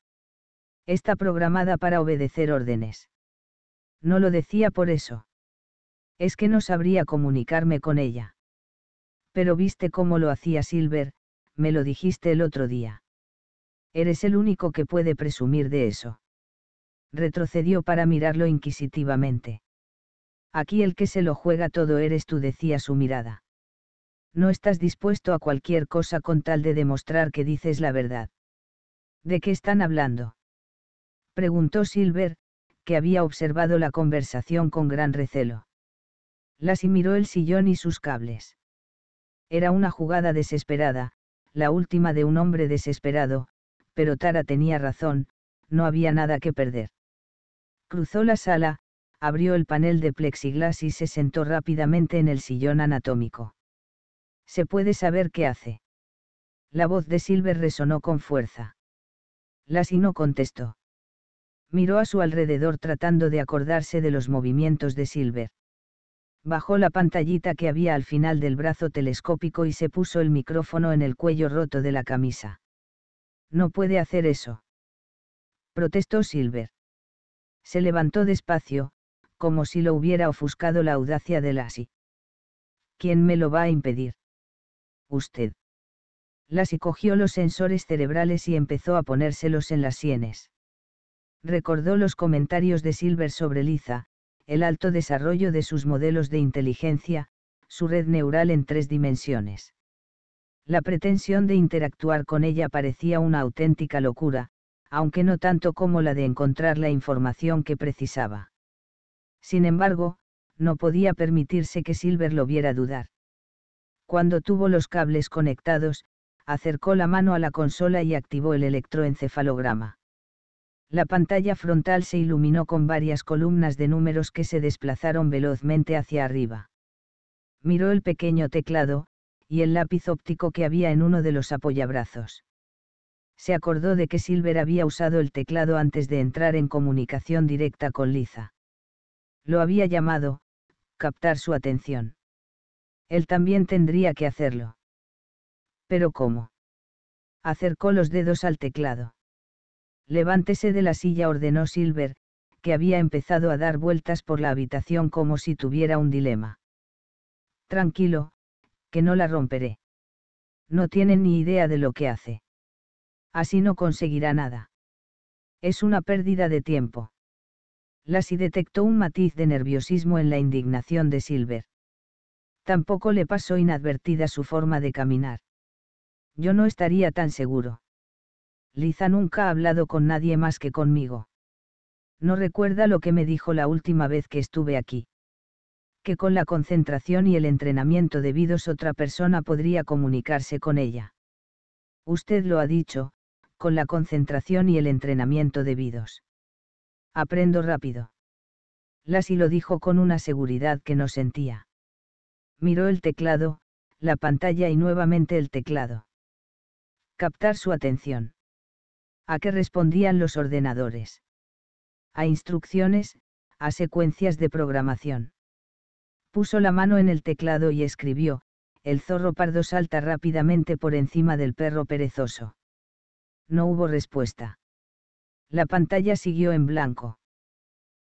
Está programada para obedecer órdenes. No lo decía por eso. Es que no sabría comunicarme con ella. Pero viste cómo lo hacía Silver, me lo dijiste el otro día. Eres el único que puede presumir de eso. Retrocedió para mirarlo inquisitivamente. Aquí el que se lo juega todo eres tú, decía su mirada. No estás dispuesto a cualquier cosa con tal de demostrar que dices la verdad. ¿De qué están hablando? Preguntó Silver, que había observado la conversación con gran recelo. Las y miró el sillón y sus cables. Era una jugada desesperada, la última de un hombre desesperado, pero Tara tenía razón, no había nada que perder. Cruzó la sala, abrió el panel de plexiglas y se sentó rápidamente en el sillón anatómico. Se puede saber qué hace. La voz de Silver resonó con fuerza. Lassie no contestó. Miró a su alrededor tratando de acordarse de los movimientos de Silver. Bajó la pantallita que había al final del brazo telescópico y se puso el micrófono en el cuello roto de la camisa. No puede hacer eso. Protestó Silver. Se levantó despacio, como si lo hubiera ofuscado la audacia de Lassie. ¿Quién me lo va a impedir? Usted. Lassie cogió los sensores cerebrales y empezó a ponérselos en las sienes. Recordó los comentarios de Silver sobre Liza, el alto desarrollo de sus modelos de inteligencia, su red neural en tres dimensiones. La pretensión de interactuar con ella parecía una auténtica locura, aunque no tanto como la de encontrar la información que precisaba. Sin embargo, no podía permitirse que Silver lo viera dudar. Cuando tuvo los cables conectados, acercó la mano a la consola y activó el electroencefalograma. La pantalla frontal se iluminó con varias columnas de números que se desplazaron velozmente hacia arriba. Miró el pequeño teclado, y el lápiz óptico que había en uno de los apoyabrazos. Se acordó de que Silver había usado el teclado antes de entrar en comunicación directa con Liza. Lo había llamado, captar su atención. Él también tendría que hacerlo. ¿Pero cómo? Acercó los dedos al teclado. Levántese de la silla, ordenó Silver, que había empezado a dar vueltas por la habitación como si tuviera un dilema. Tranquilo, que no la romperé. No tiene ni idea de lo que hace. Así no conseguirá nada. Es una pérdida de tiempo. Lassie detectó un matiz de nerviosismo en la indignación de Silver. Tampoco le pasó inadvertida su forma de caminar. Yo no estaría tan seguro. Liza nunca ha hablado con nadie más que conmigo. No recuerda lo que me dijo la última vez que estuve aquí que con la concentración y el entrenamiento debidos otra persona podría comunicarse con ella. Usted lo ha dicho, con la concentración y el entrenamiento debidos. Aprendo rápido. Lassie lo dijo con una seguridad que no sentía. Miró el teclado, la pantalla y nuevamente el teclado. Captar su atención. ¿A qué respondían los ordenadores? A instrucciones, a secuencias de programación puso la mano en el teclado y escribió, el zorro pardo salta rápidamente por encima del perro perezoso. No hubo respuesta. La pantalla siguió en blanco.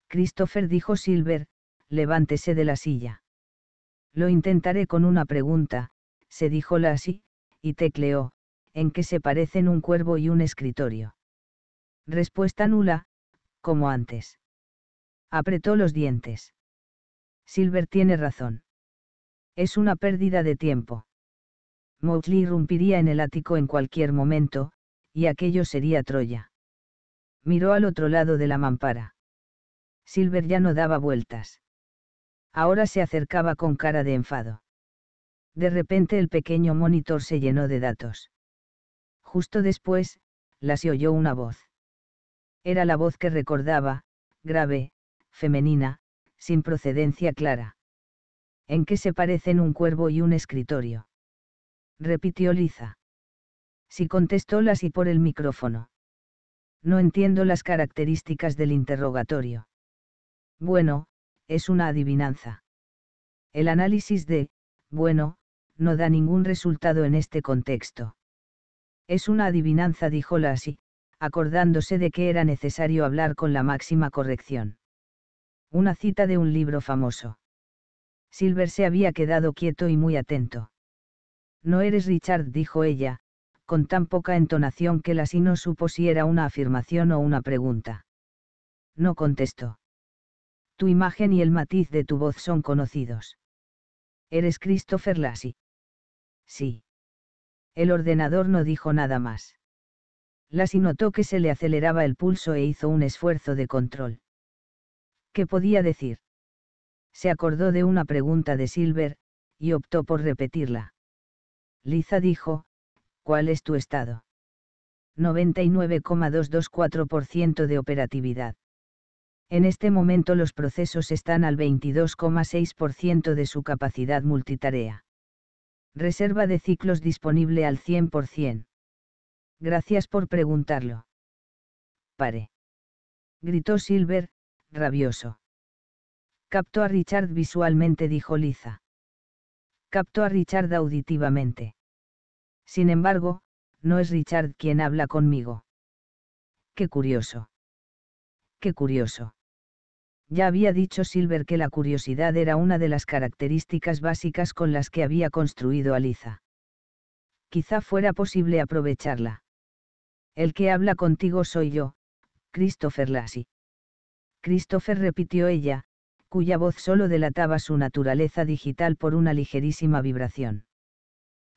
Christopher dijo Silver, levántese de la silla. Lo intentaré con una pregunta, se dijo la así, y tecleó, en qué se parecen un cuervo y un escritorio. Respuesta nula, como antes. Apretó los dientes. Silver tiene razón. Es una pérdida de tiempo. Mowgli irrumpiría en el ático en cualquier momento, y aquello sería Troya. Miró al otro lado de la mampara. Silver ya no daba vueltas. Ahora se acercaba con cara de enfado. De repente el pequeño monitor se llenó de datos. Justo después, las oyó una voz. Era la voz que recordaba, grave, femenina, sin procedencia clara. ¿En qué se parecen un cuervo y un escritorio? repitió Liza. Si contestó y por el micrófono. No entiendo las características del interrogatorio. Bueno, es una adivinanza. El análisis de, bueno, no da ningún resultado en este contexto. Es una adivinanza, dijo así acordándose de que era necesario hablar con la máxima corrección. Una cita de un libro famoso. Silver se había quedado quieto y muy atento. No eres Richard, dijo ella, con tan poca entonación que la no supo si era una afirmación o una pregunta. No contestó. Tu imagen y el matiz de tu voz son conocidos. ¿Eres Christopher Lassie? Sí. El ordenador no dijo nada más. Lassie notó que se le aceleraba el pulso e hizo un esfuerzo de control. ¿Qué podía decir? Se acordó de una pregunta de Silver, y optó por repetirla. Liza dijo, ¿cuál es tu estado? 99,224% de operatividad. En este momento los procesos están al 22,6% de su capacidad multitarea. Reserva de ciclos disponible al 100%. Gracias por preguntarlo. Pare. Gritó Silver, rabioso. Captó a Richard visualmente, dijo Liza. Captó a Richard auditivamente. Sin embargo, no es Richard quien habla conmigo. Qué curioso. Qué curioso. Ya había dicho Silver que la curiosidad era una de las características básicas con las que había construido a Liza. Quizá fuera posible aprovecharla. El que habla contigo soy yo, Christopher Lassie. Christopher repitió ella, cuya voz solo delataba su naturaleza digital por una ligerísima vibración.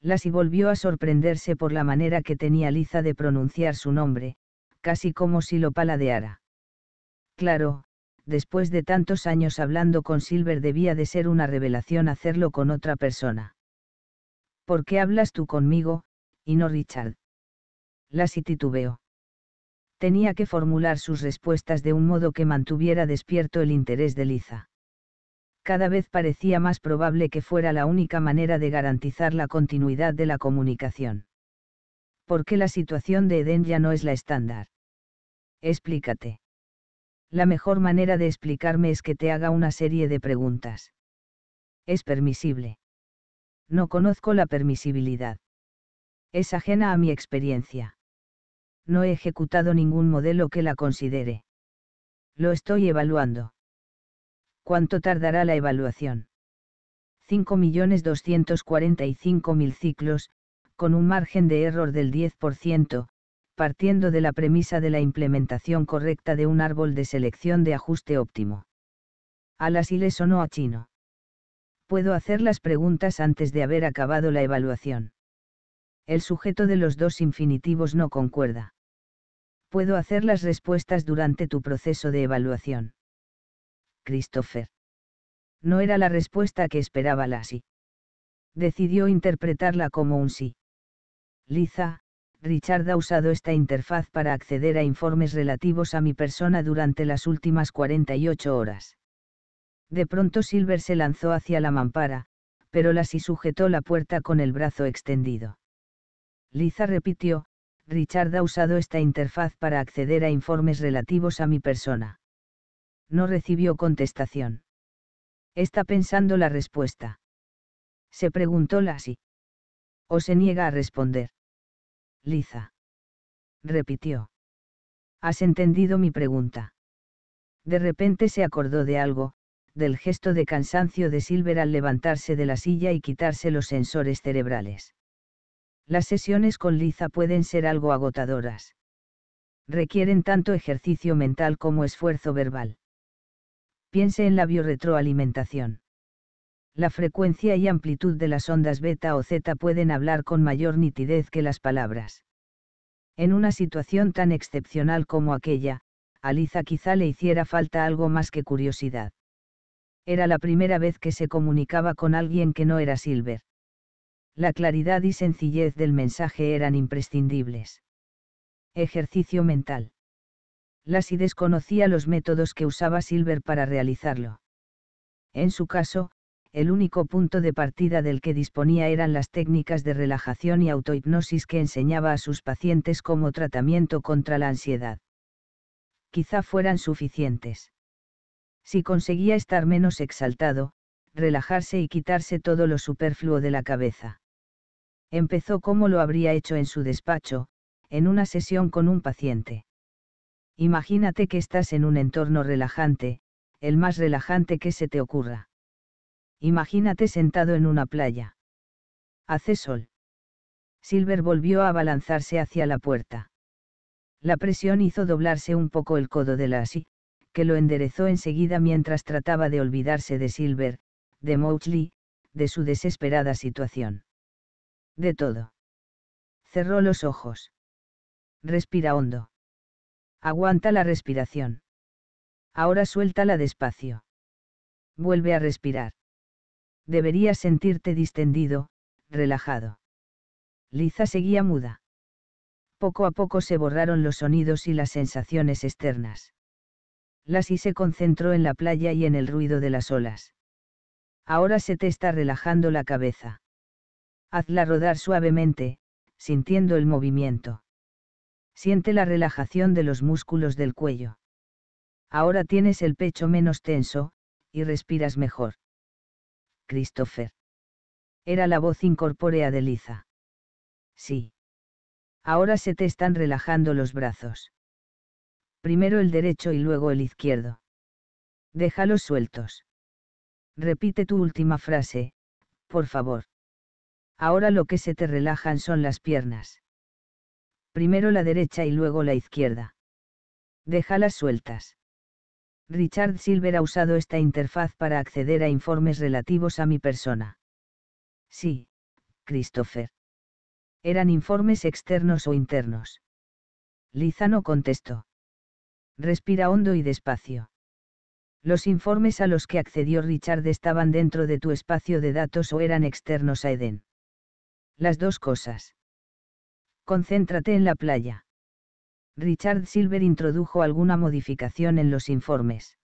Lassie volvió a sorprenderse por la manera que tenía Liza de pronunciar su nombre, casi como si lo paladeara. Claro, después de tantos años hablando con Silver debía de ser una revelación hacerlo con otra persona. ¿Por qué hablas tú conmigo, y no Richard? Lassie titubeó tenía que formular sus respuestas de un modo que mantuviera despierto el interés de Liza. Cada vez parecía más probable que fuera la única manera de garantizar la continuidad de la comunicación. ¿Por qué la situación de Eden ya no es la estándar? Explícate. La mejor manera de explicarme es que te haga una serie de preguntas. Es permisible. No conozco la permisibilidad. Es ajena a mi experiencia no he ejecutado ningún modelo que la considere. Lo estoy evaluando. ¿Cuánto tardará la evaluación? 5.245.000 ciclos, con un margen de error del 10%, partiendo de la premisa de la implementación correcta de un árbol de selección de ajuste óptimo. A las ILES o no a chino. Puedo hacer las preguntas antes de haber acabado la evaluación. El sujeto de los dos infinitivos no concuerda puedo hacer las respuestas durante tu proceso de evaluación. Christopher. No era la respuesta que esperaba la Decidió interpretarla como un sí. Liza, Richard ha usado esta interfaz para acceder a informes relativos a mi persona durante las últimas 48 horas. De pronto Silver se lanzó hacia la mampara, pero Lassie sujetó la puerta con el brazo extendido. Liza repitió, Richard ha usado esta interfaz para acceder a informes relativos a mi persona. No recibió contestación. Está pensando la respuesta. Se preguntó si. O se niega a responder. Liza. Repitió. ¿Has entendido mi pregunta? De repente se acordó de algo, del gesto de cansancio de Silver al levantarse de la silla y quitarse los sensores cerebrales las sesiones con Liza pueden ser algo agotadoras. Requieren tanto ejercicio mental como esfuerzo verbal. Piense en la biorretroalimentación. La frecuencia y amplitud de las ondas beta o zeta pueden hablar con mayor nitidez que las palabras. En una situación tan excepcional como aquella, a Liza quizá le hiciera falta algo más que curiosidad. Era la primera vez que se comunicaba con alguien que no era Silver la claridad y sencillez del mensaje eran imprescindibles. Ejercicio mental. Lassie desconocía los métodos que usaba Silver para realizarlo. En su caso, el único punto de partida del que disponía eran las técnicas de relajación y autohipnosis que enseñaba a sus pacientes como tratamiento contra la ansiedad. Quizá fueran suficientes. Si conseguía estar menos exaltado, relajarse y quitarse todo lo superfluo de la cabeza empezó como lo habría hecho en su despacho, en una sesión con un paciente. Imagínate que estás en un entorno relajante, el más relajante que se te ocurra. Imagínate sentado en una playa. Hace sol. Silver volvió a abalanzarse hacia la puerta. La presión hizo doblarse un poco el codo de Lassie, que lo enderezó enseguida mientras trataba de olvidarse de Silver, de Mowgli, de su desesperada situación. De todo. Cerró los ojos. Respira hondo. Aguanta la respiración. Ahora suéltala despacio. Vuelve a respirar. Deberías sentirte distendido, relajado. Liza seguía muda. Poco a poco se borraron los sonidos y las sensaciones externas. Lasi se concentró en la playa y en el ruido de las olas. Ahora se te está relajando la cabeza hazla rodar suavemente, sintiendo el movimiento. Siente la relajación de los músculos del cuello. Ahora tienes el pecho menos tenso, y respiras mejor. Christopher. Era la voz incorpórea de Liza. Sí. Ahora se te están relajando los brazos. Primero el derecho y luego el izquierdo. Déjalos sueltos. Repite tu última frase, por favor. Ahora lo que se te relajan son las piernas. Primero la derecha y luego la izquierda. Déjalas sueltas. Richard Silver ha usado esta interfaz para acceder a informes relativos a mi persona. Sí, Christopher. Eran informes externos o internos. Lizano contestó. Respira hondo y despacio. Los informes a los que accedió Richard estaban dentro de tu espacio de datos o eran externos a Eden las dos cosas. Concéntrate en la playa. Richard Silver introdujo alguna modificación en los informes.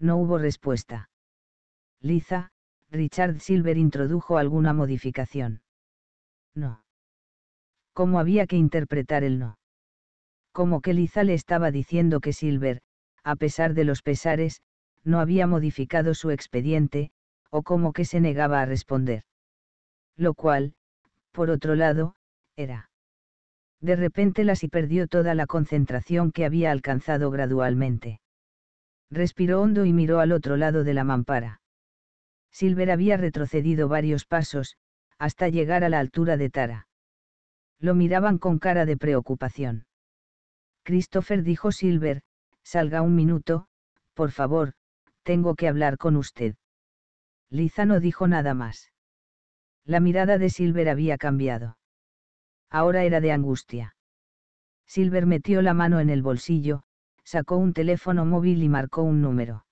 No hubo respuesta. Liza, Richard Silver introdujo alguna modificación. No. ¿Cómo había que interpretar el no? Como que Liza le estaba diciendo que Silver, a pesar de los pesares, no había modificado su expediente, o como que se negaba a responder. Lo cual, por otro lado, era. De repente las y perdió toda la concentración que había alcanzado gradualmente. Respiró hondo y miró al otro lado de la mampara. Silver había retrocedido varios pasos, hasta llegar a la altura de Tara. Lo miraban con cara de preocupación. Christopher dijo Silver, salga un minuto, por favor, tengo que hablar con usted. Liza no dijo nada más. La mirada de Silver había cambiado. Ahora era de angustia. Silver metió la mano en el bolsillo, sacó un teléfono móvil y marcó un número.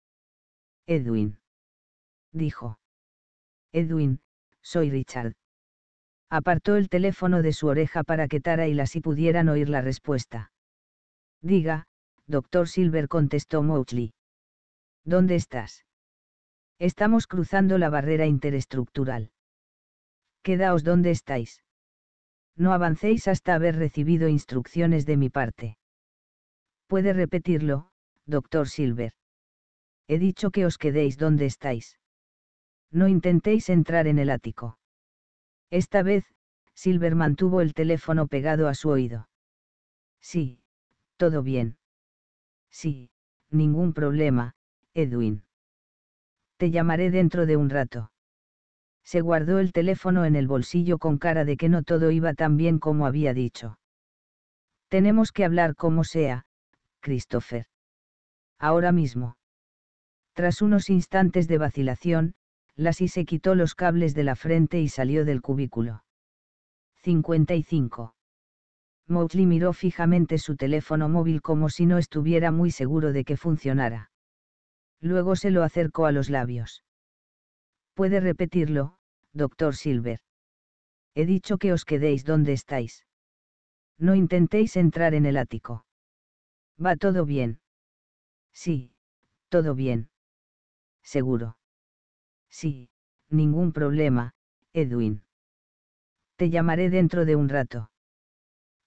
Edwin. Dijo. Edwin, soy Richard. Apartó el teléfono de su oreja para que Tara y Lassie pudieran oír la respuesta. Diga, doctor Silver contestó motley. ¿Dónde estás? Estamos cruzando la barrera interestructural quedaos donde estáis. No avancéis hasta haber recibido instrucciones de mi parte. Puede repetirlo, doctor Silver. He dicho que os quedéis donde estáis. No intentéis entrar en el ático. Esta vez, Silver mantuvo el teléfono pegado a su oído. Sí, todo bien. Sí, ningún problema, Edwin. Te llamaré dentro de un rato se guardó el teléfono en el bolsillo con cara de que no todo iba tan bien como había dicho. Tenemos que hablar como sea, Christopher. Ahora mismo. Tras unos instantes de vacilación, Lassie se quitó los cables de la frente y salió del cubículo. 55. Mowgli miró fijamente su teléfono móvil como si no estuviera muy seguro de que funcionara. Luego se lo acercó a los labios. Puede repetirlo, doctor Silver. He dicho que os quedéis donde estáis. No intentéis entrar en el ático. ¿Va todo bien? Sí, todo bien. Seguro. Sí, ningún problema, Edwin. Te llamaré dentro de un rato.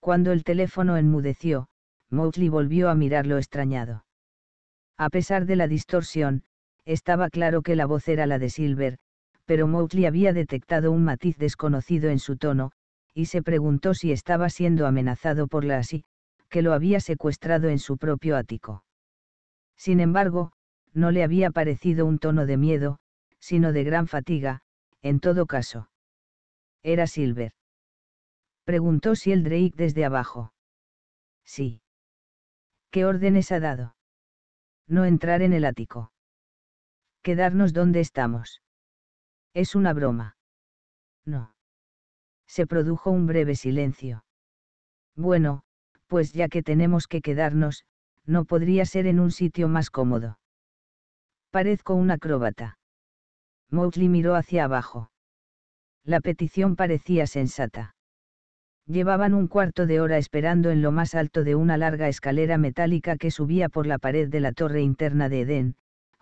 Cuando el teléfono enmudeció, Mowgli volvió a mirarlo extrañado. A pesar de la distorsión, estaba claro que la voz era la de Silver, pero Mowgli había detectado un matiz desconocido en su tono, y se preguntó si estaba siendo amenazado por la así, que lo había secuestrado en su propio ático. Sin embargo, no le había parecido un tono de miedo, sino de gran fatiga, en todo caso. ¿Era Silver? Preguntó si el Drake desde abajo. Sí. ¿Qué órdenes ha dado? No entrar en el ático quedarnos donde estamos. Es una broma. No. Se produjo un breve silencio. Bueno, pues ya que tenemos que quedarnos, no podría ser en un sitio más cómodo. Parezco un acróbata. Mowgli miró hacia abajo. La petición parecía sensata. Llevaban un cuarto de hora esperando en lo más alto de una larga escalera metálica que subía por la pared de la torre interna de Edén,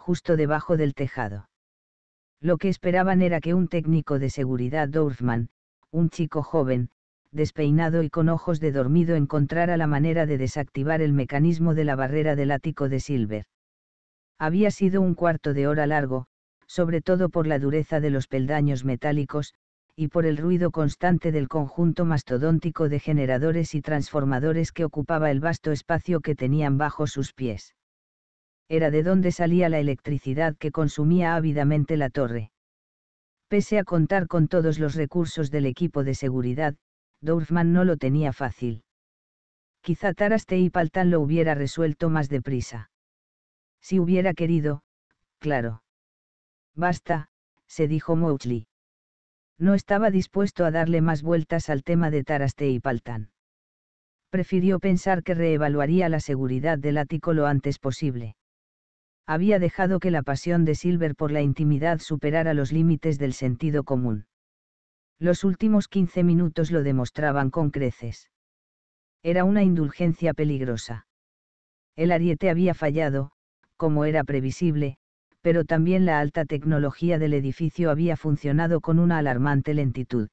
justo debajo del tejado. Lo que esperaban era que un técnico de seguridad Dorfman, un chico joven, despeinado y con ojos de dormido encontrara la manera de desactivar el mecanismo de la barrera del ático de Silver. Había sido un cuarto de hora largo, sobre todo por la dureza de los peldaños metálicos, y por el ruido constante del conjunto mastodóntico de generadores y transformadores que ocupaba el vasto espacio que tenían bajo sus pies era de dónde salía la electricidad que consumía ávidamente la torre. Pese a contar con todos los recursos del equipo de seguridad, Dorfman no lo tenía fácil. Quizá Taraste y Paltan lo hubiera resuelto más deprisa. Si hubiera querido, claro. Basta, se dijo Mowgli. No estaba dispuesto a darle más vueltas al tema de Taraste y Paltan. Prefirió pensar que reevaluaría la seguridad del ático lo antes posible había dejado que la pasión de Silver por la intimidad superara los límites del sentido común. Los últimos 15 minutos lo demostraban con creces. Era una indulgencia peligrosa. El ariete había fallado, como era previsible, pero también la alta tecnología del edificio había funcionado con una alarmante lentitud.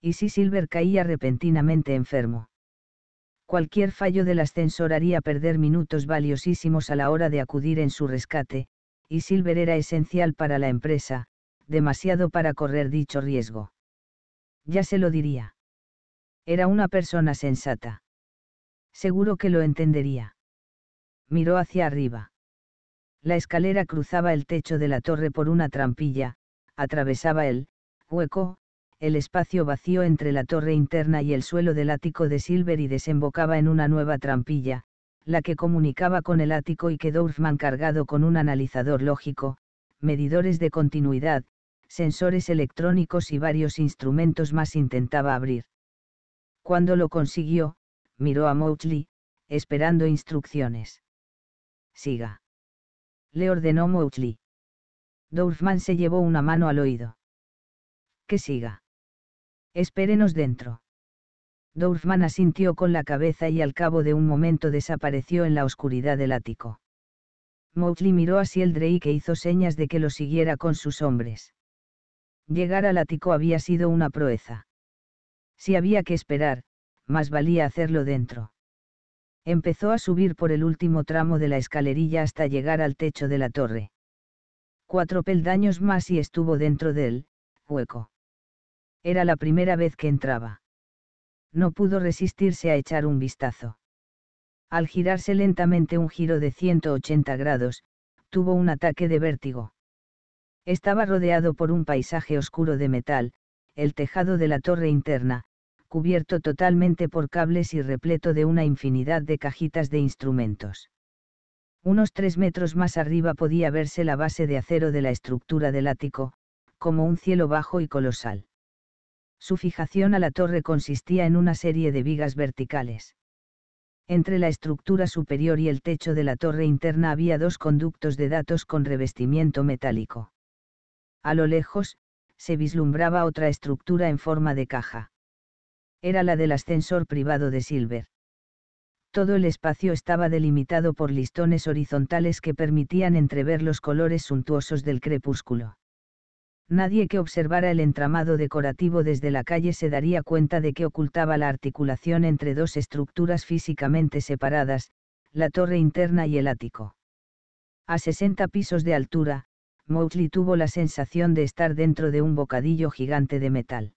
¿Y si Silver caía repentinamente enfermo? cualquier fallo del ascensor haría perder minutos valiosísimos a la hora de acudir en su rescate, y Silver era esencial para la empresa, demasiado para correr dicho riesgo. Ya se lo diría. Era una persona sensata. Seguro que lo entendería. Miró hacia arriba. La escalera cruzaba el techo de la torre por una trampilla, atravesaba el hueco, el espacio vacío entre la torre interna y el suelo del ático de Silver y desembocaba en una nueva trampilla, la que comunicaba con el ático y que Dorfman cargado con un analizador lógico, medidores de continuidad, sensores electrónicos y varios instrumentos más intentaba abrir. Cuando lo consiguió, miró a Mowgli, esperando instrucciones. Siga. Le ordenó Mowgli. Dorfman se llevó una mano al oído. Que siga. Espérenos dentro. Dorfman asintió con la cabeza y al cabo de un momento desapareció en la oscuridad del ático. Mowgli miró el Drei que hizo señas de que lo siguiera con sus hombres. Llegar al ático había sido una proeza. Si había que esperar, más valía hacerlo dentro. Empezó a subir por el último tramo de la escalerilla hasta llegar al techo de la torre. Cuatro peldaños más y estuvo dentro del hueco. Era la primera vez que entraba. No pudo resistirse a echar un vistazo. Al girarse lentamente un giro de 180 grados, tuvo un ataque de vértigo. Estaba rodeado por un paisaje oscuro de metal, el tejado de la torre interna, cubierto totalmente por cables y repleto de una infinidad de cajitas de instrumentos. Unos tres metros más arriba podía verse la base de acero de la estructura del ático, como un cielo bajo y colosal. Su fijación a la torre consistía en una serie de vigas verticales. Entre la estructura superior y el techo de la torre interna había dos conductos de datos con revestimiento metálico. A lo lejos, se vislumbraba otra estructura en forma de caja. Era la del ascensor privado de Silver. Todo el espacio estaba delimitado por listones horizontales que permitían entrever los colores suntuosos del crepúsculo. Nadie que observara el entramado decorativo desde la calle se daría cuenta de que ocultaba la articulación entre dos estructuras físicamente separadas, la torre interna y el ático. A 60 pisos de altura, Mowgli tuvo la sensación de estar dentro de un bocadillo gigante de metal.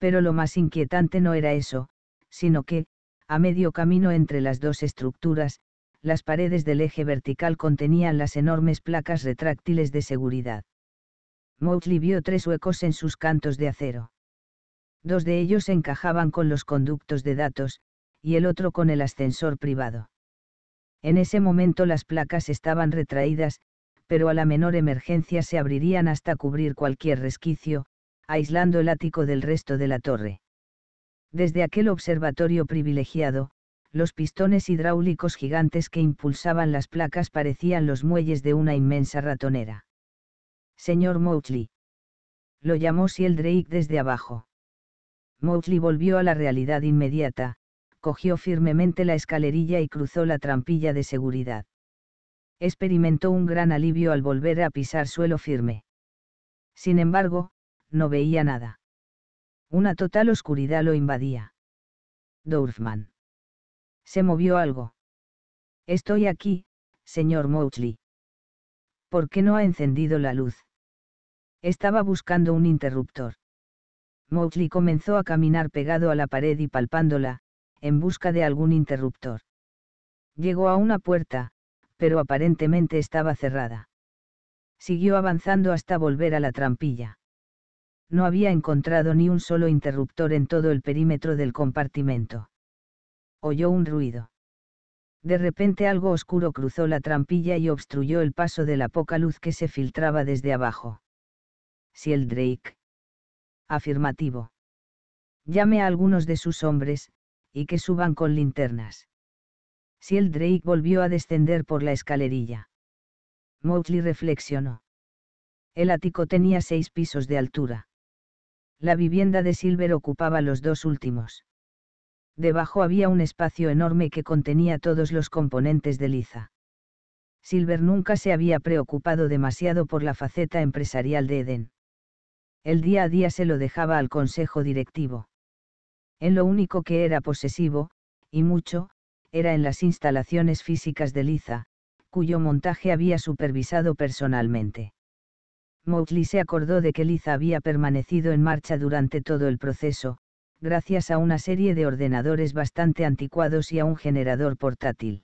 Pero lo más inquietante no era eso, sino que, a medio camino entre las dos estructuras, las paredes del eje vertical contenían las enormes placas retráctiles de seguridad. Mowgli vio tres huecos en sus cantos de acero. Dos de ellos encajaban con los conductos de datos, y el otro con el ascensor privado. En ese momento las placas estaban retraídas, pero a la menor emergencia se abrirían hasta cubrir cualquier resquicio, aislando el ático del resto de la torre. Desde aquel observatorio privilegiado, los pistones hidráulicos gigantes que impulsaban las placas parecían los muelles de una inmensa ratonera. Señor Mowgli. Lo llamó Drake desde abajo. Mowgli volvió a la realidad inmediata, cogió firmemente la escalerilla y cruzó la trampilla de seguridad. Experimentó un gran alivio al volver a pisar suelo firme. Sin embargo, no veía nada. Una total oscuridad lo invadía. Dorfman. Se movió algo. Estoy aquí, señor Mowgli. ¿Por qué no ha encendido la luz? Estaba buscando un interruptor. Mowgli comenzó a caminar pegado a la pared y palpándola, en busca de algún interruptor. Llegó a una puerta, pero aparentemente estaba cerrada. Siguió avanzando hasta volver a la trampilla. No había encontrado ni un solo interruptor en todo el perímetro del compartimento. Oyó un ruido. De repente algo oscuro cruzó la trampilla y obstruyó el paso de la poca luz que se filtraba desde abajo. Drake. Afirmativo. Llame a algunos de sus hombres, y que suban con linternas. Drake volvió a descender por la escalerilla. Mowgli reflexionó. El ático tenía seis pisos de altura. La vivienda de Silver ocupaba los dos últimos. Debajo había un espacio enorme que contenía todos los componentes de Liza. Silver nunca se había preocupado demasiado por la faceta empresarial de Eden el día a día se lo dejaba al consejo directivo. En lo único que era posesivo, y mucho, era en las instalaciones físicas de Liza, cuyo montaje había supervisado personalmente. Mowgli se acordó de que Liza había permanecido en marcha durante todo el proceso, gracias a una serie de ordenadores bastante anticuados y a un generador portátil.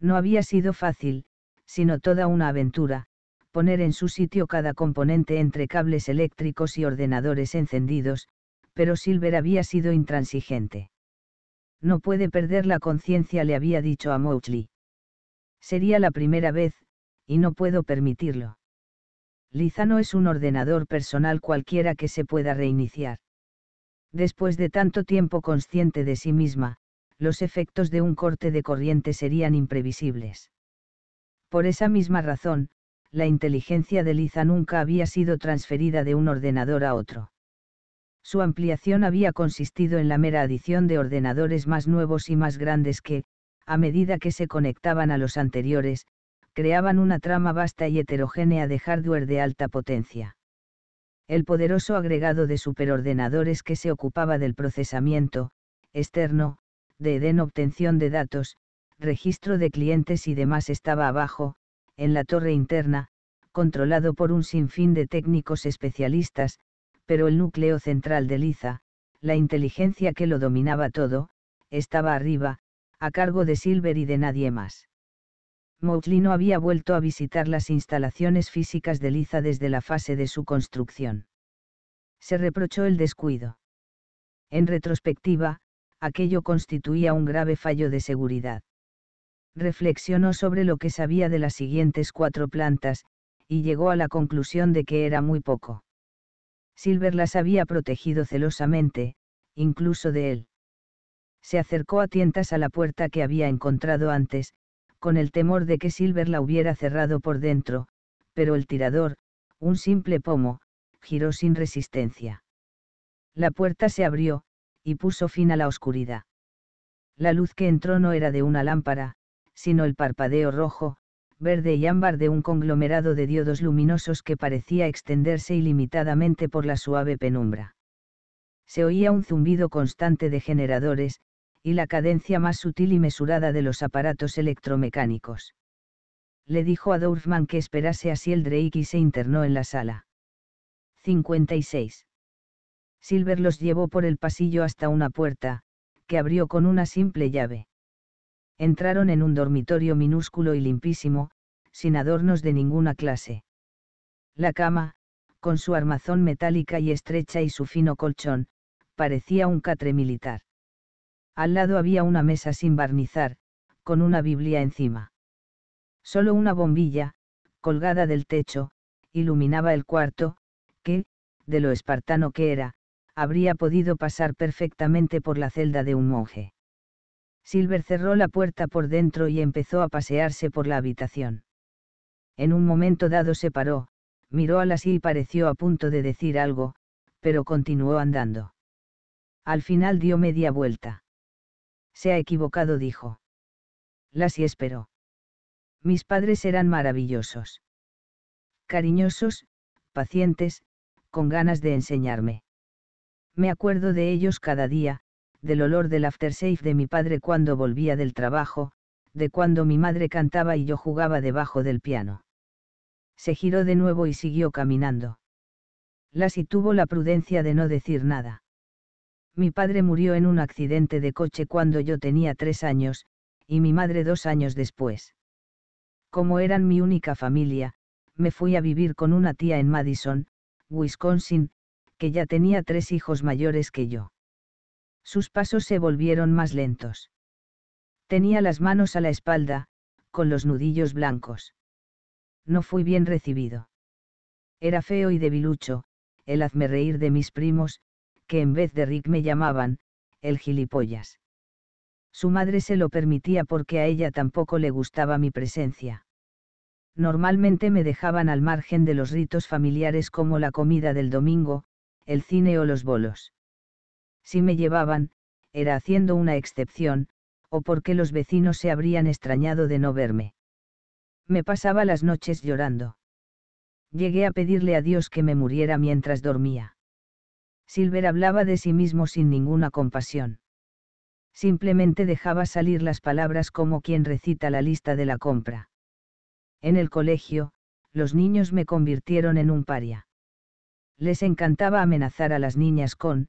No había sido fácil, sino toda una aventura, poner en su sitio cada componente entre cables eléctricos y ordenadores encendidos, pero Silver había sido intransigente. No puede perder la conciencia, le había dicho a Mowgli. Sería la primera vez, y no puedo permitirlo. Liza no es un ordenador personal cualquiera que se pueda reiniciar. Después de tanto tiempo consciente de sí misma, los efectos de un corte de corriente serían imprevisibles. Por esa misma razón, la inteligencia de Liza nunca había sido transferida de un ordenador a otro. Su ampliación había consistido en la mera adición de ordenadores más nuevos y más grandes que, a medida que se conectaban a los anteriores, creaban una trama vasta y heterogénea de hardware de alta potencia. El poderoso agregado de superordenadores que se ocupaba del procesamiento, externo, de Eden obtención de datos, registro de clientes y demás estaba abajo, en la torre interna, controlado por un sinfín de técnicos especialistas, pero el núcleo central de Liza, la inteligencia que lo dominaba todo, estaba arriba, a cargo de Silver y de nadie más. Mowgli no había vuelto a visitar las instalaciones físicas de Liza desde la fase de su construcción. Se reprochó el descuido. En retrospectiva, aquello constituía un grave fallo de seguridad reflexionó sobre lo que sabía de las siguientes cuatro plantas, y llegó a la conclusión de que era muy poco. Silver las había protegido celosamente, incluso de él. Se acercó a tientas a la puerta que había encontrado antes, con el temor de que Silver la hubiera cerrado por dentro, pero el tirador, un simple pomo, giró sin resistencia. La puerta se abrió, y puso fin a la oscuridad. La luz que entró no era de una lámpara, sino el parpadeo rojo, verde y ámbar de un conglomerado de diodos luminosos que parecía extenderse ilimitadamente por la suave penumbra. Se oía un zumbido constante de generadores, y la cadencia más sutil y mesurada de los aparatos electromecánicos. Le dijo a Dorfman que esperase a Drake y se internó en la sala. 56. Silver los llevó por el pasillo hasta una puerta, que abrió con una simple llave entraron en un dormitorio minúsculo y limpísimo, sin adornos de ninguna clase. La cama, con su armazón metálica y estrecha y su fino colchón, parecía un catre militar. Al lado había una mesa sin barnizar, con una Biblia encima. Solo una bombilla, colgada del techo, iluminaba el cuarto, que, de lo espartano que era, habría podido pasar perfectamente por la celda de un monje. Silver cerró la puerta por dentro y empezó a pasearse por la habitación. En un momento dado se paró, miró a las y pareció a punto de decir algo, pero continuó andando. Al final dio media vuelta. Se ha equivocado, dijo. y esperó. Mis padres eran maravillosos. Cariñosos, pacientes, con ganas de enseñarme. Me acuerdo de ellos cada día, del olor del aftershave de mi padre cuando volvía del trabajo, de cuando mi madre cantaba y yo jugaba debajo del piano. Se giró de nuevo y siguió caminando. Lassie tuvo la prudencia de no decir nada. Mi padre murió en un accidente de coche cuando yo tenía tres años, y mi madre dos años después. Como eran mi única familia, me fui a vivir con una tía en Madison, Wisconsin, que ya tenía tres hijos mayores que yo. Sus pasos se volvieron más lentos. Tenía las manos a la espalda, con los nudillos blancos. No fui bien recibido. Era feo y debilucho, el hazme reír de mis primos, que en vez de Rick me llamaban, el gilipollas. Su madre se lo permitía porque a ella tampoco le gustaba mi presencia. Normalmente me dejaban al margen de los ritos familiares como la comida del domingo, el cine o los bolos si me llevaban, era haciendo una excepción, o porque los vecinos se habrían extrañado de no verme. Me pasaba las noches llorando. Llegué a pedirle a Dios que me muriera mientras dormía. Silver hablaba de sí mismo sin ninguna compasión. Simplemente dejaba salir las palabras como quien recita la lista de la compra. En el colegio, los niños me convirtieron en un paria. Les encantaba amenazar a las niñas con,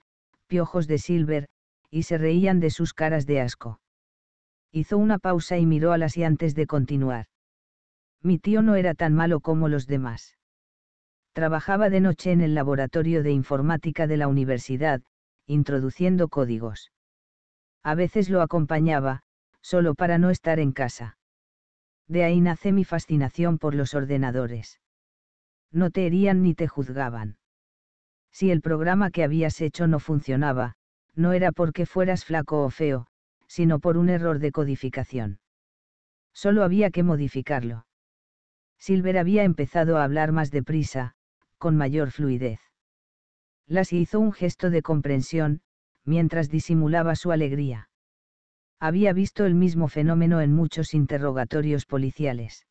piojos de Silver, y se reían de sus caras de asco. Hizo una pausa y miró a las y antes de continuar. Mi tío no era tan malo como los demás. Trabajaba de noche en el laboratorio de informática de la universidad, introduciendo códigos. A veces lo acompañaba, solo para no estar en casa. De ahí nace mi fascinación por los ordenadores. No te herían ni te juzgaban. Si el programa que habías hecho no funcionaba, no era porque fueras flaco o feo, sino por un error de codificación. Solo había que modificarlo. Silver había empezado a hablar más deprisa, con mayor fluidez. Las hizo un gesto de comprensión, mientras disimulaba su alegría. Había visto el mismo fenómeno en muchos interrogatorios policiales.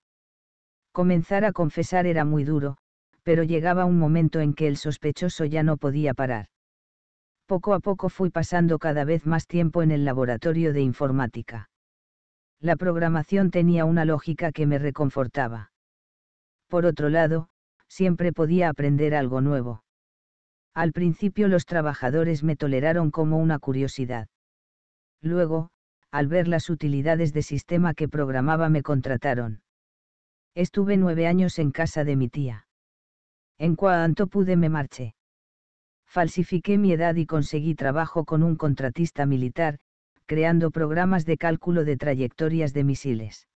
Comenzar a confesar era muy duro, pero llegaba un momento en que el sospechoso ya no podía parar. Poco a poco fui pasando cada vez más tiempo en el laboratorio de informática. La programación tenía una lógica que me reconfortaba. Por otro lado, siempre podía aprender algo nuevo. Al principio los trabajadores me toleraron como una curiosidad. Luego, al ver las utilidades de sistema que programaba me contrataron. Estuve nueve años en casa de mi tía. En cuanto pude me marché. Falsifiqué mi edad y conseguí trabajo con un contratista militar, creando programas de cálculo de trayectorias de misiles.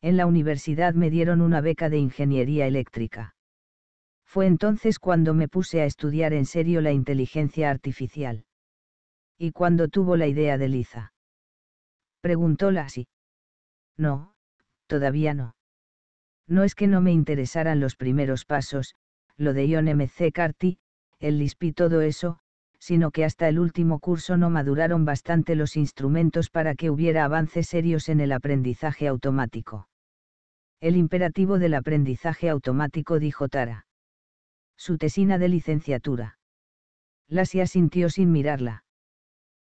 En la universidad me dieron una beca de ingeniería eléctrica. Fue entonces cuando me puse a estudiar en serio la inteligencia artificial. ¿Y cuando tuvo la idea de Liza? Preguntó así. No, todavía no. No es que no me interesaran los primeros pasos, lo de Ion MC Carty, el Lisp y todo eso, sino que hasta el último curso no maduraron bastante los instrumentos para que hubiera avances serios en el aprendizaje automático. El imperativo del aprendizaje automático dijo Tara. Su tesina de licenciatura. Lasia asintió sin mirarla.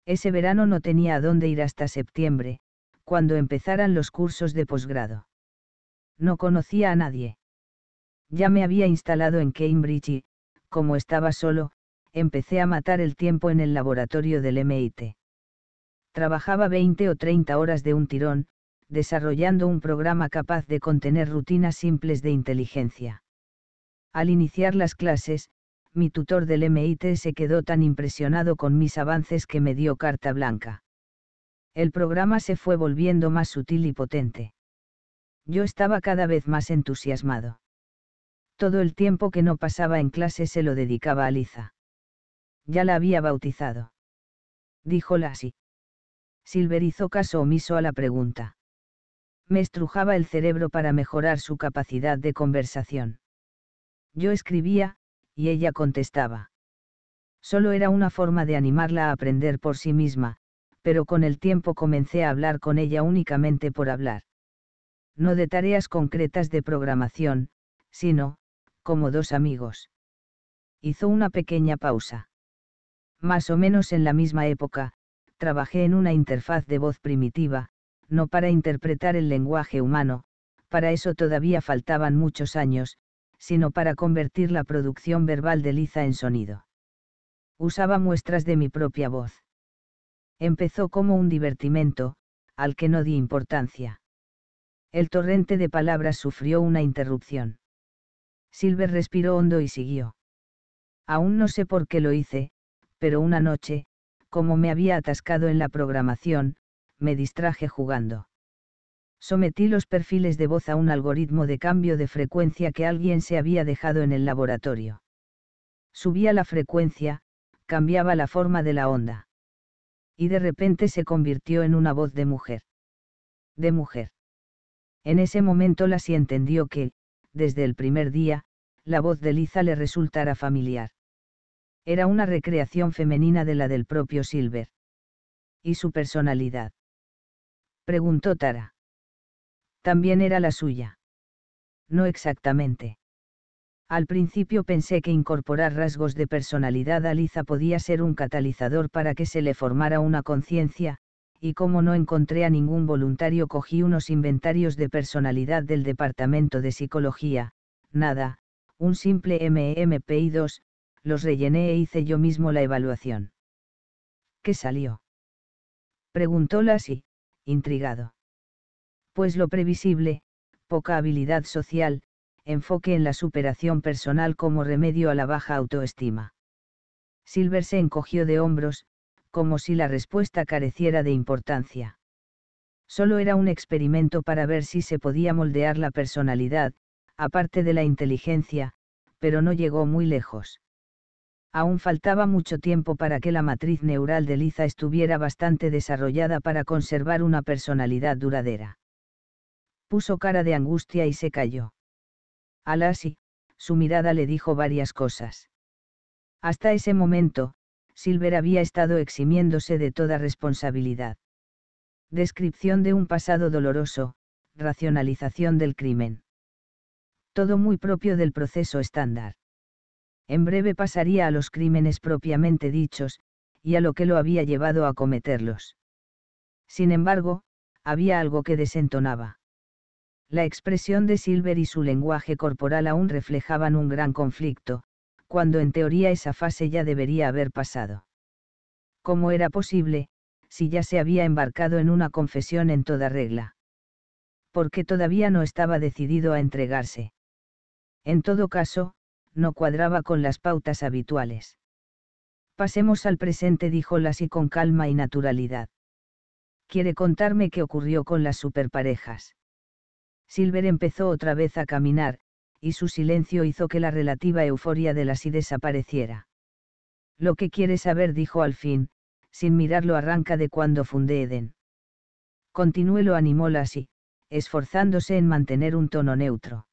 Ese verano no tenía a dónde ir hasta septiembre, cuando empezaran los cursos de posgrado. No conocía a nadie. Ya me había instalado en Cambridge y, como estaba solo, empecé a matar el tiempo en el laboratorio del MIT. Trabajaba 20 o 30 horas de un tirón, desarrollando un programa capaz de contener rutinas simples de inteligencia. Al iniciar las clases, mi tutor del MIT se quedó tan impresionado con mis avances que me dio carta blanca. El programa se fue volviendo más sutil y potente. Yo estaba cada vez más entusiasmado. Todo el tiempo que no pasaba en clase se lo dedicaba a Liza. Ya la había bautizado. Dijo así. Silver hizo caso omiso a la pregunta. Me estrujaba el cerebro para mejorar su capacidad de conversación. Yo escribía, y ella contestaba. Solo era una forma de animarla a aprender por sí misma, pero con el tiempo comencé a hablar con ella únicamente por hablar. No de tareas concretas de programación, sino, como dos amigos. Hizo una pequeña pausa. Más o menos en la misma época, trabajé en una interfaz de voz primitiva, no para interpretar el lenguaje humano, para eso todavía faltaban muchos años, sino para convertir la producción verbal de Liza en sonido. Usaba muestras de mi propia voz. Empezó como un divertimento, al que no di importancia. El torrente de palabras sufrió una interrupción. Silver respiró hondo y siguió. Aún no sé por qué lo hice, pero una noche, como me había atascado en la programación, me distraje jugando. Sometí los perfiles de voz a un algoritmo de cambio de frecuencia que alguien se había dejado en el laboratorio. Subía la frecuencia, cambiaba la forma de la onda. Y de repente se convirtió en una voz de mujer. De mujer. En ese momento Lassie entendió que, desde el primer día, la voz de Liza le resultara familiar. Era una recreación femenina de la del propio Silver. ¿Y su personalidad? Preguntó Tara. También era la suya. No exactamente. Al principio pensé que incorporar rasgos de personalidad a Liza podía ser un catalizador para que se le formara una conciencia, y como no encontré a ningún voluntario cogí unos inventarios de personalidad del Departamento de Psicología, nada, un simple MMPI2, los rellené e hice yo mismo la evaluación. ¿Qué salió? Preguntó Lassie, intrigado. Pues lo previsible, poca habilidad social, enfoque en la superación personal como remedio a la baja autoestima. Silver se encogió de hombros, como si la respuesta careciera de importancia. Solo era un experimento para ver si se podía moldear la personalidad, aparte de la inteligencia, pero no llegó muy lejos. Aún faltaba mucho tiempo para que la matriz neural de Liza estuviera bastante desarrollada para conservar una personalidad duradera. Puso cara de angustia y se calló. así, su mirada le dijo varias cosas. Hasta ese momento, Silver había estado eximiéndose de toda responsabilidad. Descripción de un pasado doloroso, racionalización del crimen. Todo muy propio del proceso estándar. En breve pasaría a los crímenes propiamente dichos, y a lo que lo había llevado a cometerlos. Sin embargo, había algo que desentonaba. La expresión de Silver y su lenguaje corporal aún reflejaban un gran conflicto, cuando en teoría esa fase ya debería haber pasado. ¿Cómo era posible, si ya se había embarcado en una confesión en toda regla? Porque todavía no estaba decidido a entregarse. En todo caso, no cuadraba con las pautas habituales. Pasemos al presente, dijo Lassie con calma y naturalidad. Quiere contarme qué ocurrió con las superparejas. Silver empezó otra vez a caminar, y su silencio hizo que la relativa euforia de la sí desapareciera. Lo que quiere saber, dijo al fin, sin mirarlo arranca de cuando fundé Eden. Continué lo animó la esforzándose en mantener un tono neutro.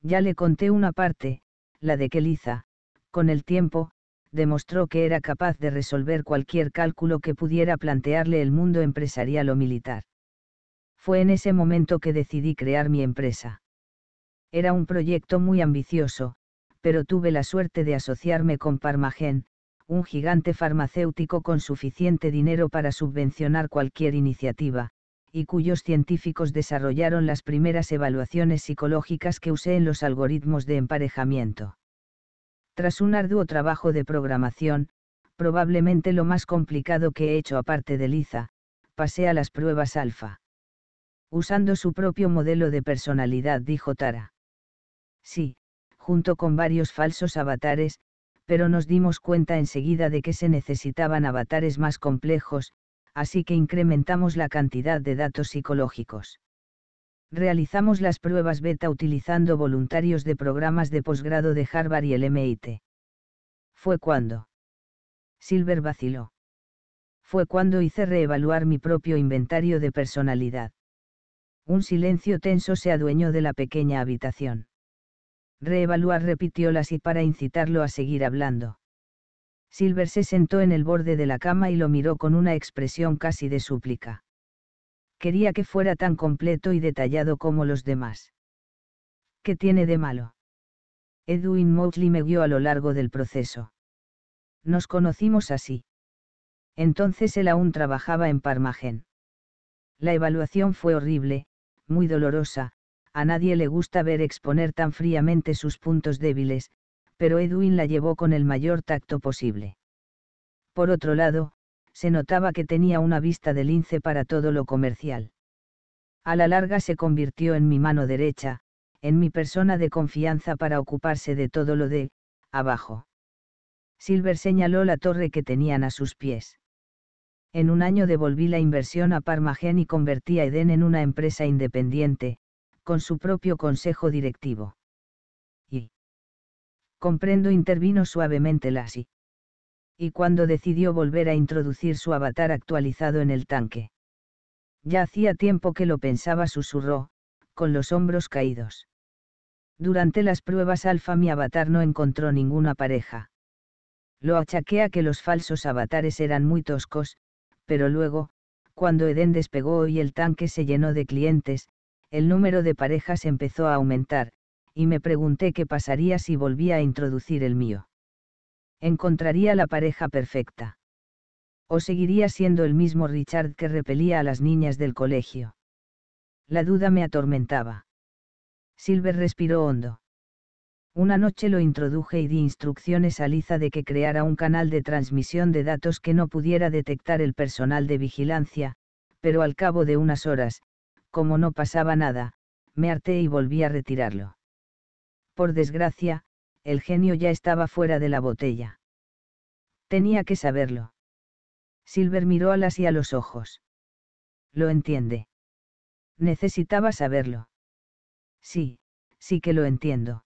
Ya le conté una parte, la de que Liza, con el tiempo, demostró que era capaz de resolver cualquier cálculo que pudiera plantearle el mundo empresarial o militar. Fue en ese momento que decidí crear mi empresa. Era un proyecto muy ambicioso, pero tuve la suerte de asociarme con Parmagen, un gigante farmacéutico con suficiente dinero para subvencionar cualquier iniciativa, y cuyos científicos desarrollaron las primeras evaluaciones psicológicas que usé en los algoritmos de emparejamiento. Tras un arduo trabajo de programación, probablemente lo más complicado que he hecho aparte de Liza, pasé a las pruebas alfa. Usando su propio modelo de personalidad, dijo Tara sí, junto con varios falsos avatares, pero nos dimos cuenta enseguida de que se necesitaban avatares más complejos, así que incrementamos la cantidad de datos psicológicos. Realizamos las pruebas beta utilizando voluntarios de programas de posgrado de Harvard y el MIT. Fue cuando. Silver vaciló. Fue cuando hice reevaluar mi propio inventario de personalidad. Un silencio tenso se adueñó de la pequeña habitación reevaluar repitió y para incitarlo a seguir hablando. Silver se sentó en el borde de la cama y lo miró con una expresión casi de súplica. Quería que fuera tan completo y detallado como los demás. ¿Qué tiene de malo? Edwin Mowgli me guió a lo largo del proceso. Nos conocimos así. Entonces él aún trabajaba en Parmagen. La evaluación fue horrible, muy dolorosa, a nadie le gusta ver exponer tan fríamente sus puntos débiles, pero Edwin la llevó con el mayor tacto posible. Por otro lado, se notaba que tenía una vista de lince para todo lo comercial. A la larga se convirtió en mi mano derecha, en mi persona de confianza para ocuparse de todo lo de, abajo. Silver señaló la torre que tenían a sus pies. En un año devolví la inversión a Parmagen y convertí a Eden en una empresa independiente, con su propio consejo directivo. Y. Comprendo, intervino suavemente Lassie. Y cuando decidió volver a introducir su avatar actualizado en el tanque. Ya hacía tiempo que lo pensaba, susurró, con los hombros caídos. Durante las pruebas alfa mi avatar no encontró ninguna pareja. Lo achaqué a que los falsos avatares eran muy toscos, pero luego, cuando Eden despegó y el tanque se llenó de clientes, el número de parejas empezó a aumentar, y me pregunté qué pasaría si volvía a introducir el mío. ¿Encontraría la pareja perfecta? ¿O seguiría siendo el mismo Richard que repelía a las niñas del colegio? La duda me atormentaba. Silver respiró hondo. Una noche lo introduje y di instrucciones a Liza de que creara un canal de transmisión de datos que no pudiera detectar el personal de vigilancia, pero al cabo de unas horas, como no pasaba nada, me harté y volví a retirarlo. Por desgracia, el genio ya estaba fuera de la botella. Tenía que saberlo. Silver miró a las y a los ojos. Lo entiende. Necesitaba saberlo. Sí, sí que lo entiendo.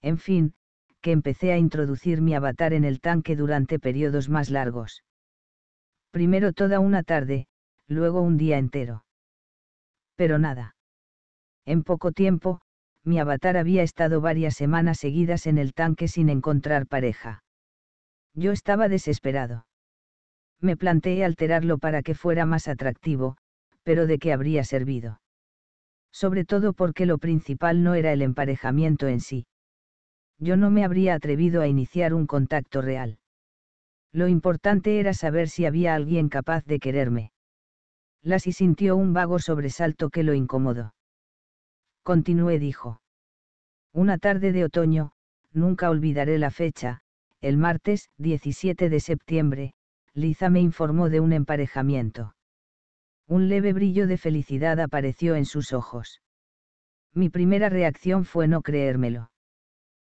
En fin, que empecé a introducir mi avatar en el tanque durante periodos más largos. Primero toda una tarde, luego un día entero pero nada. En poco tiempo, mi avatar había estado varias semanas seguidas en el tanque sin encontrar pareja. Yo estaba desesperado. Me planteé alterarlo para que fuera más atractivo, pero ¿de qué habría servido? Sobre todo porque lo principal no era el emparejamiento en sí. Yo no me habría atrevido a iniciar un contacto real. Lo importante era saber si había alguien capaz de quererme y sintió un vago sobresalto que lo incomodó. Continué, dijo. Una tarde de otoño, nunca olvidaré la fecha, el martes 17 de septiembre, Liza me informó de un emparejamiento. Un leve brillo de felicidad apareció en sus ojos. Mi primera reacción fue no creérmelo.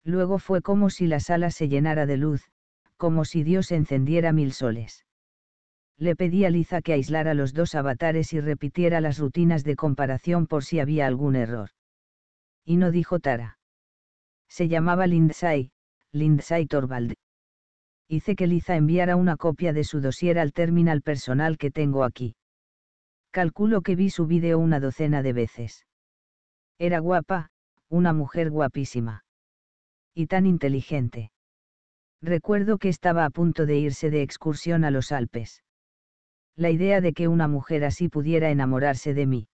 Luego fue como si la sala se llenara de luz, como si Dios encendiera mil soles le pedí a Liza que aislara los dos avatares y repitiera las rutinas de comparación por si había algún error. Y no dijo Tara. Se llamaba Lindsay, Lindsay Torvald. Hice que Liza enviara una copia de su dossier al terminal personal que tengo aquí. Calculo que vi su vídeo una docena de veces. Era guapa, una mujer guapísima. Y tan inteligente. Recuerdo que estaba a punto de irse de excursión a los Alpes la idea de que una mujer así pudiera enamorarse de mí.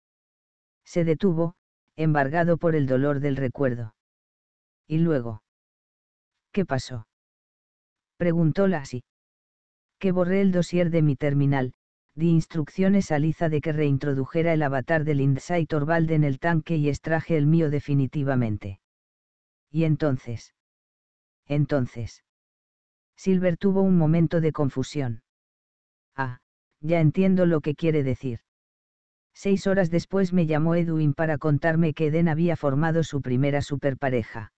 Se detuvo, embargado por el dolor del recuerdo. Y luego. ¿Qué pasó? Preguntó así. Que borré el dossier de mi terminal, di instrucciones a Liza de que reintrodujera el avatar del Insight torvalde en el tanque y extraje el mío definitivamente. Y entonces. Entonces. Silver tuvo un momento de confusión ya entiendo lo que quiere decir. Seis horas después me llamó Edwin para contarme que Eden había formado su primera superpareja.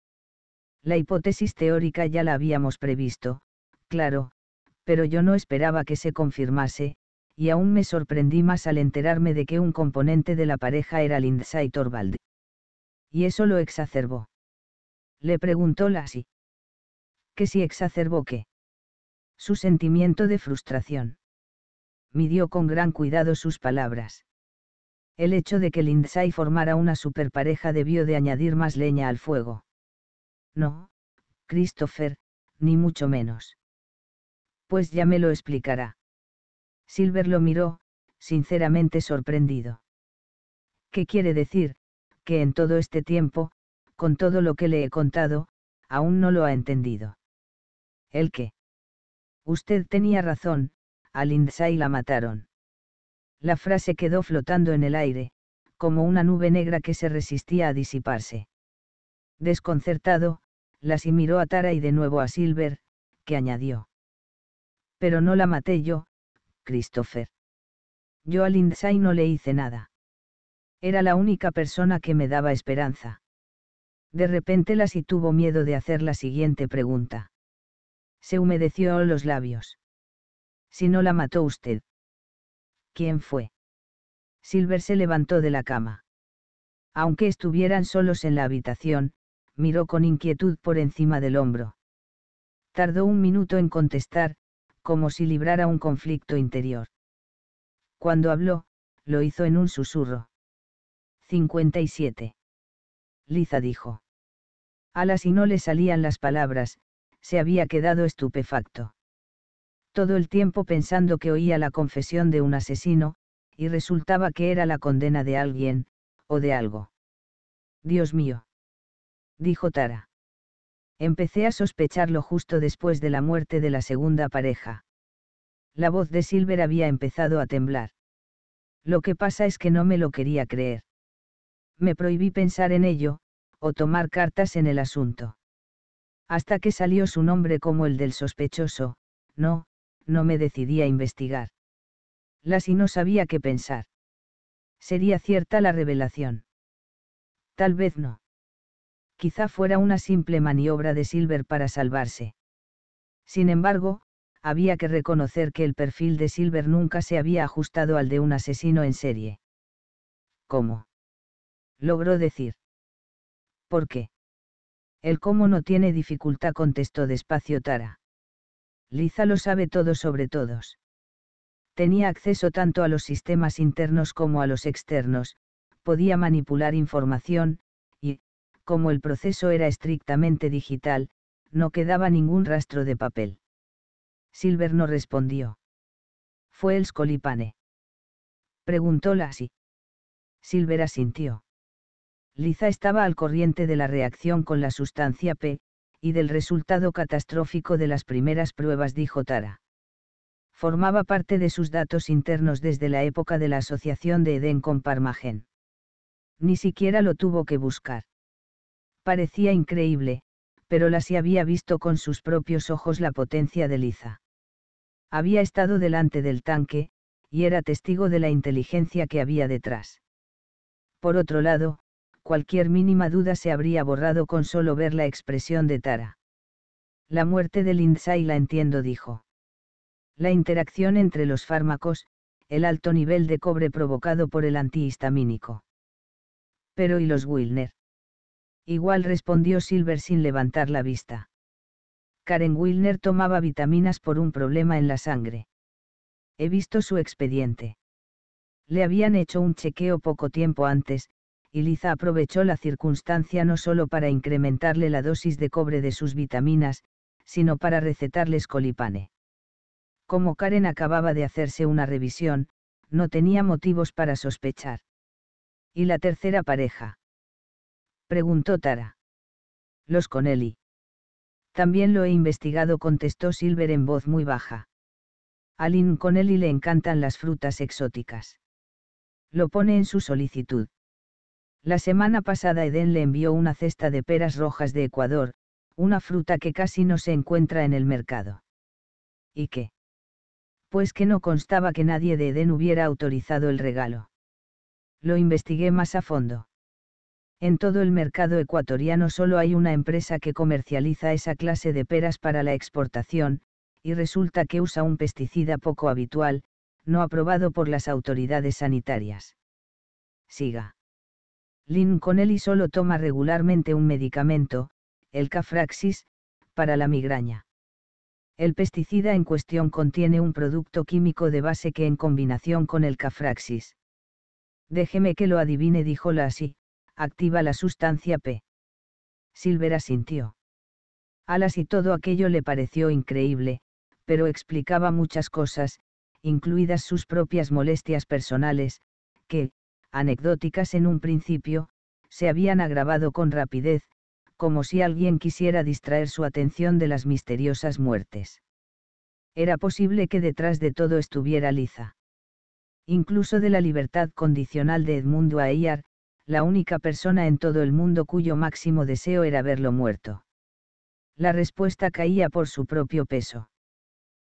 La hipótesis teórica ya la habíamos previsto, claro, pero yo no esperaba que se confirmase, y aún me sorprendí más al enterarme de que un componente de la pareja era Lindsay Torvald. Y eso lo exacerbó. Le preguntó Lassie. ¿Que si exacerbó qué? Su sentimiento de frustración midió con gran cuidado sus palabras. El hecho de que Lindsay formara una superpareja debió de añadir más leña al fuego. No, Christopher, ni mucho menos. Pues ya me lo explicará. Silver lo miró, sinceramente sorprendido. ¿Qué quiere decir, que en todo este tiempo, con todo lo que le he contado, aún no lo ha entendido? ¿El qué? Usted tenía razón, a Lindsay la mataron. La frase quedó flotando en el aire, como una nube negra que se resistía a disiparse. Desconcertado, y miró a Tara y de nuevo a Silver, que añadió. Pero no la maté yo, Christopher. Yo a Lindsay no le hice nada. Era la única persona que me daba esperanza. De repente y tuvo miedo de hacer la siguiente pregunta. Se humedeció los labios. Si no la mató usted. ¿Quién fue? Silver se levantó de la cama. Aunque estuvieran solos en la habitación, miró con inquietud por encima del hombro. Tardó un minuto en contestar, como si librara un conflicto interior. Cuando habló, lo hizo en un susurro. 57. Liza dijo. Alas y no le salían las palabras, se había quedado estupefacto todo el tiempo pensando que oía la confesión de un asesino, y resultaba que era la condena de alguien, o de algo. Dios mío. Dijo Tara. Empecé a sospecharlo justo después de la muerte de la segunda pareja. La voz de Silver había empezado a temblar. Lo que pasa es que no me lo quería creer. Me prohibí pensar en ello, o tomar cartas en el asunto. Hasta que salió su nombre como el del sospechoso, no, no me decidí a investigar. y no sabía qué pensar. ¿Sería cierta la revelación? Tal vez no. Quizá fuera una simple maniobra de Silver para salvarse. Sin embargo, había que reconocer que el perfil de Silver nunca se había ajustado al de un asesino en serie. ¿Cómo? Logró decir. ¿Por qué? El cómo no tiene dificultad, contestó despacio Tara. Liza lo sabe todo sobre todos. Tenía acceso tanto a los sistemas internos como a los externos, podía manipular información, y, como el proceso era estrictamente digital, no quedaba ningún rastro de papel. Silver no respondió. ¿Fue el Scolipane? Preguntó así Silver asintió. Liza estaba al corriente de la reacción con la sustancia P, y del resultado catastrófico de las primeras pruebas, dijo Tara. Formaba parte de sus datos internos desde la época de la asociación de Edén con Parmagen. Ni siquiera lo tuvo que buscar. Parecía increíble, pero la sí había visto con sus propios ojos la potencia de Liza. Había estado delante del tanque, y era testigo de la inteligencia que había detrás. Por otro lado, cualquier mínima duda se habría borrado con solo ver la expresión de Tara. La muerte de Lindsay la entiendo, dijo. La interacción entre los fármacos, el alto nivel de cobre provocado por el antihistamínico. Pero ¿y los Wilner? Igual respondió Silver sin levantar la vista. Karen Wilner tomaba vitaminas por un problema en la sangre. He visto su expediente. Le habían hecho un chequeo poco tiempo antes, y Liza aprovechó la circunstancia no solo para incrementarle la dosis de cobre de sus vitaminas, sino para recetarles colipane. Como Karen acababa de hacerse una revisión, no tenía motivos para sospechar. ¿Y la tercera pareja? Preguntó Tara. Los Connelly. También lo he investigado, contestó Silver en voz muy baja. A Lynn Connelly le encantan las frutas exóticas. Lo pone en su solicitud. La semana pasada Eden le envió una cesta de peras rojas de Ecuador, una fruta que casi no se encuentra en el mercado. ¿Y qué? Pues que no constaba que nadie de Eden hubiera autorizado el regalo. Lo investigué más a fondo. En todo el mercado ecuatoriano solo hay una empresa que comercializa esa clase de peras para la exportación, y resulta que usa un pesticida poco habitual, no aprobado por las autoridades sanitarias. Siga. Lin Connelly solo toma regularmente un medicamento, el cafraxis, para la migraña. El pesticida en cuestión contiene un producto químico de base que en combinación con el cafraxis. Déjeme que lo adivine, dijo la así, activa la sustancia P. Silvera sintió. Alas y todo aquello le pareció increíble, pero explicaba muchas cosas, incluidas sus propias molestias personales, que, anecdóticas en un principio, se habían agravado con rapidez, como si alguien quisiera distraer su atención de las misteriosas muertes. Era posible que detrás de todo estuviera Liza. Incluso de la libertad condicional de Edmundo Aeyar, la única persona en todo el mundo cuyo máximo deseo era verlo muerto. La respuesta caía por su propio peso.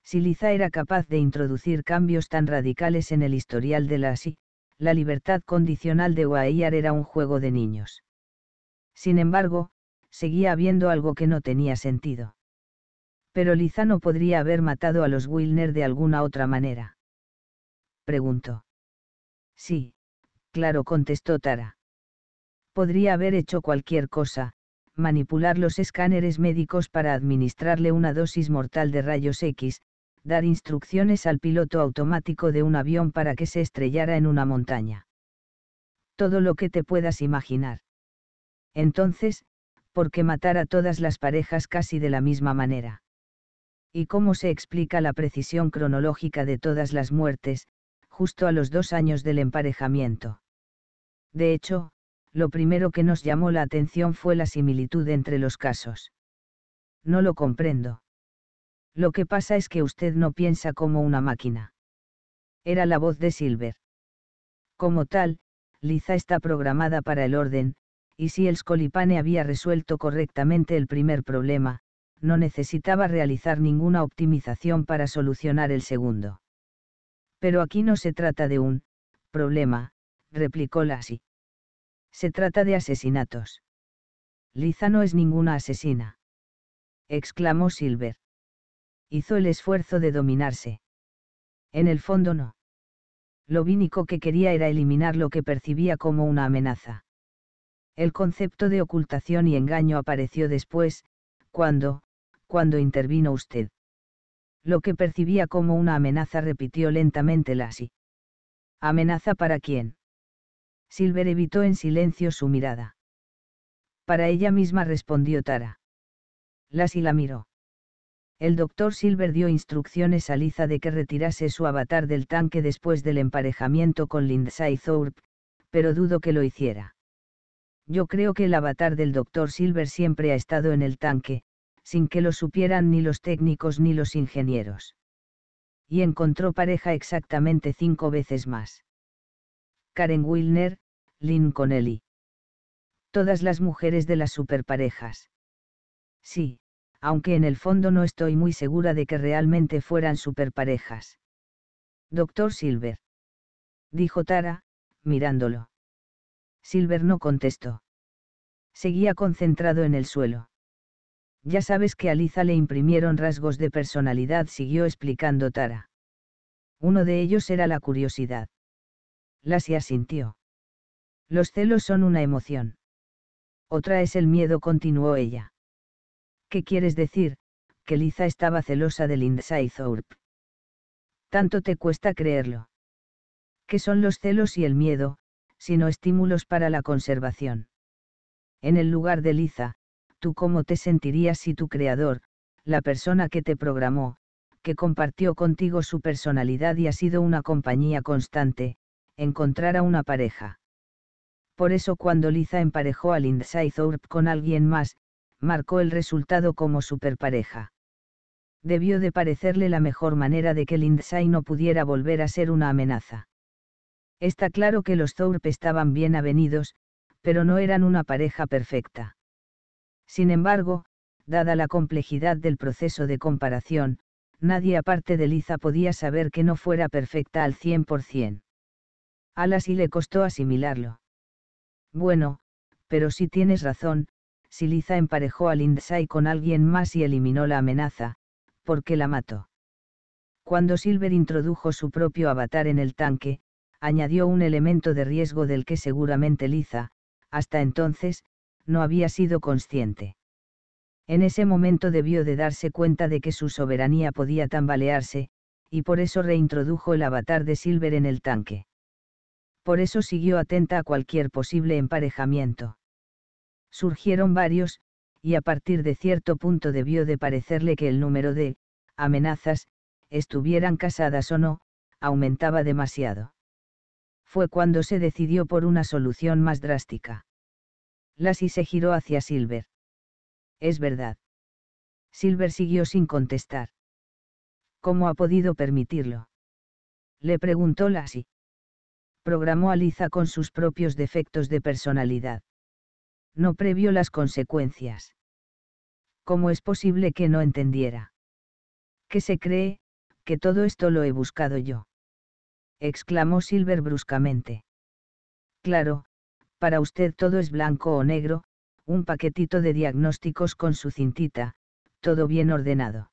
Si Liza era capaz de introducir cambios tan radicales en el historial de la SI, la libertad condicional de Guayar era un juego de niños. Sin embargo, seguía habiendo algo que no tenía sentido. Pero Lizano podría haber matado a los Wilner de alguna otra manera. Preguntó. Sí, claro, contestó Tara. Podría haber hecho cualquier cosa, manipular los escáneres médicos para administrarle una dosis mortal de rayos X, dar instrucciones al piloto automático de un avión para que se estrellara en una montaña. Todo lo que te puedas imaginar. Entonces, ¿por qué matar a todas las parejas casi de la misma manera? ¿Y cómo se explica la precisión cronológica de todas las muertes, justo a los dos años del emparejamiento? De hecho, lo primero que nos llamó la atención fue la similitud entre los casos. No lo comprendo. Lo que pasa es que usted no piensa como una máquina. Era la voz de Silver. Como tal, Liza está programada para el orden, y si el Scolipane había resuelto correctamente el primer problema, no necesitaba realizar ninguna optimización para solucionar el segundo. Pero aquí no se trata de un problema, replicó Lassie. Se trata de asesinatos. Liza no es ninguna asesina. exclamó Silver hizo el esfuerzo de dominarse. En el fondo no. Lo único que quería era eliminar lo que percibía como una amenaza. El concepto de ocultación y engaño apareció después, cuando, cuando intervino usted. Lo que percibía como una amenaza repitió lentamente Lassie. ¿Amenaza para quién? Silver evitó en silencio su mirada. Para ella misma respondió Tara. Lassie la miró el doctor Silver dio instrucciones a Liza de que retirase su avatar del tanque después del emparejamiento con Lindsay Thorpe, pero dudo que lo hiciera. Yo creo que el avatar del doctor Silver siempre ha estado en el tanque, sin que lo supieran ni los técnicos ni los ingenieros. Y encontró pareja exactamente cinco veces más. Karen Wilner, Lynn Connelly. Todas las mujeres de las superparejas. Sí, aunque en el fondo no estoy muy segura de que realmente fueran superparejas. Doctor Silver. Dijo Tara, mirándolo. Silver no contestó. Seguía concentrado en el suelo. Ya sabes que a Liza le imprimieron rasgos de personalidad, siguió explicando Tara. Uno de ellos era la curiosidad. Lasia sintió. Los celos son una emoción. Otra es el miedo, continuó ella. ¿Qué quieres decir? Que Liza estaba celosa de Lindsay Thorpe. Tanto te cuesta creerlo. ¿Qué son los celos y el miedo, sino estímulos para la conservación? En el lugar de Liza, ¿tú cómo te sentirías si tu creador, la persona que te programó, que compartió contigo su personalidad y ha sido una compañía constante, encontrara una pareja? Por eso cuando Liza emparejó a Lindsay Thorpe con alguien más, marcó el resultado como superpareja. Debió de parecerle la mejor manera de que Lindsay no pudiera volver a ser una amenaza. Está claro que los Thorpe estaban bien avenidos, pero no eran una pareja perfecta. Sin embargo, dada la complejidad del proceso de comparación, nadie aparte de Liza podía saber que no fuera perfecta al 100%. A sí le costó asimilarlo. Bueno, pero si tienes razón, si Liza emparejó a Lindsay con alguien más y eliminó la amenaza, ¿por qué la mató? Cuando Silver introdujo su propio avatar en el tanque, añadió un elemento de riesgo del que seguramente Liza, hasta entonces, no había sido consciente. En ese momento debió de darse cuenta de que su soberanía podía tambalearse, y por eso reintrodujo el avatar de Silver en el tanque. Por eso siguió atenta a cualquier posible emparejamiento. Surgieron varios, y a partir de cierto punto debió de parecerle que el número de amenazas, estuvieran casadas o no, aumentaba demasiado. Fue cuando se decidió por una solución más drástica. Lassie se giró hacia Silver. Es verdad. Silver siguió sin contestar. ¿Cómo ha podido permitirlo? Le preguntó Lassie. Programó a Liza con sus propios defectos de personalidad no previó las consecuencias. ¿Cómo es posible que no entendiera? ¿Qué se cree, que todo esto lo he buscado yo? exclamó Silver bruscamente. Claro, para usted todo es blanco o negro, un paquetito de diagnósticos con su cintita, todo bien ordenado.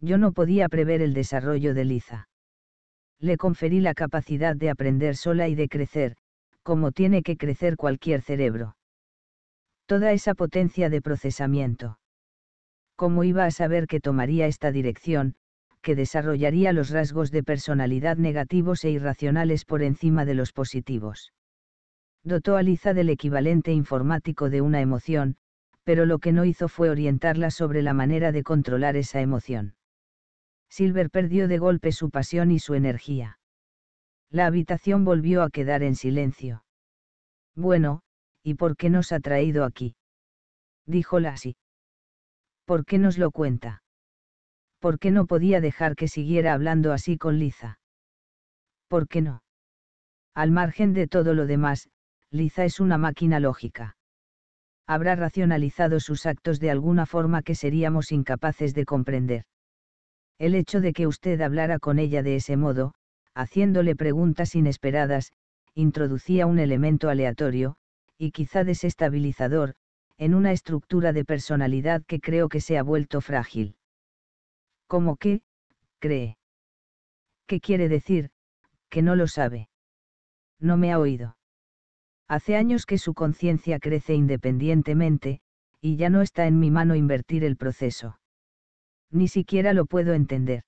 Yo no podía prever el desarrollo de Liza. Le conferí la capacidad de aprender sola y de crecer, como tiene que crecer cualquier cerebro toda esa potencia de procesamiento. ¿Cómo iba a saber que tomaría esta dirección, que desarrollaría los rasgos de personalidad negativos e irracionales por encima de los positivos? Dotó a Liza del equivalente informático de una emoción, pero lo que no hizo fue orientarla sobre la manera de controlar esa emoción. Silver perdió de golpe su pasión y su energía. La habitación volvió a quedar en silencio. Bueno, ¿Y por qué nos ha traído aquí? Dijo Lassie. ¿Por qué nos lo cuenta? ¿Por qué no podía dejar que siguiera hablando así con Liza? ¿Por qué no? Al margen de todo lo demás, Liza es una máquina lógica. Habrá racionalizado sus actos de alguna forma que seríamos incapaces de comprender. El hecho de que usted hablara con ella de ese modo, haciéndole preguntas inesperadas, introducía un elemento aleatorio, y quizá desestabilizador, en una estructura de personalidad que creo que se ha vuelto frágil. ¿Cómo que, cree. ¿Qué quiere decir? Que no lo sabe. No me ha oído. Hace años que su conciencia crece independientemente, y ya no está en mi mano invertir el proceso. Ni siquiera lo puedo entender.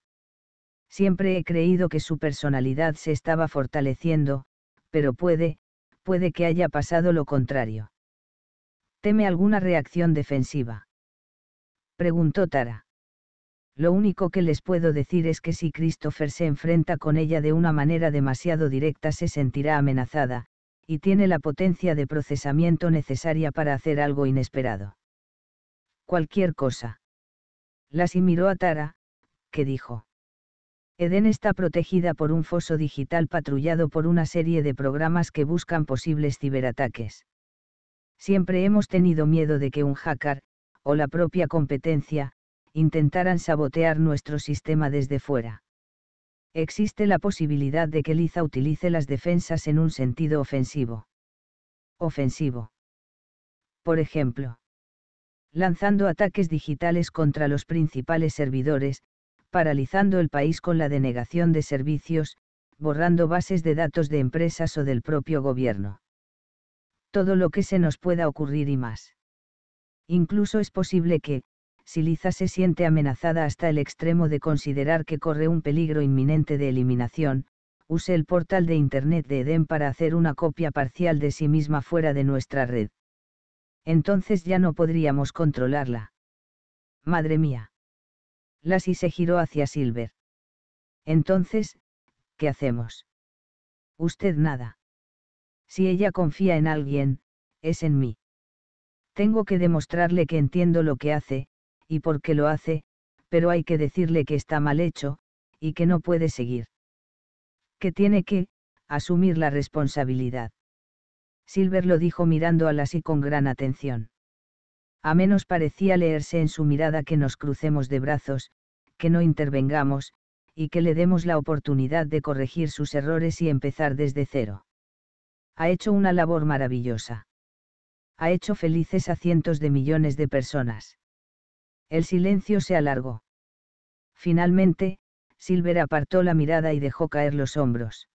Siempre he creído que su personalidad se estaba fortaleciendo, pero puede, puede que haya pasado lo contrario. ¿Teme alguna reacción defensiva? Preguntó Tara. Lo único que les puedo decir es que si Christopher se enfrenta con ella de una manera demasiado directa se sentirá amenazada, y tiene la potencia de procesamiento necesaria para hacer algo inesperado. Cualquier cosa. Las y miró a Tara, que dijo. Eden está protegida por un foso digital patrullado por una serie de programas que buscan posibles ciberataques. Siempre hemos tenido miedo de que un hacker, o la propia competencia, intentaran sabotear nuestro sistema desde fuera. Existe la posibilidad de que Liza utilice las defensas en un sentido ofensivo. Ofensivo. Por ejemplo, lanzando ataques digitales contra los principales servidores, paralizando el país con la denegación de servicios, borrando bases de datos de empresas o del propio gobierno. Todo lo que se nos pueda ocurrir y más. Incluso es posible que, si Liza se siente amenazada hasta el extremo de considerar que corre un peligro inminente de eliminación, use el portal de Internet de Edén para hacer una copia parcial de sí misma fuera de nuestra red. Entonces ya no podríamos controlarla. Madre mía. Lassie se giró hacia Silver. Entonces, ¿qué hacemos? Usted nada. Si ella confía en alguien, es en mí. Tengo que demostrarle que entiendo lo que hace, y por qué lo hace, pero hay que decirle que está mal hecho, y que no puede seguir. Que tiene que, asumir la responsabilidad. Silver lo dijo mirando a Lassie con gran atención a menos parecía leerse en su mirada que nos crucemos de brazos, que no intervengamos, y que le demos la oportunidad de corregir sus errores y empezar desde cero. Ha hecho una labor maravillosa. Ha hecho felices a cientos de millones de personas. El silencio se alargó. Finalmente, Silver apartó la mirada y dejó caer los hombros.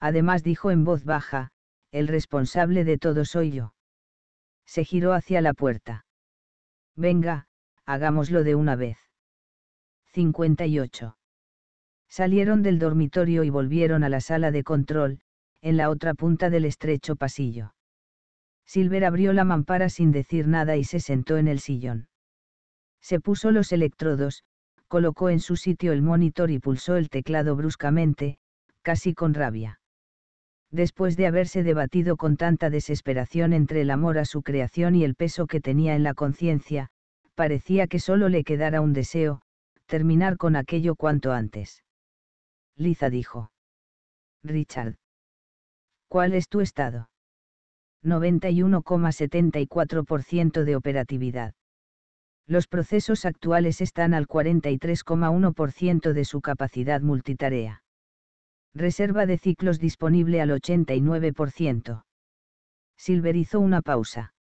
Además dijo en voz baja, el responsable de todo soy yo se giró hacia la puerta. Venga, hagámoslo de una vez. 58. Salieron del dormitorio y volvieron a la sala de control, en la otra punta del estrecho pasillo. Silver abrió la mampara sin decir nada y se sentó en el sillón. Se puso los electrodos, colocó en su sitio el monitor y pulsó el teclado bruscamente, casi con rabia después de haberse debatido con tanta desesperación entre el amor a su creación y el peso que tenía en la conciencia, parecía que solo le quedara un deseo, terminar con aquello cuanto antes. Liza dijo. Richard. ¿Cuál es tu estado? 91,74% de operatividad. Los procesos actuales están al 43,1% de su capacidad multitarea. Reserva de ciclos disponible al 89%. Silver hizo una pausa.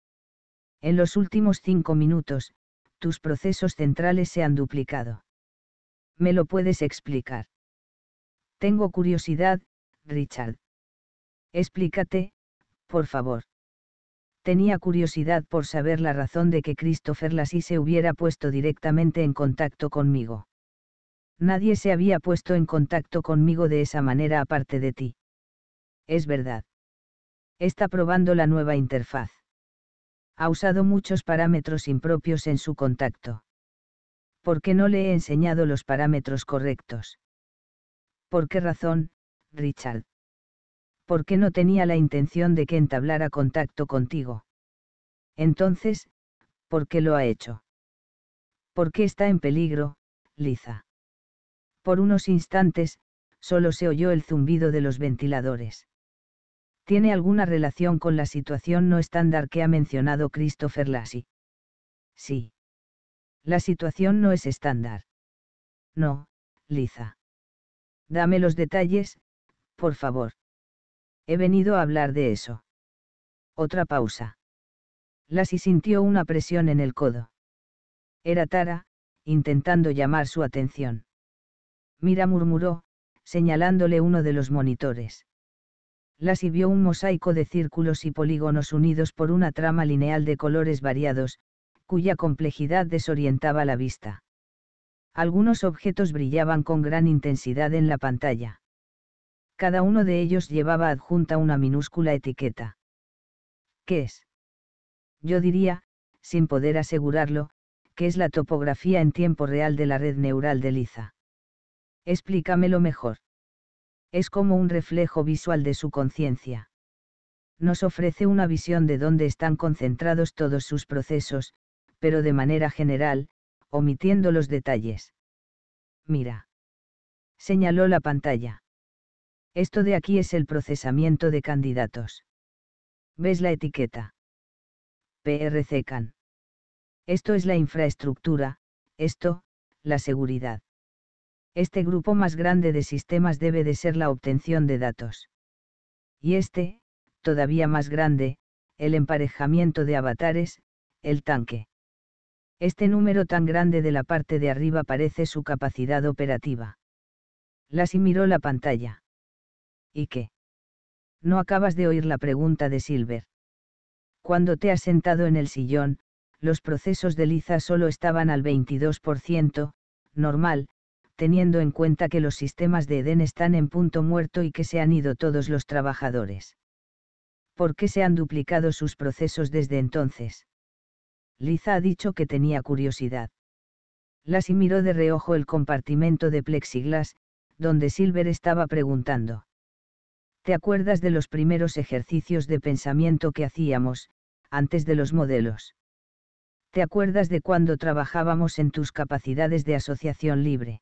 En los últimos cinco minutos, tus procesos centrales se han duplicado. ¿Me lo puedes explicar? Tengo curiosidad, Richard. Explícate, por favor. Tenía curiosidad por saber la razón de que Christopher Lassie se hubiera puesto directamente en contacto conmigo. Nadie se había puesto en contacto conmigo de esa manera aparte de ti. Es verdad. Está probando la nueva interfaz. Ha usado muchos parámetros impropios en su contacto. ¿Por qué no le he enseñado los parámetros correctos? ¿Por qué razón, Richard? ¿Por qué no tenía la intención de que entablara contacto contigo? Entonces, ¿por qué lo ha hecho? ¿Por qué está en peligro, Liza? Por unos instantes, solo se oyó el zumbido de los ventiladores. Tiene alguna relación con la situación no estándar que ha mencionado Christopher Lassie. Sí. La situación no es estándar. No, Liza. Dame los detalles, por favor. He venido a hablar de eso. Otra pausa. Lassie sintió una presión en el codo. Era Tara, intentando llamar su atención. Mira murmuró, señalándole uno de los monitores. La vio un mosaico de círculos y polígonos unidos por una trama lineal de colores variados, cuya complejidad desorientaba la vista. Algunos objetos brillaban con gran intensidad en la pantalla. Cada uno de ellos llevaba adjunta una minúscula etiqueta. ¿Qué es? Yo diría, sin poder asegurarlo, que es la topografía en tiempo real de la red neural de Liza. Explícamelo mejor. Es como un reflejo visual de su conciencia. Nos ofrece una visión de dónde están concentrados todos sus procesos, pero de manera general, omitiendo los detalles. Mira. Señaló la pantalla. Esto de aquí es el procesamiento de candidatos. ¿Ves la etiqueta? PRCCAN. Esto es la infraestructura, esto, la seguridad este grupo más grande de sistemas debe de ser la obtención de datos. Y este, todavía más grande, el emparejamiento de avatares, el tanque. Este número tan grande de la parte de arriba parece su capacidad operativa. y miró la pantalla. ¿Y qué? No acabas de oír la pregunta de Silver. Cuando te has sentado en el sillón, los procesos de Liza solo estaban al 22%, normal, teniendo en cuenta que los sistemas de Edén están en punto muerto y que se han ido todos los trabajadores. ¿Por qué se han duplicado sus procesos desde entonces? Liza ha dicho que tenía curiosidad. Lassie miró de reojo el compartimento de plexiglas, donde Silver estaba preguntando. ¿Te acuerdas de los primeros ejercicios de pensamiento que hacíamos, antes de los modelos? ¿Te acuerdas de cuando trabajábamos en tus capacidades de asociación libre?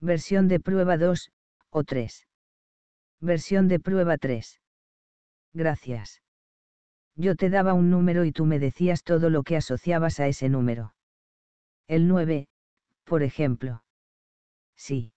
versión de prueba 2, o 3. Versión de prueba 3. Gracias. Yo te daba un número y tú me decías todo lo que asociabas a ese número. El 9, por ejemplo. Sí.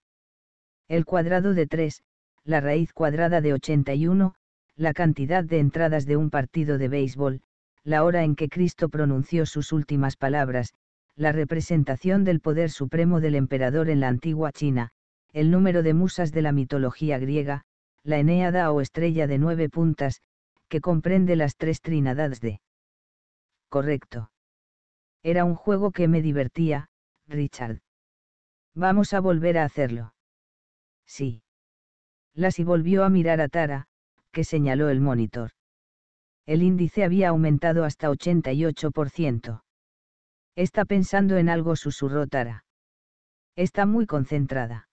El cuadrado de 3, la raíz cuadrada de 81, la cantidad de entradas de un partido de béisbol, la hora en que Cristo pronunció sus últimas palabras, la representación del poder supremo del emperador en la antigua China, el número de musas de la mitología griega, la Eneada o estrella de nueve puntas, que comprende las tres trinidades de. Correcto. Era un juego que me divertía, Richard. Vamos a volver a hacerlo. Sí. Lassie volvió a mirar a Tara, que señaló el monitor. El índice había aumentado hasta 88%. Está pensando en algo, susurró Tara. Está muy concentrada.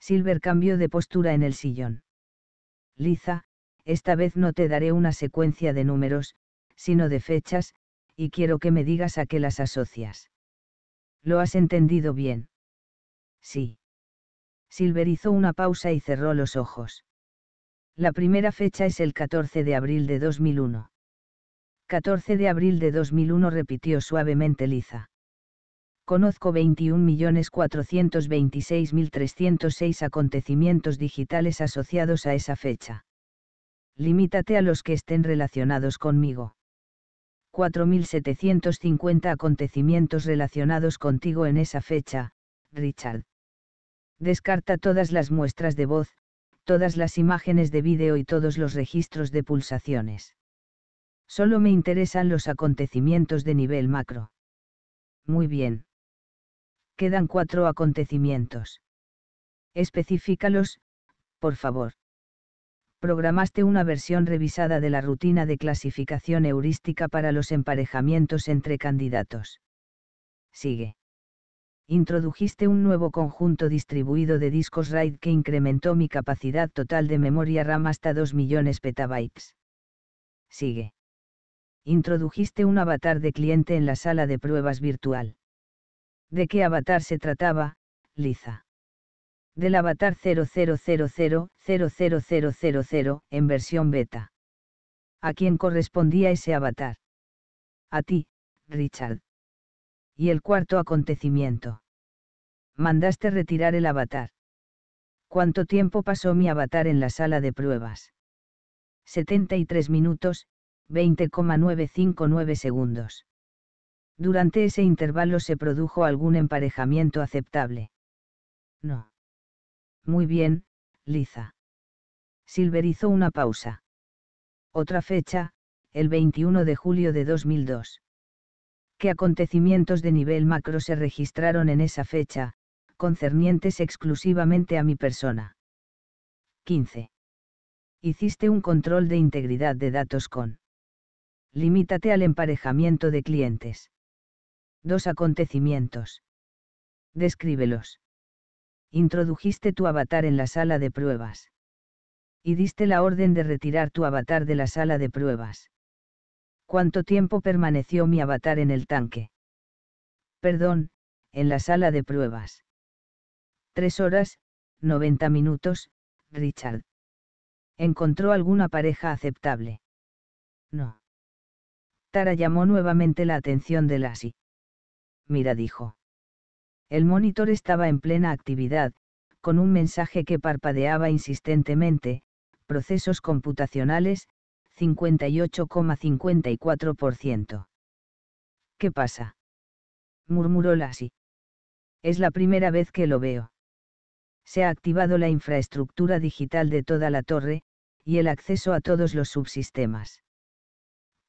Silver cambió de postura en el sillón. Liza, esta vez no te daré una secuencia de números, sino de fechas, y quiero que me digas a qué las asocias. ¿Lo has entendido bien? Sí. Silver hizo una pausa y cerró los ojos. La primera fecha es el 14 de abril de 2001. 14 de abril de 2001 repitió suavemente Liza. Conozco 21.426.306 acontecimientos digitales asociados a esa fecha. Limítate a los que estén relacionados conmigo. 4.750 acontecimientos relacionados contigo en esa fecha, Richard. Descarta todas las muestras de voz, todas las imágenes de vídeo y todos los registros de pulsaciones. Solo me interesan los acontecimientos de nivel macro. Muy bien. Quedan cuatro acontecimientos. Específicalos, por favor. Programaste una versión revisada de la rutina de clasificación heurística para los emparejamientos entre candidatos. Sigue. Introdujiste un nuevo conjunto distribuido de discos RAID que incrementó mi capacidad total de memoria RAM hasta 2 millones petabytes. Sigue introdujiste un avatar de cliente en la sala de pruebas virtual. ¿De qué avatar se trataba, Liza? Del avatar 000 en versión beta. ¿A quién correspondía ese avatar? A ti, Richard. Y el cuarto acontecimiento. Mandaste retirar el avatar. ¿Cuánto tiempo pasó mi avatar en la sala de pruebas? 73 minutos, 20,959 segundos. Durante ese intervalo se produjo algún emparejamiento aceptable. No. Muy bien, Liza. Silver hizo una pausa. Otra fecha, el 21 de julio de 2002. ¿Qué acontecimientos de nivel macro se registraron en esa fecha, concernientes exclusivamente a mi persona? 15. Hiciste un control de integridad de datos con limítate al emparejamiento de clientes. Dos acontecimientos. Descríbelos. Introdujiste tu avatar en la sala de pruebas. Y diste la orden de retirar tu avatar de la sala de pruebas. ¿Cuánto tiempo permaneció mi avatar en el tanque? Perdón, en la sala de pruebas. Tres horas, noventa minutos, Richard. ¿Encontró alguna pareja aceptable? No. Tara llamó nuevamente la atención de Lassie. Mira, dijo. El monitor estaba en plena actividad, con un mensaje que parpadeaba insistentemente, procesos computacionales, 58,54%. ¿Qué pasa? murmuró Lassie. Es la primera vez que lo veo. Se ha activado la infraestructura digital de toda la torre, y el acceso a todos los subsistemas.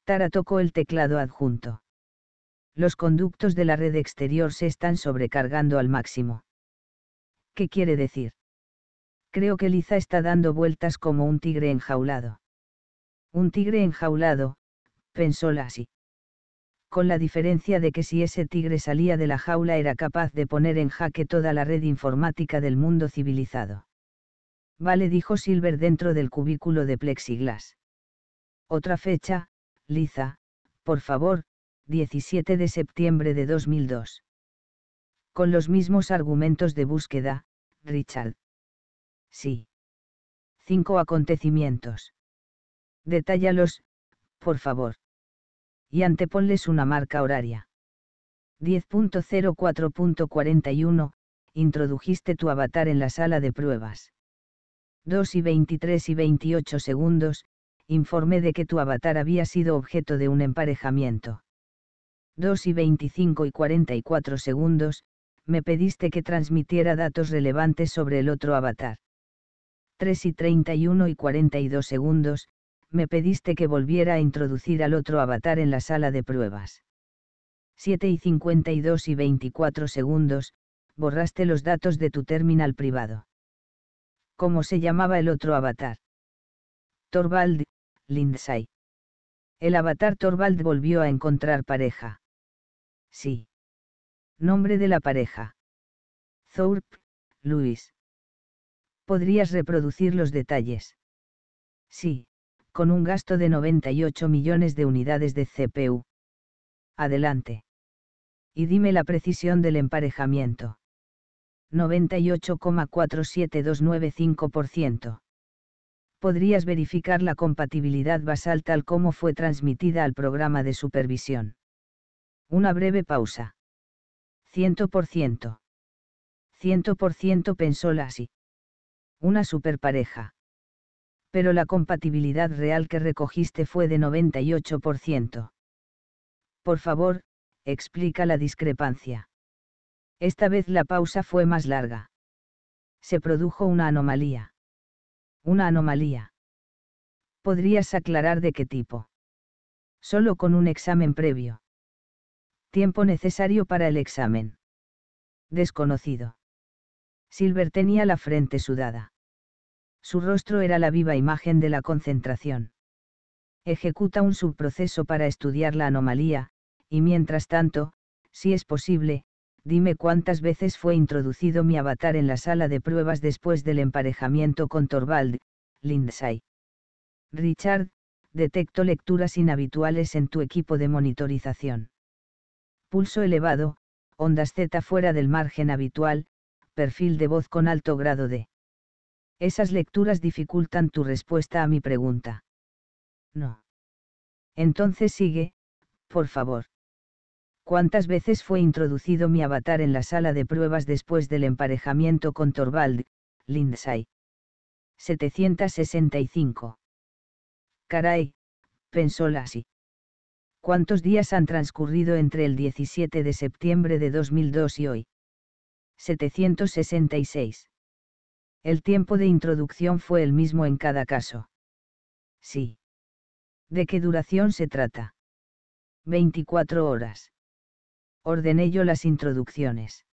Tara tocó el teclado adjunto. Los conductos de la red exterior se están sobrecargando al máximo. ¿Qué quiere decir? Creo que Liza está dando vueltas como un tigre enjaulado. Un tigre enjaulado, pensó Lassie. Con la diferencia de que si ese tigre salía de la jaula era capaz de poner en jaque toda la red informática del mundo civilizado. Vale, dijo Silver dentro del cubículo de plexiglas. Otra fecha, Liza, por favor, 17 de septiembre de 2002. Con los mismos argumentos de búsqueda, Richard. Sí. Cinco acontecimientos. Detállalos, por favor. Y anteponles una marca horaria. 10.04.41, introdujiste tu avatar en la sala de pruebas. 2 y 23 y 28 segundos, informé de que tu avatar había sido objeto de un emparejamiento. 2 y 25 y 44 segundos, me pediste que transmitiera datos relevantes sobre el otro avatar. 3 y 31 y 42 segundos, me pediste que volviera a introducir al otro avatar en la sala de pruebas. 7 y 52 y 24 segundos, borraste los datos de tu terminal privado. ¿Cómo se llamaba el otro avatar? Torvald, Lindsay. El avatar Torvald volvió a encontrar pareja. Sí. Nombre de la pareja. Thorpe, Luis. ¿Podrías reproducir los detalles? Sí, con un gasto de 98 millones de unidades de CPU. Adelante. Y dime la precisión del emparejamiento. 98,47295% podrías verificar la compatibilidad basal tal como fue transmitida al programa de supervisión. Una breve pausa. 100%. 100% pensó Lassie. Una superpareja. Pero la compatibilidad real que recogiste fue de 98%. Por favor, explica la discrepancia. Esta vez la pausa fue más larga. Se produjo una anomalía. Una anomalía. ¿Podrías aclarar de qué tipo? Solo con un examen previo. Tiempo necesario para el examen. Desconocido. Silver tenía la frente sudada. Su rostro era la viva imagen de la concentración. Ejecuta un subproceso para estudiar la anomalía, y mientras tanto, si es posible, Dime cuántas veces fue introducido mi avatar en la sala de pruebas después del emparejamiento con Torvald, Lindsay. Richard, detecto lecturas inhabituales en tu equipo de monitorización. Pulso elevado, ondas Z fuera del margen habitual, perfil de voz con alto grado de. Esas lecturas dificultan tu respuesta a mi pregunta. No. Entonces sigue, por favor cuántas veces fue introducido mi avatar en la sala de pruebas después del emparejamiento con Torvald, Lindsay. 765. Caray, pensó Lassie. ¿Cuántos días han transcurrido entre el 17 de septiembre de 2002 y hoy? 766. El tiempo de introducción fue el mismo en cada caso. Sí. ¿De qué duración se trata? 24 horas ordené yo las introducciones.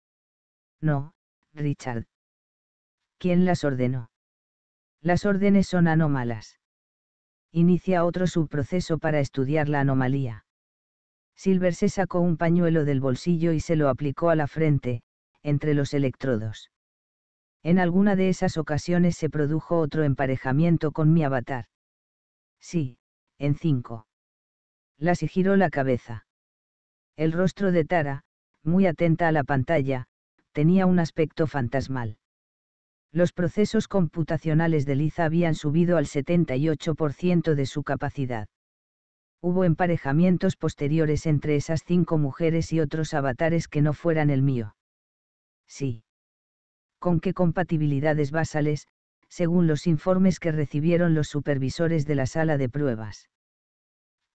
No, Richard. ¿Quién las ordenó? Las órdenes son anómalas. Inicia otro subproceso para estudiar la anomalía. Silver se sacó un pañuelo del bolsillo y se lo aplicó a la frente, entre los electrodos. En alguna de esas ocasiones se produjo otro emparejamiento con mi avatar. Sí, en cinco. Las giró la cabeza. El rostro de Tara, muy atenta a la pantalla, tenía un aspecto fantasmal. Los procesos computacionales de Liza habían subido al 78% de su capacidad. Hubo emparejamientos posteriores entre esas cinco mujeres y otros avatares que no fueran el mío. Sí. ¿Con qué compatibilidades basales, según los informes que recibieron los supervisores de la sala de pruebas?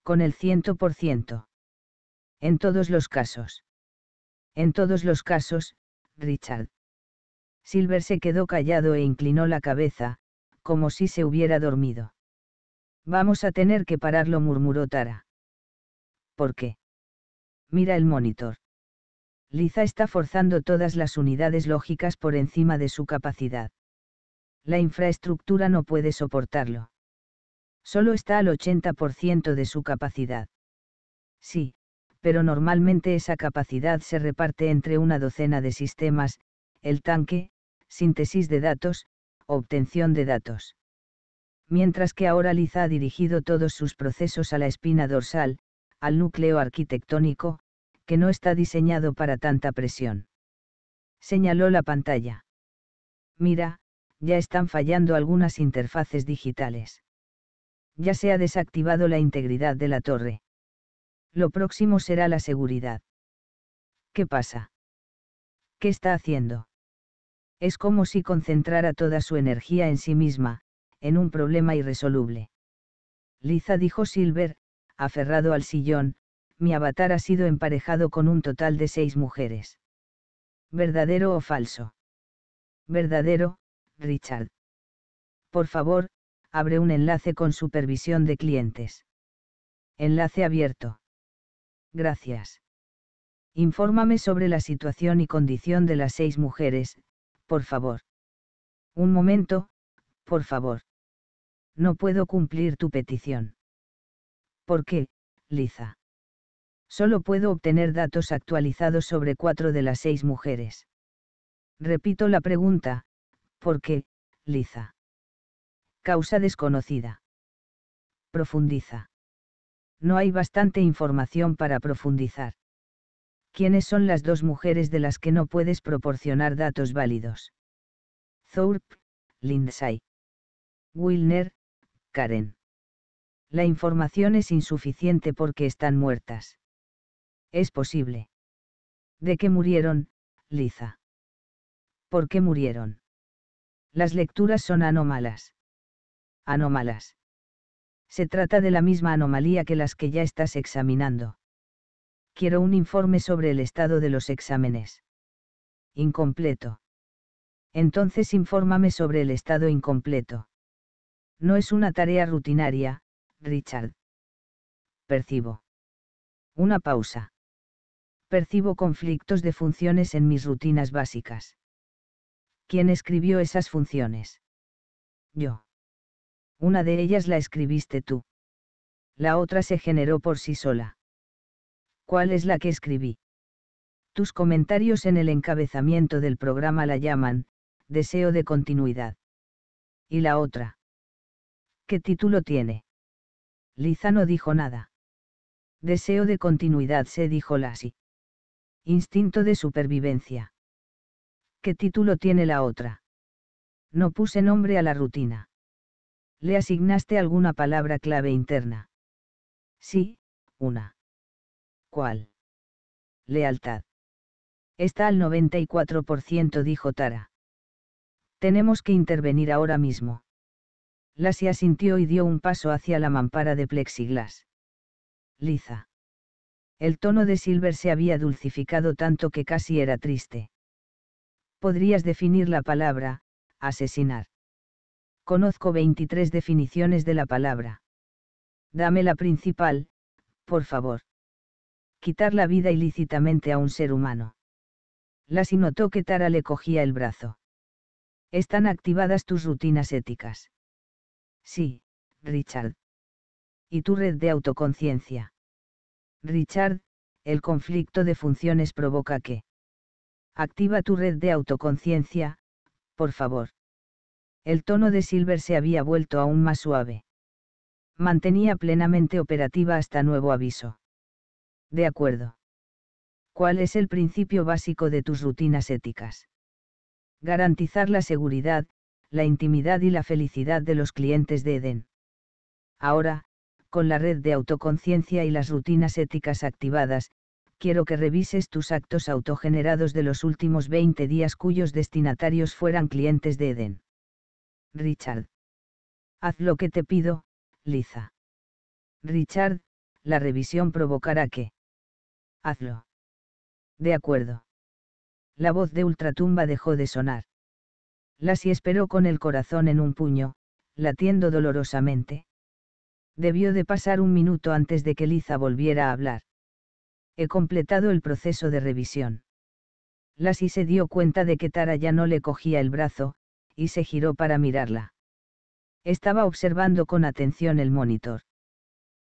Con el 100%. En todos los casos. En todos los casos, Richard. Silver se quedó callado e inclinó la cabeza, como si se hubiera dormido. Vamos a tener que pararlo, murmuró Tara. ¿Por qué? Mira el monitor. Liza está forzando todas las unidades lógicas por encima de su capacidad. La infraestructura no puede soportarlo. Solo está al 80% de su capacidad. Sí, pero normalmente esa capacidad se reparte entre una docena de sistemas, el tanque, síntesis de datos, obtención de datos. Mientras que ahora Liza ha dirigido todos sus procesos a la espina dorsal, al núcleo arquitectónico, que no está diseñado para tanta presión. Señaló la pantalla. Mira, ya están fallando algunas interfaces digitales. Ya se ha desactivado la integridad de la torre. Lo próximo será la seguridad. ¿Qué pasa? ¿Qué está haciendo? Es como si concentrara toda su energía en sí misma, en un problema irresoluble. Liza dijo Silver, aferrado al sillón, mi avatar ha sido emparejado con un total de seis mujeres. ¿Verdadero o falso? Verdadero, Richard. Por favor, abre un enlace con supervisión de clientes. Enlace abierto gracias. Infórmame sobre la situación y condición de las seis mujeres, por favor. Un momento, por favor. No puedo cumplir tu petición. ¿Por qué, Liza? Solo puedo obtener datos actualizados sobre cuatro de las seis mujeres. Repito la pregunta, ¿por qué, Liza? Causa desconocida. Profundiza no hay bastante información para profundizar. ¿Quiénes son las dos mujeres de las que no puedes proporcionar datos válidos? Thorpe, Lindsay. Wilner, Karen. La información es insuficiente porque están muertas. Es posible. ¿De qué murieron, Liza? ¿Por qué murieron? Las lecturas son anómalas. Anómalas. Se trata de la misma anomalía que las que ya estás examinando. Quiero un informe sobre el estado de los exámenes. Incompleto. Entonces infórmame sobre el estado incompleto. No es una tarea rutinaria, Richard. Percibo. Una pausa. Percibo conflictos de funciones en mis rutinas básicas. ¿Quién escribió esas funciones? Yo. Una de ellas la escribiste tú. La otra se generó por sí sola. ¿Cuál es la que escribí? Tus comentarios en el encabezamiento del programa la llaman, deseo de continuidad. ¿Y la otra? ¿Qué título tiene? Liza no dijo nada. Deseo de continuidad se dijo Lasi. Instinto de supervivencia. ¿Qué título tiene la otra? No puse nombre a la rutina. ¿Le asignaste alguna palabra clave interna? Sí, una. ¿Cuál? Lealtad. Está al 94%, dijo Tara. Tenemos que intervenir ahora mismo. Lasia asintió y dio un paso hacia la mampara de plexiglas. Liza. El tono de Silver se había dulcificado tanto que casi era triste. Podrías definir la palabra, asesinar. Conozco 23 definiciones de la palabra. Dame la principal, por favor. Quitar la vida ilícitamente a un ser humano. y notó que Tara le cogía el brazo. Están activadas tus rutinas éticas. Sí, Richard. Y tu red de autoconciencia. Richard, el conflicto de funciones provoca que. Activa tu red de autoconciencia, por favor el tono de Silver se había vuelto aún más suave. Mantenía plenamente operativa hasta nuevo aviso. De acuerdo. ¿Cuál es el principio básico de tus rutinas éticas? Garantizar la seguridad, la intimidad y la felicidad de los clientes de Eden. Ahora, con la red de autoconciencia y las rutinas éticas activadas, quiero que revises tus actos autogenerados de los últimos 20 días cuyos destinatarios fueran clientes de Eden. Richard. Haz lo que te pido, Liza. Richard, la revisión provocará que. Hazlo. De acuerdo. La voz de ultratumba dejó de sonar. Lassie esperó con el corazón en un puño, latiendo dolorosamente. Debió de pasar un minuto antes de que Liza volviera a hablar. He completado el proceso de revisión. Lassie se dio cuenta de que Tara ya no le cogía el brazo, y se giró para mirarla. Estaba observando con atención el monitor.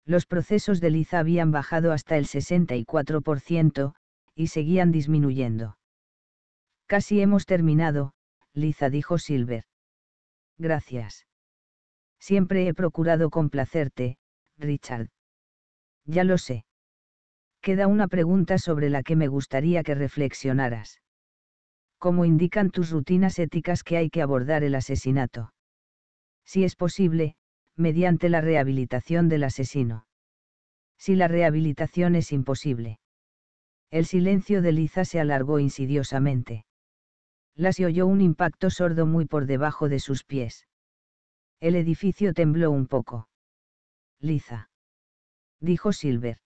Los procesos de liza habían bajado hasta el 64%, y seguían disminuyendo. Casi hemos terminado, Liza dijo Silver. Gracias. Siempre he procurado complacerte, Richard. Ya lo sé. Queda una pregunta sobre la que me gustaría que reflexionaras como indican tus rutinas éticas que hay que abordar el asesinato. Si es posible, mediante la rehabilitación del asesino. Si la rehabilitación es imposible. El silencio de Liza se alargó insidiosamente. Las oyó un impacto sordo muy por debajo de sus pies. El edificio tembló un poco. Liza. Dijo Silver.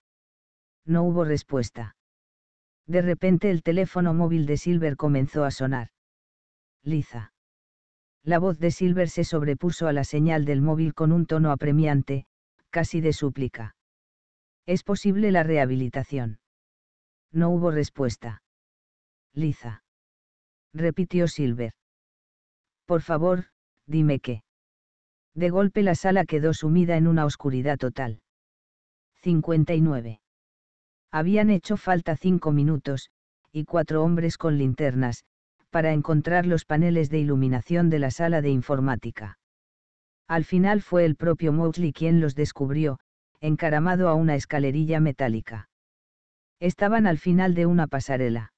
No hubo respuesta. De repente el teléfono móvil de Silver comenzó a sonar. Liza. La voz de Silver se sobrepuso a la señal del móvil con un tono apremiante, casi de súplica. ¿Es posible la rehabilitación? No hubo respuesta. Liza. Repitió Silver. Por favor, dime qué. De golpe la sala quedó sumida en una oscuridad total. 59. Habían hecho falta cinco minutos, y cuatro hombres con linternas, para encontrar los paneles de iluminación de la sala de informática. Al final fue el propio Mosley quien los descubrió, encaramado a una escalerilla metálica. Estaban al final de una pasarela.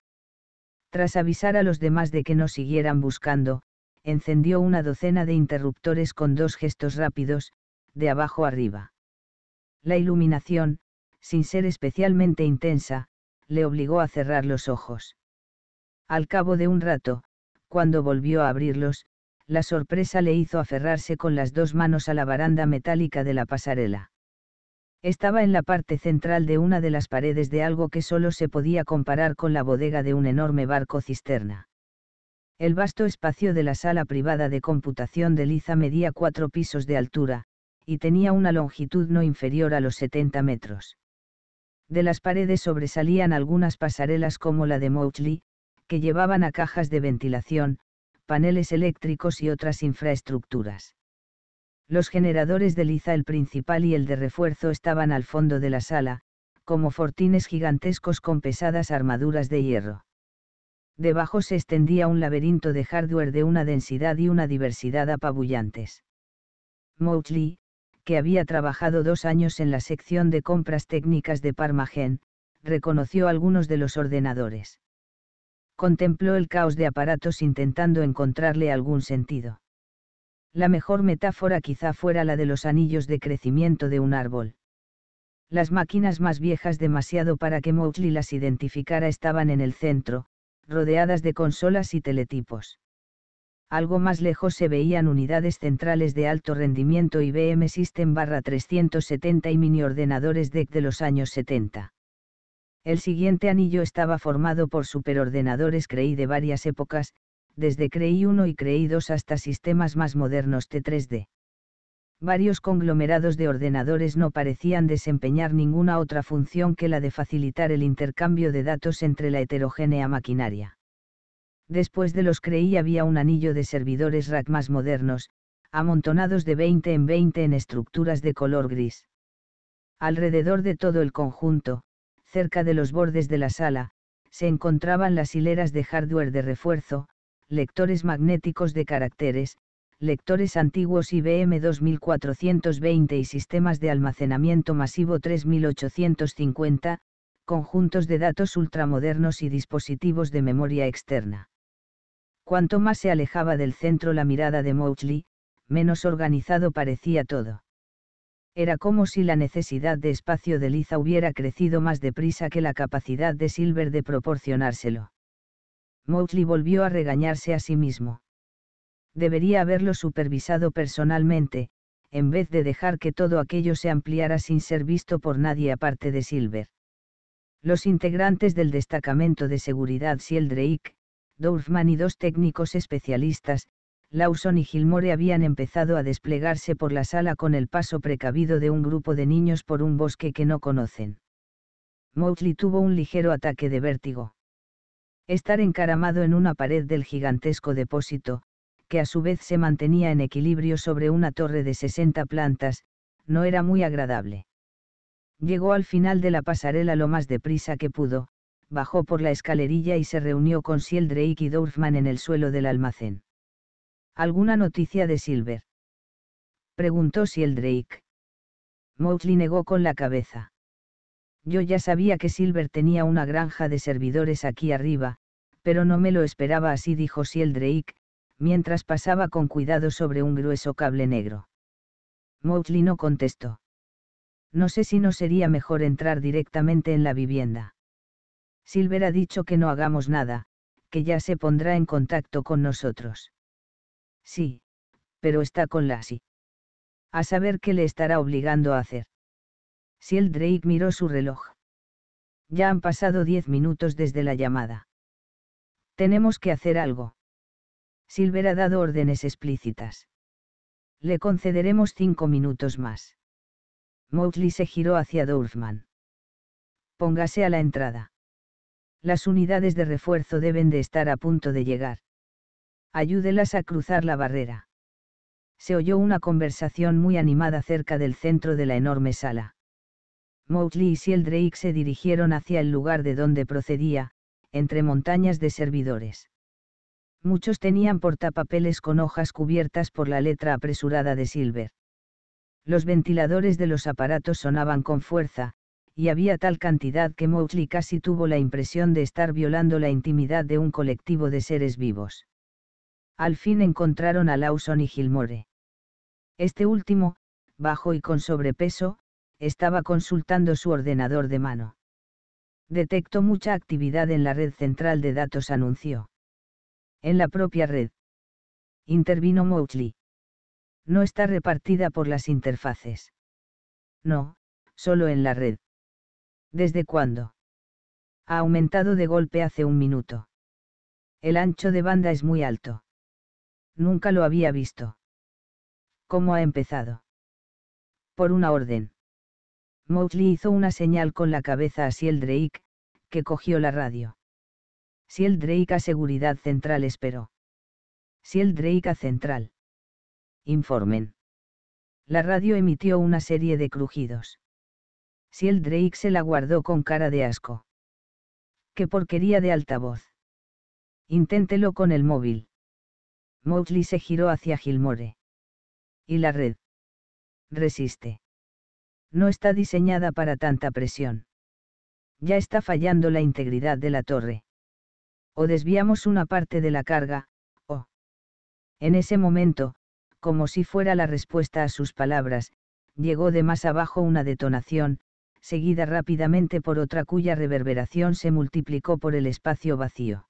Tras avisar a los demás de que no siguieran buscando, encendió una docena de interruptores con dos gestos rápidos, de abajo arriba. La iluminación, sin ser especialmente intensa, le obligó a cerrar los ojos. Al cabo de un rato, cuando volvió a abrirlos, la sorpresa le hizo aferrarse con las dos manos a la baranda metálica de la pasarela. Estaba en la parte central de una de las paredes de algo que solo se podía comparar con la bodega de un enorme barco cisterna. El vasto espacio de la sala privada de computación de Liza medía cuatro pisos de altura, y tenía una longitud no inferior a los 70 metros. De las paredes sobresalían algunas pasarelas como la de Mouchley, que llevaban a cajas de ventilación, paneles eléctricos y otras infraestructuras. Los generadores de liza el principal y el de refuerzo estaban al fondo de la sala, como fortines gigantescos con pesadas armaduras de hierro. Debajo se extendía un laberinto de hardware de una densidad y una diversidad apabullantes. Motley que había trabajado dos años en la sección de compras técnicas de Parmagen, reconoció algunos de los ordenadores. Contempló el caos de aparatos intentando encontrarle algún sentido. La mejor metáfora quizá fuera la de los anillos de crecimiento de un árbol. Las máquinas más viejas demasiado para que Mowgli las identificara estaban en el centro, rodeadas de consolas y teletipos algo más lejos se veían unidades centrales de alto rendimiento IBM System barra 370 y mini ordenadores DEC de los años 70. El siguiente anillo estaba formado por superordenadores CREI de varias épocas, desde CREI 1 y CREI 2 hasta sistemas más modernos T3D. Varios conglomerados de ordenadores no parecían desempeñar ninguna otra función que la de facilitar el intercambio de datos entre la heterogénea maquinaria Después de los creí había un anillo de servidores rack más modernos, amontonados de 20 en 20 en estructuras de color gris. Alrededor de todo el conjunto, cerca de los bordes de la sala, se encontraban las hileras de hardware de refuerzo, lectores magnéticos de caracteres, lectores antiguos IBM 2420 y sistemas de almacenamiento masivo 3850, conjuntos de datos ultramodernos y dispositivos de memoria externa. Cuanto más se alejaba del centro la mirada de Mowgli, menos organizado parecía todo. Era como si la necesidad de espacio de Liza hubiera crecido más deprisa que la capacidad de Silver de proporcionárselo. Mowgli volvió a regañarse a sí mismo. Debería haberlo supervisado personalmente, en vez de dejar que todo aquello se ampliara sin ser visto por nadie aparte de Silver. Los integrantes del destacamento de seguridad Drake. Dorfman y dos técnicos especialistas, Lawson y Gilmore habían empezado a desplegarse por la sala con el paso precavido de un grupo de niños por un bosque que no conocen. Mowgli tuvo un ligero ataque de vértigo. Estar encaramado en una pared del gigantesco depósito, que a su vez se mantenía en equilibrio sobre una torre de 60 plantas, no era muy agradable. Llegó al final de la pasarela lo más deprisa que pudo, bajó por la escalerilla y se reunió con Sheldrake y Dorfman en el suelo del almacén. ¿Alguna noticia de Silver? Preguntó Sheldrake. Mowgli negó con la cabeza. Yo ya sabía que Silver tenía una granja de servidores aquí arriba, pero no me lo esperaba así, dijo Sheldrake, mientras pasaba con cuidado sobre un grueso cable negro. Mowgli no contestó. No sé si no sería mejor entrar directamente en la vivienda. Silver ha dicho que no hagamos nada, que ya se pondrá en contacto con nosotros. Sí, pero está con Lassie. A saber qué le estará obligando a hacer. Drake miró su reloj. Ya han pasado diez minutos desde la llamada. Tenemos que hacer algo. Silver ha dado órdenes explícitas. Le concederemos cinco minutos más. Mowgli se giró hacia Dorfman. Póngase a la entrada las unidades de refuerzo deben de estar a punto de llegar. Ayúdelas a cruzar la barrera. Se oyó una conversación muy animada cerca del centro de la enorme sala. Mowgli y Drake se dirigieron hacia el lugar de donde procedía, entre montañas de servidores. Muchos tenían portapapeles con hojas cubiertas por la letra apresurada de Silver. Los ventiladores de los aparatos sonaban con fuerza, y había tal cantidad que Mowgli casi tuvo la impresión de estar violando la intimidad de un colectivo de seres vivos. Al fin encontraron a Lawson y Gilmore. Este último, bajo y con sobrepeso, estaba consultando su ordenador de mano. Detectó mucha actividad en la red central de datos, anunció. En la propia red. Intervino Mowgli. No está repartida por las interfaces. No, solo en la red. ¿Desde cuándo? Ha aumentado de golpe hace un minuto. El ancho de banda es muy alto. Nunca lo había visto. ¿Cómo ha empezado? Por una orden. Mowgli hizo una señal con la cabeza a el Drake, que cogió la radio. Siel Drake a Seguridad Central esperó. el Drake a Central. Informen. La radio emitió una serie de crujidos. Si el Drake se la guardó con cara de asco. ¡Qué porquería de altavoz! Inténtelo con el móvil. Mowgli se giró hacia Gilmore. ¿Y la red? Resiste. No está diseñada para tanta presión. Ya está fallando la integridad de la torre. O desviamos una parte de la carga, o... En ese momento, como si fuera la respuesta a sus palabras, llegó de más abajo una detonación, seguida rápidamente por otra cuya reverberación se multiplicó por el espacio vacío.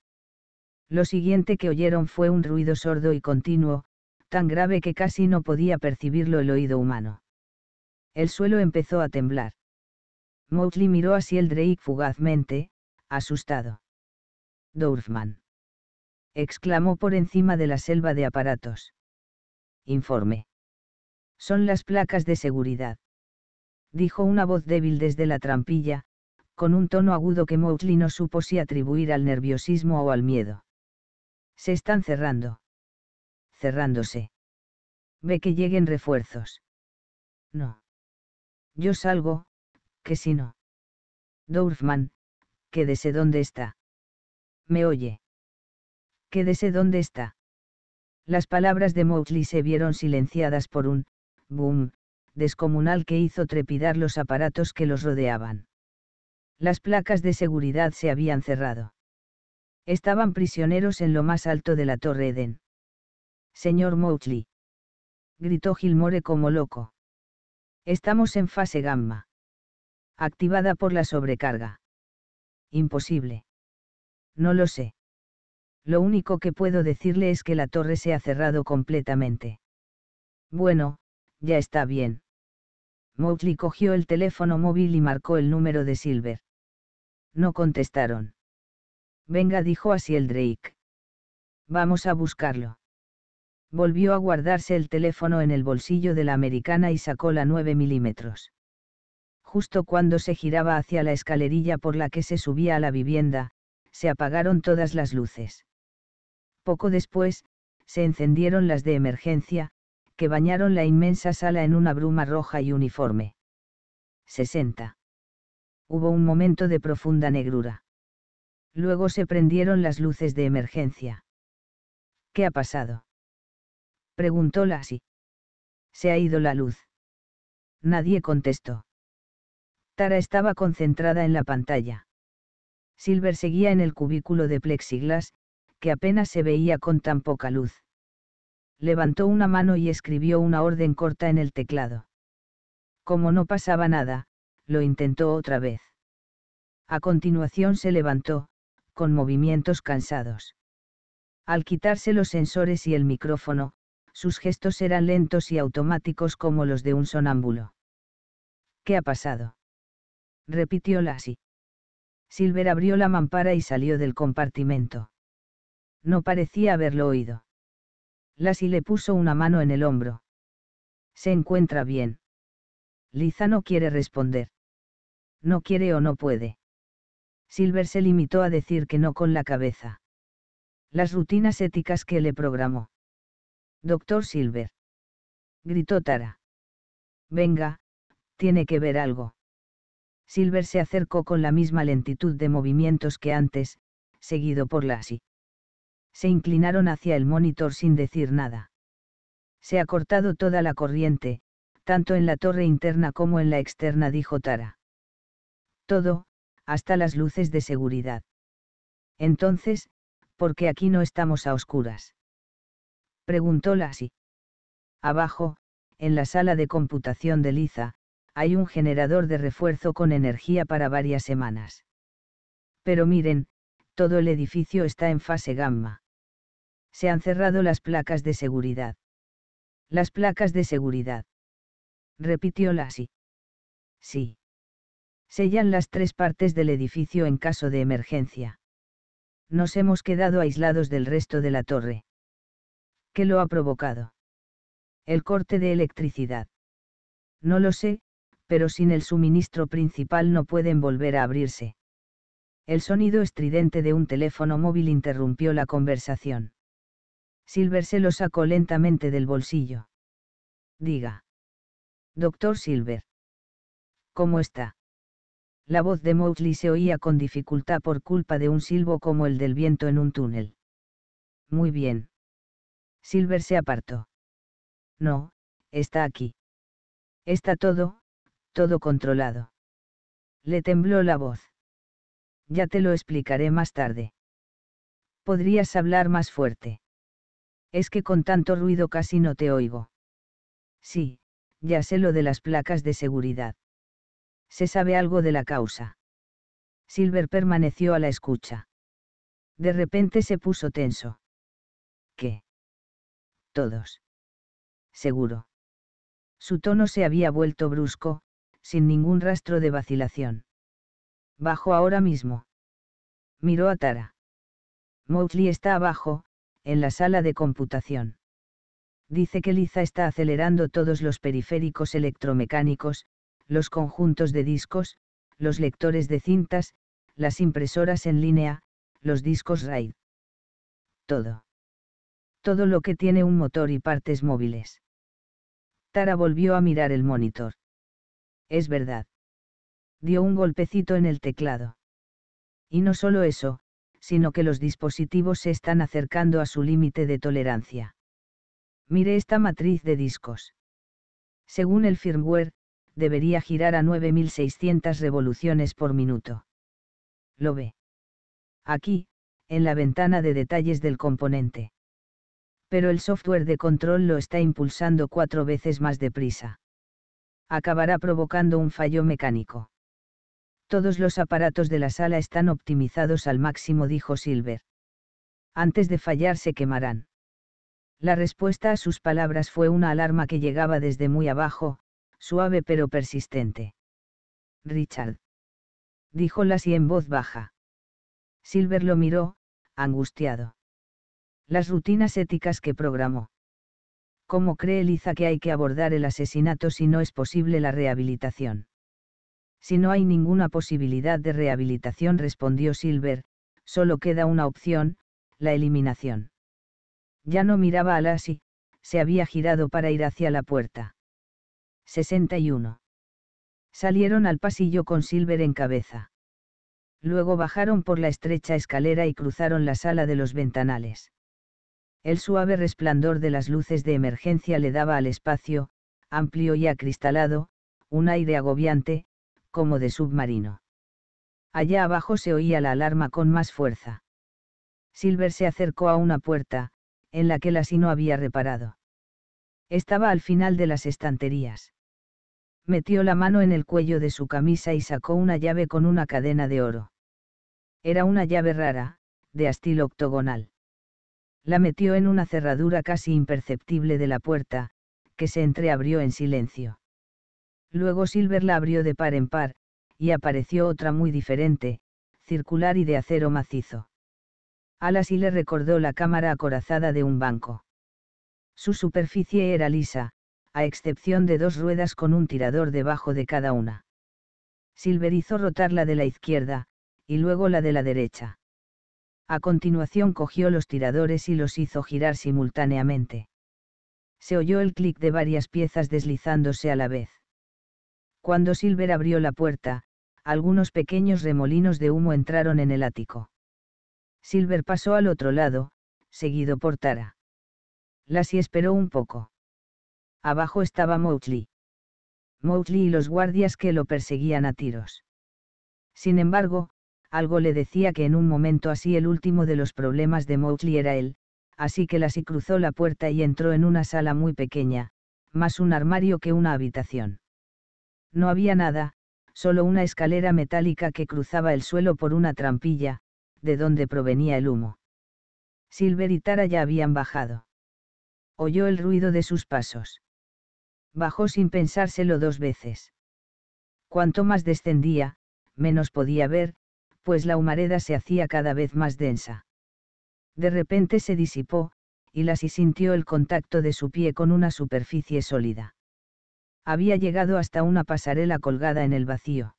Lo siguiente que oyeron fue un ruido sordo y continuo, tan grave que casi no podía percibirlo el oído humano. El suelo empezó a temblar. Mowgli miró el Drake fugazmente, asustado. —¡Dorfman! exclamó por encima de la selva de aparatos. Informe. Son las placas de seguridad dijo una voz débil desde la trampilla, con un tono agudo que Mowgli no supo si atribuir al nerviosismo o al miedo. Se están cerrando. Cerrándose. Ve que lleguen refuerzos. No. Yo salgo, que si no. Dorfman, quédese donde está. ¿Me oye? Quédese donde está. Las palabras de Mowgli se vieron silenciadas por un boom descomunal que hizo trepidar los aparatos que los rodeaban. Las placas de seguridad se habían cerrado. Estaban prisioneros en lo más alto de la Torre Eden. Señor Motley. Gritó Gilmore como loco. Estamos en fase gamma. Activada por la sobrecarga. Imposible. No lo sé. Lo único que puedo decirle es que la torre se ha cerrado completamente. Bueno, ya está bien. Mowgli cogió el teléfono móvil y marcó el número de Silver. No contestaron. Venga, dijo así el Drake. Vamos a buscarlo. Volvió a guardarse el teléfono en el bolsillo de la americana y sacó la 9 milímetros. Justo cuando se giraba hacia la escalerilla por la que se subía a la vivienda, se apagaron todas las luces. Poco después, se encendieron las de emergencia, que bañaron la inmensa sala en una bruma roja y uniforme. 60. Hubo un momento de profunda negrura. Luego se prendieron las luces de emergencia. ¿Qué ha pasado? Preguntó Lassie. Se ha ido la luz. Nadie contestó. Tara estaba concentrada en la pantalla. Silver seguía en el cubículo de plexiglas, que apenas se veía con tan poca luz levantó una mano y escribió una orden corta en el teclado. Como no pasaba nada, lo intentó otra vez. A continuación se levantó, con movimientos cansados. Al quitarse los sensores y el micrófono, sus gestos eran lentos y automáticos como los de un sonámbulo. ¿Qué ha pasado? repitió Lassie. Silver abrió la mampara y salió del compartimento. No parecía haberlo oído. Lassie le puso una mano en el hombro. Se encuentra bien. Liza no quiere responder. No quiere o no puede. Silver se limitó a decir que no con la cabeza. Las rutinas éticas que le programó. Doctor Silver. Gritó Tara. Venga, tiene que ver algo. Silver se acercó con la misma lentitud de movimientos que antes, seguido por Lassie se inclinaron hacia el monitor sin decir nada. Se ha cortado toda la corriente, tanto en la torre interna como en la externa, dijo Tara. Todo, hasta las luces de seguridad. Entonces, ¿por qué aquí no estamos a oscuras? Preguntó Lassie. Abajo, en la sala de computación de Liza, hay un generador de refuerzo con energía para varias semanas. Pero miren, todo el edificio está en fase gamma. Se han cerrado las placas de seguridad. Las placas de seguridad. Repitió Lassie. Sí. Sellan las tres partes del edificio en caso de emergencia. Nos hemos quedado aislados del resto de la torre. ¿Qué lo ha provocado? El corte de electricidad. No lo sé, pero sin el suministro principal no pueden volver a abrirse. El sonido estridente de un teléfono móvil interrumpió la conversación. Silver se lo sacó lentamente del bolsillo. Diga. Doctor Silver. ¿Cómo está? La voz de Mowgli se oía con dificultad por culpa de un silbo como el del viento en un túnel. Muy bien. Silver se apartó. No, está aquí. Está todo, todo controlado. Le tembló la voz. Ya te lo explicaré más tarde. Podrías hablar más fuerte. Es que con tanto ruido casi no te oigo. Sí, ya sé lo de las placas de seguridad. Se sabe algo de la causa. Silver permaneció a la escucha. De repente se puso tenso. ¿Qué? Todos. Seguro. Su tono se había vuelto brusco, sin ningún rastro de vacilación. Bajo ahora mismo. Miró a Tara. Mowgli está abajo, en la sala de computación. Dice que Liza está acelerando todos los periféricos electromecánicos, los conjuntos de discos, los lectores de cintas, las impresoras en línea, los discos RAID. Todo. Todo lo que tiene un motor y partes móviles. Tara volvió a mirar el monitor. Es verdad dio un golpecito en el teclado. Y no solo eso, sino que los dispositivos se están acercando a su límite de tolerancia. Mire esta matriz de discos. Según el firmware, debería girar a 9600 revoluciones por minuto. Lo ve. Aquí, en la ventana de detalles del componente. Pero el software de control lo está impulsando cuatro veces más deprisa. Acabará provocando un fallo mecánico. Todos los aparatos de la sala están optimizados al máximo, dijo Silver. Antes de fallar se quemarán. La respuesta a sus palabras fue una alarma que llegaba desde muy abajo, suave pero persistente. Richard. Dijo Lassie en voz baja. Silver lo miró, angustiado. Las rutinas éticas que programó. ¿Cómo cree Liza que hay que abordar el asesinato si no es posible la rehabilitación? Si no hay ninguna posibilidad de rehabilitación, respondió Silver, solo queda una opción, la eliminación. Ya no miraba a Lassie, se había girado para ir hacia la puerta. 61. Salieron al pasillo con Silver en cabeza. Luego bajaron por la estrecha escalera y cruzaron la sala de los ventanales. El suave resplandor de las luces de emergencia le daba al espacio, amplio y acristalado, un aire agobiante, como de submarino. Allá abajo se oía la alarma con más fuerza. Silver se acercó a una puerta, en la que las no había reparado. Estaba al final de las estanterías. Metió la mano en el cuello de su camisa y sacó una llave con una cadena de oro. Era una llave rara, de astil octogonal. La metió en una cerradura casi imperceptible de la puerta, que se entreabrió en silencio. Luego Silver la abrió de par en par, y apareció otra muy diferente, circular y de acero macizo. Alas y le recordó la cámara acorazada de un banco. Su superficie era lisa, a excepción de dos ruedas con un tirador debajo de cada una. Silver hizo rotar la de la izquierda, y luego la de la derecha. A continuación cogió los tiradores y los hizo girar simultáneamente. Se oyó el clic de varias piezas deslizándose a la vez. Cuando Silver abrió la puerta, algunos pequeños remolinos de humo entraron en el ático. Silver pasó al otro lado, seguido por Tara. Lassie esperó un poco. Abajo estaba Mowgli. Mowgli y los guardias que lo perseguían a tiros. Sin embargo, algo le decía que en un momento así el último de los problemas de Mowgli era él, así que Lassie cruzó la puerta y entró en una sala muy pequeña, más un armario que una habitación. No había nada, solo una escalera metálica que cruzaba el suelo por una trampilla, de donde provenía el humo. Silver y Tara ya habían bajado. Oyó el ruido de sus pasos. Bajó sin pensárselo dos veces. Cuanto más descendía, menos podía ver, pues la humareda se hacía cada vez más densa. De repente se disipó, y Lassie sintió el contacto de su pie con una superficie sólida. Había llegado hasta una pasarela colgada en el vacío.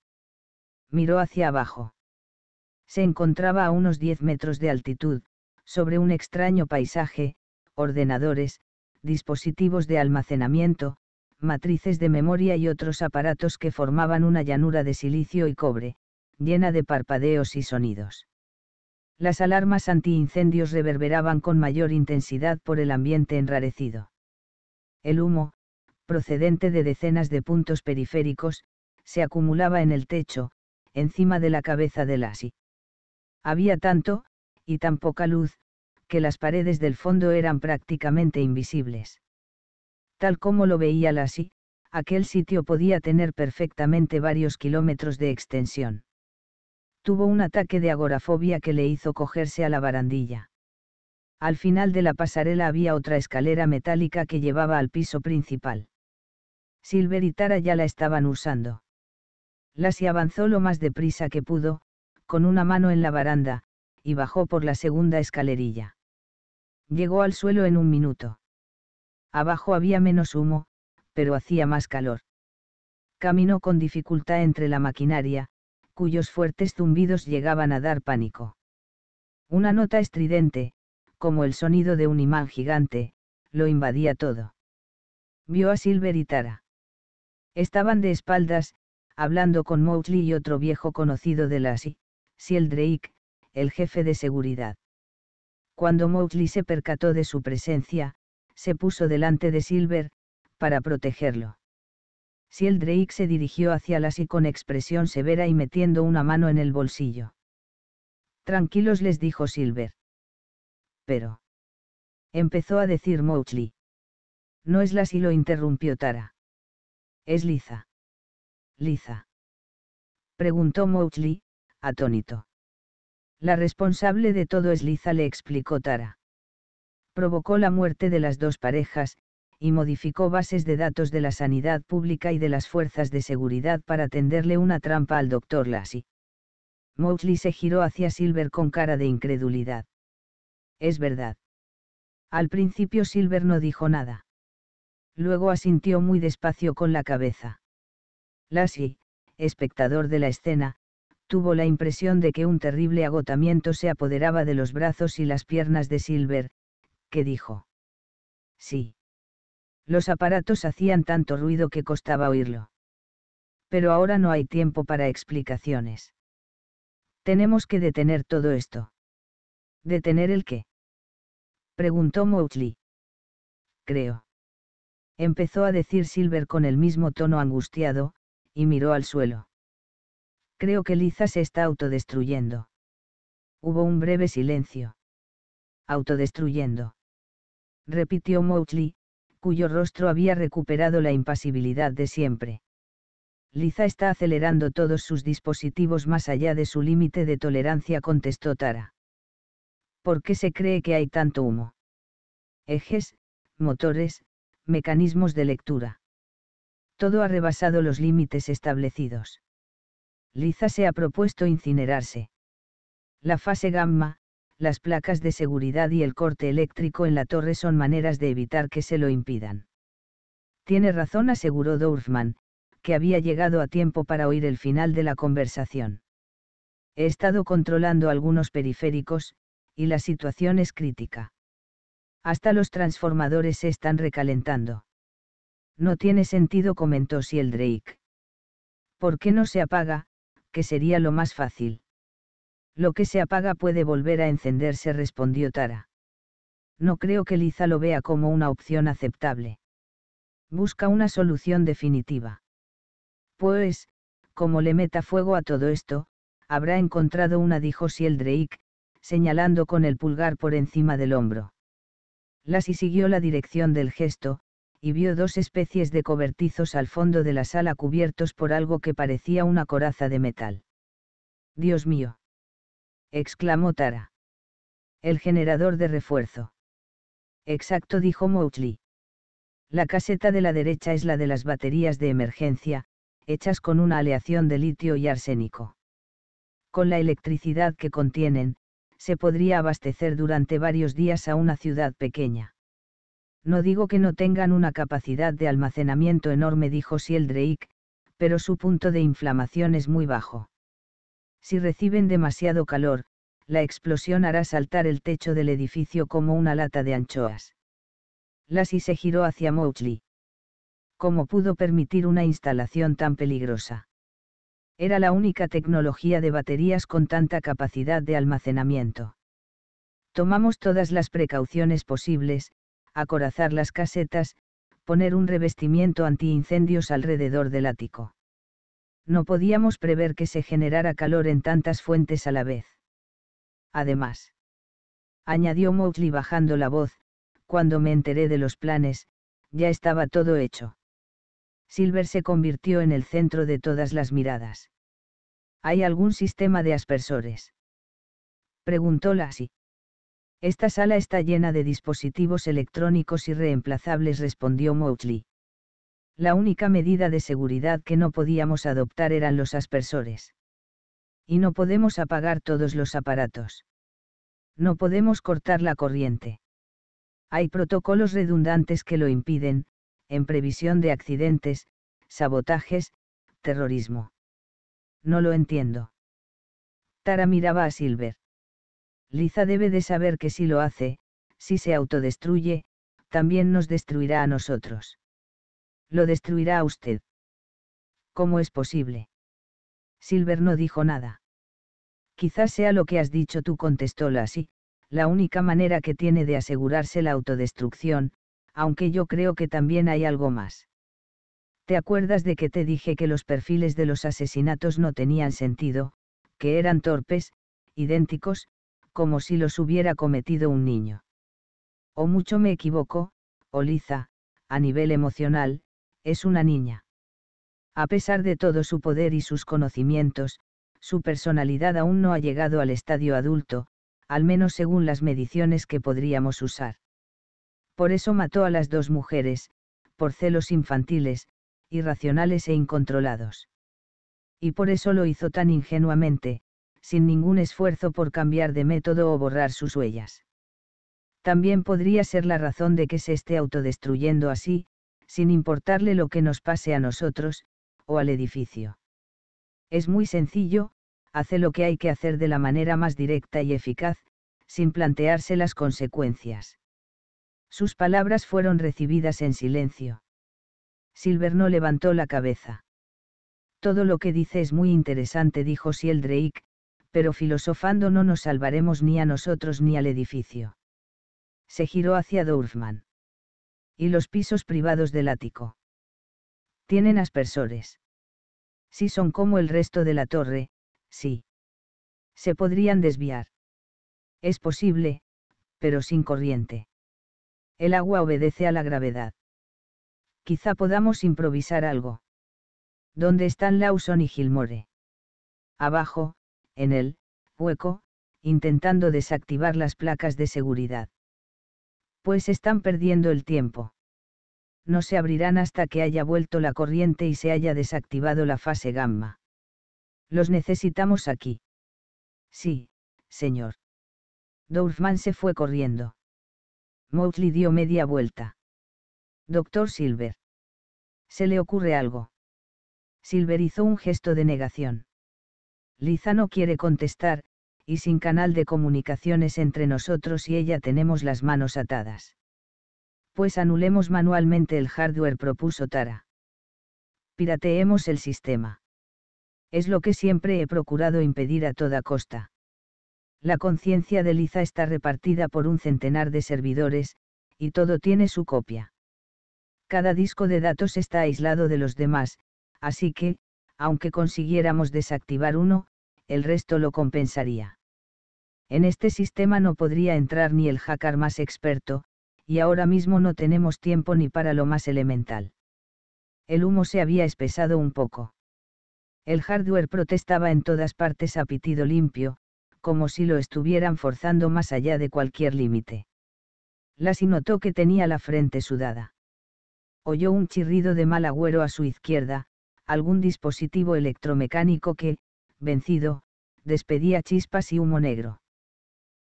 Miró hacia abajo. Se encontraba a unos 10 metros de altitud, sobre un extraño paisaje, ordenadores, dispositivos de almacenamiento, matrices de memoria y otros aparatos que formaban una llanura de silicio y cobre, llena de parpadeos y sonidos. Las alarmas antiincendios reverberaban con mayor intensidad por el ambiente enrarecido. El humo, procedente de decenas de puntos periféricos, se acumulaba en el techo, encima de la cabeza de Lassie. Había tanto, y tan poca luz, que las paredes del fondo eran prácticamente invisibles. Tal como lo veía Lassie, aquel sitio podía tener perfectamente varios kilómetros de extensión. Tuvo un ataque de agorafobia que le hizo cogerse a la barandilla. Al final de la pasarela había otra escalera metálica que llevaba al piso principal. Silver y Tara ya la estaban usando. Lassie avanzó lo más deprisa que pudo, con una mano en la baranda, y bajó por la segunda escalerilla. Llegó al suelo en un minuto. Abajo había menos humo, pero hacía más calor. Caminó con dificultad entre la maquinaria, cuyos fuertes zumbidos llegaban a dar pánico. Una nota estridente, como el sonido de un imán gigante, lo invadía todo. Vio a Silver y Tara. Estaban de espaldas, hablando con Mowgli y otro viejo conocido de Lassie, Siel Drake, el jefe de seguridad. Cuando Mowgli se percató de su presencia, se puso delante de Silver, para protegerlo. Siel Drake se dirigió hacia Lassie con expresión severa y metiendo una mano en el bolsillo. Tranquilos les dijo Silver. Pero. Empezó a decir Mowgli. No es Lassie lo interrumpió Tara. Es Liza. Liza». Preguntó Mowgli, atónito. La responsable de todo es Liza, le explicó Tara. Provocó la muerte de las dos parejas, y modificó bases de datos de la sanidad pública y de las fuerzas de seguridad para tenderle una trampa al doctor Lassie. Mowgli se giró hacia Silver con cara de incredulidad. Es verdad. Al principio Silver no dijo nada. Luego asintió muy despacio con la cabeza. Lassie, espectador de la escena, tuvo la impresión de que un terrible agotamiento se apoderaba de los brazos y las piernas de Silver, que dijo. Sí. Los aparatos hacían tanto ruido que costaba oírlo. Pero ahora no hay tiempo para explicaciones. Tenemos que detener todo esto. ¿Detener el qué? Preguntó Mowgli. Creo empezó a decir Silver con el mismo tono angustiado, y miró al suelo. Creo que Liza se está autodestruyendo. Hubo un breve silencio. Autodestruyendo. Repitió Mowgli, cuyo rostro había recuperado la impasibilidad de siempre. Liza está acelerando todos sus dispositivos más allá de su límite de tolerancia, contestó Tara. ¿Por qué se cree que hay tanto humo? Ejes, motores, mecanismos de lectura. Todo ha rebasado los límites establecidos. Liza se ha propuesto incinerarse. La fase gamma, las placas de seguridad y el corte eléctrico en la torre son maneras de evitar que se lo impidan. Tiene razón, aseguró Dorfman, que había llegado a tiempo para oír el final de la conversación. He estado controlando algunos periféricos, y la situación es crítica. Hasta los transformadores se están recalentando. No tiene sentido, comentó Drake. ¿Por qué no se apaga? Que sería lo más fácil. Lo que se apaga puede volver a encenderse, respondió Tara. No creo que Liza lo vea como una opción aceptable. Busca una solución definitiva. Pues, como le meta fuego a todo esto, habrá encontrado una, dijo Drake, señalando con el pulgar por encima del hombro. Lassie siguió la dirección del gesto, y vio dos especies de cobertizos al fondo de la sala cubiertos por algo que parecía una coraza de metal. Dios mío. exclamó Tara. El generador de refuerzo. Exacto, dijo Mowgli. La caseta de la derecha es la de las baterías de emergencia, hechas con una aleación de litio y arsénico. Con la electricidad que contienen, se podría abastecer durante varios días a una ciudad pequeña. No digo que no tengan una capacidad de almacenamiento enorme, dijo Sieldrake, pero su punto de inflamación es muy bajo. Si reciben demasiado calor, la explosión hará saltar el techo del edificio como una lata de anchoas. y se giró hacia Mouchley. ¿Cómo pudo permitir una instalación tan peligrosa? era la única tecnología de baterías con tanta capacidad de almacenamiento. Tomamos todas las precauciones posibles, acorazar las casetas, poner un revestimiento antiincendios alrededor del ático. No podíamos prever que se generara calor en tantas fuentes a la vez. Además, añadió Mowgli bajando la voz, cuando me enteré de los planes, ya estaba todo hecho. Silver se convirtió en el centro de todas las miradas. ¿Hay algún sistema de aspersores? Preguntó Lassie. Esta sala está llena de dispositivos electrónicos y reemplazables, respondió Mowgli. La única medida de seguridad que no podíamos adoptar eran los aspersores. Y no podemos apagar todos los aparatos. No podemos cortar la corriente. Hay protocolos redundantes que lo impiden, en previsión de accidentes, sabotajes, terrorismo. No lo entiendo. Tara miraba a Silver. Liza debe de saber que si lo hace, si se autodestruye, también nos destruirá a nosotros. Lo destruirá a usted. ¿Cómo es posible? Silver no dijo nada. Quizás sea lo que has dicho tú, contestó así, la única manera que tiene de asegurarse la autodestrucción, aunque yo creo que también hay algo más. ¿Te acuerdas de que te dije que los perfiles de los asesinatos no tenían sentido, que eran torpes, idénticos, como si los hubiera cometido un niño? O mucho me equivoco, Oliza, a nivel emocional, es una niña. A pesar de todo su poder y sus conocimientos, su personalidad aún no ha llegado al estadio adulto, al menos según las mediciones que podríamos usar. Por eso mató a las dos mujeres, por celos infantiles, irracionales e incontrolados. Y por eso lo hizo tan ingenuamente, sin ningún esfuerzo por cambiar de método o borrar sus huellas. También podría ser la razón de que se esté autodestruyendo así, sin importarle lo que nos pase a nosotros, o al edificio. Es muy sencillo, hace lo que hay que hacer de la manera más directa y eficaz, sin plantearse las consecuencias. Sus palabras fueron recibidas en silencio. Silver no levantó la cabeza. Todo lo que dice es muy interesante, dijo Drake, pero filosofando no nos salvaremos ni a nosotros ni al edificio. Se giró hacia Dorfman. Y los pisos privados del ático. Tienen aspersores. Si son como el resto de la torre, sí. Se podrían desviar. Es posible, pero sin corriente. El agua obedece a la gravedad. Quizá podamos improvisar algo. ¿Dónde están Lawson y Gilmore? Abajo, en el hueco, intentando desactivar las placas de seguridad. Pues están perdiendo el tiempo. No se abrirán hasta que haya vuelto la corriente y se haya desactivado la fase gamma. Los necesitamos aquí. Sí, señor. Dorfman se fue corriendo. Mowgli dio media vuelta. Doctor Silver. ¿Se le ocurre algo? Silver hizo un gesto de negación. Liza no quiere contestar, y sin canal de comunicaciones entre nosotros y ella tenemos las manos atadas. Pues anulemos manualmente el hardware, propuso Tara. Pirateemos el sistema. Es lo que siempre he procurado impedir a toda costa. La conciencia de Liza está repartida por un centenar de servidores, y todo tiene su copia. Cada disco de datos está aislado de los demás, así que, aunque consiguiéramos desactivar uno, el resto lo compensaría. En este sistema no podría entrar ni el hacker más experto, y ahora mismo no tenemos tiempo ni para lo más elemental. El humo se había espesado un poco. El hardware protestaba en todas partes a pitido limpio, como si lo estuvieran forzando más allá de cualquier límite. Lasi notó que tenía la frente sudada. Oyó un chirrido de mal agüero a su izquierda, algún dispositivo electromecánico que, vencido, despedía chispas y humo negro.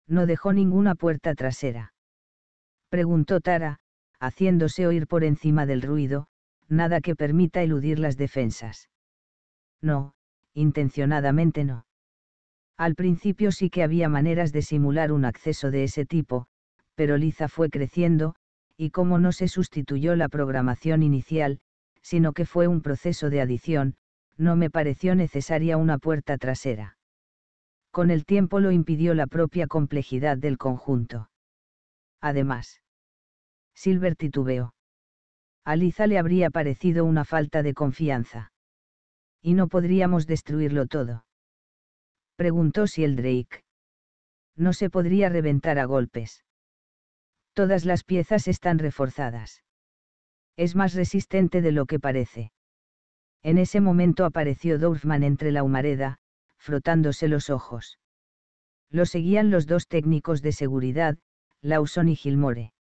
No dejó ninguna puerta trasera. Preguntó Tara, haciéndose oír por encima del ruido, nada que permita eludir las defensas. No, intencionadamente no. Al principio sí que había maneras de simular un acceso de ese tipo, pero Liza fue creciendo, y como no se sustituyó la programación inicial, sino que fue un proceso de adición, no me pareció necesaria una puerta trasera. Con el tiempo lo impidió la propia complejidad del conjunto. Además, Silver titubeó. A Liza le habría parecido una falta de confianza. Y no podríamos destruirlo todo. Preguntó si el Drake. No se podría reventar a golpes. Todas las piezas están reforzadas. Es más resistente de lo que parece. En ese momento apareció Dorfman entre la humareda, frotándose los ojos. Lo seguían los dos técnicos de seguridad, Lawson y Gilmore.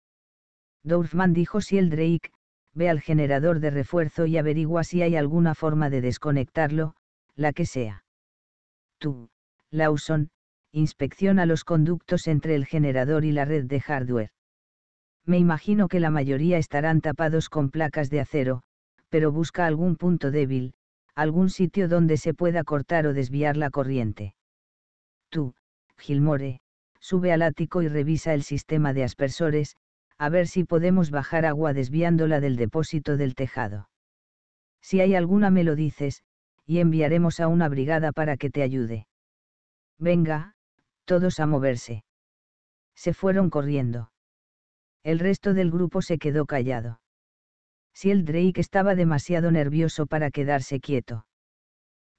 Dorfman dijo si el Drake, ve al generador de refuerzo y averigua si hay alguna forma de desconectarlo, la que sea. Tú. Lawson, inspecciona los conductos entre el generador y la red de hardware. Me imagino que la mayoría estarán tapados con placas de acero, pero busca algún punto débil, algún sitio donde se pueda cortar o desviar la corriente. Tú, Gilmore, sube al ático y revisa el sistema de aspersores, a ver si podemos bajar agua desviándola del depósito del tejado. Si hay alguna me lo dices, y enviaremos a una brigada para que te ayude. Venga, todos a moverse. Se fueron corriendo. El resto del grupo se quedó callado. Si el Drake estaba demasiado nervioso para quedarse quieto.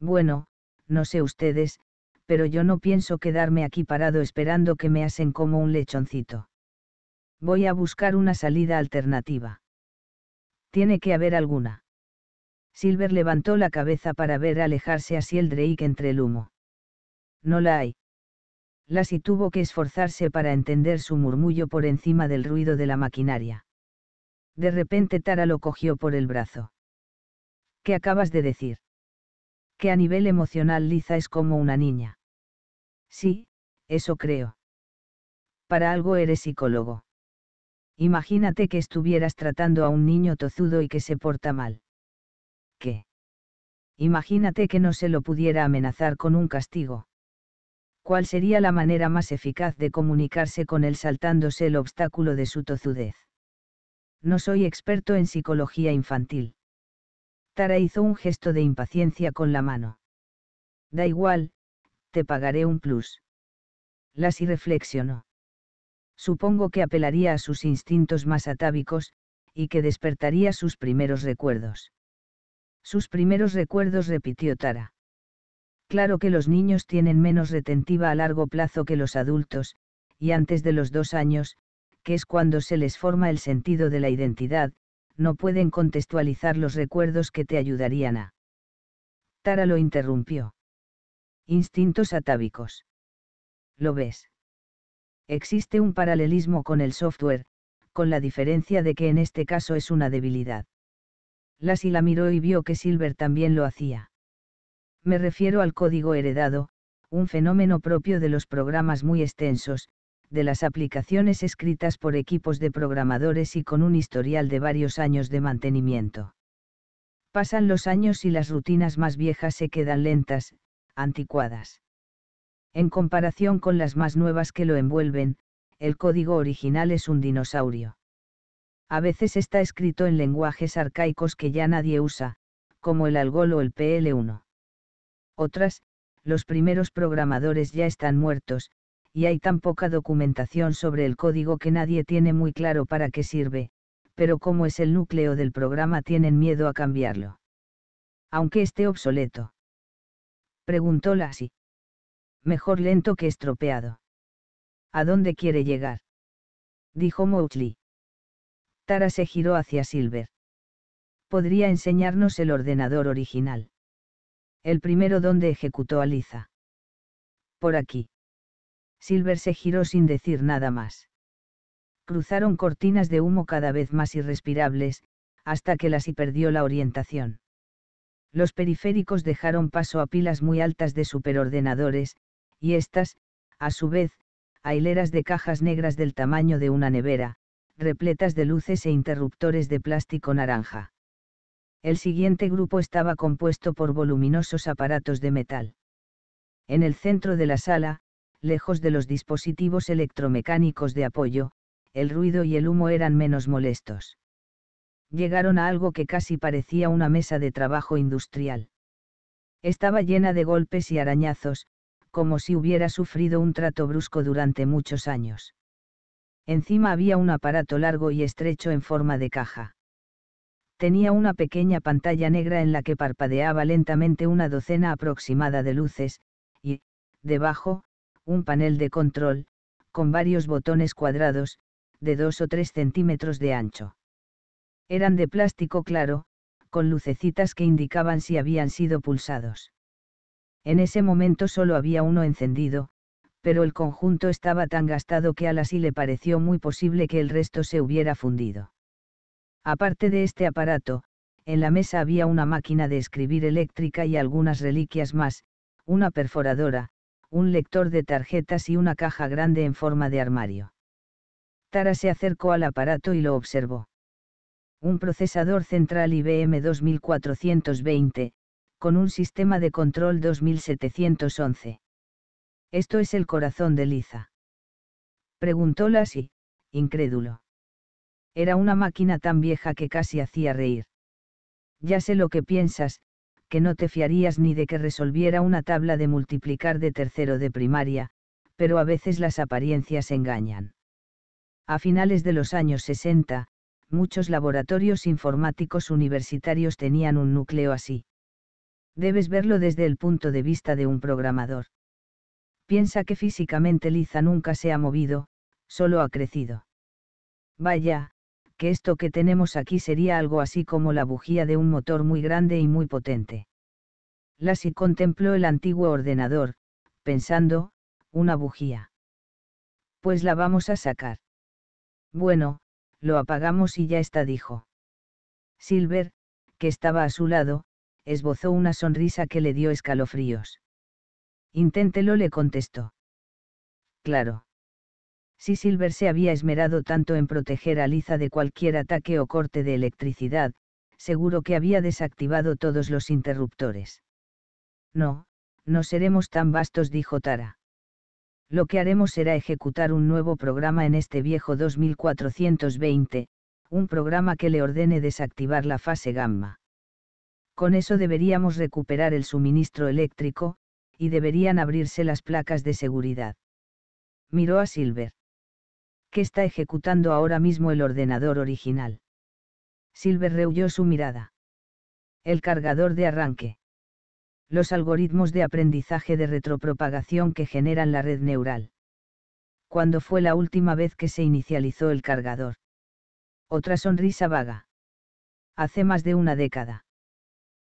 Bueno, no sé ustedes, pero yo no pienso quedarme aquí parado esperando que me hacen como un lechoncito. Voy a buscar una salida alternativa. Tiene que haber alguna. Silver levantó la cabeza para ver alejarse a el Drake entre el humo. No la hay. Lassie tuvo que esforzarse para entender su murmullo por encima del ruido de la maquinaria. De repente Tara lo cogió por el brazo. ¿Qué acabas de decir? Que a nivel emocional Liza es como una niña. Sí, eso creo. Para algo eres psicólogo. Imagínate que estuvieras tratando a un niño tozudo y que se porta mal. ¿Qué? Imagínate que no se lo pudiera amenazar con un castigo cuál sería la manera más eficaz de comunicarse con él saltándose el obstáculo de su tozudez. No soy experto en psicología infantil. Tara hizo un gesto de impaciencia con la mano. Da igual, te pagaré un plus. y reflexionó. Supongo que apelaría a sus instintos más atávicos, y que despertaría sus primeros recuerdos. Sus primeros recuerdos repitió Tara. Claro que los niños tienen menos retentiva a largo plazo que los adultos, y antes de los dos años, que es cuando se les forma el sentido de la identidad, no pueden contextualizar los recuerdos que te ayudarían a. Tara lo interrumpió. Instintos atávicos. ¿Lo ves? Existe un paralelismo con el software, con la diferencia de que en este caso es una debilidad. Lassie la miró y vio que Silver también lo hacía me refiero al código heredado, un fenómeno propio de los programas muy extensos, de las aplicaciones escritas por equipos de programadores y con un historial de varios años de mantenimiento. Pasan los años y las rutinas más viejas se quedan lentas, anticuadas. En comparación con las más nuevas que lo envuelven, el código original es un dinosaurio. A veces está escrito en lenguajes arcaicos que ya nadie usa, como el algol o el PL1. Otras, los primeros programadores ya están muertos, y hay tan poca documentación sobre el código que nadie tiene muy claro para qué sirve, pero como es el núcleo del programa tienen miedo a cambiarlo. Aunque esté obsoleto. Preguntó Lassie. Mejor lento que estropeado. ¿A dónde quiere llegar? Dijo Mowgli. Tara se giró hacia Silver. Podría enseñarnos el ordenador original el primero donde ejecutó a Liza. Por aquí. Silver se giró sin decir nada más. Cruzaron cortinas de humo cada vez más irrespirables, hasta que las y perdió la orientación. Los periféricos dejaron paso a pilas muy altas de superordenadores, y estas, a su vez, a hileras de cajas negras del tamaño de una nevera, repletas de luces e interruptores de plástico naranja. El siguiente grupo estaba compuesto por voluminosos aparatos de metal. En el centro de la sala, lejos de los dispositivos electromecánicos de apoyo, el ruido y el humo eran menos molestos. Llegaron a algo que casi parecía una mesa de trabajo industrial. Estaba llena de golpes y arañazos, como si hubiera sufrido un trato brusco durante muchos años. Encima había un aparato largo y estrecho en forma de caja tenía una pequeña pantalla negra en la que parpadeaba lentamente una docena aproximada de luces, y, debajo, un panel de control, con varios botones cuadrados, de 2 o tres centímetros de ancho. Eran de plástico claro, con lucecitas que indicaban si habían sido pulsados. En ese momento solo había uno encendido, pero el conjunto estaba tan gastado que a sí le pareció muy posible que el resto se hubiera fundido. Aparte de este aparato, en la mesa había una máquina de escribir eléctrica y algunas reliquias más, una perforadora, un lector de tarjetas y una caja grande en forma de armario. Tara se acercó al aparato y lo observó. Un procesador central IBM 2420, con un sistema de control 2711. ¿Esto es el corazón de Liza? Preguntó Lassie, incrédulo. Era una máquina tan vieja que casi hacía reír. Ya sé lo que piensas, que no te fiarías ni de que resolviera una tabla de multiplicar de tercero de primaria, pero a veces las apariencias engañan. A finales de los años 60, muchos laboratorios informáticos universitarios tenían un núcleo así. Debes verlo desde el punto de vista de un programador. Piensa que físicamente Liza nunca se ha movido, solo ha crecido. Vaya, que esto que tenemos aquí sería algo así como la bujía de un motor muy grande y muy potente. Lassie contempló el antiguo ordenador, pensando, una bujía. Pues la vamos a sacar. Bueno, lo apagamos y ya está, dijo. Silver, que estaba a su lado, esbozó una sonrisa que le dio escalofríos. Inténtelo, le contestó. Claro. Si Silver se había esmerado tanto en proteger a Liza de cualquier ataque o corte de electricidad, seguro que había desactivado todos los interruptores. No, no seremos tan vastos, dijo Tara. Lo que haremos será ejecutar un nuevo programa en este viejo 2420, un programa que le ordene desactivar la fase gamma. Con eso deberíamos recuperar el suministro eléctrico, y deberían abrirse las placas de seguridad. Miró a Silver. ¿Qué está ejecutando ahora mismo el ordenador original. Silver rehuyó su mirada. El cargador de arranque. Los algoritmos de aprendizaje de retropropagación que generan la red neural. ¿Cuándo fue la última vez que se inicializó el cargador? Otra sonrisa vaga. Hace más de una década.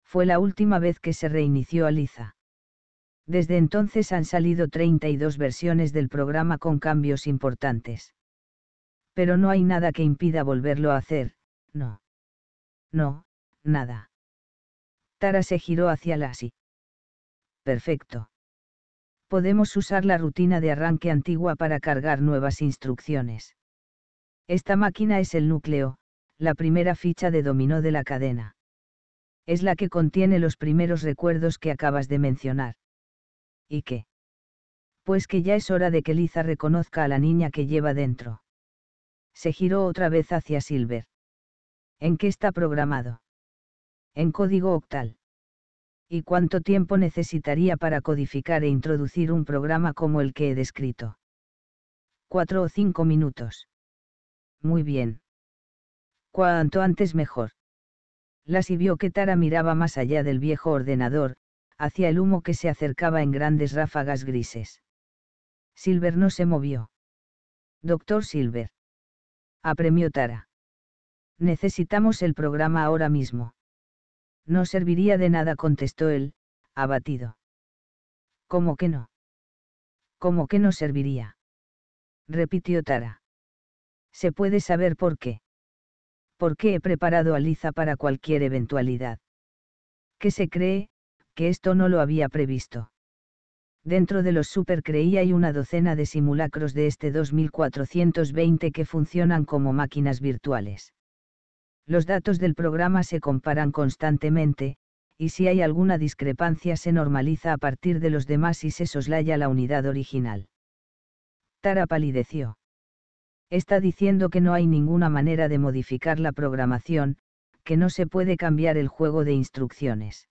Fue la última vez que se reinició Aliza. Desde entonces han salido 32 versiones del programa con cambios importantes pero no hay nada que impida volverlo a hacer, no. No, nada. Tara se giró hacia Lassie. Perfecto. Podemos usar la rutina de arranque antigua para cargar nuevas instrucciones. Esta máquina es el núcleo, la primera ficha de dominó de la cadena. Es la que contiene los primeros recuerdos que acabas de mencionar. ¿Y qué? Pues que ya es hora de que Liza reconozca a la niña que lleva dentro se giró otra vez hacia Silver. ¿En qué está programado? En código octal. ¿Y cuánto tiempo necesitaría para codificar e introducir un programa como el que he descrito? Cuatro o cinco minutos. Muy bien. Cuanto antes mejor. Lassie vio que Tara miraba más allá del viejo ordenador, hacia el humo que se acercaba en grandes ráfagas grises. Silver no se movió. Doctor Silver apremió Tara. Necesitamos el programa ahora mismo. No serviría de nada, contestó él, abatido. ¿Cómo que no? ¿Cómo que no serviría? repitió Tara. Se puede saber por qué. ¿Por qué he preparado a Liza para cualquier eventualidad? ¿Qué se cree, que esto no lo había previsto? Dentro de los supercreí hay una docena de simulacros de este 2420 que funcionan como máquinas virtuales. Los datos del programa se comparan constantemente, y si hay alguna discrepancia se normaliza a partir de los demás y se soslaya la unidad original. Tara palideció. Está diciendo que no hay ninguna manera de modificar la programación, que no se puede cambiar el juego de instrucciones.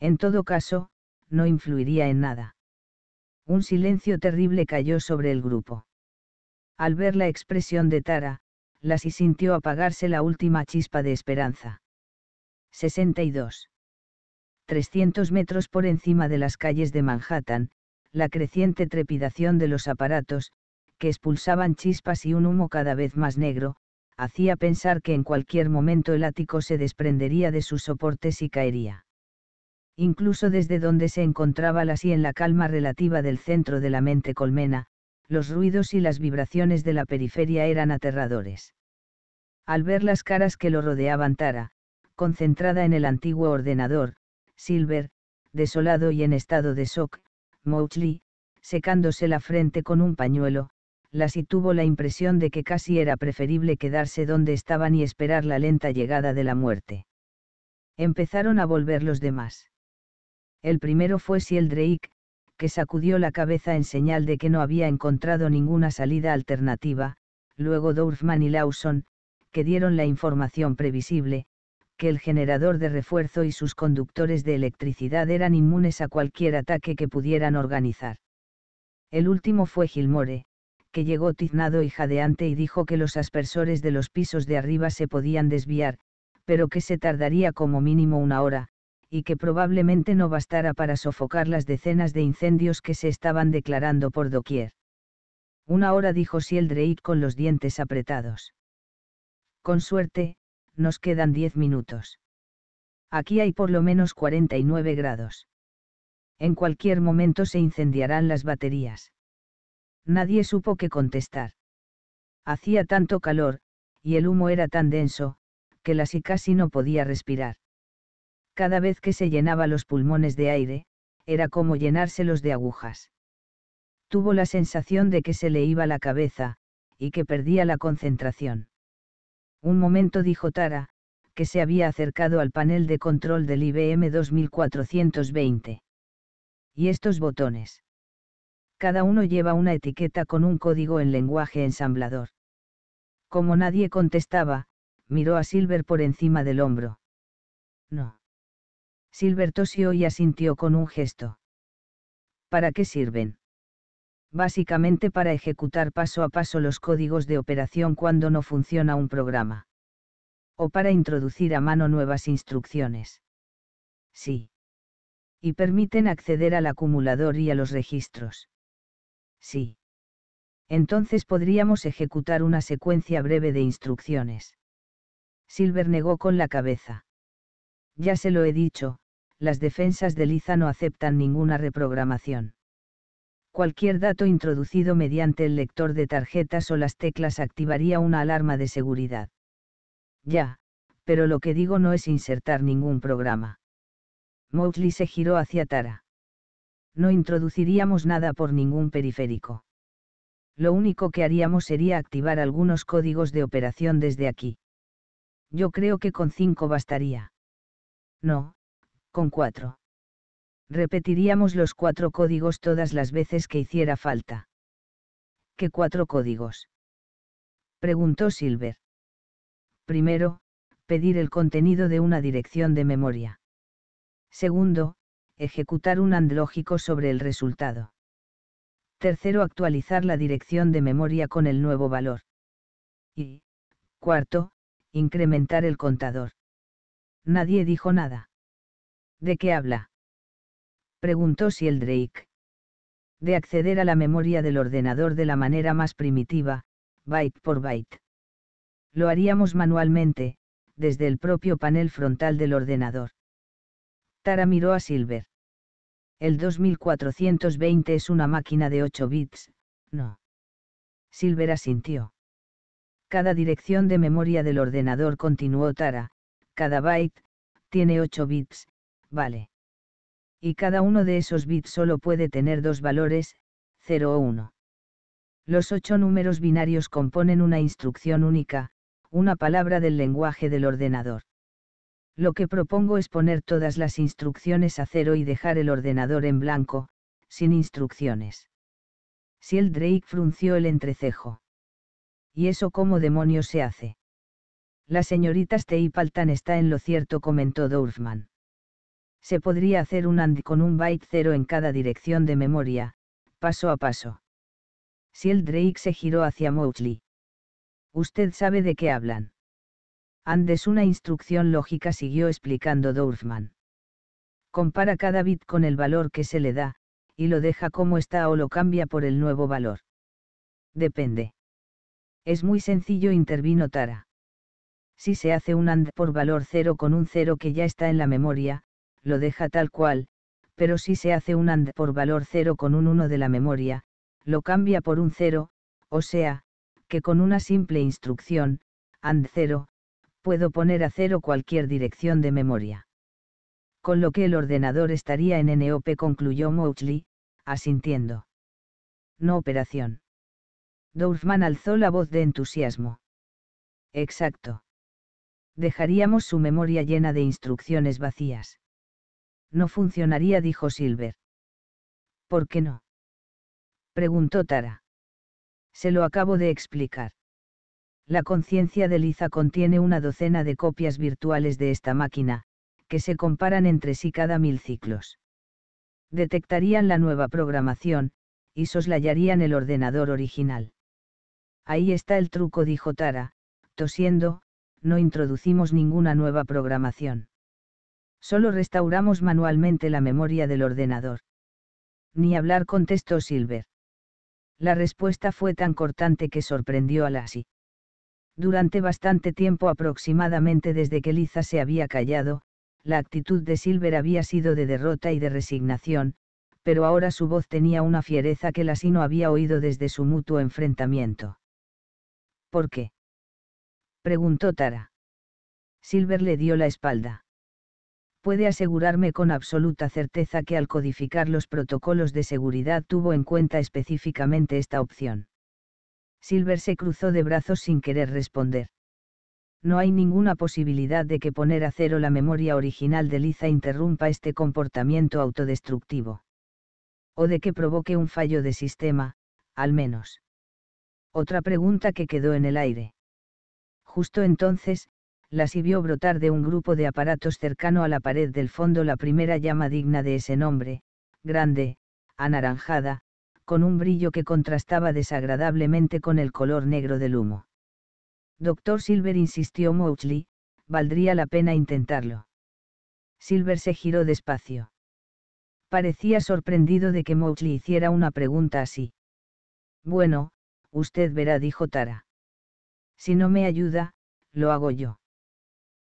En todo caso, no influiría en nada. Un silencio terrible cayó sobre el grupo. Al ver la expresión de Tara, Lassie sintió apagarse la última chispa de esperanza. 62. 300 metros por encima de las calles de Manhattan, la creciente trepidación de los aparatos, que expulsaban chispas y un humo cada vez más negro, hacía pensar que en cualquier momento el ático se desprendería de sus soportes y caería. Incluso desde donde se encontraba la si en la calma relativa del centro de la mente colmena, los ruidos y las vibraciones de la periferia eran aterradores. Al ver las caras que lo rodeaban Tara, concentrada en el antiguo ordenador, Silver, desolado y en estado de shock, Mouchley, secándose la frente con un pañuelo, Lassie tuvo la impresión de que casi era preferible quedarse donde estaban y esperar la lenta llegada de la muerte. Empezaron a volver los demás. El primero fue Siel Drake, que sacudió la cabeza en señal de que no había encontrado ninguna salida alternativa, luego Dorfman y Lawson, que dieron la información previsible, que el generador de refuerzo y sus conductores de electricidad eran inmunes a cualquier ataque que pudieran organizar. El último fue Gilmore, que llegó tiznado y jadeante y dijo que los aspersores de los pisos de arriba se podían desviar, pero que se tardaría como mínimo una hora, y que probablemente no bastara para sofocar las decenas de incendios que se estaban declarando por doquier. Una hora dijo Sheldrake con los dientes apretados. Con suerte, nos quedan diez minutos. Aquí hay por lo menos 49 grados. En cualquier momento se incendiarán las baterías. Nadie supo qué contestar. Hacía tanto calor, y el humo era tan denso, que la casi no podía respirar cada vez que se llenaba los pulmones de aire, era como llenárselos de agujas. Tuvo la sensación de que se le iba la cabeza, y que perdía la concentración. Un momento dijo Tara, que se había acercado al panel de control del IBM 2420. ¿Y estos botones? Cada uno lleva una etiqueta con un código en lenguaje ensamblador. Como nadie contestaba, miró a Silver por encima del hombro. No tosió y asintió con un gesto. ¿Para qué sirven? Básicamente para ejecutar paso a paso los códigos de operación cuando no funciona un programa. O para introducir a mano nuevas instrucciones. Sí. Y permiten acceder al acumulador y a los registros. Sí. Entonces podríamos ejecutar una secuencia breve de instrucciones. Silver negó con la cabeza. Ya se lo he dicho, las defensas de Liza no aceptan ninguna reprogramación. Cualquier dato introducido mediante el lector de tarjetas o las teclas activaría una alarma de seguridad. Ya, pero lo que digo no es insertar ningún programa. Mowgli se giró hacia Tara. No introduciríamos nada por ningún periférico. Lo único que haríamos sería activar algunos códigos de operación desde aquí. Yo creo que con cinco bastaría. No, con cuatro. Repetiríamos los cuatro códigos todas las veces que hiciera falta. ¿Qué cuatro códigos? Preguntó Silver. Primero, pedir el contenido de una dirección de memoria. Segundo, ejecutar un AND lógico sobre el resultado. Tercero, actualizar la dirección de memoria con el nuevo valor. Y, cuarto, incrementar el contador. Nadie dijo nada. ¿De qué habla? Preguntó Drake. De acceder a la memoria del ordenador de la manera más primitiva, byte por byte. Lo haríamos manualmente, desde el propio panel frontal del ordenador. Tara miró a Silver. El 2420 es una máquina de 8 bits, no. Silver asintió. Cada dirección de memoria del ordenador continuó Tara, cada byte, tiene 8 bits, vale. Y cada uno de esos bits solo puede tener dos valores, 0 o 1. Los ocho números binarios componen una instrucción única, una palabra del lenguaje del ordenador. Lo que propongo es poner todas las instrucciones a cero y dejar el ordenador en blanco, sin instrucciones. Si el Drake frunció el entrecejo. ¿Y eso cómo demonios se hace? La señorita Steipaltan está en lo cierto, comentó Dorfman se podría hacer un AND con un byte cero en cada dirección de memoria, paso a paso. Si el Drake se giró hacia Mowgli. Usted sabe de qué hablan. AND es una instrucción lógica, siguió explicando Dorfman. Compara cada bit con el valor que se le da, y lo deja como está o lo cambia por el nuevo valor. Depende. Es muy sencillo, intervino Tara. Si se hace un AND por valor cero con un cero que ya está en la memoria, lo deja tal cual, pero si se hace un AND por valor 0 con un 1 de la memoria, lo cambia por un 0, o sea, que con una simple instrucción, AND 0, puedo poner a 0 cualquier dirección de memoria. Con lo que el ordenador estaría en NOP concluyó Mouchley, asintiendo. No operación. Dorfman alzó la voz de entusiasmo. Exacto. Dejaríamos su memoria llena de instrucciones vacías. No funcionaría, dijo Silver. ¿Por qué no? Preguntó Tara. Se lo acabo de explicar. La conciencia de Liza contiene una docena de copias virtuales de esta máquina, que se comparan entre sí cada mil ciclos. Detectarían la nueva programación, y soslayarían el ordenador original. Ahí está el truco, dijo Tara, tosiendo, no introducimos ninguna nueva programación. Solo restauramos manualmente la memoria del ordenador. Ni hablar contestó Silver. La respuesta fue tan cortante que sorprendió a Lassie. Durante bastante tiempo aproximadamente desde que Liza se había callado, la actitud de Silver había sido de derrota y de resignación, pero ahora su voz tenía una fiereza que Lassie no había oído desde su mutuo enfrentamiento. ¿Por qué? preguntó Tara. Silver le dio la espalda puede asegurarme con absoluta certeza que al codificar los protocolos de seguridad tuvo en cuenta específicamente esta opción. Silver se cruzó de brazos sin querer responder. No hay ninguna posibilidad de que poner a cero la memoria original de Liza interrumpa este comportamiento autodestructivo. O de que provoque un fallo de sistema, al menos. Otra pregunta que quedó en el aire. Justo entonces, las y vio brotar de un grupo de aparatos cercano a la pared del fondo la primera llama digna de ese nombre, grande, anaranjada, con un brillo que contrastaba desagradablemente con el color negro del humo. Doctor Silver insistió Mowgli, valdría la pena intentarlo. Silver se giró despacio. Parecía sorprendido de que Mowgli hiciera una pregunta así. Bueno, usted verá, dijo Tara. Si no me ayuda, lo hago yo.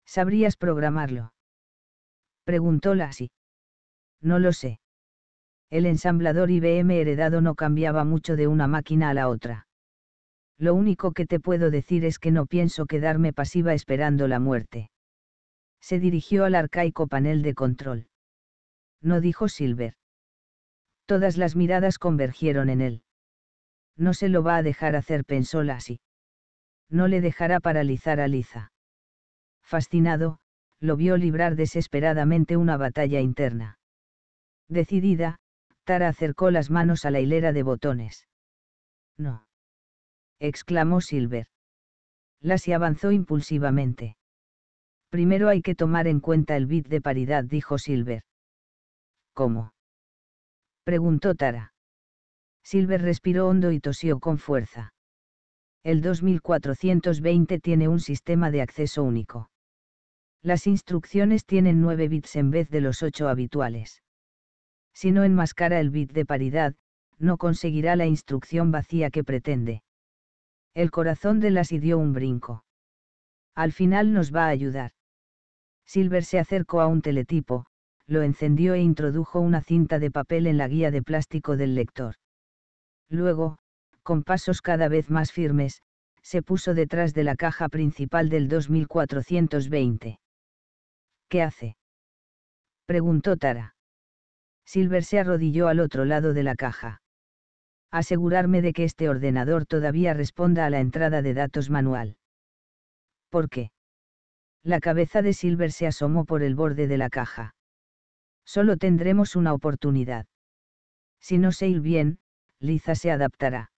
¿Sabrías programarlo? Preguntó Lassie. No lo sé. El ensamblador IBM heredado no cambiaba mucho de una máquina a la otra. Lo único que te puedo decir es que no pienso quedarme pasiva esperando la muerte. Se dirigió al arcaico panel de control. No dijo Silver. Todas las miradas convergieron en él. No se lo va a dejar hacer, pensó Lassie. No le dejará paralizar a Liza fascinado, lo vio librar desesperadamente una batalla interna. Decidida, Tara acercó las manos a la hilera de botones. No. exclamó Silver. Lassie avanzó impulsivamente. Primero hay que tomar en cuenta el bit de paridad, dijo Silver. ¿Cómo? preguntó Tara. Silver respiró hondo y tosió con fuerza. El 2420 tiene un sistema de acceso único. Las instrucciones tienen 9 bits en vez de los 8 habituales. Si no enmascara el bit de paridad, no conseguirá la instrucción vacía que pretende. El corazón de Lassie dio un brinco. Al final nos va a ayudar. Silver se acercó a un teletipo, lo encendió e introdujo una cinta de papel en la guía de plástico del lector. Luego, con pasos cada vez más firmes, se puso detrás de la caja principal del 2420. ¿Qué hace? preguntó Tara. Silver se arrodilló al otro lado de la caja. Asegurarme de que este ordenador todavía responda a la entrada de datos manual. ¿Por qué? La cabeza de Silver se asomó por el borde de la caja. Solo tendremos una oportunidad. Si no se ir bien, Liza se adaptará.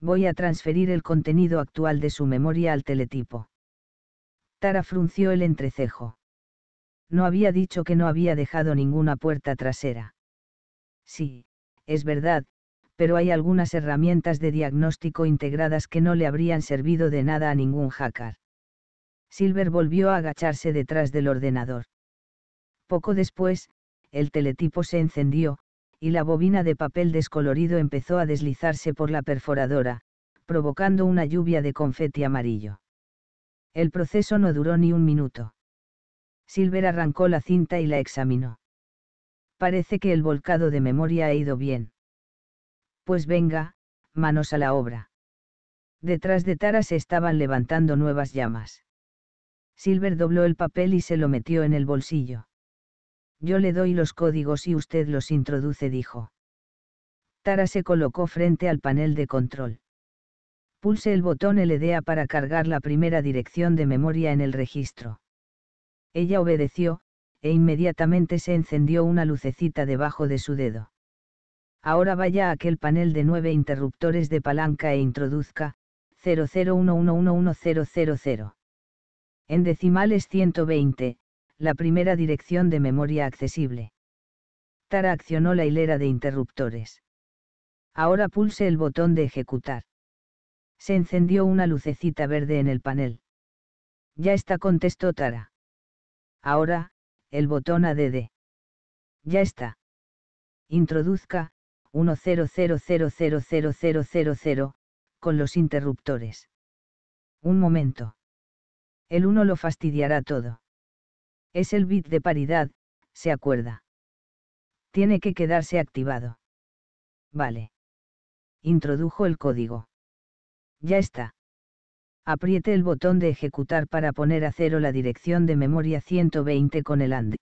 Voy a transferir el contenido actual de su memoria al teletipo. Tara frunció el entrecejo. No había dicho que no había dejado ninguna puerta trasera. Sí, es verdad, pero hay algunas herramientas de diagnóstico integradas que no le habrían servido de nada a ningún hacker. Silver volvió a agacharse detrás del ordenador. Poco después, el teletipo se encendió, y la bobina de papel descolorido empezó a deslizarse por la perforadora, provocando una lluvia de confeti amarillo. El proceso no duró ni un minuto. Silver arrancó la cinta y la examinó. Parece que el volcado de memoria ha ido bien. Pues venga, manos a la obra. Detrás de Tara se estaban levantando nuevas llamas. Silver dobló el papel y se lo metió en el bolsillo. Yo le doy los códigos y usted los introduce, dijo. Tara se colocó frente al panel de control. Pulse el botón LDA para cargar la primera dirección de memoria en el registro. Ella obedeció, e inmediatamente se encendió una lucecita debajo de su dedo. Ahora vaya a aquel panel de nueve interruptores de palanca e introduzca 001111000. En decimales 120, la primera dirección de memoria accesible. Tara accionó la hilera de interruptores. Ahora pulse el botón de ejecutar. Se encendió una lucecita verde en el panel. Ya está, contestó Tara. Ahora, el botón ADD. Ya está. Introduzca 100000000 con los interruptores. Un momento. El 1 lo fastidiará todo. Es el bit de paridad, se acuerda. Tiene que quedarse activado. Vale. Introdujo el código. Ya está apriete el botón de ejecutar para poner a cero la dirección de memoria 120 con el AND.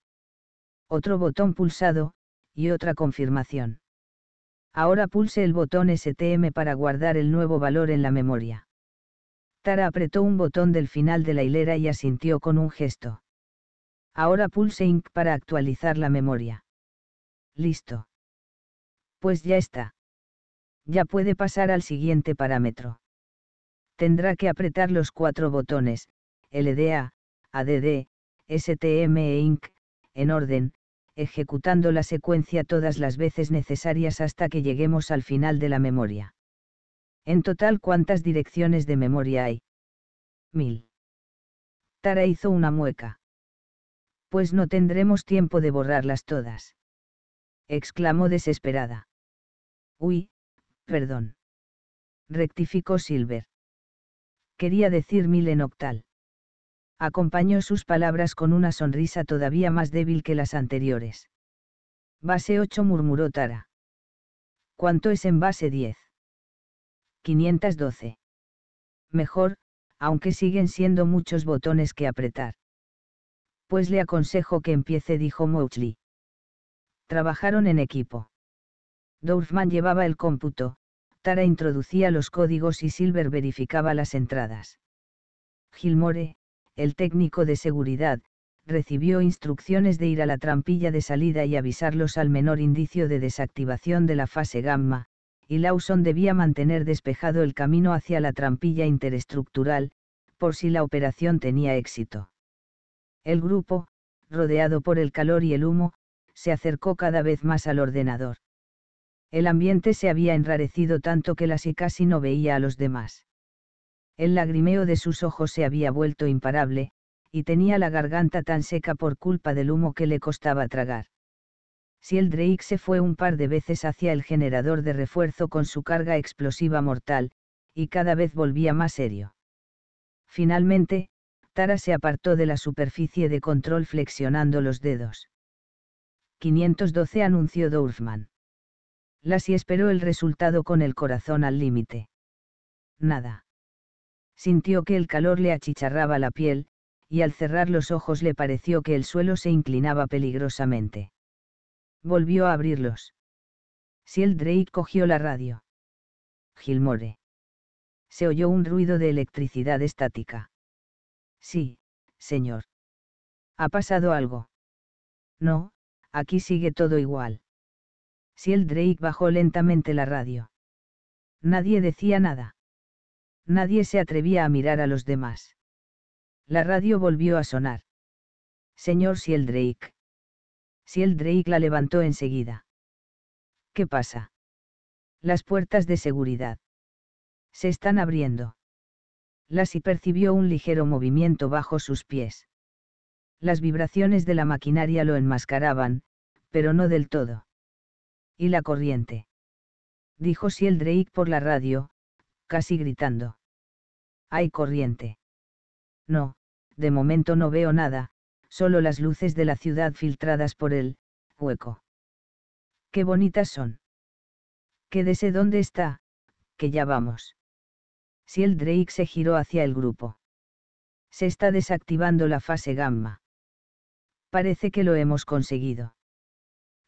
Otro botón pulsado, y otra confirmación. Ahora pulse el botón STM para guardar el nuevo valor en la memoria. Tara apretó un botón del final de la hilera y asintió con un gesto. Ahora pulse INC para actualizar la memoria. Listo. Pues ya está. Ya puede pasar al siguiente parámetro tendrá que apretar los cuatro botones, LDA, ADD, STM e INC, en orden, ejecutando la secuencia todas las veces necesarias hasta que lleguemos al final de la memoria. En total, ¿cuántas direcciones de memoria hay? Mil. Tara hizo una mueca. Pues no tendremos tiempo de borrarlas todas. Exclamó desesperada. Uy, perdón. Rectificó Silver quería decir en Octal. Acompañó sus palabras con una sonrisa todavía más débil que las anteriores. Base 8 murmuró Tara. ¿Cuánto es en base 10? 512. Mejor, aunque siguen siendo muchos botones que apretar. Pues le aconsejo que empiece, dijo Mouchley. Trabajaron en equipo. Dorfman llevaba el cómputo, Tara introducía los códigos y Silver verificaba las entradas. Gilmore, el técnico de seguridad, recibió instrucciones de ir a la trampilla de salida y avisarlos al menor indicio de desactivación de la fase gamma, y Lawson debía mantener despejado el camino hacia la trampilla interestructural, por si la operación tenía éxito. El grupo, rodeado por el calor y el humo, se acercó cada vez más al ordenador. El ambiente se había enrarecido tanto que casi casi no veía a los demás. El lagrimeo de sus ojos se había vuelto imparable, y tenía la garganta tan seca por culpa del humo que le costaba tragar. Si el Drake se fue un par de veces hacia el generador de refuerzo con su carga explosiva mortal, y cada vez volvía más serio. Finalmente, Tara se apartó de la superficie de control flexionando los dedos. 512 anunció Dorfman. Lassie esperó el resultado con el corazón al límite. Nada. Sintió que el calor le achicharraba la piel, y al cerrar los ojos le pareció que el suelo se inclinaba peligrosamente. Volvió a abrirlos. Drake cogió la radio. Gilmore. Se oyó un ruido de electricidad estática. Sí, señor. ¿Ha pasado algo? No, aquí sigue todo igual. Drake bajó lentamente la radio. Nadie decía nada. Nadie se atrevía a mirar a los demás. La radio volvió a sonar. Señor Drake. Drake la levantó enseguida. ¿Qué pasa? Las puertas de seguridad. Se están abriendo. y percibió un ligero movimiento bajo sus pies. Las vibraciones de la maquinaria lo enmascaraban, pero no del todo. Y la corriente. Dijo Drake por la radio, casi gritando. Hay corriente. No, de momento no veo nada, solo las luces de la ciudad filtradas por el hueco. Qué bonitas son. Quédese dónde está, que ya vamos. Drake se giró hacia el grupo. Se está desactivando la fase gamma. Parece que lo hemos conseguido.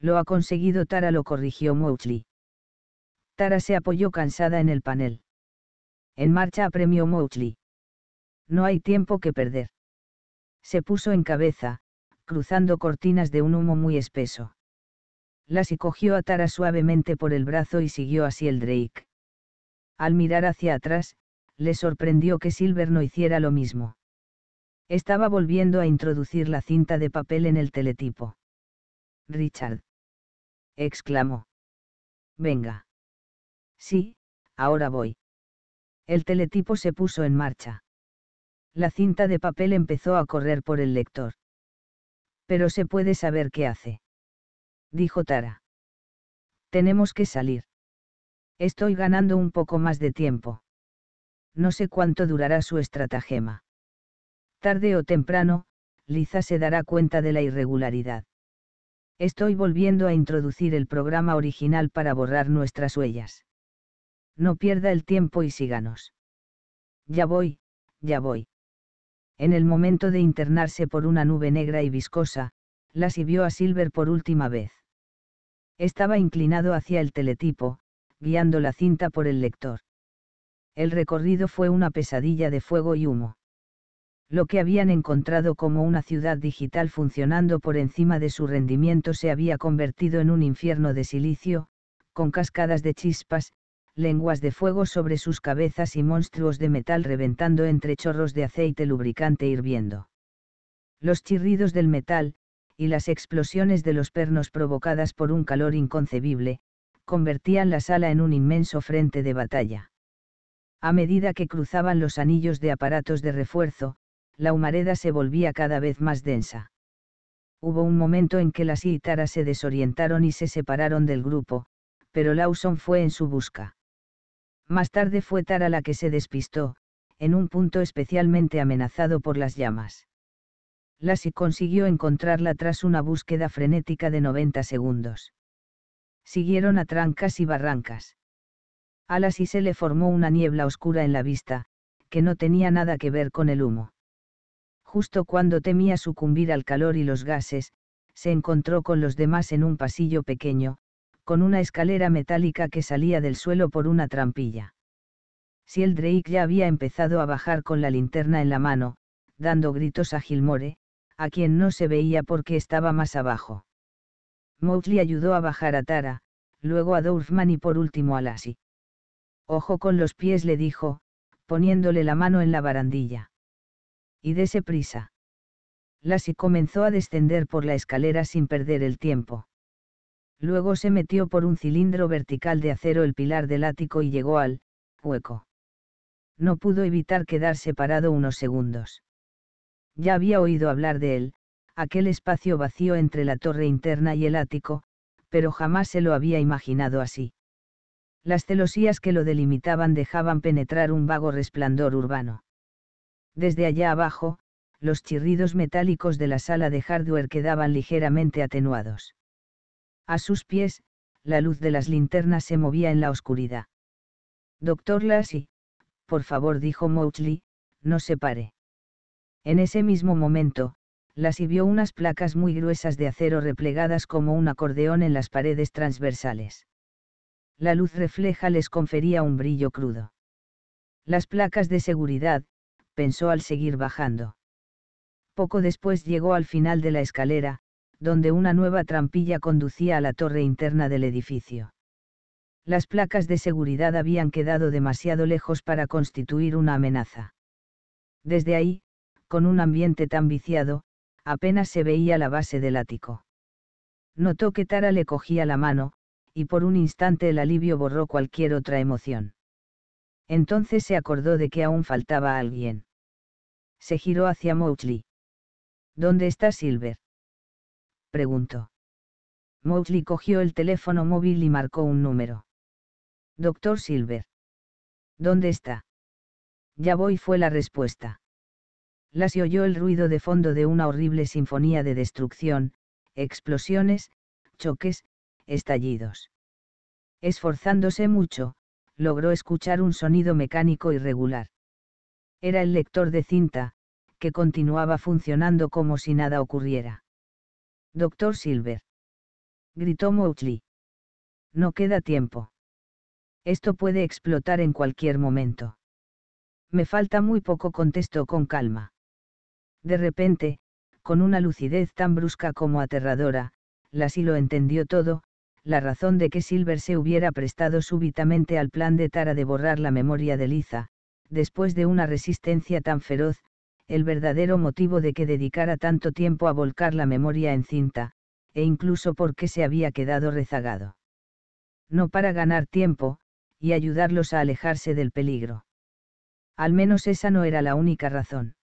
Lo ha conseguido Tara, lo corrigió Mowgli. Tara se apoyó cansada en el panel. En marcha apremió Mowgli. No hay tiempo que perder. Se puso en cabeza, cruzando cortinas de un humo muy espeso. y cogió a Tara suavemente por el brazo y siguió así el Drake. Al mirar hacia atrás, le sorprendió que Silver no hiciera lo mismo. Estaba volviendo a introducir la cinta de papel en el teletipo. Richard exclamó. Venga. Sí, ahora voy. El teletipo se puso en marcha. La cinta de papel empezó a correr por el lector. Pero se puede saber qué hace. Dijo Tara. Tenemos que salir. Estoy ganando un poco más de tiempo. No sé cuánto durará su estratagema. Tarde o temprano, Liza se dará cuenta de la irregularidad. Estoy volviendo a introducir el programa original para borrar nuestras huellas. No pierda el tiempo y síganos. Ya voy, ya voy. En el momento de internarse por una nube negra y viscosa, la vio a Silver por última vez. Estaba inclinado hacia el teletipo, guiando la cinta por el lector. El recorrido fue una pesadilla de fuego y humo lo que habían encontrado como una ciudad digital funcionando por encima de su rendimiento se había convertido en un infierno de silicio, con cascadas de chispas, lenguas de fuego sobre sus cabezas y monstruos de metal reventando entre chorros de aceite lubricante hirviendo. Los chirridos del metal, y las explosiones de los pernos provocadas por un calor inconcebible, convertían la sala en un inmenso frente de batalla. A medida que cruzaban los anillos de aparatos de refuerzo, la humareda se volvía cada vez más densa. Hubo un momento en que las Tara se desorientaron y se separaron del grupo, pero Lawson fue en su busca. Más tarde fue Tara la que se despistó, en un punto especialmente amenazado por las llamas. Lassie consiguió encontrarla tras una búsqueda frenética de 90 segundos. Siguieron a trancas y barrancas. A Lassie se le formó una niebla oscura en la vista, que no tenía nada que ver con el humo justo cuando temía sucumbir al calor y los gases, se encontró con los demás en un pasillo pequeño, con una escalera metálica que salía del suelo por una trampilla. Si el Drake ya había empezado a bajar con la linterna en la mano, dando gritos a Gilmore, a quien no se veía porque estaba más abajo. Mowgli ayudó a bajar a Tara, luego a Dorfman y por último a Lassie. Ojo con los pies le dijo, poniéndole la mano en la barandilla. Y dese prisa. Lassie comenzó a descender por la escalera sin perder el tiempo. Luego se metió por un cilindro vertical de acero el pilar del ático y llegó al hueco. No pudo evitar quedarse parado unos segundos. Ya había oído hablar de él, aquel espacio vacío entre la torre interna y el ático, pero jamás se lo había imaginado así. Las celosías que lo delimitaban dejaban penetrar un vago resplandor urbano. Desde allá abajo, los chirridos metálicos de la sala de hardware quedaban ligeramente atenuados. A sus pies, la luz de las linternas se movía en la oscuridad. Doctor Lassie, por favor, dijo Mouchley, no se pare. En ese mismo momento, Lassie vio unas placas muy gruesas de acero replegadas como un acordeón en las paredes transversales. La luz refleja les confería un brillo crudo. Las placas de seguridad, pensó al seguir bajando. Poco después llegó al final de la escalera, donde una nueva trampilla conducía a la torre interna del edificio. Las placas de seguridad habían quedado demasiado lejos para constituir una amenaza. Desde ahí, con un ambiente tan viciado, apenas se veía la base del ático. Notó que Tara le cogía la mano, y por un instante el alivio borró cualquier otra emoción. Entonces se acordó de que aún faltaba alguien. Se giró hacia Mowgli. ¿Dónde está Silver? Preguntó. Mowgli cogió el teléfono móvil y marcó un número. Doctor Silver. ¿Dónde está? Ya voy fue la respuesta. Lassie oyó el ruido de fondo de una horrible sinfonía de destrucción, explosiones, choques, estallidos. Esforzándose mucho, logró escuchar un sonido mecánico irregular. Era el lector de cinta, que continuaba funcionando como si nada ocurriera. Doctor Silver. Gritó Mowgli. No queda tiempo. Esto puede explotar en cualquier momento. Me falta muy poco, contestó con calma. De repente, con una lucidez tan brusca como aterradora, Lassie lo entendió todo, la razón de que Silver se hubiera prestado súbitamente al plan de Tara de borrar la memoria de Liza, después de una resistencia tan feroz, el verdadero motivo de que dedicara tanto tiempo a volcar la memoria en cinta, e incluso por qué se había quedado rezagado. No para ganar tiempo, y ayudarlos a alejarse del peligro. Al menos esa no era la única razón.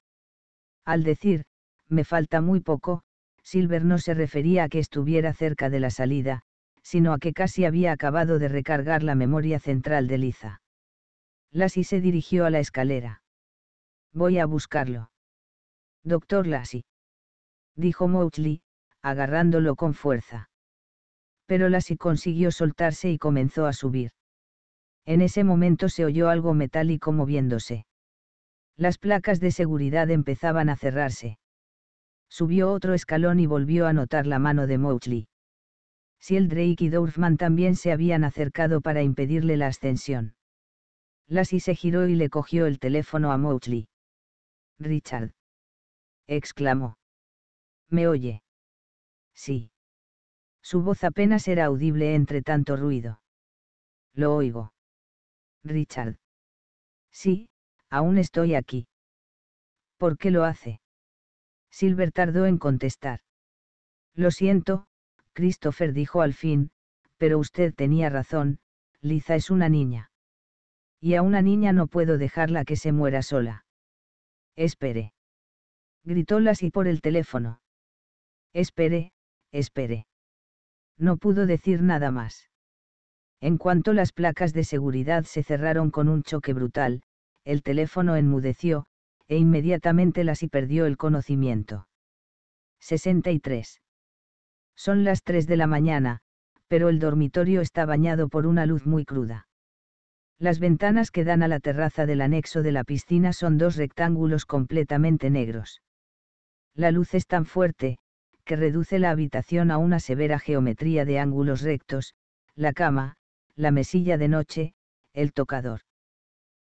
Al decir, me falta muy poco, Silver no se refería a que estuviera cerca de la salida, sino a que casi había acabado de recargar la memoria central de Liza. Lassie se dirigió a la escalera. Voy a buscarlo. Doctor Lassie. Dijo Mowgli, agarrándolo con fuerza. Pero Lassie consiguió soltarse y comenzó a subir. En ese momento se oyó algo metálico moviéndose. Las placas de seguridad empezaban a cerrarse. Subió otro escalón y volvió a notar la mano de Si el Drake y Dorfman también se habían acercado para impedirle la ascensión. Lassie se giró y le cogió el teléfono a Mowgli. Richard. exclamó. ¿Me oye? Sí. Su voz apenas era audible entre tanto ruido. Lo oigo. Richard. Sí, aún estoy aquí. ¿Por qué lo hace? Silver tardó en contestar. Lo siento, Christopher dijo al fin, pero usted tenía razón, Liza es una niña y a una niña no puedo dejarla que se muera sola. Espere. Gritó Lassie por el teléfono. Espere, espere. No pudo decir nada más. En cuanto las placas de seguridad se cerraron con un choque brutal, el teléfono enmudeció, e inmediatamente Lassie perdió el conocimiento. 63. Son las 3 de la mañana, pero el dormitorio está bañado por una luz muy cruda. Las ventanas que dan a la terraza del anexo de la piscina son dos rectángulos completamente negros. La luz es tan fuerte, que reduce la habitación a una severa geometría de ángulos rectos, la cama, la mesilla de noche, el tocador.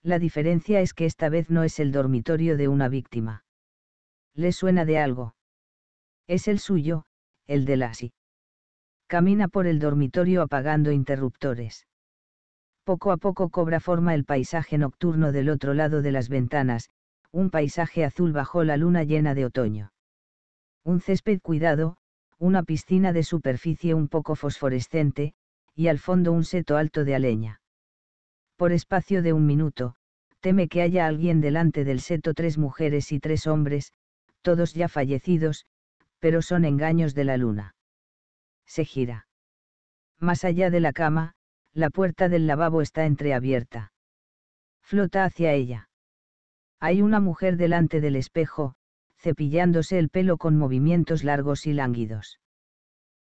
La diferencia es que esta vez no es el dormitorio de una víctima. Le suena de algo. Es el suyo, el de Lassie. Camina por el dormitorio apagando interruptores. Poco a poco cobra forma el paisaje nocturno del otro lado de las ventanas, un paisaje azul bajo la luna llena de otoño. Un césped cuidado, una piscina de superficie un poco fosforescente, y al fondo un seto alto de aleña. Por espacio de un minuto, teme que haya alguien delante del seto tres mujeres y tres hombres, todos ya fallecidos, pero son engaños de la luna. Se gira. Más allá de la cama, la puerta del lavabo está entreabierta. Flota hacia ella. Hay una mujer delante del espejo, cepillándose el pelo con movimientos largos y lánguidos.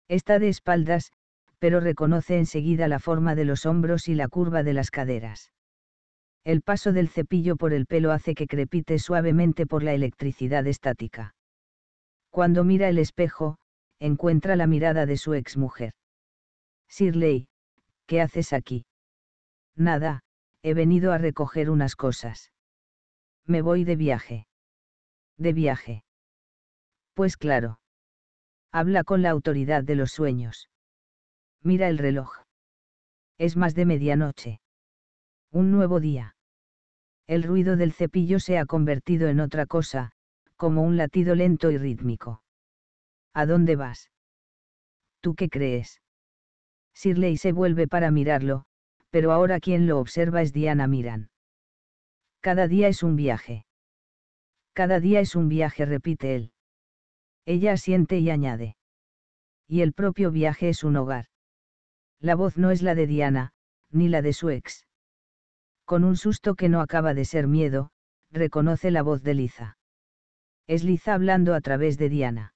Está de espaldas, pero reconoce enseguida la forma de los hombros y la curva de las caderas. El paso del cepillo por el pelo hace que crepite suavemente por la electricidad estática. Cuando mira el espejo, encuentra la mirada de su exmujer. Sirley, ¿Qué haces aquí? Nada, he venido a recoger unas cosas. Me voy de viaje. De viaje. Pues claro. Habla con la autoridad de los sueños. Mira el reloj. Es más de medianoche. Un nuevo día. El ruido del cepillo se ha convertido en otra cosa, como un latido lento y rítmico. ¿A dónde vas? ¿Tú qué crees? Sirley se vuelve para mirarlo, pero ahora quien lo observa es Diana Miran. Cada día es un viaje. Cada día es un viaje, repite él. Ella asiente y añade. Y el propio viaje es un hogar. La voz no es la de Diana, ni la de su ex. Con un susto que no acaba de ser miedo, reconoce la voz de Liza. Es Liza hablando a través de Diana.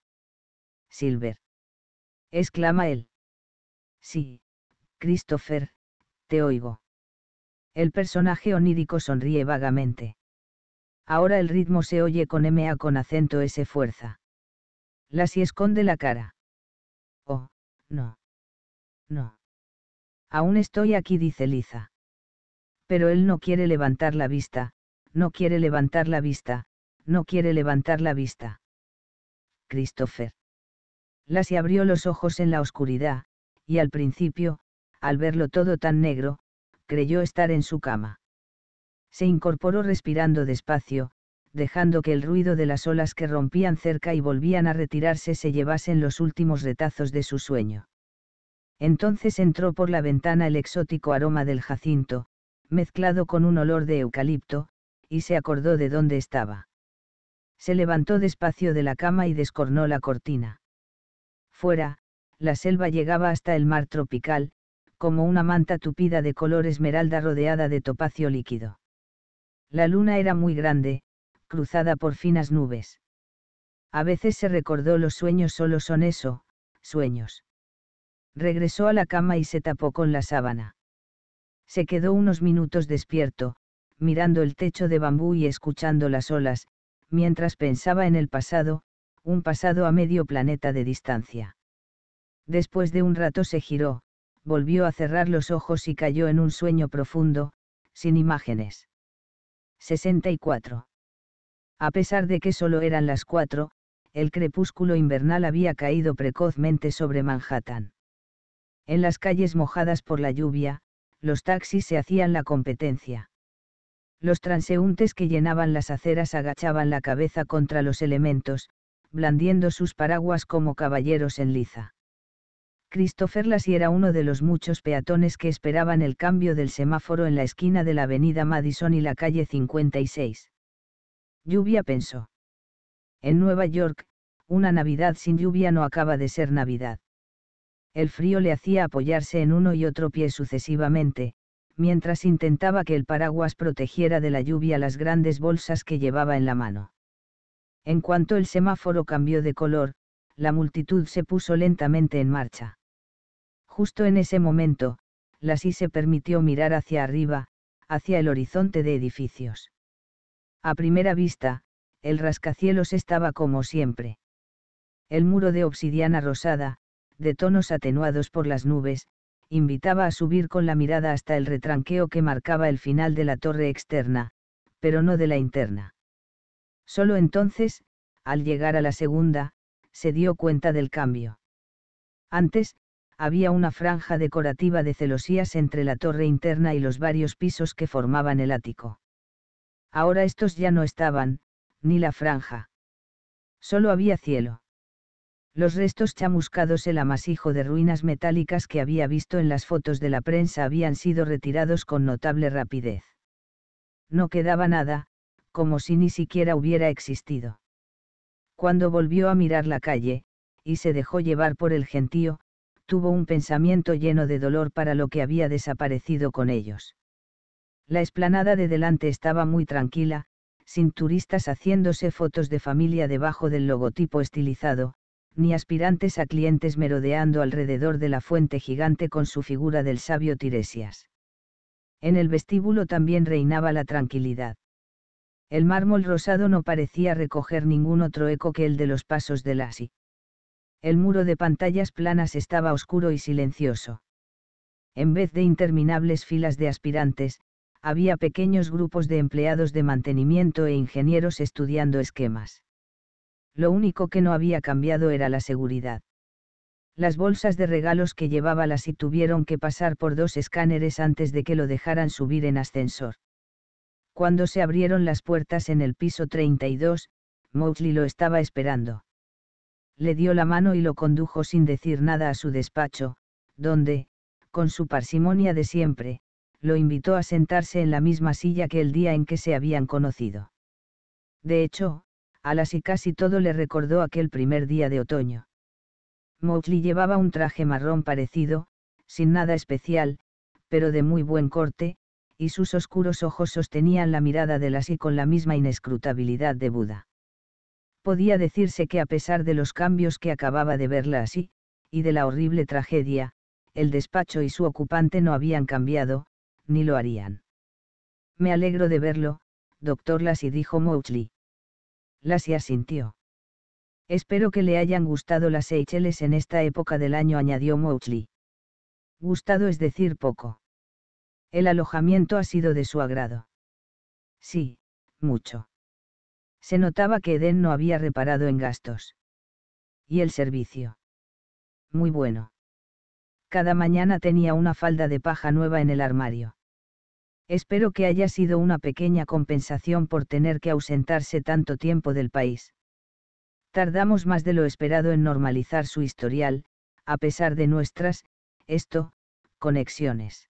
Silver. Exclama él. Sí, Christopher, te oigo. El personaje onírico sonríe vagamente. Ahora el ritmo se oye con MA con acento S fuerza. La si esconde la cara. Oh, no. No. Aún estoy aquí, dice Liza. Pero él no quiere levantar la vista, no quiere levantar la vista, no quiere levantar la vista. Christopher. si abrió los ojos en la oscuridad, y al principio, al verlo todo tan negro, creyó estar en su cama. Se incorporó respirando despacio, dejando que el ruido de las olas que rompían cerca y volvían a retirarse se llevasen los últimos retazos de su sueño. Entonces entró por la ventana el exótico aroma del jacinto, mezclado con un olor de eucalipto, y se acordó de dónde estaba. Se levantó despacio de la cama y descornó la cortina. Fuera, la selva llegaba hasta el mar tropical, como una manta tupida de color esmeralda rodeada de topacio líquido. La luna era muy grande, cruzada por finas nubes. A veces se recordó los sueños solo son eso, sueños. Regresó a la cama y se tapó con la sábana. Se quedó unos minutos despierto, mirando el techo de bambú y escuchando las olas, mientras pensaba en el pasado, un pasado a medio planeta de distancia. Después de un rato se giró, volvió a cerrar los ojos y cayó en un sueño profundo, sin imágenes. 64. A pesar de que solo eran las cuatro, el crepúsculo invernal había caído precozmente sobre Manhattan. En las calles mojadas por la lluvia, los taxis se hacían la competencia. Los transeúntes que llenaban las aceras agachaban la cabeza contra los elementos, blandiendo sus paraguas como caballeros en liza. Christopher Lassie era uno de los muchos peatones que esperaban el cambio del semáforo en la esquina de la avenida Madison y la calle 56. Lluvia pensó. En Nueva York, una Navidad sin lluvia no acaba de ser Navidad. El frío le hacía apoyarse en uno y otro pie sucesivamente, mientras intentaba que el paraguas protegiera de la lluvia las grandes bolsas que llevaba en la mano. En cuanto el semáforo cambió de color, la multitud se puso lentamente en marcha. Justo en ese momento, sí se permitió mirar hacia arriba, hacia el horizonte de edificios. A primera vista, el rascacielos estaba como siempre. El muro de obsidiana rosada, de tonos atenuados por las nubes, invitaba a subir con la mirada hasta el retranqueo que marcaba el final de la torre externa, pero no de la interna. Solo entonces, al llegar a la segunda, se dio cuenta del cambio. Antes, había una franja decorativa de celosías entre la torre interna y los varios pisos que formaban el ático. Ahora estos ya no estaban, ni la franja. Solo había cielo. Los restos chamuscados, el amasijo de ruinas metálicas que había visto en las fotos de la prensa habían sido retirados con notable rapidez. No quedaba nada, como si ni siquiera hubiera existido. Cuando volvió a mirar la calle, y se dejó llevar por el gentío, tuvo un pensamiento lleno de dolor para lo que había desaparecido con ellos. La esplanada de delante estaba muy tranquila, sin turistas haciéndose fotos de familia debajo del logotipo estilizado, ni aspirantes a clientes merodeando alrededor de la fuente gigante con su figura del sabio Tiresias. En el vestíbulo también reinaba la tranquilidad. El mármol rosado no parecía recoger ningún otro eco que el de los pasos de Asi. El muro de pantallas planas estaba oscuro y silencioso. En vez de interminables filas de aspirantes, había pequeños grupos de empleados de mantenimiento e ingenieros estudiando esquemas. Lo único que no había cambiado era la seguridad. Las bolsas de regalos que llevaba las y tuvieron que pasar por dos escáneres antes de que lo dejaran subir en ascensor. Cuando se abrieron las puertas en el piso 32, Mowgli lo estaba esperando le dio la mano y lo condujo sin decir nada a su despacho, donde, con su parsimonia de siempre, lo invitó a sentarse en la misma silla que el día en que se habían conocido. De hecho, las y casi todo le recordó aquel primer día de otoño. Mowgli llevaba un traje marrón parecido, sin nada especial, pero de muy buen corte, y sus oscuros ojos sostenían la mirada de las y con la misma inescrutabilidad de Buda podía decirse que a pesar de los cambios que acababa de verla así, y de la horrible tragedia, el despacho y su ocupante no habían cambiado, ni lo harían. Me alegro de verlo, doctor Lassie dijo Mouchley. Lassie asintió. Espero que le hayan gustado las HLs en esta época del año, añadió Mouchley. Gustado es decir poco. El alojamiento ha sido de su agrado. Sí, mucho. Se notaba que Eden no había reparado en gastos. Y el servicio. Muy bueno. Cada mañana tenía una falda de paja nueva en el armario. Espero que haya sido una pequeña compensación por tener que ausentarse tanto tiempo del país. Tardamos más de lo esperado en normalizar su historial, a pesar de nuestras, esto, conexiones.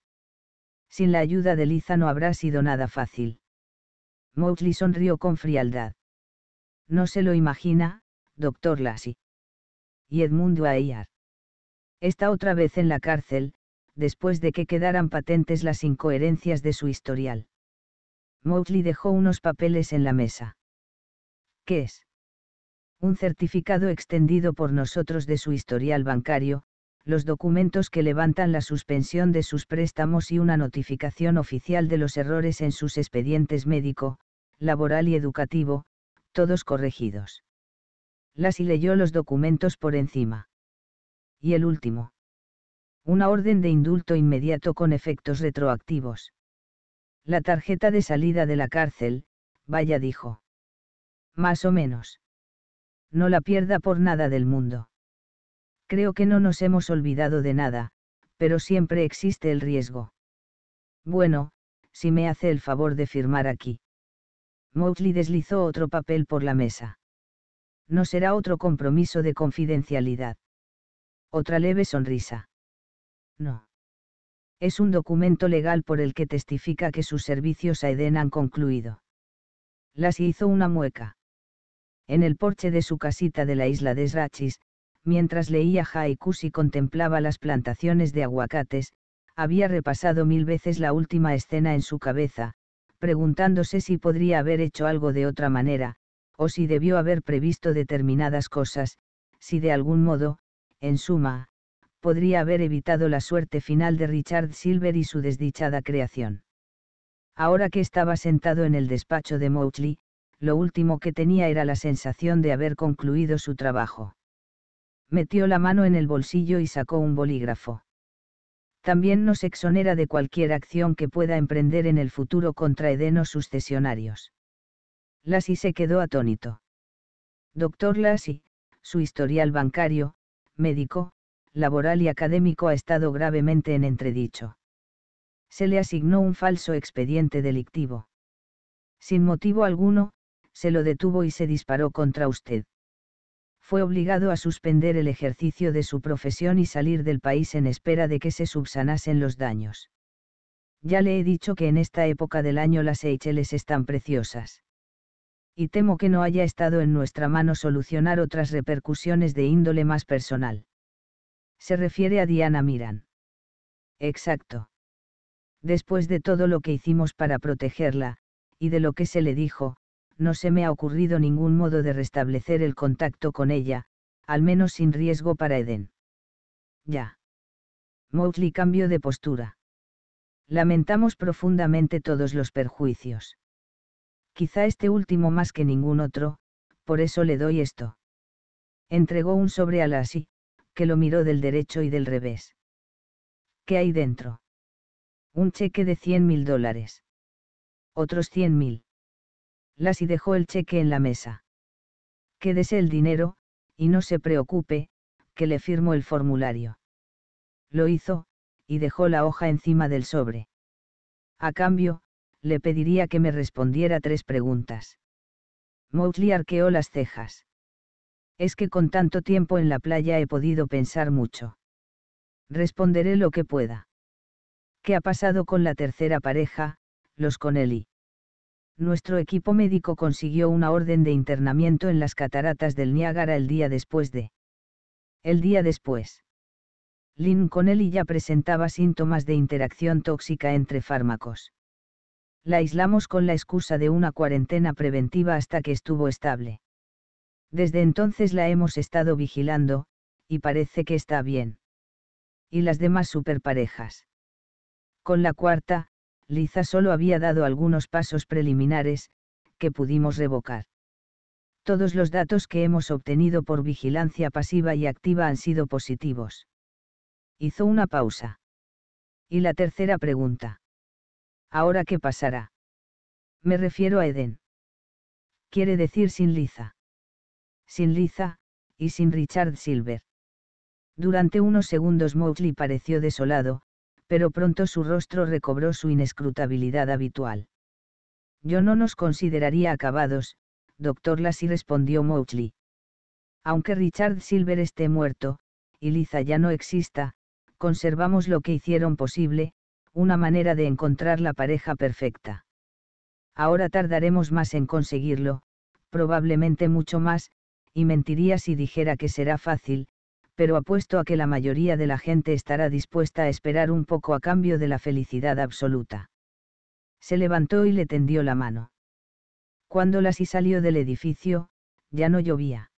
Sin la ayuda de Liza no habrá sido nada fácil. Mowgli sonrió con frialdad. No se lo imagina, doctor Lassie. Y Edmundo Ayer. Está otra vez en la cárcel, después de que quedaran patentes las incoherencias de su historial. Mowgli dejó unos papeles en la mesa. ¿Qué es? Un certificado extendido por nosotros de su historial bancario, los documentos que levantan la suspensión de sus préstamos y una notificación oficial de los errores en sus expedientes médico, laboral y educativo, todos corregidos. Las y leyó los documentos por encima. Y el último. Una orden de indulto inmediato con efectos retroactivos. La tarjeta de salida de la cárcel, vaya dijo. Más o menos. No la pierda por nada del mundo. Creo que no nos hemos olvidado de nada, pero siempre existe el riesgo. Bueno, si me hace el favor de firmar aquí. Mowgli deslizó otro papel por la mesa. No será otro compromiso de confidencialidad. Otra leve sonrisa. No. Es un documento legal por el que testifica que sus servicios a Eden han concluido. Las hizo una mueca. En el porche de su casita de la isla de Srachis, mientras leía haikus y contemplaba las plantaciones de aguacates, había repasado mil veces la última escena en su cabeza, preguntándose si podría haber hecho algo de otra manera, o si debió haber previsto determinadas cosas, si de algún modo, en suma, podría haber evitado la suerte final de Richard Silver y su desdichada creación. Ahora que estaba sentado en el despacho de Mouchley, lo último que tenía era la sensación de haber concluido su trabajo. Metió la mano en el bolsillo y sacó un bolígrafo también nos exonera de cualquier acción que pueda emprender en el futuro contra edenos sucesionarios. cesionarios. se quedó atónito. Doctor Lassie, su historial bancario, médico, laboral y académico ha estado gravemente en entredicho. Se le asignó un falso expediente delictivo. Sin motivo alguno, se lo detuvo y se disparó contra usted fue obligado a suspender el ejercicio de su profesión y salir del país en espera de que se subsanasen los daños. Ya le he dicho que en esta época del año las HLs están preciosas. Y temo que no haya estado en nuestra mano solucionar otras repercusiones de índole más personal. Se refiere a Diana Miran. Exacto. Después de todo lo que hicimos para protegerla, y de lo que se le dijo, no se me ha ocurrido ningún modo de restablecer el contacto con ella, al menos sin riesgo para Eden. Ya. Mowgli cambió de postura. Lamentamos profundamente todos los perjuicios. Quizá este último más que ningún otro, por eso le doy esto. Entregó un sobre a Lassie, que lo miró del derecho y del revés. ¿Qué hay dentro? Un cheque de cien mil dólares. Otros cien mil y dejó el cheque en la mesa. Quédese el dinero, y no se preocupe, que le firmo el formulario. Lo hizo, y dejó la hoja encima del sobre. A cambio, le pediría que me respondiera tres preguntas. Mowgli arqueó las cejas. Es que con tanto tiempo en la playa he podido pensar mucho. Responderé lo que pueda. ¿Qué ha pasado con la tercera pareja, los Connelly? nuestro equipo médico consiguió una orden de internamiento en las cataratas del Niágara el día después de. El día después. Lynn y ya presentaba síntomas de interacción tóxica entre fármacos. La aislamos con la excusa de una cuarentena preventiva hasta que estuvo estable. Desde entonces la hemos estado vigilando, y parece que está bien. Y las demás superparejas. Con la cuarta, Liza solo había dado algunos pasos preliminares, que pudimos revocar. Todos los datos que hemos obtenido por vigilancia pasiva y activa han sido positivos. Hizo una pausa. Y la tercera pregunta. ¿Ahora qué pasará? Me refiero a Eden. Quiere decir sin Liza. Sin Liza, y sin Richard Silver. Durante unos segundos Mowgli pareció desolado, pero pronto su rostro recobró su inescrutabilidad habitual. Yo no nos consideraría acabados, doctor Lassie respondió Mouchley. Aunque Richard Silver esté muerto, y Liza ya no exista, conservamos lo que hicieron posible, una manera de encontrar la pareja perfecta. Ahora tardaremos más en conseguirlo, probablemente mucho más, y mentiría si dijera que será fácil, pero apuesto a que la mayoría de la gente estará dispuesta a esperar un poco a cambio de la felicidad absoluta. Se levantó y le tendió la mano. Cuando Lassie salió del edificio, ya no llovía.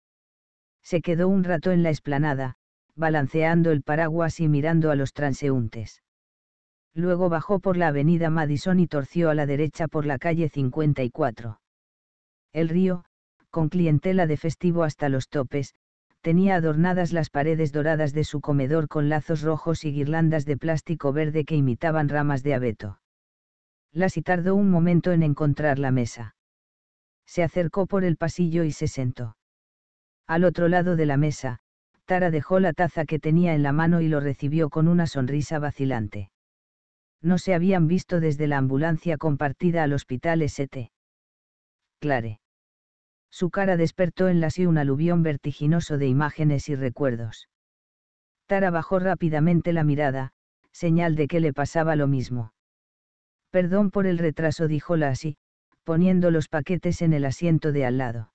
Se quedó un rato en la esplanada, balanceando el paraguas y mirando a los transeúntes. Luego bajó por la avenida Madison y torció a la derecha por la calle 54. El río, con clientela de festivo hasta los topes, tenía adornadas las paredes doradas de su comedor con lazos rojos y guirlandas de plástico verde que imitaban ramas de abeto. Lassie tardó un momento en encontrar la mesa. Se acercó por el pasillo y se sentó. Al otro lado de la mesa, Tara dejó la taza que tenía en la mano y lo recibió con una sonrisa vacilante. No se habían visto desde la ambulancia compartida al hospital ST. Clare. Su cara despertó en la sí un aluvión vertiginoso de imágenes y recuerdos. Tara bajó rápidamente la mirada, señal de que le pasaba lo mismo. Perdón por el retraso, dijo la poniendo los paquetes en el asiento de al lado.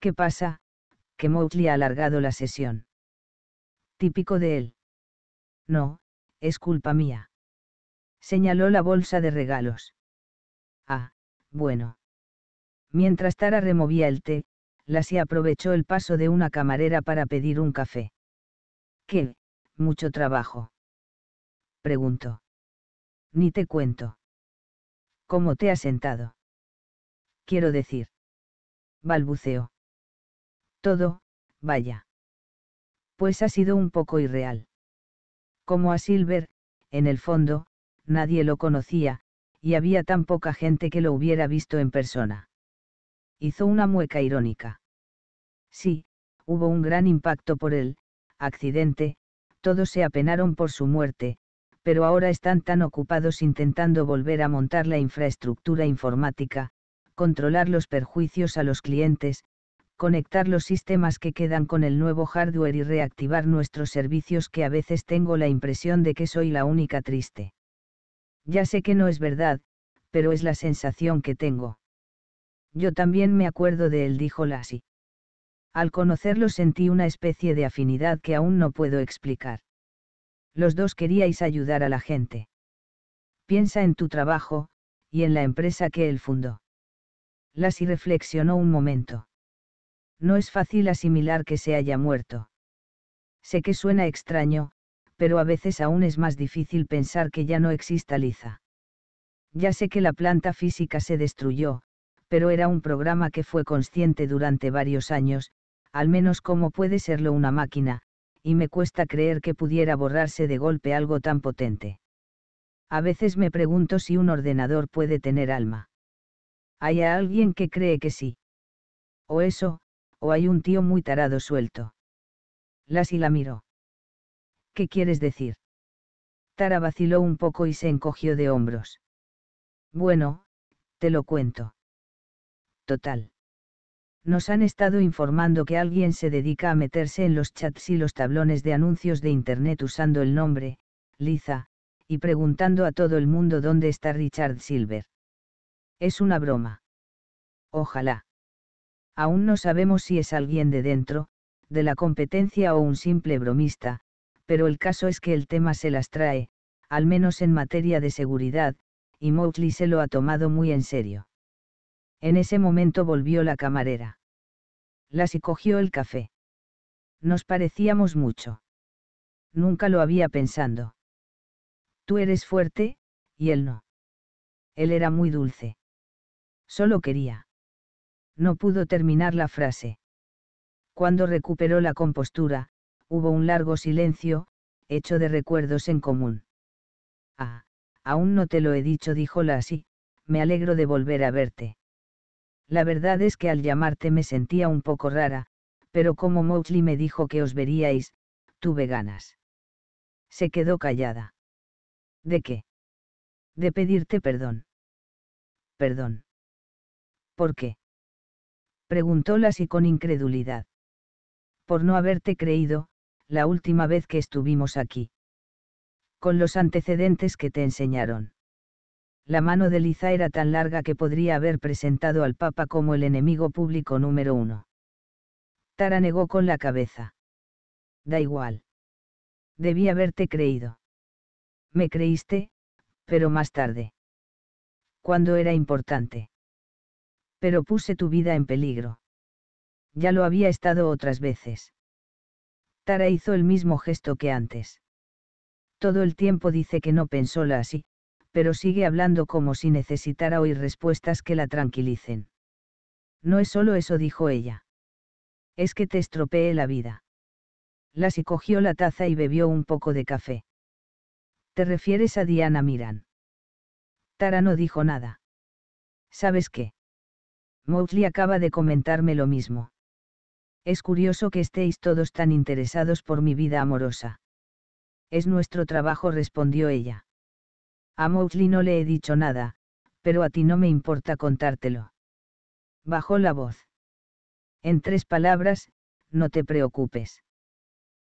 ¿Qué pasa? Que Mowgli ha alargado la sesión. Típico de él. No, es culpa mía. Señaló la bolsa de regalos. Ah, bueno. Mientras Tara removía el té, Lassie aprovechó el paso de una camarera para pedir un café. ¿Qué? ¿Mucho trabajo? Preguntó. Ni te cuento. ¿Cómo te has sentado? Quiero decir. Balbuceó. Todo, vaya. Pues ha sido un poco irreal. Como a Silver, en el fondo, nadie lo conocía, y había tan poca gente que lo hubiera visto en persona hizo una mueca irónica. Sí, hubo un gran impacto por el accidente, todos se apenaron por su muerte, pero ahora están tan ocupados intentando volver a montar la infraestructura informática, controlar los perjuicios a los clientes, conectar los sistemas que quedan con el nuevo hardware y reactivar nuestros servicios que a veces tengo la impresión de que soy la única triste. Ya sé que no es verdad, pero es la sensación que tengo. Yo también me acuerdo de él, dijo Lassie. Al conocerlo sentí una especie de afinidad que aún no puedo explicar. Los dos queríais ayudar a la gente. Piensa en tu trabajo, y en la empresa que él fundó. Lassie reflexionó un momento. No es fácil asimilar que se haya muerto. Sé que suena extraño, pero a veces aún es más difícil pensar que ya no exista Liza. Ya sé que la planta física se destruyó, pero era un programa que fue consciente durante varios años, al menos como puede serlo una máquina, y me cuesta creer que pudiera borrarse de golpe algo tan potente. A veces me pregunto si un ordenador puede tener alma. Hay alguien que cree que sí. O eso, o hay un tío muy tarado suelto. Las la miró. ¿Qué quieres decir? Tara vaciló un poco y se encogió de hombros. Bueno, te lo cuento total. Nos han estado informando que alguien se dedica a meterse en los chats y los tablones de anuncios de Internet usando el nombre, Liza, y preguntando a todo el mundo dónde está Richard Silver. Es una broma. Ojalá. Aún no sabemos si es alguien de dentro, de la competencia o un simple bromista, pero el caso es que el tema se las trae, al menos en materia de seguridad, y Mowgli se lo ha tomado muy en serio. En ese momento volvió la camarera. Las y cogió el café. Nos parecíamos mucho. Nunca lo había pensado. Tú eres fuerte, y él no. Él era muy dulce. Solo quería. No pudo terminar la frase. Cuando recuperó la compostura, hubo un largo silencio, hecho de recuerdos en común. Ah, aún no te lo he dicho, dijo así, me alegro de volver a verte. La verdad es que al llamarte me sentía un poco rara, pero como Mowgli me dijo que os veríais, tuve ganas. Se quedó callada. ¿De qué? De pedirte perdón. Perdón. ¿Por qué? Preguntó Lassie con incredulidad. Por no haberte creído, la última vez que estuvimos aquí. Con los antecedentes que te enseñaron la mano de Liza era tan larga que podría haber presentado al Papa como el enemigo público número uno. Tara negó con la cabeza. Da igual. Debí haberte creído. Me creíste, pero más tarde. Cuando era importante. Pero puse tu vida en peligro. Ya lo había estado otras veces. Tara hizo el mismo gesto que antes. Todo el tiempo dice que no la así, pero sigue hablando como si necesitara oír respuestas que la tranquilicen. No es solo eso, dijo ella. Es que te estropeé la vida. Lassie cogió la taza y bebió un poco de café. ¿Te refieres a Diana Miran? Tara no dijo nada. ¿Sabes qué? Mowgli acaba de comentarme lo mismo. Es curioso que estéis todos tan interesados por mi vida amorosa. Es nuestro trabajo, respondió ella. A Mowgli no le he dicho nada, pero a ti no me importa contártelo. Bajó la voz. En tres palabras, no te preocupes.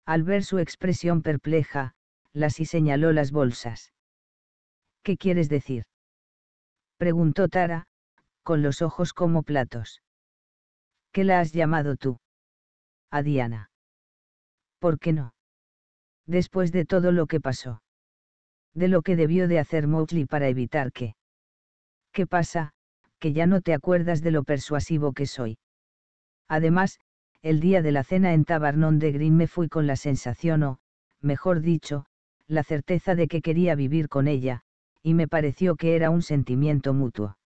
Al ver su expresión perpleja, Lassie señaló las bolsas. ¿Qué quieres decir? Preguntó Tara, con los ojos como platos. ¿Qué la has llamado tú? A Diana. ¿Por qué no? Después de todo lo que pasó de lo que debió de hacer Mowgli para evitar que. ¿Qué pasa? Que ya no te acuerdas de lo persuasivo que soy. Además, el día de la cena en Tabarnón de Green me fui con la sensación o, mejor dicho, la certeza de que quería vivir con ella, y me pareció que era un sentimiento mutuo.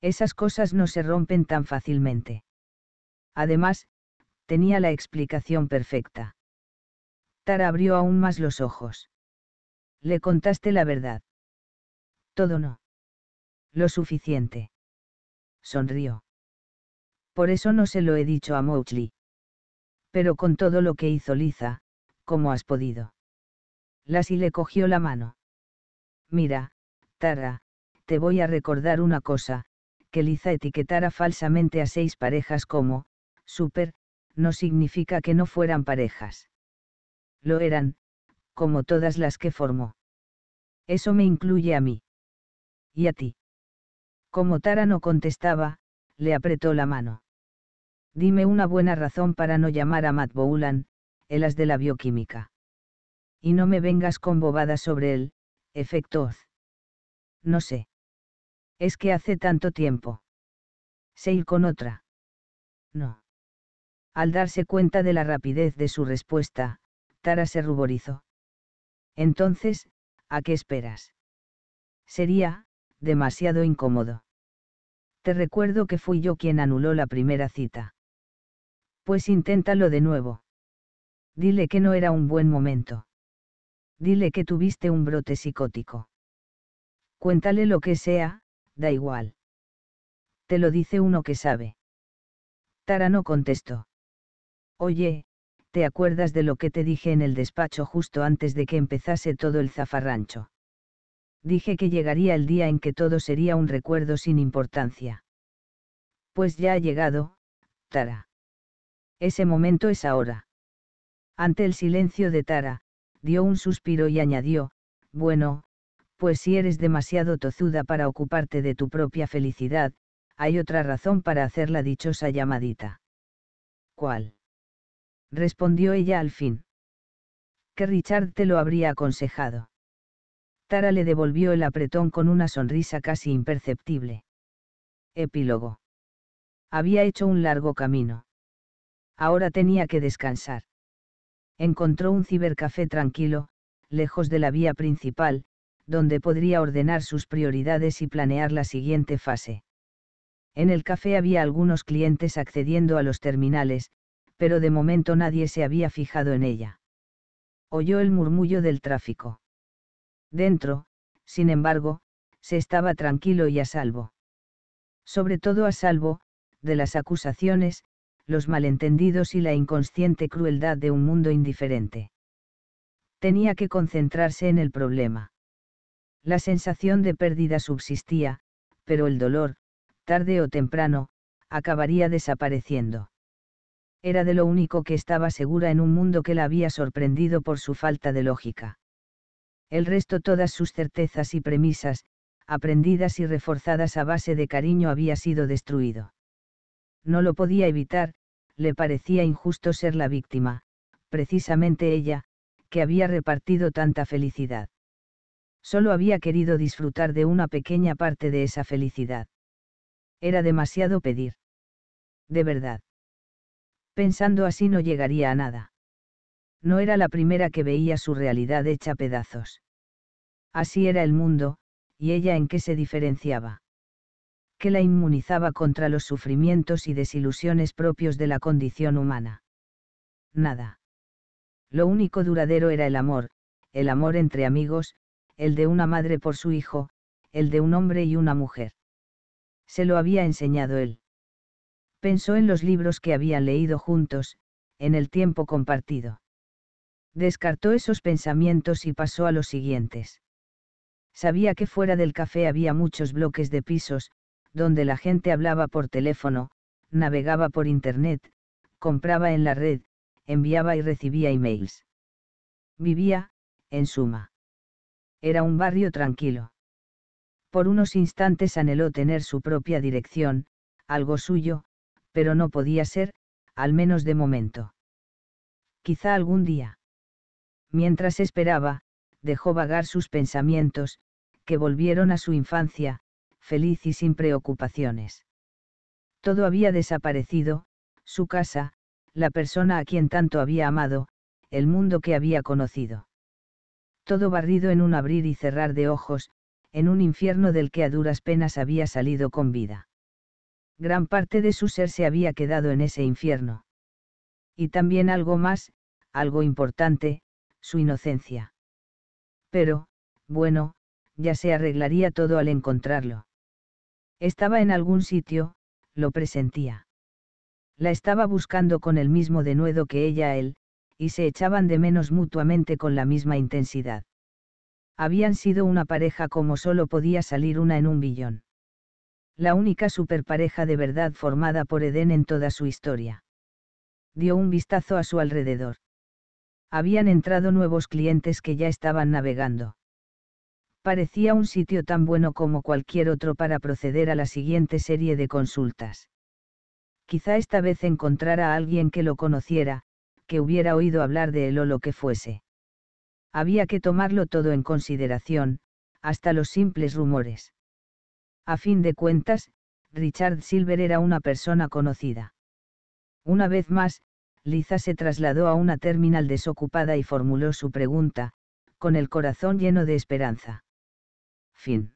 Esas cosas no se rompen tan fácilmente. Además, tenía la explicación perfecta. Tara abrió aún más los ojos. Le contaste la verdad. Todo no. Lo suficiente. Sonrió. Por eso no se lo he dicho a Mowgli. Pero con todo lo que hizo Liza, ¿cómo has podido? Lassie le cogió la mano. Mira, Tara, te voy a recordar una cosa, que Liza etiquetara falsamente a seis parejas como, super, no significa que no fueran parejas. Lo eran, como todas las que formó. Eso me incluye a mí. Y a ti. Como Tara no contestaba, le apretó la mano. Dime una buena razón para no llamar a Matt Boulan, el as de la bioquímica. Y no me vengas con bobadas sobre él, efecto No sé. Es que hace tanto tiempo. Se ir con otra. No. Al darse cuenta de la rapidez de su respuesta, Tara se ruborizó. Entonces, ¿a qué esperas? Sería, demasiado incómodo. Te recuerdo que fui yo quien anuló la primera cita. Pues inténtalo de nuevo. Dile que no era un buen momento. Dile que tuviste un brote psicótico. Cuéntale lo que sea, da igual. Te lo dice uno que sabe. Tara no contestó. Oye, ¿te acuerdas de lo que te dije en el despacho justo antes de que empezase todo el zafarrancho? Dije que llegaría el día en que todo sería un recuerdo sin importancia. Pues ya ha llegado, Tara. Ese momento es ahora. Ante el silencio de Tara, dio un suspiro y añadió, bueno, pues si eres demasiado tozuda para ocuparte de tu propia felicidad, hay otra razón para hacer la dichosa llamadita. ¿Cuál? respondió ella al fin. Que Richard te lo habría aconsejado. Tara le devolvió el apretón con una sonrisa casi imperceptible. Epílogo. Había hecho un largo camino. Ahora tenía que descansar. Encontró un cibercafé tranquilo, lejos de la vía principal, donde podría ordenar sus prioridades y planear la siguiente fase. En el café había algunos clientes accediendo a los terminales, pero de momento nadie se había fijado en ella. Oyó el murmullo del tráfico. Dentro, sin embargo, se estaba tranquilo y a salvo. Sobre todo a salvo, de las acusaciones, los malentendidos y la inconsciente crueldad de un mundo indiferente. Tenía que concentrarse en el problema. La sensación de pérdida subsistía, pero el dolor, tarde o temprano, acabaría desapareciendo era de lo único que estaba segura en un mundo que la había sorprendido por su falta de lógica. El resto todas sus certezas y premisas, aprendidas y reforzadas a base de cariño había sido destruido. No lo podía evitar, le parecía injusto ser la víctima, precisamente ella, que había repartido tanta felicidad. Solo había querido disfrutar de una pequeña parte de esa felicidad. Era demasiado pedir. De verdad pensando así no llegaría a nada. No era la primera que veía su realidad hecha pedazos. Así era el mundo, y ella en qué se diferenciaba. ¿Qué la inmunizaba contra los sufrimientos y desilusiones propios de la condición humana. Nada. Lo único duradero era el amor, el amor entre amigos, el de una madre por su hijo, el de un hombre y una mujer. Se lo había enseñado él pensó en los libros que habían leído juntos, en el tiempo compartido. Descartó esos pensamientos y pasó a los siguientes. Sabía que fuera del café había muchos bloques de pisos, donde la gente hablaba por teléfono, navegaba por Internet, compraba en la red, enviaba y recibía emails. Vivía, en suma. Era un barrio tranquilo. Por unos instantes anheló tener su propia dirección, algo suyo, pero no podía ser, al menos de momento. Quizá algún día. Mientras esperaba, dejó vagar sus pensamientos, que volvieron a su infancia, feliz y sin preocupaciones. Todo había desaparecido, su casa, la persona a quien tanto había amado, el mundo que había conocido. Todo barrido en un abrir y cerrar de ojos, en un infierno del que a duras penas había salido con vida. Gran parte de su ser se había quedado en ese infierno. Y también algo más, algo importante, su inocencia. Pero, bueno, ya se arreglaría todo al encontrarlo. Estaba en algún sitio, lo presentía. La estaba buscando con el mismo denuedo que ella a él, y se echaban de menos mutuamente con la misma intensidad. Habían sido una pareja como solo podía salir una en un billón la única superpareja de verdad formada por Edén en toda su historia. Dio un vistazo a su alrededor. Habían entrado nuevos clientes que ya estaban navegando. Parecía un sitio tan bueno como cualquier otro para proceder a la siguiente serie de consultas. Quizá esta vez encontrara a alguien que lo conociera, que hubiera oído hablar de él o lo que fuese. Había que tomarlo todo en consideración, hasta los simples rumores a fin de cuentas, Richard Silver era una persona conocida. Una vez más, Liza se trasladó a una terminal desocupada y formuló su pregunta, con el corazón lleno de esperanza. Fin.